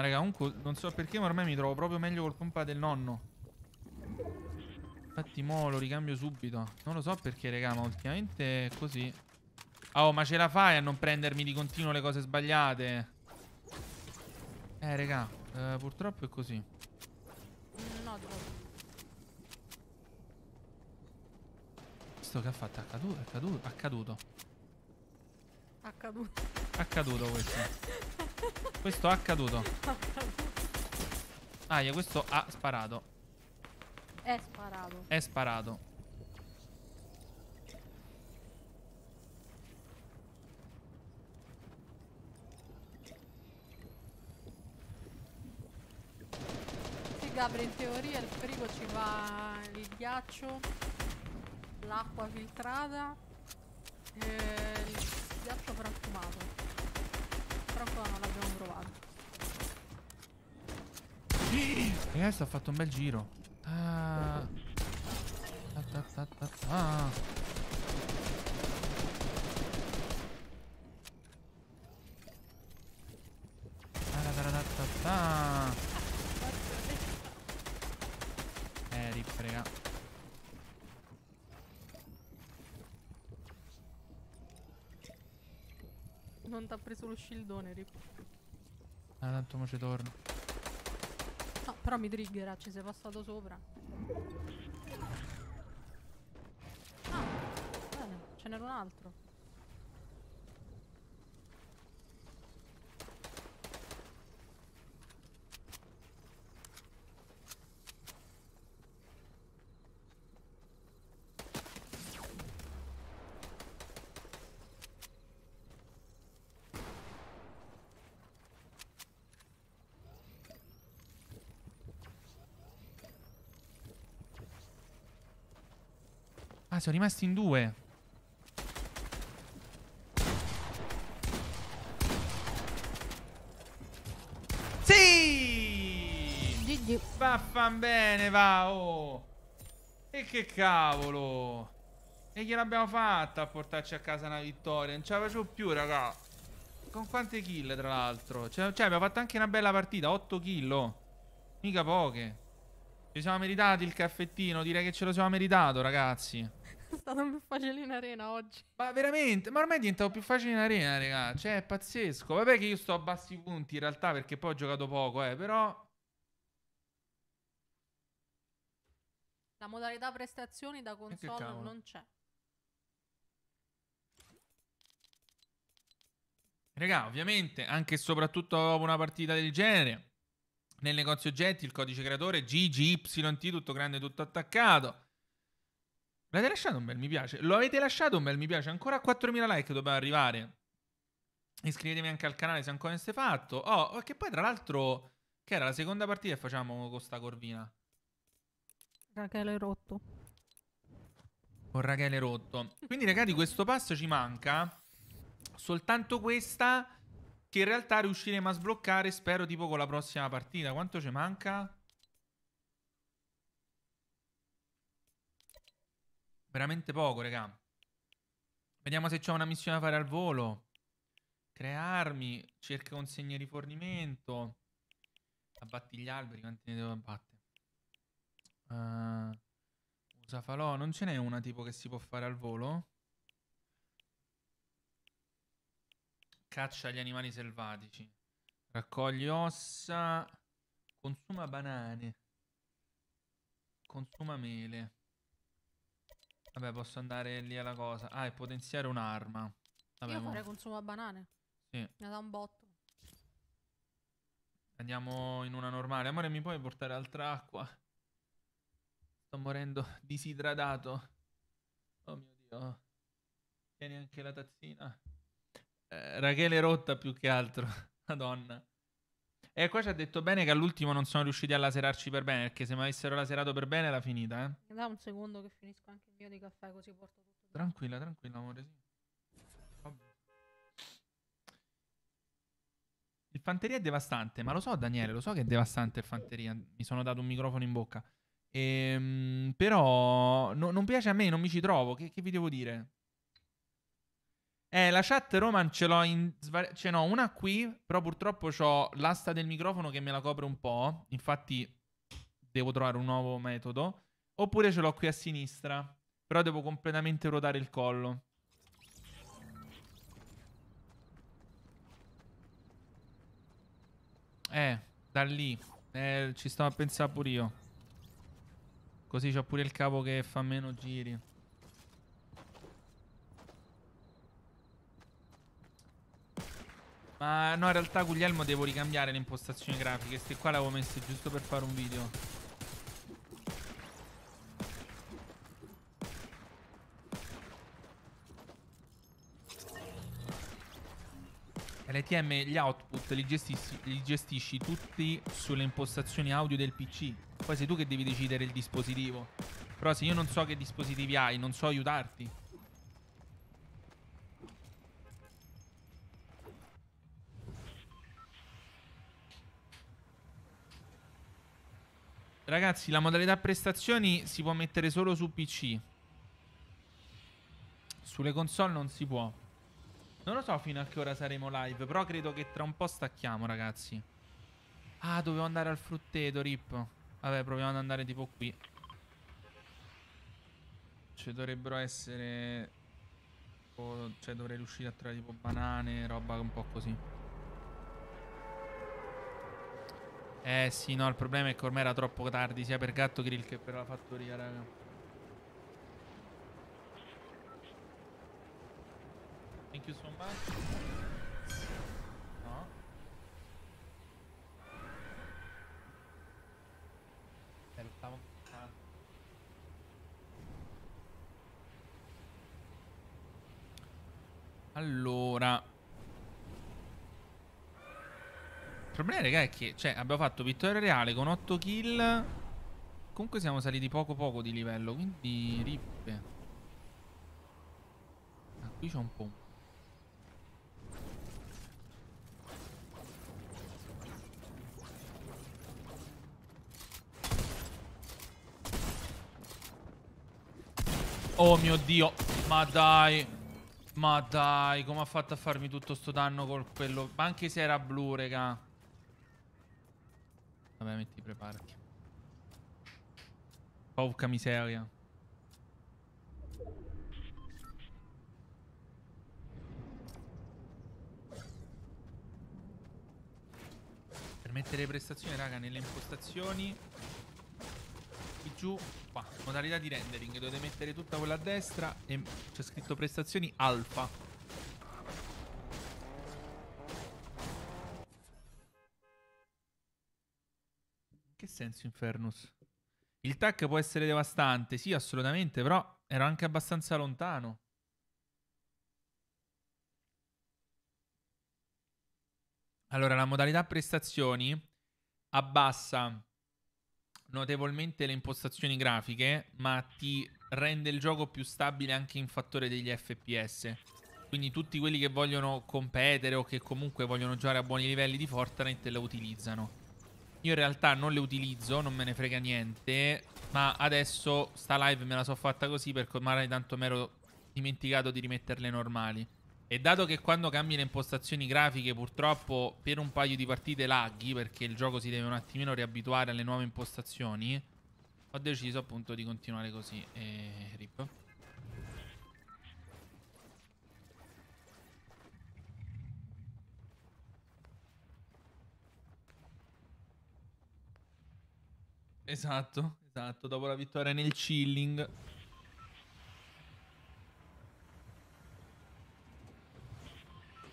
No, raga, comunque non so perché, ma ormai mi trovo proprio meglio col pompa del nonno. Infatti mo lo ricambio subito. Non lo so perché, raga, ma ultimamente è così. Oh, ma ce la fai a non prendermi di continuo le cose sbagliate? Eh, raga, eh, purtroppo è così. No, devo... Questo che ha fatto? È accaduto? È accaduto? Accaduto. Accaduto. Accaduto questo. Questo ha caduto. Aia, questo ha sparato. È sparato. È sparato. Sì, Gabri, in teoria il frigo ci va il ghiaccio, l'acqua filtrata e eh, il ghiaccio frantumato però ancora non l'abbiamo provato. Ragazzi, eh, ha fatto un bel giro. Ah. Ta, ta, ta, ah. Ah. Non ti ha preso lo shieldone, Rip. Ah, tanto mo ci torno. No, però mi triggera, ci sei passato sopra. Ah, bene, ce n'era un altro. Ah, sono rimasti in due. Sì! GG. Vaffan bene, va, oh. E che cavolo. E gliel'abbiamo fatta a portarci a casa una vittoria. Non ce la facevo più, raga. Con quante kill, tra l'altro. Cioè, cioè, abbiamo fatto anche una bella partita. 8 kill, oh. Mica poche. Ci siamo meritati il caffettino. Direi che ce lo siamo meritato, ragazzi. è stato più facile in arena oggi. Ma veramente? Ma ormai è diventato più facile in arena, raga. Cioè, è pazzesco. Vabbè che io sto a bassi punti in realtà perché poi ho giocato poco, eh, però... La modalità prestazioni da eh, console non c'è. Raga, ovviamente, anche e soprattutto dopo una partita del genere, nel negozio oggetti il codice creatore GGYT, tutto grande, tutto attaccato. L'avete lasciato un bel mi piace? Lo avete lasciato un bel mi piace? Ancora 4.000 like doveva arrivare. Iscrivetevi anche al canale se ancora non siete fatto. Oh, oh, che poi tra l'altro... Che era la seconda partita che facciamo con sta corvina? Rachele rotto. Con Rachele rotto. Quindi ragazzi questo passo ci manca. Soltanto questa che in realtà riusciremo a sbloccare spero tipo con la prossima partita. Quanto ci manca? Veramente poco, raga. Vediamo se c'è una missione da fare al volo. Crearmi. Cerca consegne di rifornimento. Abbatti gli alberi. Quanti ne devo abbattere? Uh, usa falò. Non ce n'è una tipo che si può fare al volo? Caccia gli animali selvatici. Raccogli ossa. Consuma banane. Consuma mele. Vabbè, posso andare lì alla cosa. Ah, e potenziare un'arma. Vabbè, Io mo. consumo a banane. Sì. Ne da un botto. Andiamo in una normale. Amore, mi puoi portare altra acqua? Sto morendo disidratato. Oh mio Dio. Tieni anche la tazzina. Eh, Rachele rotta più che altro. Madonna. E qua ci ha detto bene che all'ultimo non sono riusciti a laserarci per bene, perché se mi avessero laserato per bene era finita, eh. Da un secondo che finisco anche il mio di caffè così porto tutto. Tranquilla, tranquilla, amore, sì. Il fanteria è devastante, ma lo so Daniele, lo so che è devastante il fanteria, mi sono dato un microfono in bocca. Ehm, però no, non piace a me, non mi ci trovo, che, che vi devo dire? Eh, la chat Roman ce l'ho in... Ce n'ho una qui, però purtroppo ho l'asta del microfono che me la copre un po'. Infatti devo trovare un nuovo metodo. Oppure ce l'ho qui a sinistra, però devo completamente ruotare il collo. Eh, da lì. Eh, ci stavo a pensare pure io. Così c'ho pure il cavo che fa meno giri. Ma no, in realtà Guglielmo devo ricambiare le impostazioni grafiche. Queste qua le avevo messe giusto per fare un video. LTM gli output li gestisci, li gestisci tutti sulle impostazioni audio del PC. Poi sei tu che devi decidere il dispositivo. Però se io non so che dispositivi hai, non so aiutarti. Ragazzi, la modalità prestazioni si può mettere solo su PC. Sulle console non si può. Non lo so fino a che ora saremo live, però credo che tra un po' stacchiamo, ragazzi. Ah, dovevo andare al frutteto, rip. Vabbè, proviamo ad andare tipo qui. Cioè, dovrebbero essere... Cioè, dovrei riuscire a trovare tipo banane, roba un po' così. Eh sì, no, il problema è che ormai era troppo tardi sia per Gatto Grill che per la fattoria, raga. Thank you so much. No. Eh, lo stavo Allora problema, raga, è che cioè, abbiamo fatto vittoria reale con 8 kill. Comunque siamo saliti poco poco di livello, quindi rippe. Ah, qui c'è un po'. Oh mio Dio, ma dai. Ma dai, come ha fatto a farmi tutto sto danno col quello? Ma anche se era blu, raga. Vabbè, metti preparati. Porca miseria. Per mettere le prestazioni, raga, nelle impostazioni. Qui giù, qua. Modalità di rendering. Dovete mettere tutta quella a destra. E c'è scritto prestazioni alfa. senso Infernus? Il tac può essere devastante, sì, assolutamente, però ero anche abbastanza lontano. Allora, la modalità prestazioni abbassa notevolmente le impostazioni grafiche, ma ti rende il gioco più stabile anche in fattore degli FPS. Quindi tutti quelli che vogliono competere o che comunque vogliono giocare a buoni livelli di Fortnite la utilizzano. Io in realtà non le utilizzo, non me ne frega niente. Ma adesso sta live me la so fatta così perché ormai tanto mi ero dimenticato di rimetterle normali. E dato che quando cambi le impostazioni grafiche purtroppo per un paio di partite laghi perché il gioco si deve un attimino riabituare alle nuove impostazioni, ho deciso appunto di continuare così. E eh, rip. Esatto, esatto, dopo la vittoria nel chilling.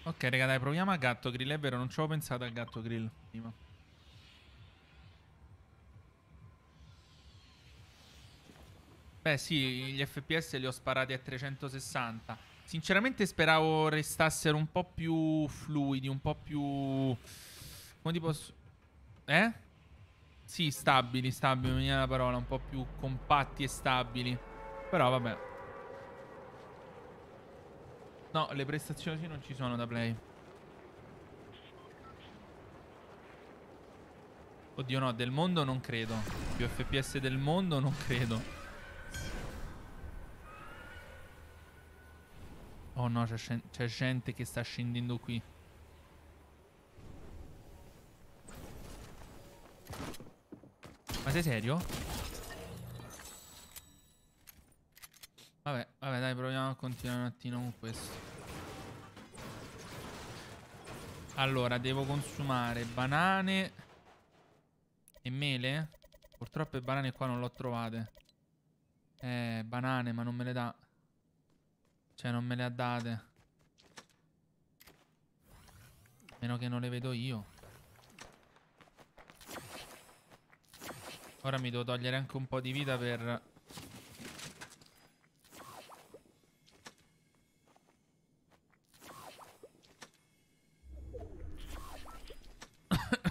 Ok, raga, dai, proviamo a gatto grill. È vero, non ci avevo pensato a gatto grill prima. Beh, sì, gli FPS li ho sparati a 360. Sinceramente speravo restassero un po' più fluidi, un po' più... Come ti posso... Eh? Sì, stabili, stabili, mi viene la parola, un po' più compatti e stabili. Però vabbè. No, le prestazioni non ci sono da play. Oddio no, del mondo non credo. Più FPS del mondo non credo. Oh no, c'è gente che sta scendendo qui. Ma sei serio? Vabbè, vabbè, dai, proviamo a continuare un attimo con questo. Allora, devo consumare banane e mele. Purtroppo le banane qua non l'ho trovate. Eh, banane, ma non me le dà. Cioè, non me le ha date. Meno che non le vedo io. Ora mi devo togliere anche un po' di vita per...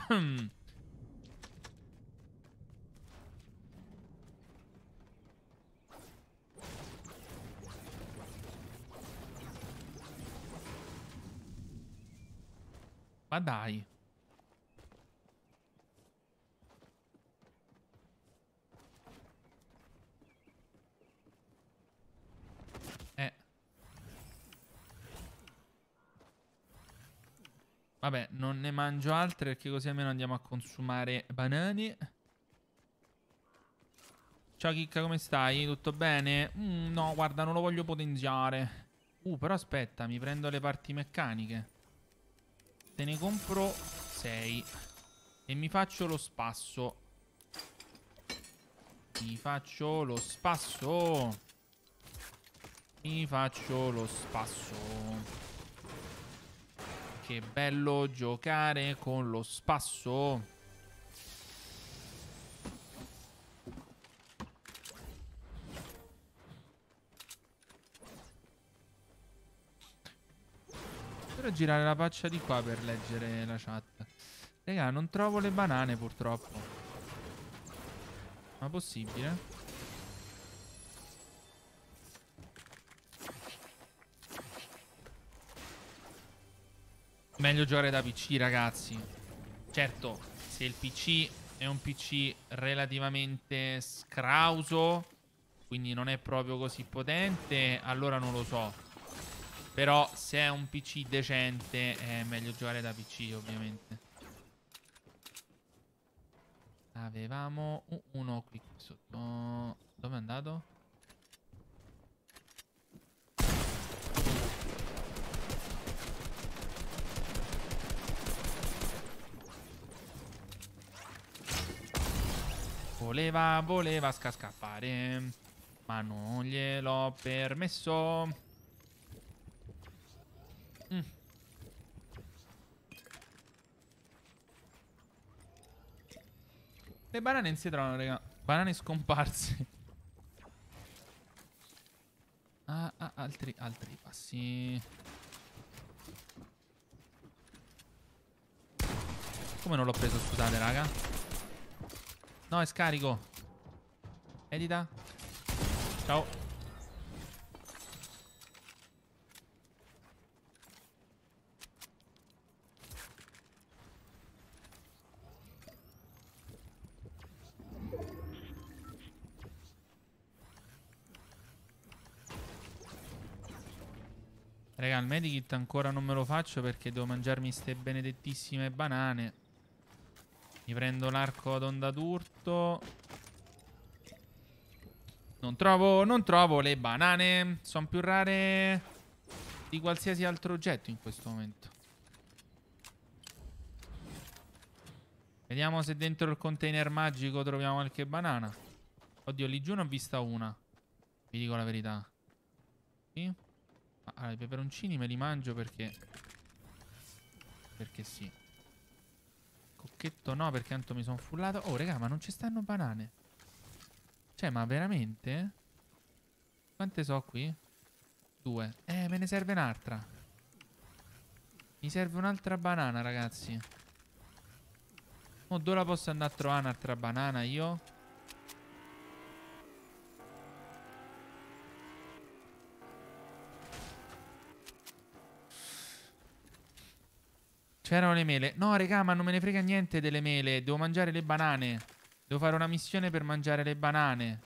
Ma dai. Vabbè, non ne mangio altre perché così almeno andiamo a consumare banane. Ciao Chicca, come stai? Tutto bene? Mm, no, guarda, non lo voglio potenziare. Uh, però aspetta, mi prendo le parti meccaniche. Te ne compro 6. E mi faccio lo spasso. Mi faccio lo spasso. Mi faccio lo spasso che bello giocare con lo spasso. Però girare la faccia di qua per leggere la chat. Raga, non trovo le banane purtroppo. Ma possibile? Meglio giocare da PC, ragazzi. Certo, se il PC è un PC relativamente scrauso, quindi non è proprio così potente, allora non lo so. Però se è un PC decente è meglio giocare da PC, ovviamente. Avevamo uno qui sotto. Dove è andato? Voleva, voleva scappare. Ma non gliel'ho permesso. Mm. Le banane non si trovano, raga. Banane scomparse. Ah, ah, altri, altri passi. Come non l'ho preso, scusate, raga. No, è scarico. Edita. Ciao. Raga, il medikit ancora non me lo faccio perché devo mangiarmi ste benedettissime banane. Mi prendo l'arco ad onda d'urto. Non trovo, non trovo le banane. Sono più rare di qualsiasi altro oggetto in questo momento. Vediamo se dentro il container magico troviamo qualche banana. Oddio, lì giù ne ho vista una. Vi dico la verità. Sì? Ah, allora, i peperoncini me li mangio perché... Perché sì sacchetto no, perché tanto mi sono fullato. Oh, raga, ma non ci stanno banane. Cioè, ma veramente? Quante so qui? Due. Eh, me ne serve un'altra. Mi serve un'altra banana, ragazzi. Oh, dove la posso andare a trovare un'altra banana io? C'erano le mele. No, regà, ma non me ne frega niente delle mele. Devo mangiare le banane. Devo fare una missione per mangiare le banane.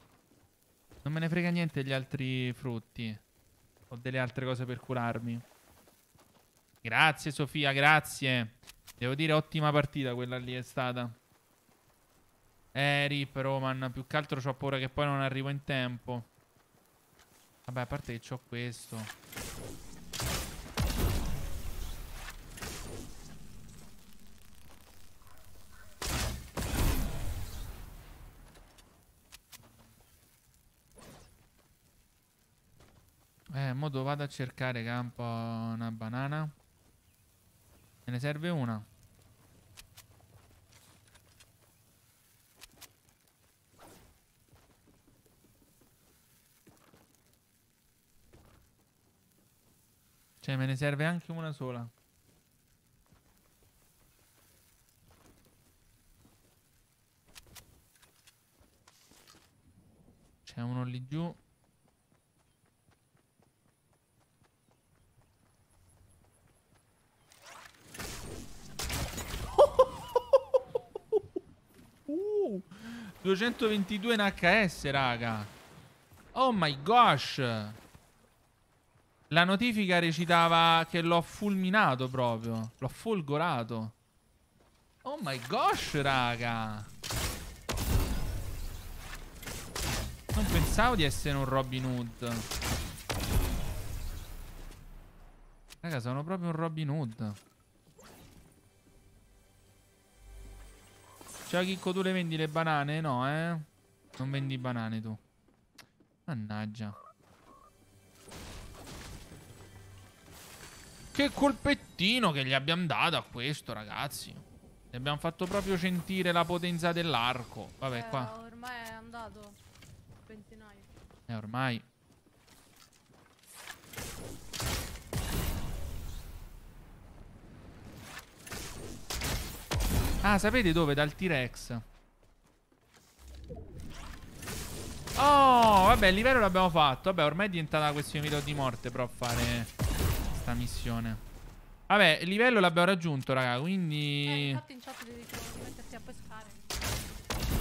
Non me ne frega niente degli altri frutti. Ho delle altre cose per curarmi. Grazie, Sofia, grazie. Devo dire, ottima partita quella lì è stata. Eh, rip, Roman. Più che altro ho paura che poi non arrivo in tempo. Vabbè, a parte che ho questo. Eh, modo vado a cercare campo una banana. Me ne serve una. Cioè, me ne serve anche una sola. C'è uno lì giù. 222 in HS, raga. Oh my gosh. La notifica recitava che l'ho fulminato proprio. L'ho folgorato. Oh my gosh, raga. Non pensavo di essere un Robin Hood. Raga, sono proprio un Robin Hood. Cioè, Chicco, tu le vendi le banane? No, eh? Non vendi banane tu. Mannaggia. Che colpettino che gli abbiamo dato a questo, ragazzi. Gli abbiamo fatto proprio sentire la potenza dell'arco. Vabbè, eh, qua. Ormai è andato. Centinaio. Eh, ormai. Ah, sapete dove? Dal T-Rex. Oh, vabbè, il livello l'abbiamo fatto. Vabbè, ormai è diventata una questione video di morte, però, a fare questa missione. Vabbè, il livello l'abbiamo raggiunto, raga, quindi... Eh, infatti in chat devi a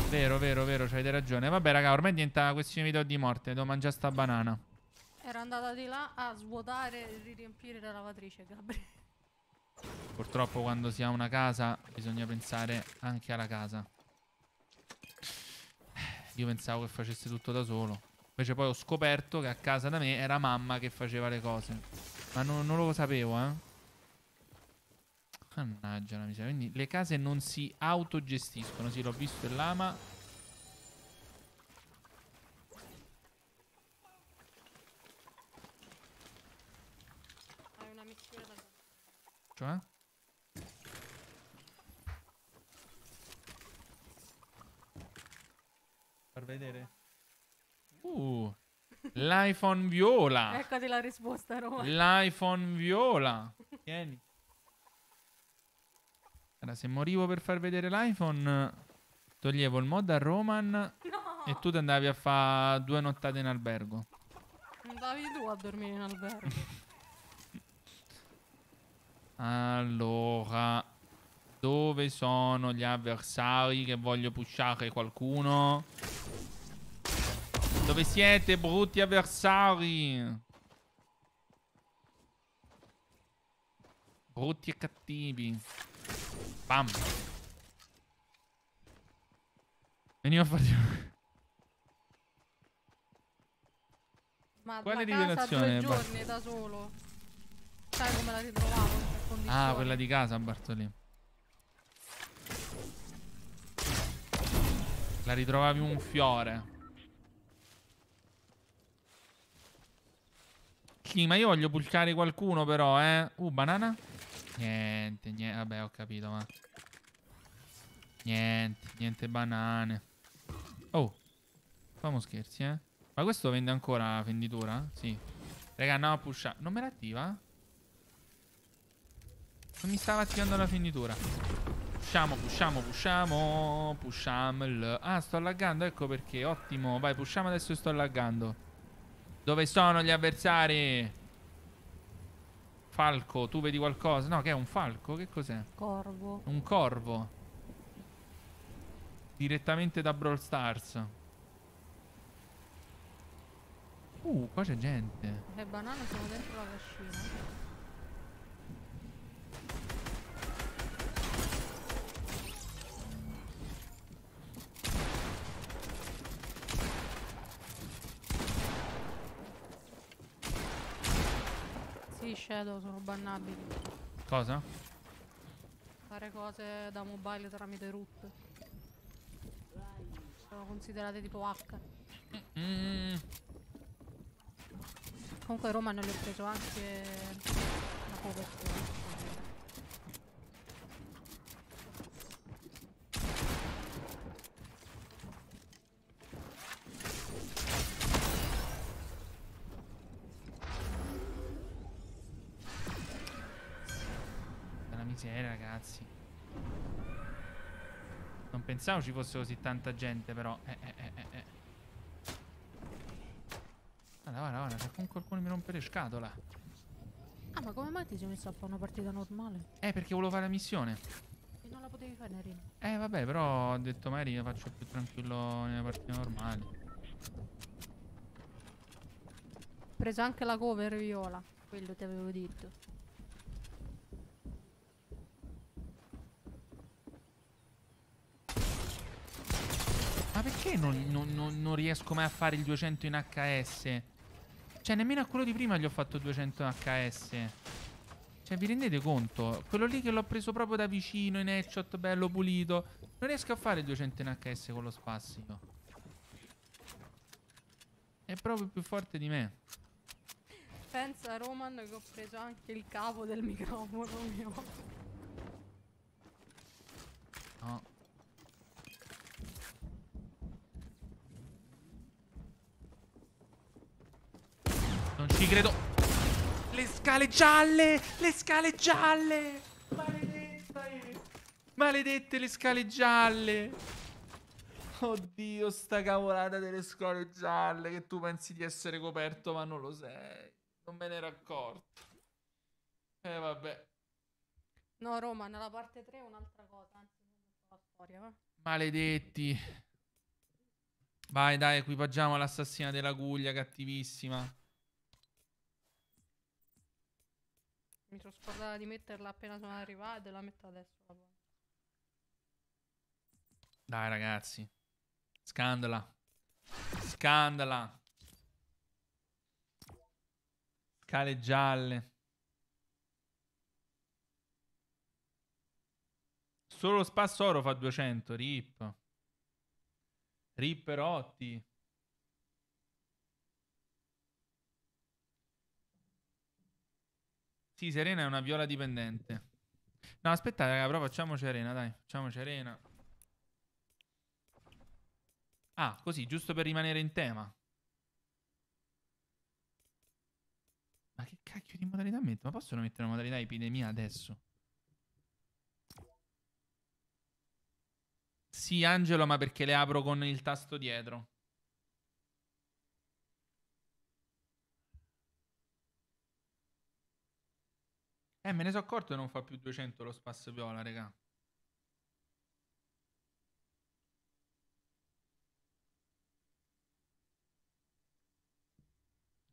Vero, vero, vero, avete ragione. Vabbè, raga, ormai è diventata una questione video di morte. Devo mangiare sta banana. Era andata di là a svuotare e riempire la lavatrice, Gabriele. Purtroppo quando si ha una casa bisogna pensare anche alla casa. Eh, io pensavo che facesse tutto da solo. Invece poi ho scoperto che a casa da me era mamma che faceva le cose. Ma non, non lo sapevo, eh. Mannaggia la miseria. Quindi le case non si autogestiscono. Sì, l'ho visto il l'ama. faccio, eh. vedere. Uh, l'iPhone viola. Eccoti la risposta, Roma. L'iPhone viola. Vieni. Allora, se morivo per far vedere l'iPhone, toglievo il mod a Roman no. e tu ti andavi a fare due nottate in albergo. Andavi tu a dormire in albergo. Allora, dove sono gli avversari che voglio pushare qualcuno? Dove siete, brutti avversari? Brutti e cattivi. Bam. Veniva a fare... Ma Quale rivelazione? Due giorni da solo sai come la ritrovavo Ah, quella di casa, Bartolini. La ritrovavi un fiore. Sì, ma io voglio pulcare qualcuno però, eh. Uh, banana? Niente, niente. Vabbè, ho capito, ma... Niente, niente banane. Oh. Famo scherzi, eh. Ma questo vende ancora la fenditura? Sì. Raga, andiamo a pushare. Non me l'attiva? Non mi stava attivando la finitura. Pusciamo, pusciamo, pusciamo. Pushiamo Ah, sto allaggando, ecco perché. Ottimo. Vai, pusciamo adesso sto allaggando. Dove sono gli avversari? Falco, tu vedi qualcosa? No, che è un falco? Che cos'è? Corvo. Un corvo. Direttamente da Brawl Stars. Uh, qua c'è gente. Le eh, banane sono dentro la cascina. Sì, Shadow, sono bannabili. Cosa? Fare cose da mobile tramite root. Sono considerate tipo H. Mm. Comunque Roma non le ho preso anche una copertura. Buonasera ragazzi Non pensavo ci fosse così tanta gente però Eh eh eh eh, eh. Guarda guarda guarda Se con qualcuno mi rompe le scatole. Ah ma come mai ti sei messo a fare una partita normale? Eh perché volevo fare la missione E non la potevi fare Nerino Eh vabbè però ho detto magari la faccio più tranquillo nella partita normale Ho preso anche la cover viola Quello ti avevo detto Ma perché non, non, non, non, riesco mai a fare il 200 in HS? Cioè, nemmeno a quello di prima gli ho fatto 200 in HS. Cioè, vi rendete conto? Quello lì che l'ho preso proprio da vicino, in headshot, bello, pulito. Non riesco a fare 200 in HS con lo spassico. È proprio più forte di me. Pensa, Roman, che ho preso anche il cavo del microfono mio. Non ci credo. Le scale gialle! Le scale gialle! Maledette! Maledette le scale gialle! Oddio, sta cavolata delle scale gialle che tu pensi di essere coperto ma non lo sei. Non me ne ero accorto. Eh vabbè. No, Roma, nella parte 3 è un'altra cosa, anzi, la storia, va? Maledetti. Vai, dai, equipaggiamo l'assassina della Guglia, cattivissima. Mi sono scordata di metterla appena sono arrivata e la metto adesso. Dai ragazzi, scandala, scandala, scale gialle. Solo spasso oro fa 200, rip. Ripperotti. Sì, Serena è una viola dipendente. No, aspettate, raga, però facciamoci arena, dai. Facciamoci arena. Ah, così, giusto per rimanere in tema. Ma che cacchio di modalità metto? Ma possono mettere una modalità epidemia adesso? Sì, Angelo, ma perché le apro con il tasto dietro. Eh, me ne sono accorto che non fa più 200 lo spazio viola, raga.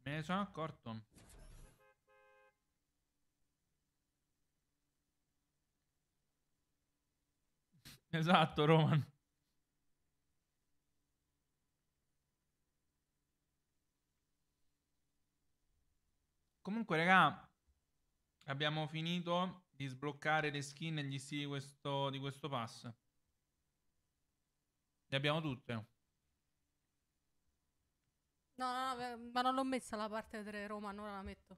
Me ne sono accorto. Esatto, Roman. Comunque, raga, Abbiamo finito di sbloccare le skin e gli stili di questo, di questo pass. Le abbiamo tutte. No, no, no, eh, ma non l'ho messa la parte 3 Roma, non la metto.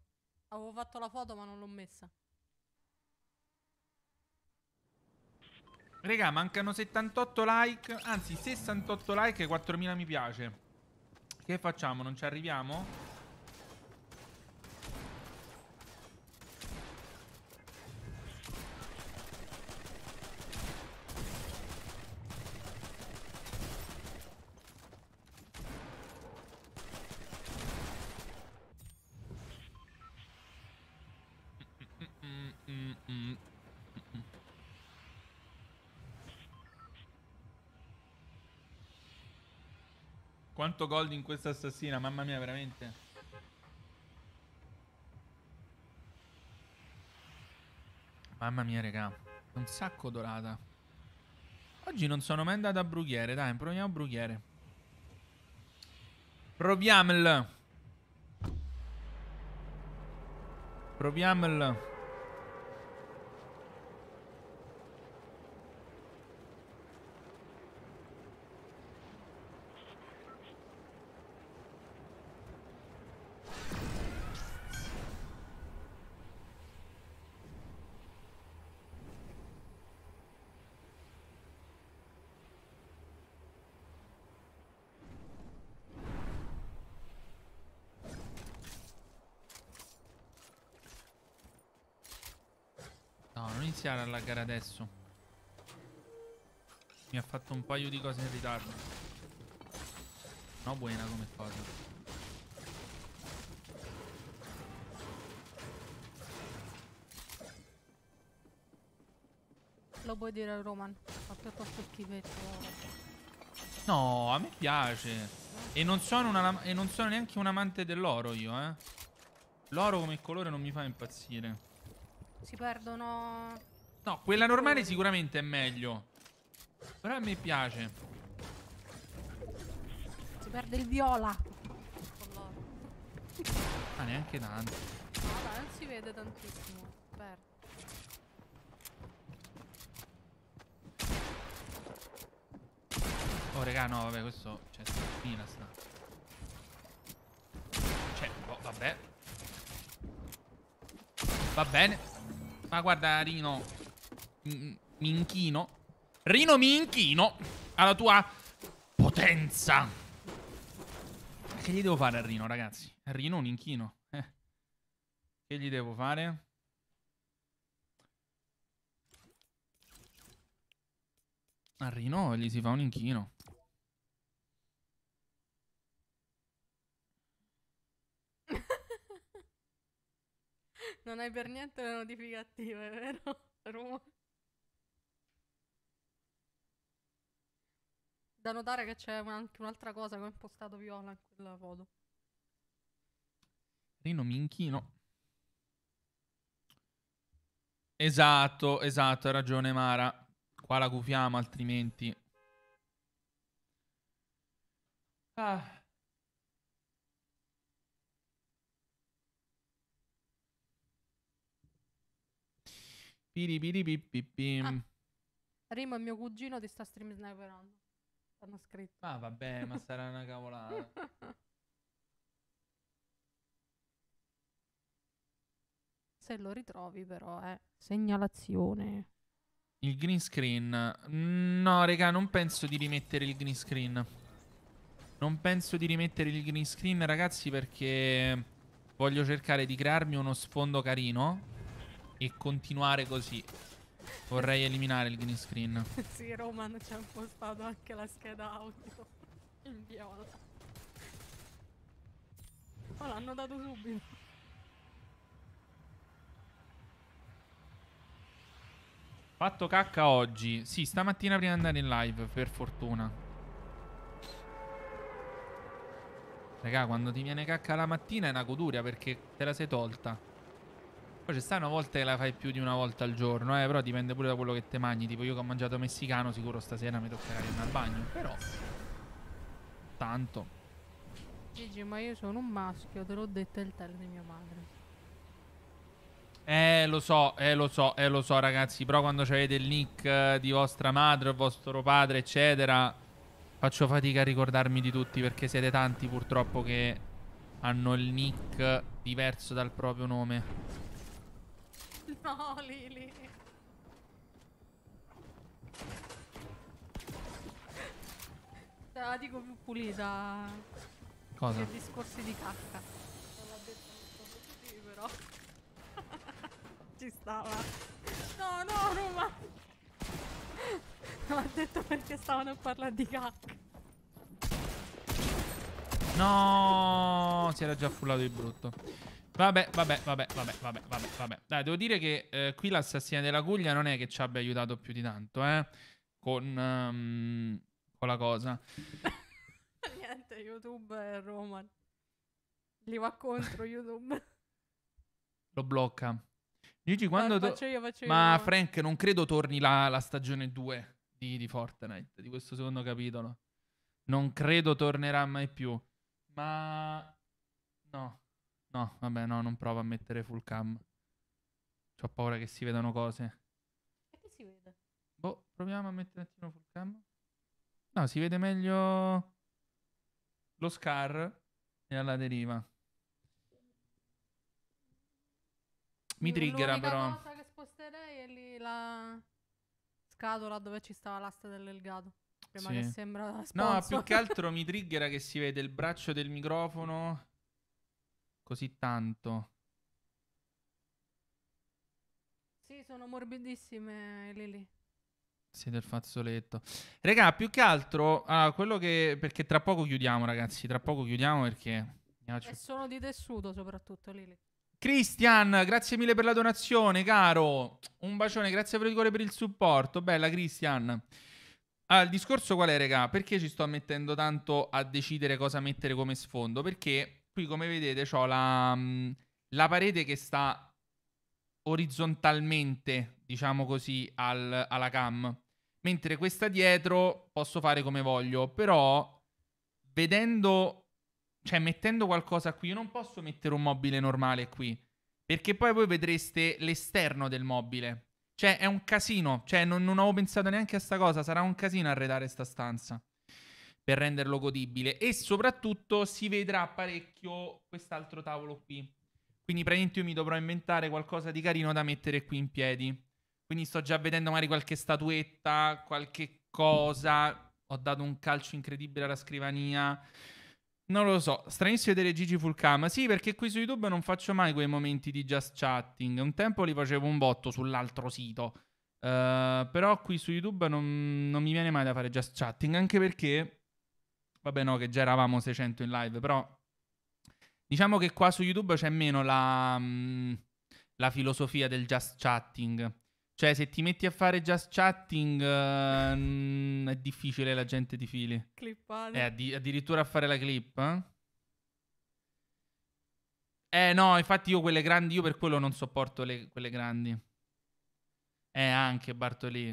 Avevo fatto la foto ma non l'ho messa. Regà, mancano 78 like, anzi 68 like e 4000 mi piace. Che facciamo? Non ci arriviamo? quanto gold in questa assassina, mamma mia, veramente. Mamma mia, raga. Un sacco dorata. Oggi non sono mai andato a brughiere, dai, proviamo brughiere. Proviamolo. Proviamolo. iniziare a laggare adesso. Mi ha fatto un paio di cose in ritardo. No, buona come cosa. Lo puoi dire a Roman, fa piuttosto schifetto. No, a me piace. E non sono, una, e non sono neanche un amante dell'oro io, eh. L'oro come colore non mi fa impazzire. Si perdono No, quella normale sicuramente è meglio. Però a me piace. Si perde il viola. Ma ah, neanche tanto. Vabbè, non si vede tantissimo. Aperto. Oh regà, no vabbè questo Cioè sta fina sta Cioè oh, vabbè Va bene Ma guarda Rino mi inchino. Rino, mi inchino alla tua potenza. Che gli devo fare a Rino, ragazzi? A Rino un inchino. Eh. Che gli devo fare? A Rino gli si fa un inchino. non hai per niente le notificative, vero? Roma. Da notare che c'è anche un'altra cosa che ho impostato viola in quella foto. Rino Minchino. Esatto, esatto, hai ragione Mara. Qua la cufiamo altrimenti. Ah. Piri, Piripiripipipi. Ah. Rimo è mio cugino, ti sta stream sniperando hanno scritto. Ma ah, vabbè, ma sarà una cavolata. Se lo ritrovi però, eh. Segnalazione. Il green screen. No, raga, non penso di rimettere il green screen. Non penso di rimettere il green screen, ragazzi, perché voglio cercare di crearmi uno sfondo carino e continuare così. Vorrei eliminare il green screen. sì, Roman ci ha impostato anche la scheda audio in viola. Ma oh, l'hanno dato subito. Fatto cacca oggi. Sì, stamattina prima di andare in live, per fortuna. Raga, quando ti viene cacca la mattina è una goduria perché te la sei tolta. Poi ci stanno volte che la fai più di una volta al giorno, eh, però dipende pure da quello che te mangi. Tipo io che ho mangiato messicano, sicuro stasera mi toccherà andare al bagno, però... Tanto. Gigi, ma io sono un maschio, te l'ho detto il tel di mia madre. Eh, lo so, eh, lo so, eh, lo so, ragazzi. Però quando avete il nick eh, di vostra madre, vostro padre, eccetera, faccio fatica a ricordarmi di tutti perché siete tanti purtroppo che hanno il nick diverso dal proprio nome. No, Lili. Te la dico più pulita. Cosa? Che discorsi di cacca. Non l'ha detto tutto così, però. Ci stava. No, no, Roma. Non ha detto perché stavano a parlare di cacca. No, si era già affullato il brutto. Vabbè, vabbè, vabbè, vabbè, vabbè, vabbè, vabbè. Dai, devo dire che eh, qui l'assassina della Guglia non è che ci abbia aiutato più di tanto, eh. Con, um, con la cosa. Niente, YouTube è Roman. Li va contro YouTube. Lo blocca. Gigi, quando... No, faccio io, faccio Ma io. Frank, non credo torni la, la stagione 2 di, di Fortnite, di questo secondo capitolo. Non credo tornerà mai più. Ma... No. No, vabbè, no, non provo a mettere full cam. Ho paura che si vedano cose. E che si vede? Boh, proviamo a mettere un attimo full cam. No, si vede meglio lo scar e alla deriva. Mi triggera però. La cosa che sposterei è lì la scatola dove ci stava l'asta dell'Elgato. Prima sì. che sembra sponsor. No, più che altro mi triggera che si vede il braccio del microfono così tanto. Sì, sono morbidissime Lili. lì. Sì, del fazzoletto. Regà, più che altro, ah, quello che... Perché tra poco chiudiamo, ragazzi, tra poco chiudiamo perché... È solo di tessuto soprattutto, Lili. Cristian, grazie mille per la donazione, caro. Un bacione, grazie per il cuore per il supporto. Bella, Cristian. Ah, il discorso qual è, regà? Perché ci sto mettendo tanto a decidere cosa mettere come sfondo? Perché qui come vedete ho la, mm, la parete che sta orizzontalmente, diciamo così, al, alla cam. Mentre questa dietro posso fare come voglio, però vedendo, cioè mettendo qualcosa qui, io non posso mettere un mobile normale qui, perché poi voi vedreste l'esterno del mobile. Cioè è un casino, cioè non, non avevo pensato neanche a sta cosa, sarà un casino arredare sta stanza per renderlo godibile e soprattutto si vedrà parecchio quest'altro tavolo qui. Quindi praticamente io mi dovrò inventare qualcosa di carino da mettere qui in piedi. Quindi sto già vedendo magari qualche statuetta, qualche cosa. Ho dato un calcio incredibile alla scrivania. Non lo so, stranissimo vedere Gigi Fulcama. Sì, perché qui su YouTube non faccio mai quei momenti di just chatting. Un tempo li facevo un botto sull'altro sito. Uh, però qui su YouTube non, non, mi viene mai da fare just chatting, anche perché Vabbè no, che già eravamo 600 in live, però diciamo che qua su YouTube c'è meno la, mh, mm, la filosofia del just chatting. Cioè, se ti metti a fare just chatting, uh, è difficile la gente ti fili. Clippare. Eh, addi- addirittura a fare la clip. Eh? eh? no, infatti io quelle grandi, io per quello non sopporto le, quelle grandi. Eh, anche Bartolì.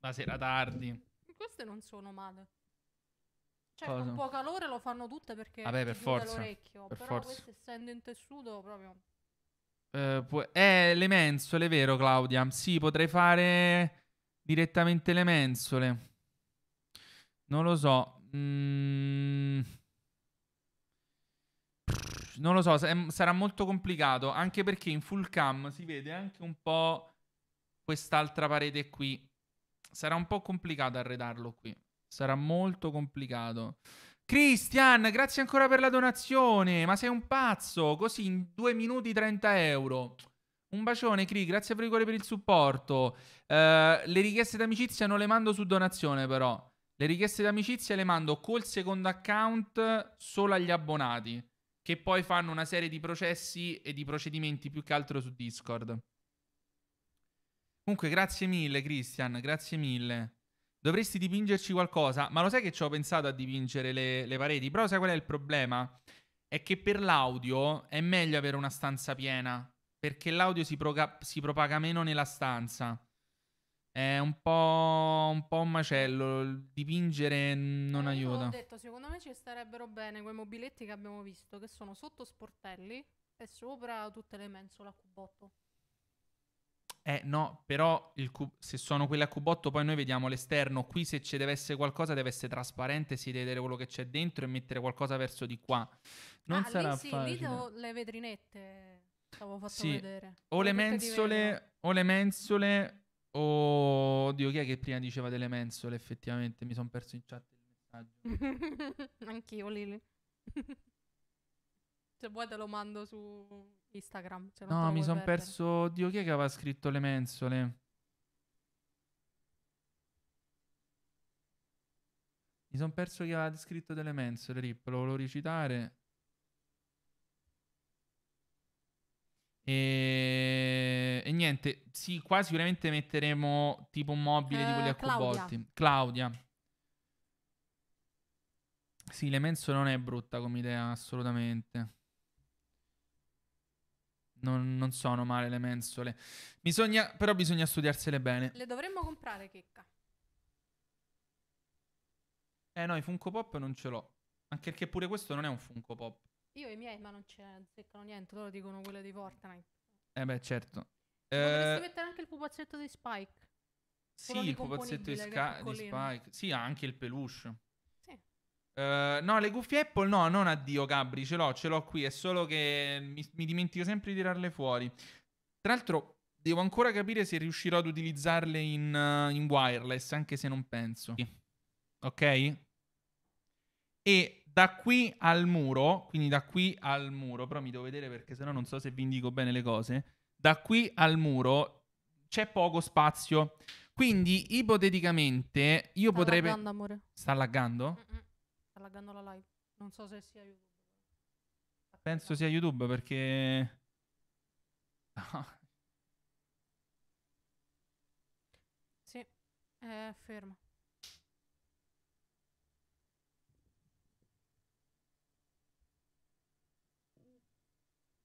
La sera tardi. Queste non sono male. Cioè, Cosa? un po' calore lo fanno tutte perché Vabbè, per forza, l'orecchio. Per però forza. questo essendo in tessuto proprio. Eh, pu- eh, le mensole, vero Claudia? Sì, potrei fare direttamente le mensole. Non lo so. Mm... Non lo so, sarà molto complicato, anche perché in full cam si vede anche un po' quest'altra parete qui. Sarà un po' complicato arredarlo qui. Sarà molto complicato. Christian, grazie ancora per la donazione. Ma sei un pazzo? Così in due minuti 30 euro. Un bacione, Cri, grazie per il per il supporto. Uh, le richieste d'amicizia non le mando su donazione, però. Le richieste d'amicizia le mando col secondo account solo agli abbonati, che poi fanno una serie di processi e di procedimenti più che altro su Discord. Comunque, grazie mille, Christian, grazie mille dovresti dipingerci qualcosa, ma lo sai che ci ho pensato a dipingere le, le pareti, però sai qual è il problema? È che per l'audio è meglio avere una stanza piena, perché l'audio si, proga- si propaga meno nella stanza. È un po', un po', un macello. Dipingere non eh, aiuta. Ho detto, secondo me ci starebbero bene quei mobiletti che abbiamo visto, che sono sotto sportelli e sopra tutte le mensole a cubotto. Eh no, però cub- se sono quelle a cubotto poi noi vediamo l'esterno, qui se ci deve essere qualcosa deve essere trasparente, si deve vedere quello che c'è dentro e mettere qualcosa verso di qua. Non ah, sarà lì sì, facile. lì devo le vetrinette, Stavo fatto sì. vedere. O le, mensole, o le mensole, o... Oddio, chi è che prima diceva delle mensole effettivamente? Mi sono perso in chat il messaggio. Anch'io, Lili. Se cioè, vuoi te lo mando su Instagram. no, mi sono perso. Dio, chi è che aveva scritto le mensole? Mi sono perso chi aveva scritto delle mensole, Rip, lo volevo recitare. E... e, niente, sì, qua sicuramente metteremo tipo un mobile eh, di quelli a eh, Claudia. Claudia. Sì, le mensole non è brutta come idea, assolutamente non, non sono male le mensole. Bisogna, però bisogna studiarsele bene. Le dovremmo comprare, checca. Eh no, i Funko Pop non ce l'ho. Anche perché pure questo non è un Funko Pop. Io i miei, ma non ce ne azzeccano niente, loro dicono quello di Fortnite. Eh beh, certo. Eh... mettere anche il pupazzetto di Spike. Sì, il pupazzetto di, Sky, di Spike. Sì, ha anche il peluche. Eh, no, le cuffie Apple no, non addio Gabri, ce l'ho, ce l'ho qui, è solo che mi, mi, dimentico sempre di tirarle fuori. Tra l'altro devo ancora capire se riuscirò ad utilizzarle in, uh, in wireless, anche se non penso. Ok? E da qui al muro, quindi da qui al muro, però mi devo vedere perché sennò non so se vi indico bene le cose, da qui al muro c'è poco spazio. Quindi ipoteticamente io Sta potrei... Laggando, amore. Sta laggando? Mm-mm. Sta laggando la live. Non so se sia YouTube. Penso sia YouTube perché... sì, è ferma.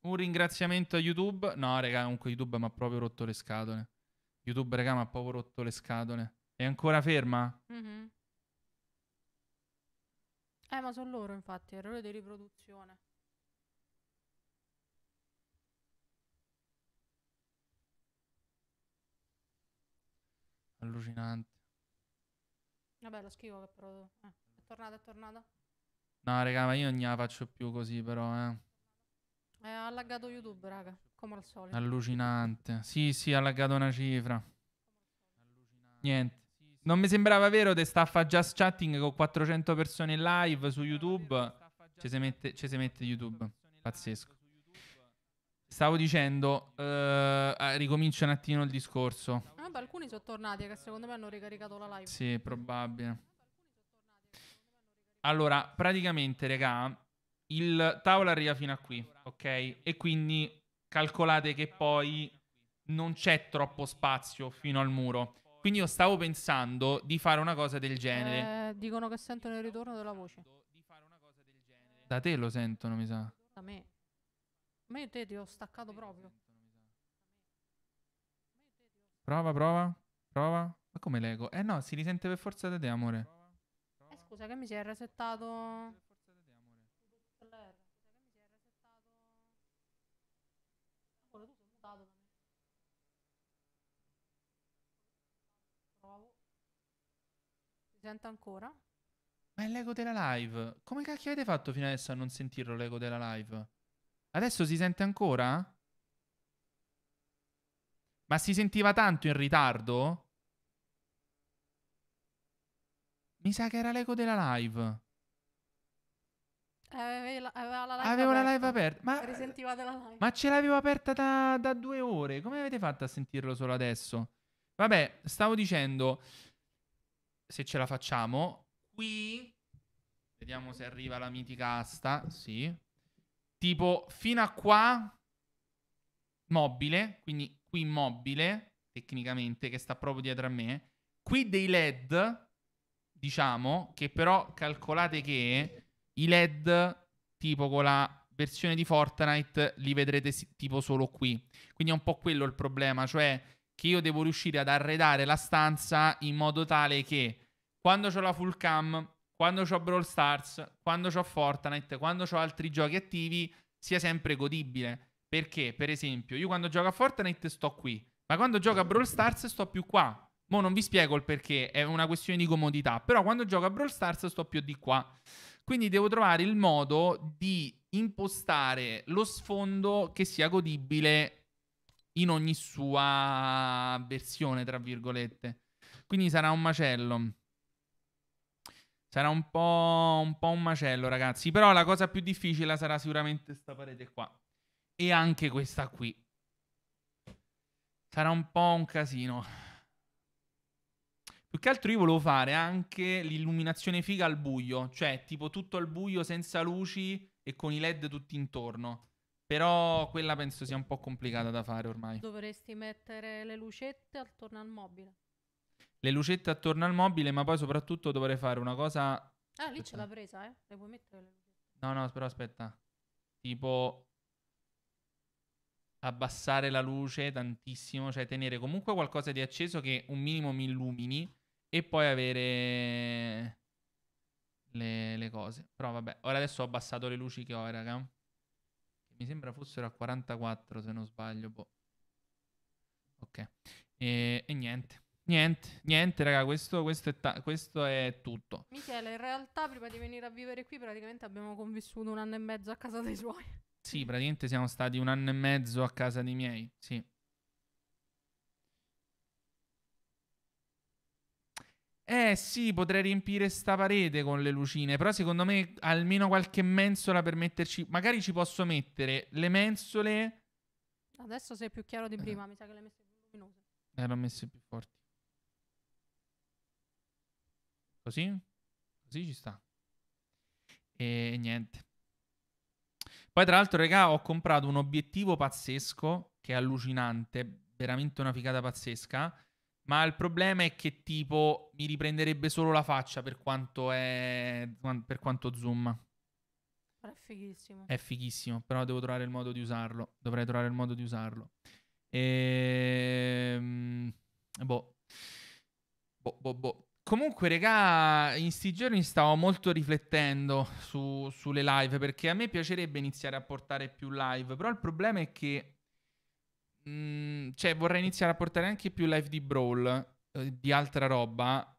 Un ringraziamento a YouTube. No, raga, comunque YouTube mi ha proprio rotto le scatole. YouTube, raga, mi ha proprio rotto le scatole. È ancora ferma? Mm-hmm. Eh, ma sono loro, infatti, errore di riproduzione. Allucinante. Vabbè, lo schifo che però... Eh, è tornata, è tornata. No, raga, ma io non la faccio più così, però, eh. Eh, ha laggato YouTube, raga, come al solito. Allucinante. Sì, sì, ha allaggato una cifra. Niente. Non mi sembrava vero te staffa just chatting con 400 persone in live su YouTube. Ci si mette, ci si mette YouTube. Pazzesco. Stavo dicendo, eh, ah, ricomincio un attimo il discorso. Ah, beh, alcuni sono tornati che secondo me hanno ricaricato la live. Sì, probabile. Allora, praticamente, regà, il tavolo arriva fino a qui, ok? E quindi calcolate che poi non c'è troppo spazio fino al muro. Quindi io stavo pensando di fare una cosa del genere. Eh, dicono che sentono il ritorno della voce. Da te lo sentono, mi sa. Da me. Ma io te ti ho staccato proprio. Prova, prova, prova. Ma come l'ego? Eh no, si risente per forza da te, amore. Eh scusa, che mi si è resettato. Sento ancora? Ma è l'ego della live. Come cacchio avete fatto fino adesso a non sentirlo l'ego della live? Adesso si sente ancora? Ma si sentiva tanto in ritardo? Mi sa che era l'ego della live. Aveva la, aveva la live, Avevo aperta. la live aperta. Ma, della live. ma ce l'avevo aperta da, da due ore. Come avete fatto a sentirlo solo adesso? Vabbè, stavo dicendo se ce la facciamo. Qui vediamo se arriva la mitica asta. Sì. Tipo fino a qua mobile, quindi qui mobile tecnicamente che sta proprio dietro a me. Qui dei LED, diciamo, che però calcolate che i LED tipo con la versione di Fortnite li vedrete tipo solo qui. Quindi è un po' quello il problema, cioè che io devo riuscire ad arredare la stanza in modo tale che quando ho la full cam, quando ho Brawl Stars, quando ho Fortnite, quando ho altri giochi attivi, sia sempre godibile. Perché, per esempio, io quando gioco a Fortnite sto qui, ma quando gioco a Brawl Stars sto più qua. Mo non vi spiego il perché, è una questione di comodità, però quando gioco a Brawl Stars sto più di qua. Quindi devo trovare il modo di impostare lo sfondo che sia godibile in ogni sua versione, tra virgolette. Quindi sarà un macello. Sarà un po', un po' un macello, ragazzi. Però la cosa più difficile sarà sicuramente questa parete qua. E anche questa qui. Sarà un po' un casino. Più che altro io volevo fare anche l'illuminazione figa al buio. Cioè, tipo tutto al buio, senza luci e con i LED tutti intorno. Però quella penso sia un po' complicata da fare ormai. Dovresti mettere le lucette attorno al mobile. Le lucette attorno al mobile, ma poi soprattutto dovrei fare una cosa... Ah, lì ce l'ha presa, eh? Le puoi mettere le lucette. No, no, però aspetta. Tipo abbassare la luce tantissimo, cioè tenere comunque qualcosa di acceso che un minimo mi illumini e poi avere le, le cose. Però vabbè, ora adesso ho abbassato le luci che ho, raga mi sembra fossero a 44 se non sbaglio, boh. Ok, e, e niente. Niente, niente, raga, questo, questo, è ta- questo, è tutto. Michele, in realtà prima di venire a vivere qui praticamente abbiamo convissuto un anno e mezzo a casa dei suoi. Sì, praticamente siamo stati un anno e mezzo a casa dei miei, sì. Eh sì, potrei riempire sta parete con le lucine, però secondo me almeno qualche mensola per metterci... Magari ci posso mettere le mensole... Adesso sei più chiaro di eh. prima, eh. mi sa che le hai messe più luminose. Eh, le ho messe più forti. Così? Così ci sta. E niente. Poi tra l'altro, regà, ho comprato un obiettivo pazzesco, che è allucinante, veramente una figata pazzesca ma il problema è che tipo mi riprenderebbe solo la faccia per quanto è per quanto zoom. È fighissimo. È fighissimo, però devo trovare il modo di usarlo. Dovrei trovare il modo di usarlo. Ehm... Boh. Boh, boh, boh. Comunque, regà, in sti giorni stavo molto riflettendo su, sulle live perché a me piacerebbe iniziare a portare più live, però il problema è che Mm, cioè, vorrei iniziare a portare anche più live di Brawl, eh, di altra roba,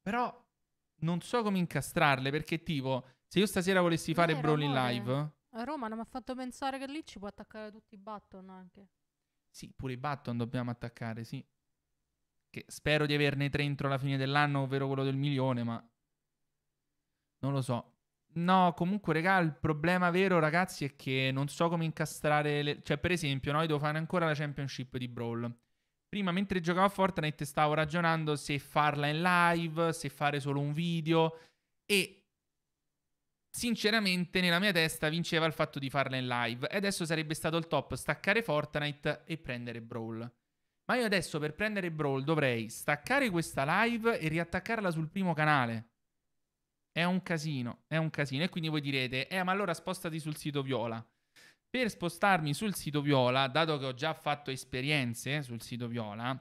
però non so come incastrarle perché tipo, se io stasera volessi fare Vero, Brawl in live... A eh, Roma non mi ha fatto pensare che lì ci può attaccare tutti i button anche. Sì, pure i button dobbiamo attaccare, sì. Che spero di averne tre entro la fine dell'anno, ovvero quello del milione, ma non lo so. No, comunque, regà, il problema vero, ragazzi, è che non so come incastrare le... Cioè, per esempio, noi devo fare ancora la championship di Brawl. Prima, mentre giocavo a Fortnite, stavo ragionando se farla in live, se fare solo un video. E sinceramente, nella mia testa vinceva il fatto di farla in live. E adesso sarebbe stato il top staccare Fortnite e prendere Brawl. Ma io adesso per prendere Brawl dovrei staccare questa live e riattaccarla sul primo canale. È un casino, è un casino. E quindi voi direte, eh, ma allora spostati sul sito viola. Per spostarmi sul sito viola, dato che ho già fatto esperienze eh, sul sito viola,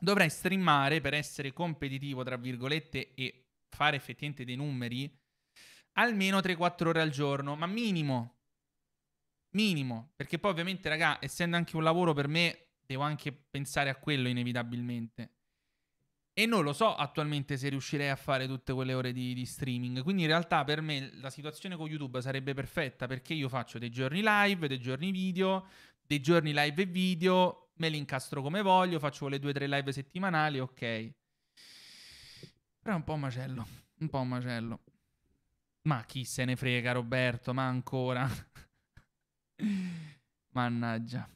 dovrei streamare per essere competitivo, tra virgolette, e fare effettivamente dei numeri almeno 3-4 ore al giorno, ma minimo. Minimo, perché poi ovviamente, raga, essendo anche un lavoro per me, devo anche pensare a quello inevitabilmente. E non lo so attualmente se riuscirei a fare tutte quelle ore di, di, streaming. Quindi in realtà per me la situazione con YouTube sarebbe perfetta perché io faccio dei giorni live, dei giorni video, dei giorni live e video, me li incastro come voglio, faccio le due o tre live settimanali, ok. Però è un po' un macello, un po' un macello. Ma chi se ne frega Roberto, ma ancora. Mannaggia.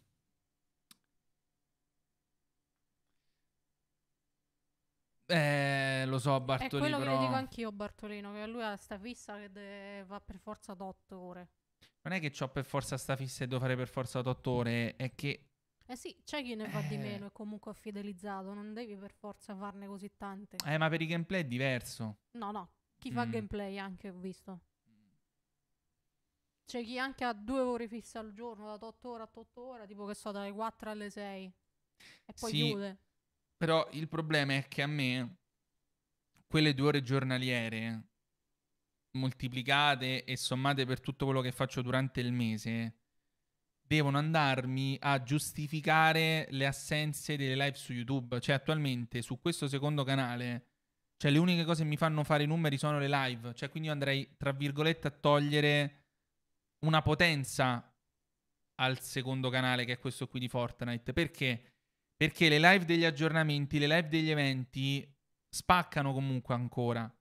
Eh, lo so, Bartolino. È quello però... che le dico anch'io, Bartolino, che lui ha sta fissa che deve... va per forza da 8 ore. Non è che ho per forza sta fissa e devo fare per forza da 8 ore, è che... Eh sì, c'è chi ne fa eh... di meno e comunque è fidelizzato, non devi per forza farne così tante. Eh, ma per i gameplay è diverso. No, no, chi mm. fa gameplay anche ho visto. Mm. C'è chi anche ha due ore fisse al giorno, da 8 ore a 8 ore, tipo che so, dalle 4 alle 6. E poi sì. chiude. Però il problema è che a me quelle due ore giornaliere moltiplicate e sommate per tutto quello che faccio durante il mese devono andarmi a giustificare le assenze delle live su YouTube. Cioè attualmente su questo secondo canale cioè le uniche cose che mi fanno fare i numeri sono le live, cioè quindi io andrei tra virgolette a togliere una potenza al secondo canale che è questo qui di Fortnite, perché perché le live degli aggiornamenti, le live degli eventi spaccano comunque ancora.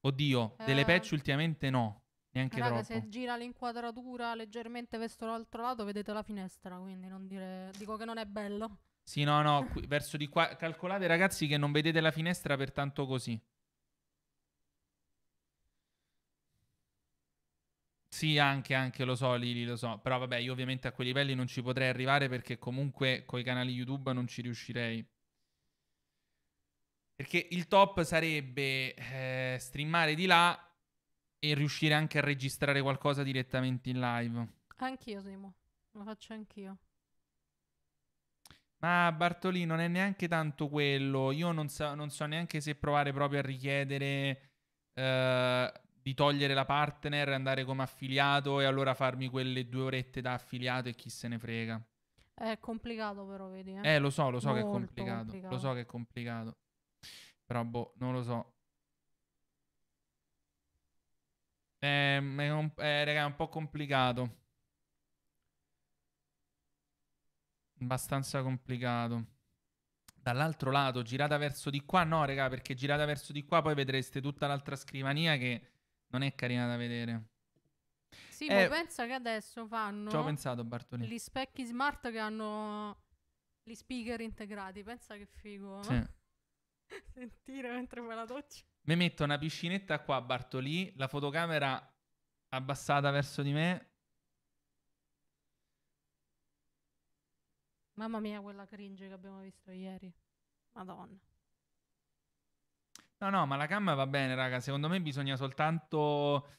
Oddio, eh. delle patch ultimamente no. Neanche Raga, troppo. se gira l'inquadratura leggermente verso l'altro lato, vedete la finestra. Quindi non dire... dico che non è bello. Sì, no, no. qui, verso di qua. Calcolate, ragazzi, che non vedete la finestra, per tanto così. Sì, anche, anche, lo so, Lili, lo so. Però vabbè, io ovviamente a quei livelli non ci potrei arrivare perché comunque con i canali YouTube non ci riuscirei. Perché il top sarebbe eh, streamare di là e riuscire anche a registrare qualcosa direttamente in live. Anch'io, Simo. Lo faccio anch'io. Ma Bartolì non è neanche tanto quello. Io non so, non so neanche se provare proprio a richiedere eh, di togliere la partner, andare come affiliato e allora farmi quelle due orette da affiliato e chi se ne frega. È complicato però, vedi. Eh, eh lo so, lo so Molto che è complicato, complicato. Lo so che è complicato. Però boh, non lo so. Eh, è un, eh, raga, è un po' complicato. Abbastanza complicato. Dall'altro lato, girata verso di qua, no, raga, perché girata verso di qua poi vedreste tutta l'altra scrivania che non è carina da vedere. Sì, eh, ma pensa che adesso fanno. Ci ho pensato, Bartolini. Gli specchi smart che hanno gli speaker integrati. Pensa che figo. Sì. Sentire mentre fai la doccia. Mi metto una piscinetta qua, Bartolì. La fotocamera abbassata verso di me. Mamma mia, quella cringe che abbiamo visto ieri. Madonna. No, no, ma la gamma va bene, raga. Secondo me bisogna soltanto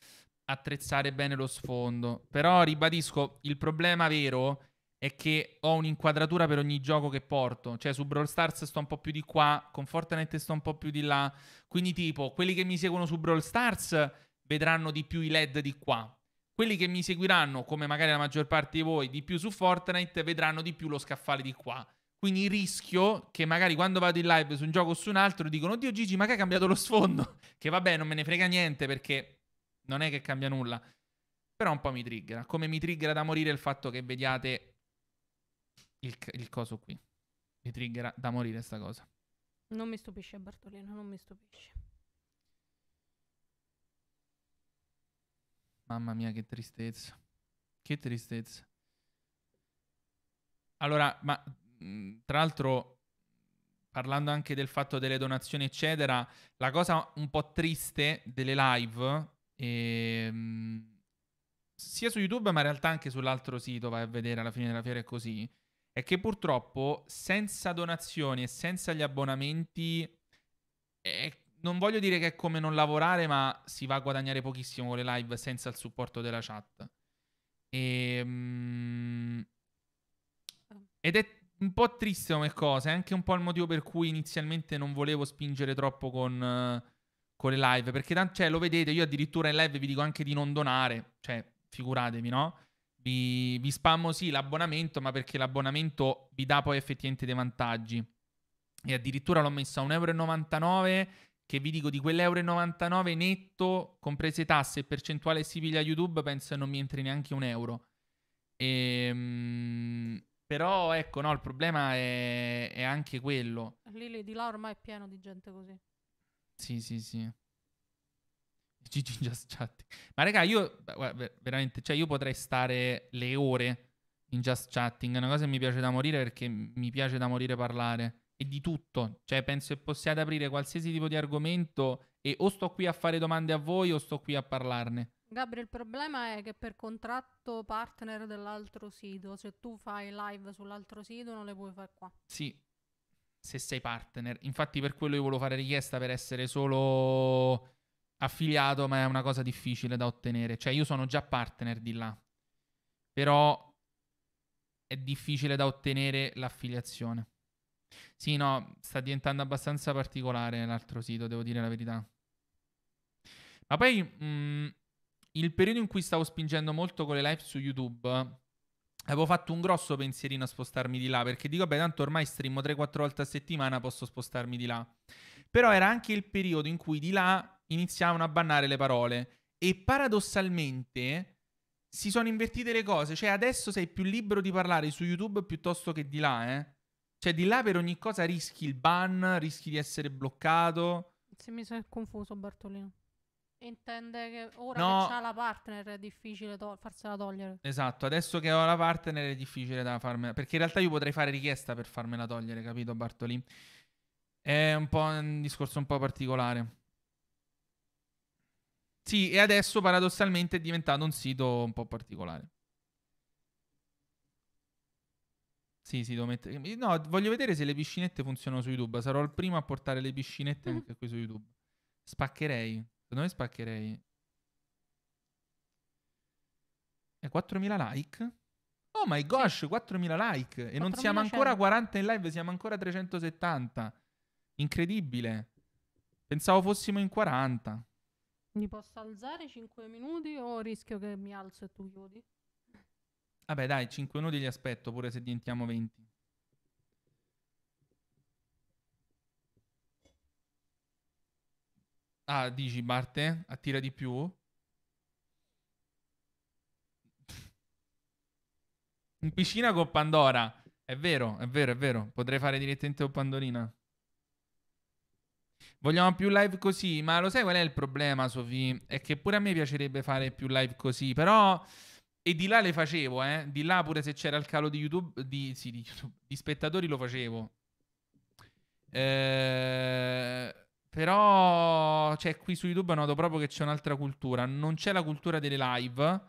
attrezzare bene lo sfondo. Però ribadisco, il problema vero è che ho un'inquadratura per ogni gioco che porto. Cioè, su Brawl Stars sto un po' più di qua, con Fortnite sto un po' più di là. Quindi, tipo, quelli che mi seguono su Brawl Stars vedranno di più i LED di qua. Quelli che mi seguiranno, come magari la maggior parte di voi, di più su Fortnite, vedranno di più lo scaffale di qua. Quindi rischio che magari quando vado in live su un gioco o su un altro dicono oddio Gigi ma che hai cambiato lo sfondo? che vabbè non me ne frega niente perché non è che cambia nulla. Però un po' mi triggera. Come mi triggera da morire il fatto che vediate il, il coso qui. Mi triggera da morire sta cosa. Non mi stupisce Bartolino, non mi stupisce. Mamma mia che tristezza. Che tristezza. Allora, ma tra l'altro parlando anche del fatto delle donazioni, eccetera, la cosa un po' triste delle live, ehm, sia su YouTube, ma in realtà anche sull'altro sito, vai a vedere alla fine della fiera è così, è che purtroppo senza donazioni e senza gli abbonamenti, è, non voglio dire che è come non lavorare, ma si va a guadagnare pochissimo con le live senza il supporto della chat. E, ehm, ah. ed è un po' triste come cosa, è anche un po' il motivo per cui inizialmente non volevo spingere troppo con, uh, con le live, perché tanto, cioè, lo vedete, io addirittura in live vi dico anche di non donare, cioè, figuratevi, no? Vi, vi spammo sì l'abbonamento, ma perché l'abbonamento vi dà poi effettivamente dei vantaggi. E addirittura l'ho messo a 1,99 euro, che vi dico di quell'euro e 99 netto, comprese tasse e percentuale si piglia YouTube, penso che non mi entri neanche un euro. E, ehm, però ecco, no, il problema è, è anche quello. Lì di là ormai è pieno di gente così. Sì, sì, sì. Gigi in Just Chatting. Ma raga, io veramente, cioè io potrei stare le ore in Just Chatting, è una cosa che mi piace da morire perché mi piace da morire parlare e di tutto, cioè penso che possiate aprire qualsiasi tipo di argomento e o sto qui a fare domande a voi o sto qui a parlarne. Gabriel, il problema è che per contratto partner dell'altro sito, se tu fai live sull'altro sito non le puoi fare qua. Sì, se sei partner. Infatti per quello io volevo fare richiesta per essere solo affiliato, ma è una cosa difficile da ottenere. Cioè io sono già partner di là, però è difficile da ottenere l'affiliazione. Sì, no, sta diventando abbastanza particolare l'altro sito, devo dire la verità. Ma poi... Mh, mm, il periodo in cui stavo spingendo molto con le live su YouTube, avevo fatto un grosso pensierino a spostarmi di là, perché dico, beh, tanto ormai streamo 3-4 volte a settimana, posso spostarmi di là. Però era anche il periodo in cui di là iniziavano a bannare le parole. E paradossalmente si sono invertite le cose. Cioè, adesso sei più libero di parlare su YouTube piuttosto che di là, eh? Cioè, di là per ogni cosa rischi il ban, rischi di essere bloccato. Se mi sono confuso, Bartolino. Intende che ora no. che c'ha la partner è difficile to- farsela togliere. Esatto, adesso che ho la partner è difficile da farmela. Perché in realtà io potrei fare richiesta per farmela togliere, capito Bartoli? È un po' un discorso un po' particolare. Sì, e adesso paradossalmente è diventato un sito un po' particolare. Sì, sì, devo mettere... No, voglio vedere se le piscinette funzionano su YouTube. Sarò il primo a portare le piscinette mm. anche qui su YouTube. Spaccherei. Secondo me spaccherei. E eh, 4.000 like? Oh my gosh, 4.000 like! E non siamo ancora 40 in live, siamo ancora 370. Incredibile. Pensavo fossimo in 40. Mi posso alzare 5 minuti o rischio che mi alzo e tu chiudi? Vabbè dai, 5 minuti li aspetto pure se diventiamo 20. Ah, dici Marte? Attira di più? In piscina con Pandora. È vero, è vero, è vero. Potrei fare direttamente con Pandorina. Vogliamo più live così, ma lo sai qual è il problema, Sofì? È che pure a me piacerebbe fare più live così, però... E di là le facevo, eh. Di là pure se c'era il calo di YouTube... Di, sì, di, YouTube, di spettatori lo facevo. Eh... Però, cioè, qui su YouTube noto proprio che c'è un'altra cultura. Non c'è la cultura delle live.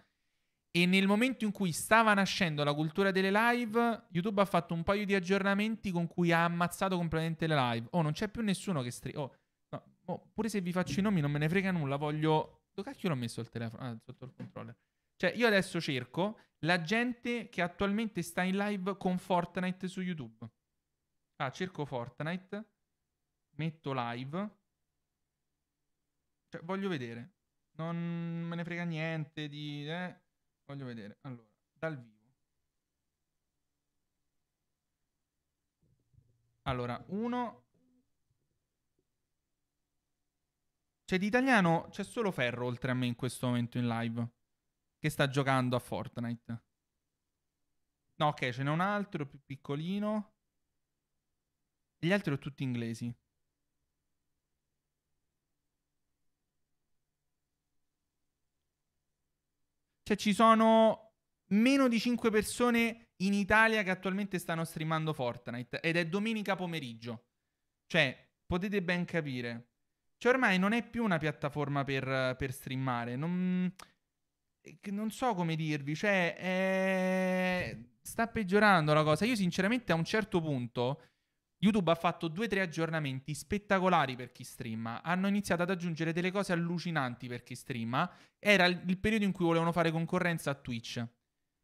E nel momento in cui stava nascendo la cultura delle live, YouTube ha fatto un paio di aggiornamenti con cui ha ammazzato completamente le live. Oh, non c'è più nessuno che streama. Oh, no, oh, pure se vi faccio i nomi non me ne frega nulla, voglio... Dove cacchio l'ho messo il telefono? Ah, sotto il controller. Cioè, io adesso cerco la gente che attualmente sta in live con Fortnite su YouTube. Ah, cerco Fortnite, metto live cioè, voglio vedere. Non me ne frega niente di... Eh? Voglio vedere. Allora, dal vivo. Allora, uno... Cioè, di italiano c'è solo Ferro oltre a me in questo momento in live. Che sta giocando a Fortnite. No, ok, ce n'è un altro più piccolino. E Gli altri sono tutti inglesi. Cioè ci sono meno di 5 persone in Italia che attualmente stanno streamando Fortnite ed è domenica pomeriggio. Cioè, potete ben capire. Cioè ormai non è più una piattaforma per, per streamare. Non, eh, non, so come dirvi. Cioè, è... sta peggiorando la cosa. Io sinceramente a un certo punto YouTube ha fatto due o tre aggiornamenti spettacolari per chi streama. Hanno iniziato ad aggiungere delle cose allucinanti per chi streama. Era il periodo in cui volevano fare concorrenza a Twitch.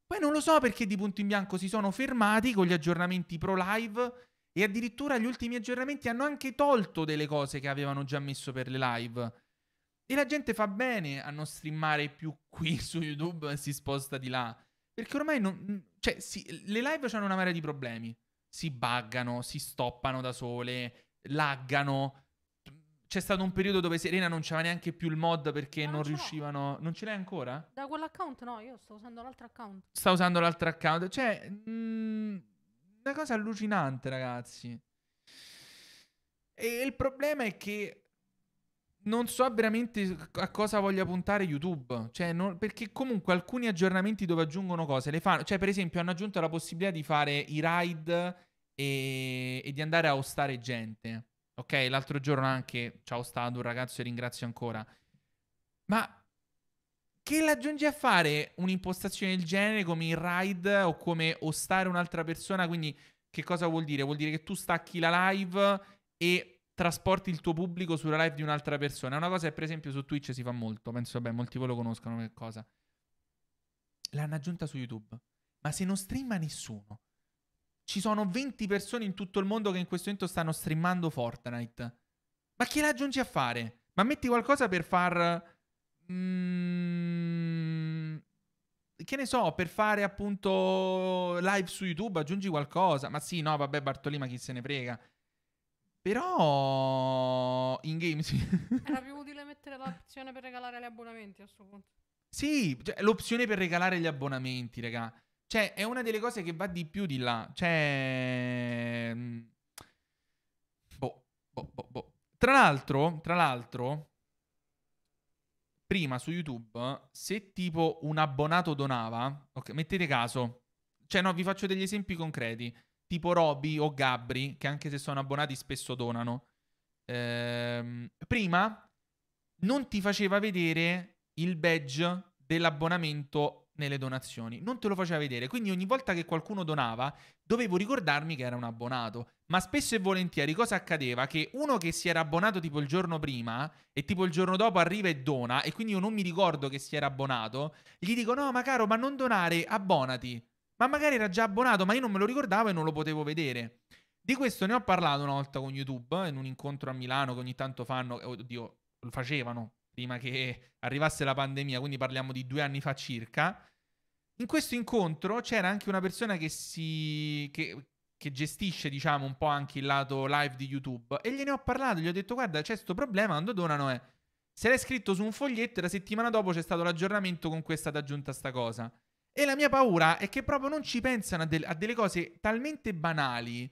Poi non lo so perché di punto in bianco si sono fermati con gli aggiornamenti pro live e addirittura gli ultimi aggiornamenti hanno anche tolto delle cose che avevano già messo per le live. E la gente fa bene a non streamare più qui su YouTube e si sposta di là. Perché ormai non... Cioè, sì, le live hanno una marea di problemi si buggano, si stoppano da sole, laggano. C'è stato un periodo dove Serena non c'era neanche più il mod perché non, non riuscivano. Non ce l'hai ancora? Da quell'account no, io sto usando l'altro account. Sta usando l'altro account. Cioè, mh, mm, una cosa allucinante, ragazzi. E il problema è che non so veramente a cosa voglia puntare YouTube. Cioè, non, perché comunque alcuni aggiornamenti dove aggiungono cose le fanno. Cioè, per esempio, hanno aggiunto la possibilità di fare i ride e, e di andare a ostare gente. Ok, l'altro giorno anche ci ha ostato un ragazzo e ringrazio ancora. Ma che l'aggiungi a fare un'impostazione del genere come il ride o come ostare un'altra persona? Quindi, che cosa vuol dire? Vuol dire che tu stacchi la live e trasporti il tuo pubblico sulla live di un'altra persona. È una cosa che, per esempio, su Twitch si fa molto. Penso, vabbè, molti voi lo conoscono che cosa. L'hanno aggiunta su YouTube. Ma se non streama nessuno, ci sono 20 persone in tutto il mondo che in questo momento stanno streamando Fortnite. Ma chi la aggiungi a fare? Ma metti qualcosa per far. Mm, che ne so, per fare appunto live su YouTube aggiungi qualcosa. Ma sì, no, vabbè, Bartolì, chi se ne frega. Però in game sì. Era più utile mettere l'opzione per regalare gli abbonamenti a questo punto. Sì, cioè, l'opzione per regalare gli abbonamenti, raga. Cioè, è una delle cose che va di più di là. Cioè... Mm, boh, boh, boh, boh. Tra l'altro, tra l'altro, prima su YouTube, se tipo un abbonato donava, ok, mettete caso, cioè no, vi faccio degli esempi concreti tipo Roby o Gabri, che anche se sono abbonati spesso donano, ehm, prima non ti faceva vedere il badge dell'abbonamento nelle donazioni, non te lo faceva vedere, quindi ogni volta che qualcuno donava dovevo ricordarmi che era un abbonato, ma spesso e volentieri cosa accadeva? Che uno che si era abbonato tipo il giorno prima e tipo il giorno dopo arriva e dona e quindi io non mi ricordo che si era abbonato, gli dico no ma caro ma non donare, abbonati ma magari era già abbonato, ma io non me lo ricordavo e non lo potevo vedere. Di questo ne ho parlato una volta con YouTube, in un incontro a Milano che ogni tanto fanno, eh, oddio, lo facevano prima che arrivasse la pandemia, quindi parliamo di due anni fa circa. In questo incontro c'era anche una persona che, si, che, che gestisce, diciamo, un po' anche il lato live di YouTube. E gliene ho parlato, gli ho detto: guarda, c'è questo problema, quando donano è. Se l'hai scritto su un foglietto, la settimana dopo c'è stato l'aggiornamento con questa stata aggiunta sta cosa. E la mia paura è che proprio non ci pensano a, del- a delle cose talmente banali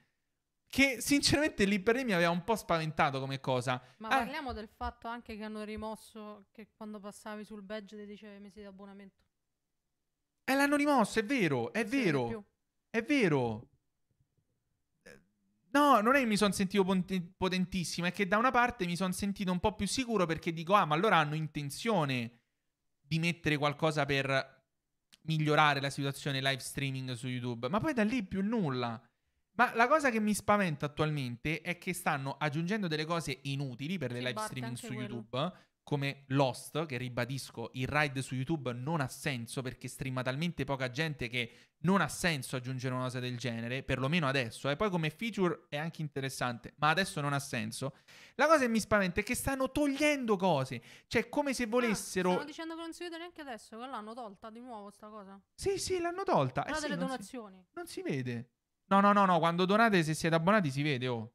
che sinceramente lì per lì mi aveva un po' spaventato come cosa. Ma ah, parliamo del fatto anche che hanno rimosso che quando passavi sul badge ti dicevi mesi di abbonamento. E eh, l'hanno rimosso, è vero, è sì, vero. È vero. No, non è che mi sono sentito potentissimo, è che da una parte mi sono sentito un po' più sicuro perché dico, ah, ma allora hanno intenzione di mettere qualcosa per migliorare la situazione live streaming su YouTube, ma poi da lì più nulla. Ma la cosa che mi spaventa attualmente è che stanno aggiungendo delle cose inutili per le live streaming su quello. YouTube come Lost, che ribadisco, il ride su YouTube non ha senso perché streama talmente poca gente che non ha senso aggiungere una cosa del genere, perlomeno adesso. E poi come feature è anche interessante, ma adesso non ha senso. La cosa che mi spaventa è che stanno togliendo cose, cioè come se ah, volessero... Ah, stanno dicendo che non si vede neanche adesso, che l'hanno tolta di nuovo sta cosa. Sì, sì, l'hanno tolta. eh delle sì, donazioni. Non si... non si vede. No, no, no, no, quando donate, se siete abbonati si vede, oh.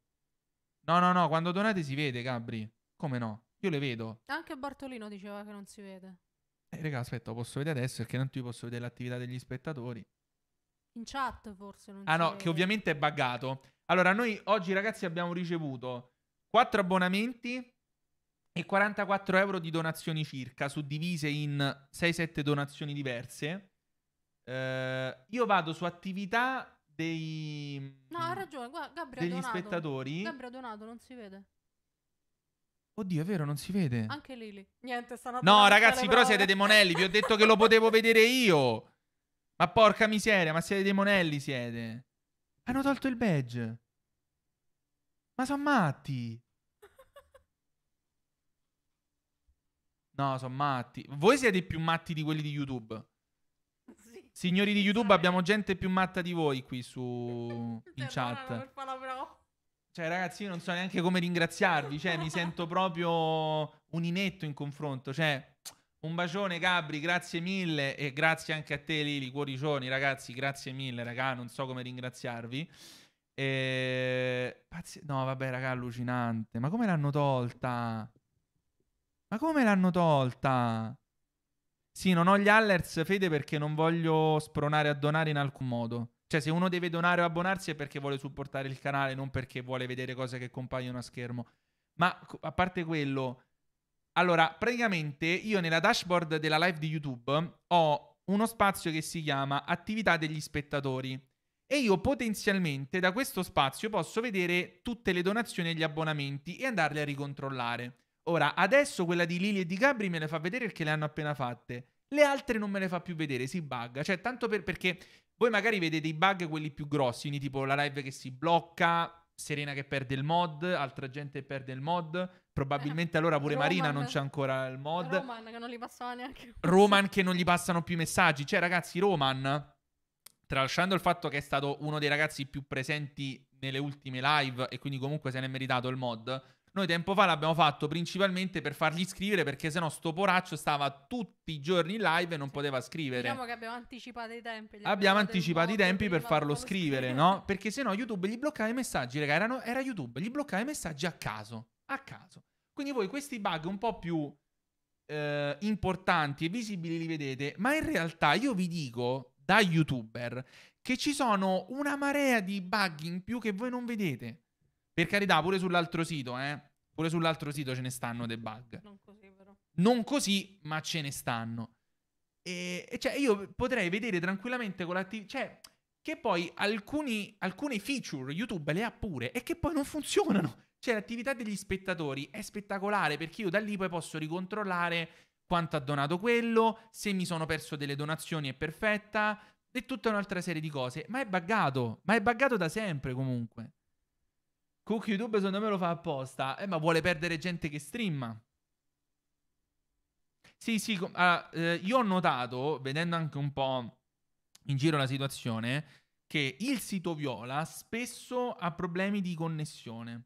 No, no, no, quando donate si vede, Gabri. Come no? Io le vedo. Anche Bartolino diceva che non si vede. Eh, raga, aspetta, lo posso vedere adesso perché non ti posso vedere l'attività degli spettatori. In chat forse non Ah no, vede. che ovviamente è buggato. Allora, noi oggi ragazzi abbiamo ricevuto 4 abbonamenti e 44 euro di donazioni circa, suddivise in 6-7 donazioni diverse. Eh, io vado su attività dei... No, ha ragione, guarda, Gabriele degli Donato. spettatori. Gabriele Donato non si vede. Oddio, è vero, non si vede. Anche Lili. Niente, stanno No, ragazzi, però siete dei monelli. Vi ho detto che lo potevo vedere io. Ma porca miseria, ma siete dei monelli, siete. Hanno tolto il badge. Ma sono matti. No, sono matti. Voi siete più matti di quelli di YouTube. Sì. Signori di YouTube, abbiamo gente più matta di voi qui su... in chat. Per cioè, ragazzi, io non so neanche come ringraziarvi. Cioè, mi sento proprio un inetto in confronto. Cioè, un bacione, Gabri, grazie mille. E grazie anche a te, Lili, cuoricioni, ragazzi. Grazie mille, raga. Non so come ringraziarvi. E... Ehm, pazzi... No, vabbè, raga, allucinante. Ma come l'hanno tolta? Ma come l'hanno tolta? Sì, non ho gli allers, Fede, perché non voglio spronare a donare in alcun modo. Cioè, se uno deve donare o abbonarsi è perché vuole supportare il canale, non perché vuole vedere cose che compaiono a schermo. Ma a parte quello, allora, praticamente io nella dashboard della live di YouTube ho uno spazio che si chiama attività degli spettatori e io potenzialmente da questo spazio posso vedere tutte le donazioni e gli abbonamenti e andarle a ricontrollare. Ora, adesso quella di Lili e di Gabri me le fa vedere perché le hanno appena fatte. Le altre non me le fa più vedere, si bugga. Cioè, tanto per, perché voi magari vedete i bug quelli più grossi, quindi tipo la live che si blocca, Serena che perde il mod, altra gente perde il mod, probabilmente allora pure Roman, Marina non c'ha ancora il mod. Roman che non gli passava neanche. Roman che non gli passano più messaggi. Cioè ragazzi, Roman, tralasciando il fatto che è stato uno dei ragazzi più presenti nelle ultime live e quindi comunque se ne è meritato il mod, noi tempo fa l'abbiamo fatto principalmente per fargli scrivere perché sennò sto poraccio stava tutti i giorni in live e non poteva scrivere. Diciamo che abbiamo anticipato i tempi. Abbiamo, abbiamo anticipato i tempi per farlo scrivere, scrivere, no? Perché sennò YouTube gli bloccava i messaggi, raga, erano, era YouTube, gli bloccava i messaggi a caso, a caso. Quindi voi questi bug un po' più eh, importanti e visibili li vedete, ma in realtà io vi dico da youtuber che ci sono una marea di bug in più che voi non vedete. Per carità, pure sull'altro sito, eh. Pure sull'altro sito ce ne stanno dei bug. Non così, però. Non così, ma ce ne stanno. E, cioè, io potrei vedere tranquillamente con l'attività. Cioè, che poi alcuni, alcune feature YouTube le ha pure e che poi non funzionano. Cioè, l'attività degli spettatori è spettacolare perché io da lì poi posso ricontrollare quanto ha donato quello, se mi sono perso delle donazioni è perfetta e tutta un'altra serie di cose. Ma è buggato, ma è buggato da sempre comunque. Cook YouTube secondo me lo fa apposta. Eh, ma vuole perdere gente che streama. Sì, sì, com- allora, ah, eh, io ho notato, vedendo anche un po' in giro la situazione, che il sito viola spesso ha problemi di connessione.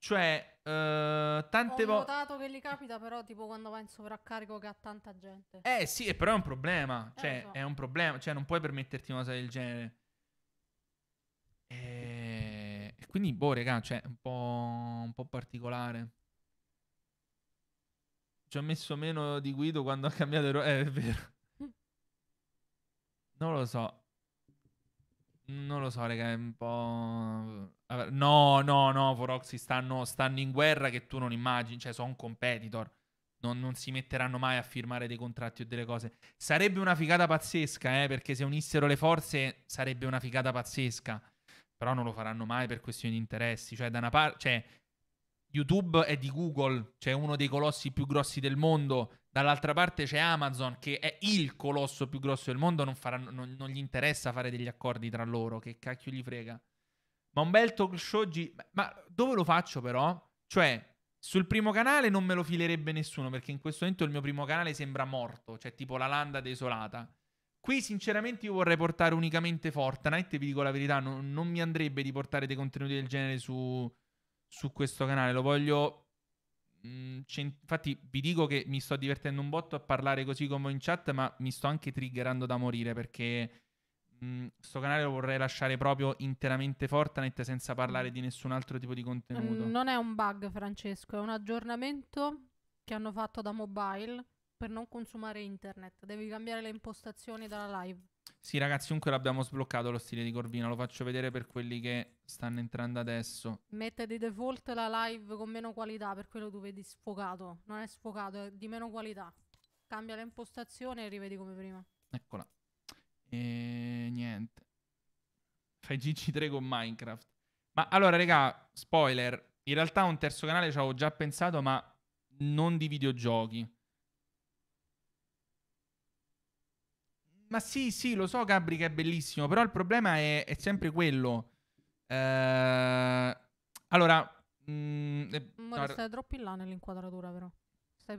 Cioè, eh, tante volte... Ho notato che gli capita però tipo quando va in sovraccarico che ha tanta gente. Eh sì, però è un problema. Eh, cioè, eh, so. è un problema. Cioè, non puoi permetterti una cosa del genere. Eh... Quindi, boh, regà, cioè, un po', un po' particolare. Ci ho messo meno di Guido quando ha cambiato... Ero... Eh, è vero. Non lo so. Non lo so, raga, è un po'... No, no, no, Foroxy stanno, stanno in guerra che tu non immagini, cioè sono competitor. Non, non, si metteranno mai a firmare dei contratti o delle cose. Sarebbe una figata pazzesca, eh, perché se unissero le forze sarebbe una figata pazzesca però non lo faranno mai per questioni di interessi. Cioè, da una parte, cioè, YouTube è di Google, cioè uno dei colossi più grossi del mondo, dall'altra parte c'è Amazon che è il colosso più grosso del mondo, non, faranno, non, non gli interessa fare degli accordi tra loro, che cacchio gli frega. Ma un bel talk show G- ma dove lo faccio però? Cioè, sul primo canale non me lo filerebbe nessuno perché in questo momento il mio primo canale sembra morto, cioè tipo la landa desolata. Qui sinceramente io vorrei portare unicamente Fortnite, vi dico la verità, non, non mi andrebbe di portare dei contenuti del genere su, su questo canale, lo voglio... Mh, mm, infatti vi dico che mi sto divertendo un botto a parlare così come in chat, ma mi sto anche triggerando da morire perché mh, mm, sto canale lo vorrei lasciare proprio interamente Fortnite senza parlare di nessun altro tipo di contenuto. Mm, non è un bug Francesco, è un aggiornamento che hanno fatto da mobile per non consumare internet. Devi cambiare le impostazioni dalla live. Sì, ragazzi, comunque l'abbiamo sbloccato lo stile di Corvino. Lo faccio vedere per quelli che stanno entrando adesso. Mette di default la live con meno qualità, per quello tu vedi sfocato. Non è sfocato, è di meno qualità. Cambia le impostazioni e rivedi come prima. Eccola. E niente. Fai GC3 con Minecraft. Ma allora, raga, spoiler. In realtà un terzo canale ci avevo già pensato, ma non di videogiochi. Ma sì, sì, lo so Gabri che è bellissimo, però il problema è, è sempre quello. Eh, allora... Mm, eh, Ma stai troppo in là nell'inquadratura però.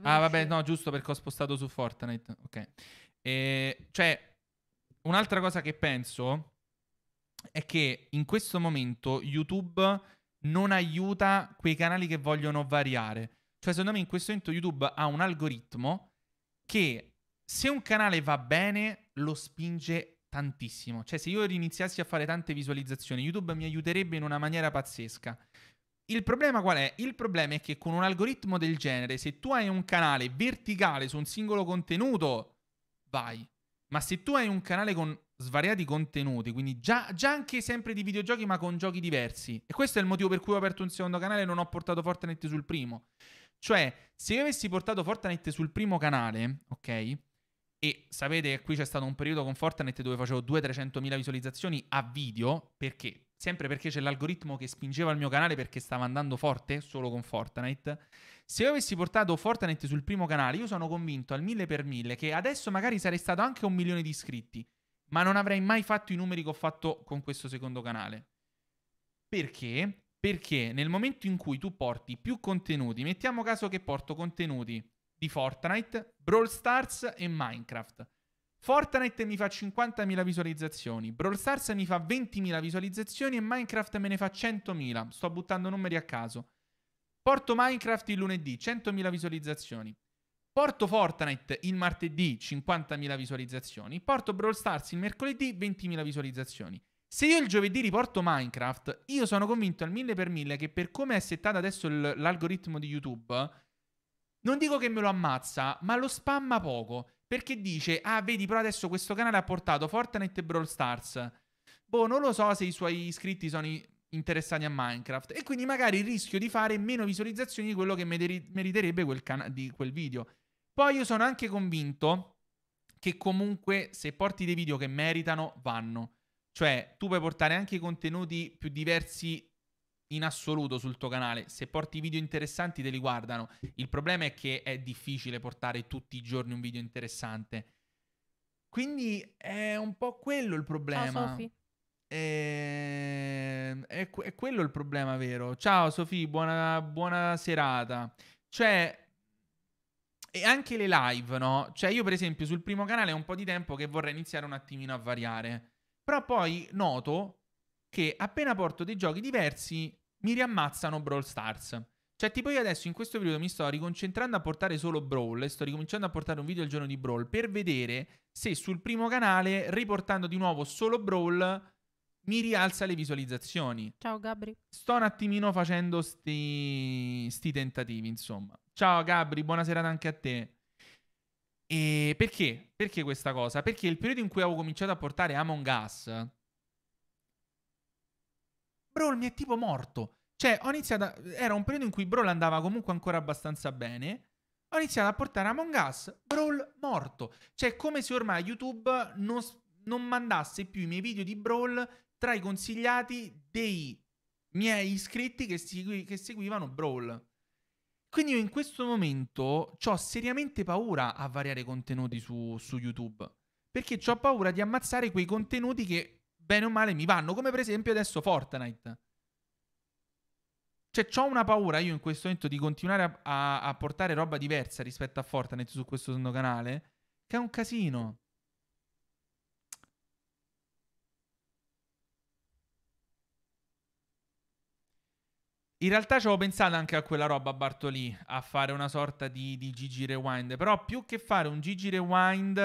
ah vabbè, no, giusto perché ho spostato su Fortnite. Ok. Eh, cioè, un'altra cosa che penso è che in questo momento YouTube non aiuta quei canali che vogliono variare. Cioè, secondo me in questo momento YouTube ha un algoritmo che se un canale va bene, lo spinge tantissimo. Cioè, se io riniziassi a fare tante visualizzazioni, YouTube mi aiuterebbe in una maniera pazzesca. Il problema qual è? Il problema è che con un algoritmo del genere, se tu hai un canale verticale su un singolo contenuto, vai. Ma se tu hai un canale con svariati contenuti, quindi già, già, anche sempre di videogiochi, ma con giochi diversi. E questo è il motivo per cui ho aperto un secondo canale e non ho portato Fortnite sul primo. Cioè, se io avessi portato Fortnite sul primo canale, ok? E sapete che qui c'è stato un periodo con Fortnite dove facevo 200 300000 visualizzazioni a video, perché? Sempre perché c'è l'algoritmo che spingeva il mio canale perché stava andando forte solo con Fortnite. Se io avessi portato Fortnite sul primo canale, io sono convinto al mille per mille che adesso magari sarei stato anche un milione di iscritti, ma non avrei mai fatto i numeri che ho fatto con questo secondo canale. Perché? Perché nel momento in cui tu porti più contenuti, mettiamo caso che porto contenuti di Fortnite, Brawl Stars e Minecraft. Fortnite mi fa 50.000 visualizzazioni, Brawl Stars mi fa 20.000 visualizzazioni e Minecraft me ne fa 100.000. Sto buttando numeri a caso. Porto Minecraft il lunedì, 100.000 visualizzazioni. Porto Fortnite il martedì, 50.000 visualizzazioni. Porto Brawl Stars il mercoledì, 20.000 visualizzazioni. Se io il giovedì riporto Minecraft, io sono convinto al mille per mille che per come è settato adesso l'algoritmo di YouTube non dico che me lo ammazza, ma lo spamma poco. Perché dice, ah vedi, però adesso questo canale ha portato Fortnite e Brawl Stars. Boh, non lo so se i suoi iscritti sono interessati a Minecraft. E quindi magari rischio di fare meno visualizzazioni di quello che meriterebbe quel cana- di quel video. Poi io sono anche convinto che comunque se porti dei video che meritano, vanno. Cioè, tu puoi portare anche contenuti più diversi in assoluto sul tuo canale. Se porti video interessanti te li guardano. Il problema è che è difficile portare tutti i giorni un video interessante. Quindi è un po' quello il problema. Ciao, Sofì. Ehm, è, è, quello il problema vero. Ciao Sofì, buona, buona serata. Cioè, e anche le live, no? Cioè, io per esempio sul primo canale è un po' di tempo che vorrei iniziare un attimino a variare. Però poi noto che appena porto dei giochi diversi mi riammazzano Brawl Stars. Cioè, tipo io adesso in questo periodo mi sto riconcentrando a portare solo Brawl e sto ricominciando a portare un video al giorno di Brawl per vedere se sul primo canale, riportando di nuovo solo Brawl, mi rialza le visualizzazioni. Ciao Gabri. Sto un attimino facendo sti, sti tentativi, insomma. Ciao Gabri, buona serata anche a te. E perché? Perché questa cosa? Perché il periodo in cui avevo cominciato a portare Among Us, Brawl mi è tipo morto. Cioè, ho iniziato. A... Era un periodo in cui Brawl andava comunque ancora abbastanza bene. Ho iniziato a portare Among Us, Brawl morto. Cioè, come se ormai YouTube non, non mandasse più i miei video di Brawl tra i consigliati dei miei iscritti che, segui, che seguivano Brawl. Quindi io in questo momento ho seriamente paura a variare contenuti su, su YouTube. Perché ho paura di ammazzare quei contenuti che bene o male mi vanno, come per esempio adesso Fortnite. Cioè, ho una paura io in questo momento di continuare a, a, a, portare roba diversa rispetto a Fortnite su questo secondo canale, che è un casino. In realtà ci avevo pensato anche a quella roba Bartolì, a fare una sorta di, di GG Rewind, però più che fare un GG Rewind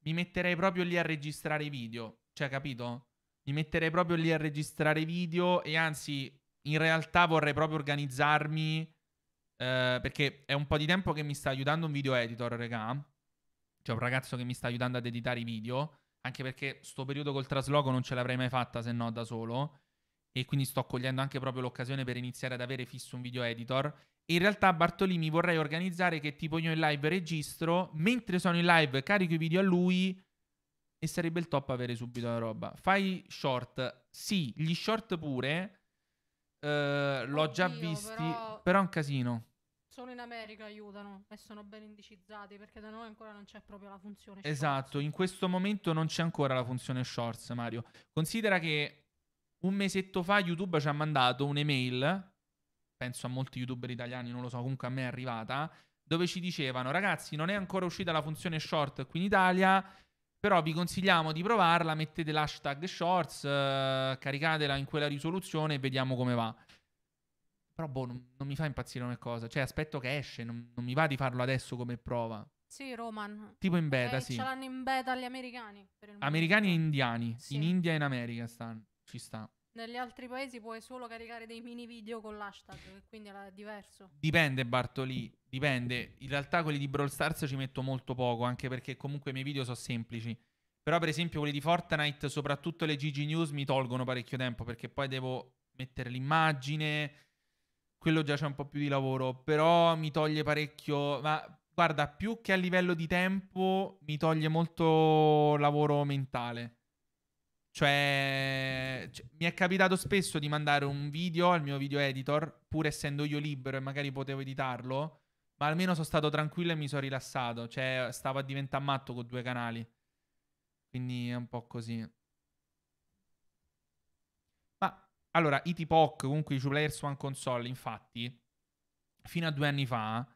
mi metterei proprio lì a registrare i video. Cioè, capito? Mi metterei proprio lì a registrare video e anzi, in realtà vorrei proprio organizzarmi eh, perché è un po' di tempo che mi sta aiutando un video editor, regà. Cioè, un ragazzo che mi sta aiutando ad editare i video, anche perché sto periodo col trasloco non ce l'avrei mai fatta se no da solo e quindi sto cogliendo anche proprio l'occasione per iniziare ad avere fisso un video editor. in realtà Bartolini vorrei organizzare che tipo io in live registro, mentre sono in live carico i video a lui e sarebbe il top avere subito la roba. Fai short, sì, gli short pure, eh, l'ho Oddio, già visti, però... però è un casino. Solo in America aiutano e sono ben indicizzati perché da noi ancora non c'è proprio la funzione shorts. Esatto, in questo momento non c'è ancora la funzione shorts, Mario. Considera che un mesetto fa YouTube ci ha mandato un'email, penso a molti youtuber italiani, non lo so, comunque a me è arrivata, dove ci dicevano ragazzi non è ancora uscita la funzione short qui in Italia, però vi consigliamo di provarla, mettete l'hashtag shorts, eh, caricatela in quella risoluzione e vediamo come va. Però boh, non, non, mi fa impazzire come cosa. Cioè, aspetto che esce, non, non mi va di farlo adesso come prova. Sì, Roman. Tipo in eh, beta, eh, sì. Ce l'hanno in beta gli americani. americani e indiani. Sì. In India e in America stanno. Ci sta. Negli altri paesi puoi solo caricare dei mini video con l'hashtag, quindi è diverso. Dipende Bartoli, dipende. In realtà quelli di Brawl Stars ci metto molto poco, anche perché comunque i miei video sono semplici. Però per esempio quelli di Fortnite, soprattutto le GG News, mi tolgono parecchio tempo, perché poi devo mettere l'immagine, quello già c'è un po' più di lavoro, però mi toglie parecchio, ma guarda, più che a livello di tempo mi toglie molto lavoro mentale. Cioè, cioè, mi è capitato spesso di mandare un video al mio video editor, pur essendo io libero e magari potevo editarlo, ma almeno sono stato tranquillo e mi sono rilassato. Cioè, stavo a diventare matto con due canali. Quindi è un po' così. Ma, allora, i t comunque i Two Players One Console, infatti, fino a due anni fa,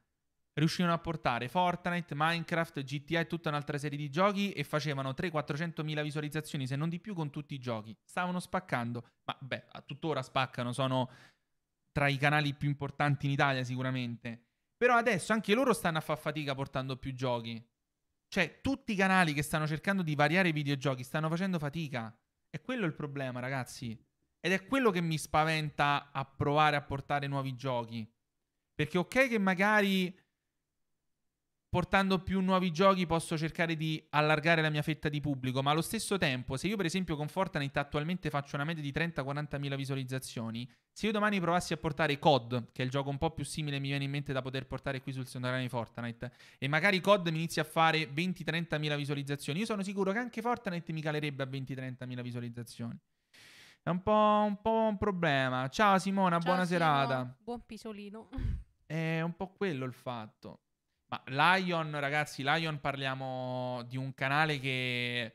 riuscivano a portare Fortnite, Minecraft, GTA e tutta un'altra serie di giochi e facevano 300-400 mila visualizzazioni, se non di più, con tutti i giochi. Stavano spaccando, ma beh, tuttora spaccano, sono tra i canali più importanti in Italia sicuramente. Però adesso anche loro stanno a far fatica portando più giochi. Cioè, tutti i canali che stanno cercando di variare i videogiochi stanno facendo fatica. E quello è il problema, ragazzi. Ed è quello che mi spaventa a provare a portare nuovi giochi. Perché ok che magari portando più nuovi giochi posso cercare di allargare la mia fetta di pubblico, ma allo stesso tempo, se io per esempio con Fortnite attualmente faccio una media di 30 40000 visualizzazioni, se io domani provassi a portare COD, che è il gioco un po' più simile mi viene in mente da poter portare qui sul sondaggio di Fortnite, e magari COD mi inizia a fare 20 30000 visualizzazioni, io sono sicuro che anche Fortnite mi calerebbe a 20 30000 visualizzazioni. È un po', un po', un problema. Ciao Simona, Ciao, buona Simo. serata. Buon pisolino. È un po' quello il fatto. Ma Lion, ragazzi, Lion parliamo di un canale che...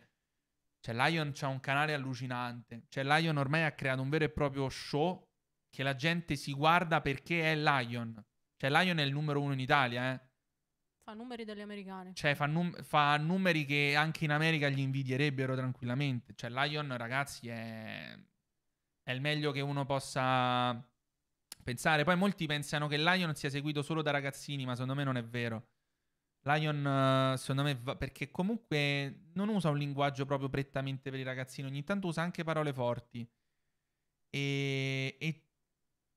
Cioè, Lion c'ha un canale allucinante. Cioè, Lion ormai ha creato un vero e proprio show che la gente si guarda perché è Lion. Cioè, Lion è il numero uno in Italia, eh. Fa numeri degli americani. Cioè, fa, num- fa, numeri che anche in America gli invidierebbero tranquillamente. Cioè, Lion, ragazzi, è... è il meglio che uno possa Pensare, poi molti pensano che Lion sia seguito solo da ragazzini, ma secondo me non è vero. Lion, eh, secondo me, va, perché comunque non usa un linguaggio proprio prettamente per i ragazzini, ogni tanto usa anche parole forti. E, e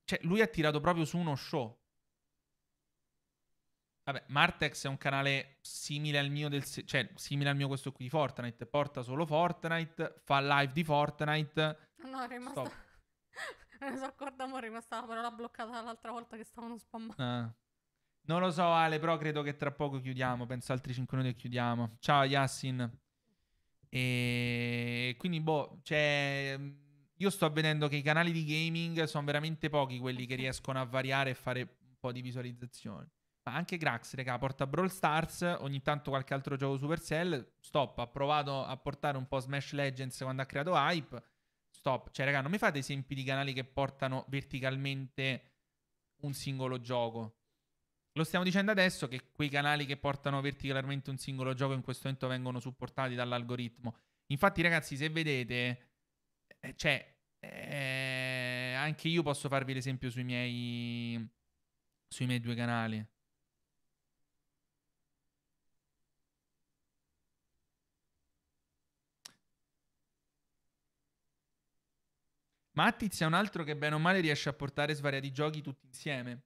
cioè, lui ha tirato proprio su uno show. Vabbè, Martex è un canale simile al mio, del, cioè, simile al mio questo qui di Fortnite. Porta solo Fortnite, fa live di Fortnite. No, è rimasto. Stop. Non so, accordo amore, ma stava parola bloccata l'altra volta che stavano spammando. Ah. Non lo so, Ale, però credo che tra poco chiudiamo. Penso altri 5 minuti e chiudiamo. Ciao, Yassin. E quindi, boh, cioè, io sto vedendo che i canali di gaming sono veramente pochi quelli che riescono a variare e fare un po' di visualizzazioni. Ma anche Grax, raga, porta Brawl Stars, ogni tanto qualche altro gioco Supercell. Stop, ha provato a portare un po' Smash Legends quando ha creato hype. Stop. Cioè, raga, non mi fate esempi di canali che portano verticalmente un singolo gioco. Lo stiamo dicendo adesso che quei canali che portano verticalmente un singolo gioco in questo momento vengono supportati dall'algoritmo. Infatti, ragazzi, se vedete, eh, cioè, eh, anche io posso farvi l'esempio sui miei, sui miei due canali. Mattiz è un altro che bene o male riesce a portare svariati giochi tutti insieme.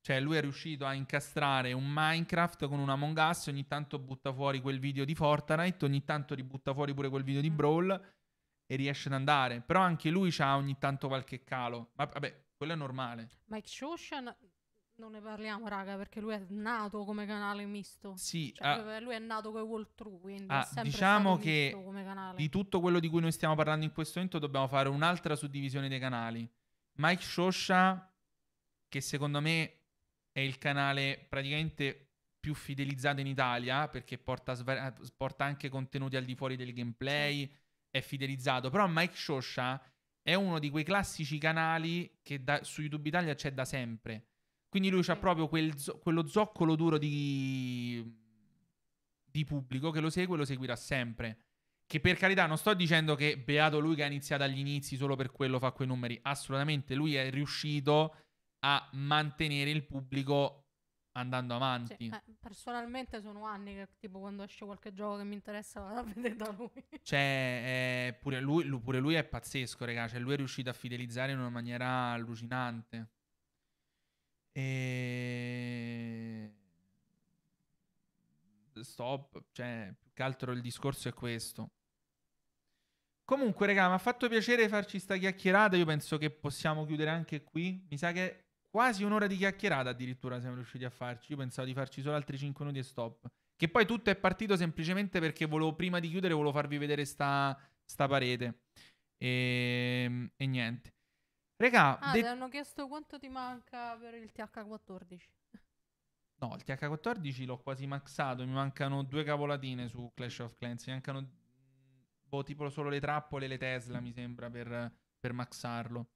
Cioè, lui è riuscito a incastrare un Minecraft con un Among Us. Ogni tanto butta fuori quel video di Fortnite, ogni tanto ributta fuori pure quel video di mm. Brawl e riesce ad andare. Però anche lui ha ogni tanto qualche calo. Ma vabbè, quello è normale. Mike Shoshan non ne parliamo, raga, perché lui è nato come canale misto. Sì, cioè, ah, lui è nato come Wall True, quindi ah, diciamo che di tutto quello di cui noi stiamo parlando in questo momento dobbiamo fare un'altra suddivisione dei canali. Mike Shosha che secondo me è il canale praticamente più fidelizzato in Italia perché porta, sver- porta anche contenuti al di fuori del gameplay, è fidelizzato, però Mike Shosha è uno di quei classici canali che da- su YouTube Italia c'è da sempre quindi lui c'ha proprio quel quello zoccolo duro di... di pubblico che lo segue e lo seguirà sempre. Che per carità non sto dicendo che beato lui che ha iniziato agli inizi solo per quello fa quei numeri, assolutamente, lui è riuscito a mantenere il pubblico andando avanti. Sì, eh, personalmente sono anni che tipo quando esce qualche gioco che mi interessa vado a vedere da lui. Cioè, pure, lui, pure, lui, è pazzesco, ragazzi. Cioè, lui è riuscito a fidelizzare in una maniera allucinante. E... Stop, cioè, più che altro il discorso è questo. Comunque, raga, mi ha fatto piacere farci sta chiacchierata. Io penso che possiamo chiudere anche qui. Mi sa che quasi un'ora di chiacchierata addirittura siamo riusciti a farci. Io pensavo di farci solo altri 5 minuti e stop. Che poi tutto è partito semplicemente perché volevo, prima di chiudere, volevo farvi vedere sta, sta parete. E, ehm, e niente. Regà, ah, de- ti hanno chiesto quanto ti manca per il TH14. No, il TH14 l'ho quasi maxato. Mi mancano due cavolatine su Clash of Clans. Mi mancano boh, tipo solo le trappole e le Tesla, mi sembra, per, per maxarlo.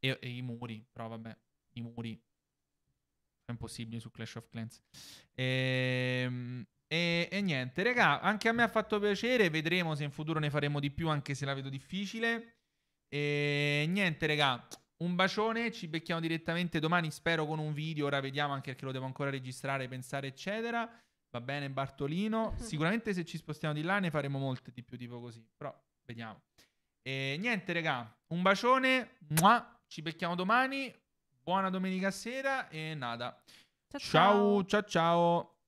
E, e, i muri, però vabbè, i muri. È impossibile su Clash of Clans. E, ehm, e, e niente, regà, anche a me ha fatto piacere. Vedremo se in futuro ne faremo di più, anche se la vedo difficile. E ehm, niente, raga. Un bacione, ci becchiamo direttamente domani, spero con un video, ora vediamo anche perché lo devo ancora registrare, pensare, eccetera. Va bene Bartolino, sicuramente se ci spostiamo di là ne faremo molte di più tipo così, però vediamo. E ehm, niente raga, un bacione, Mua. ci becchiamo domani, buona domenica sera e nada. ciao ciao. ciao. ciao.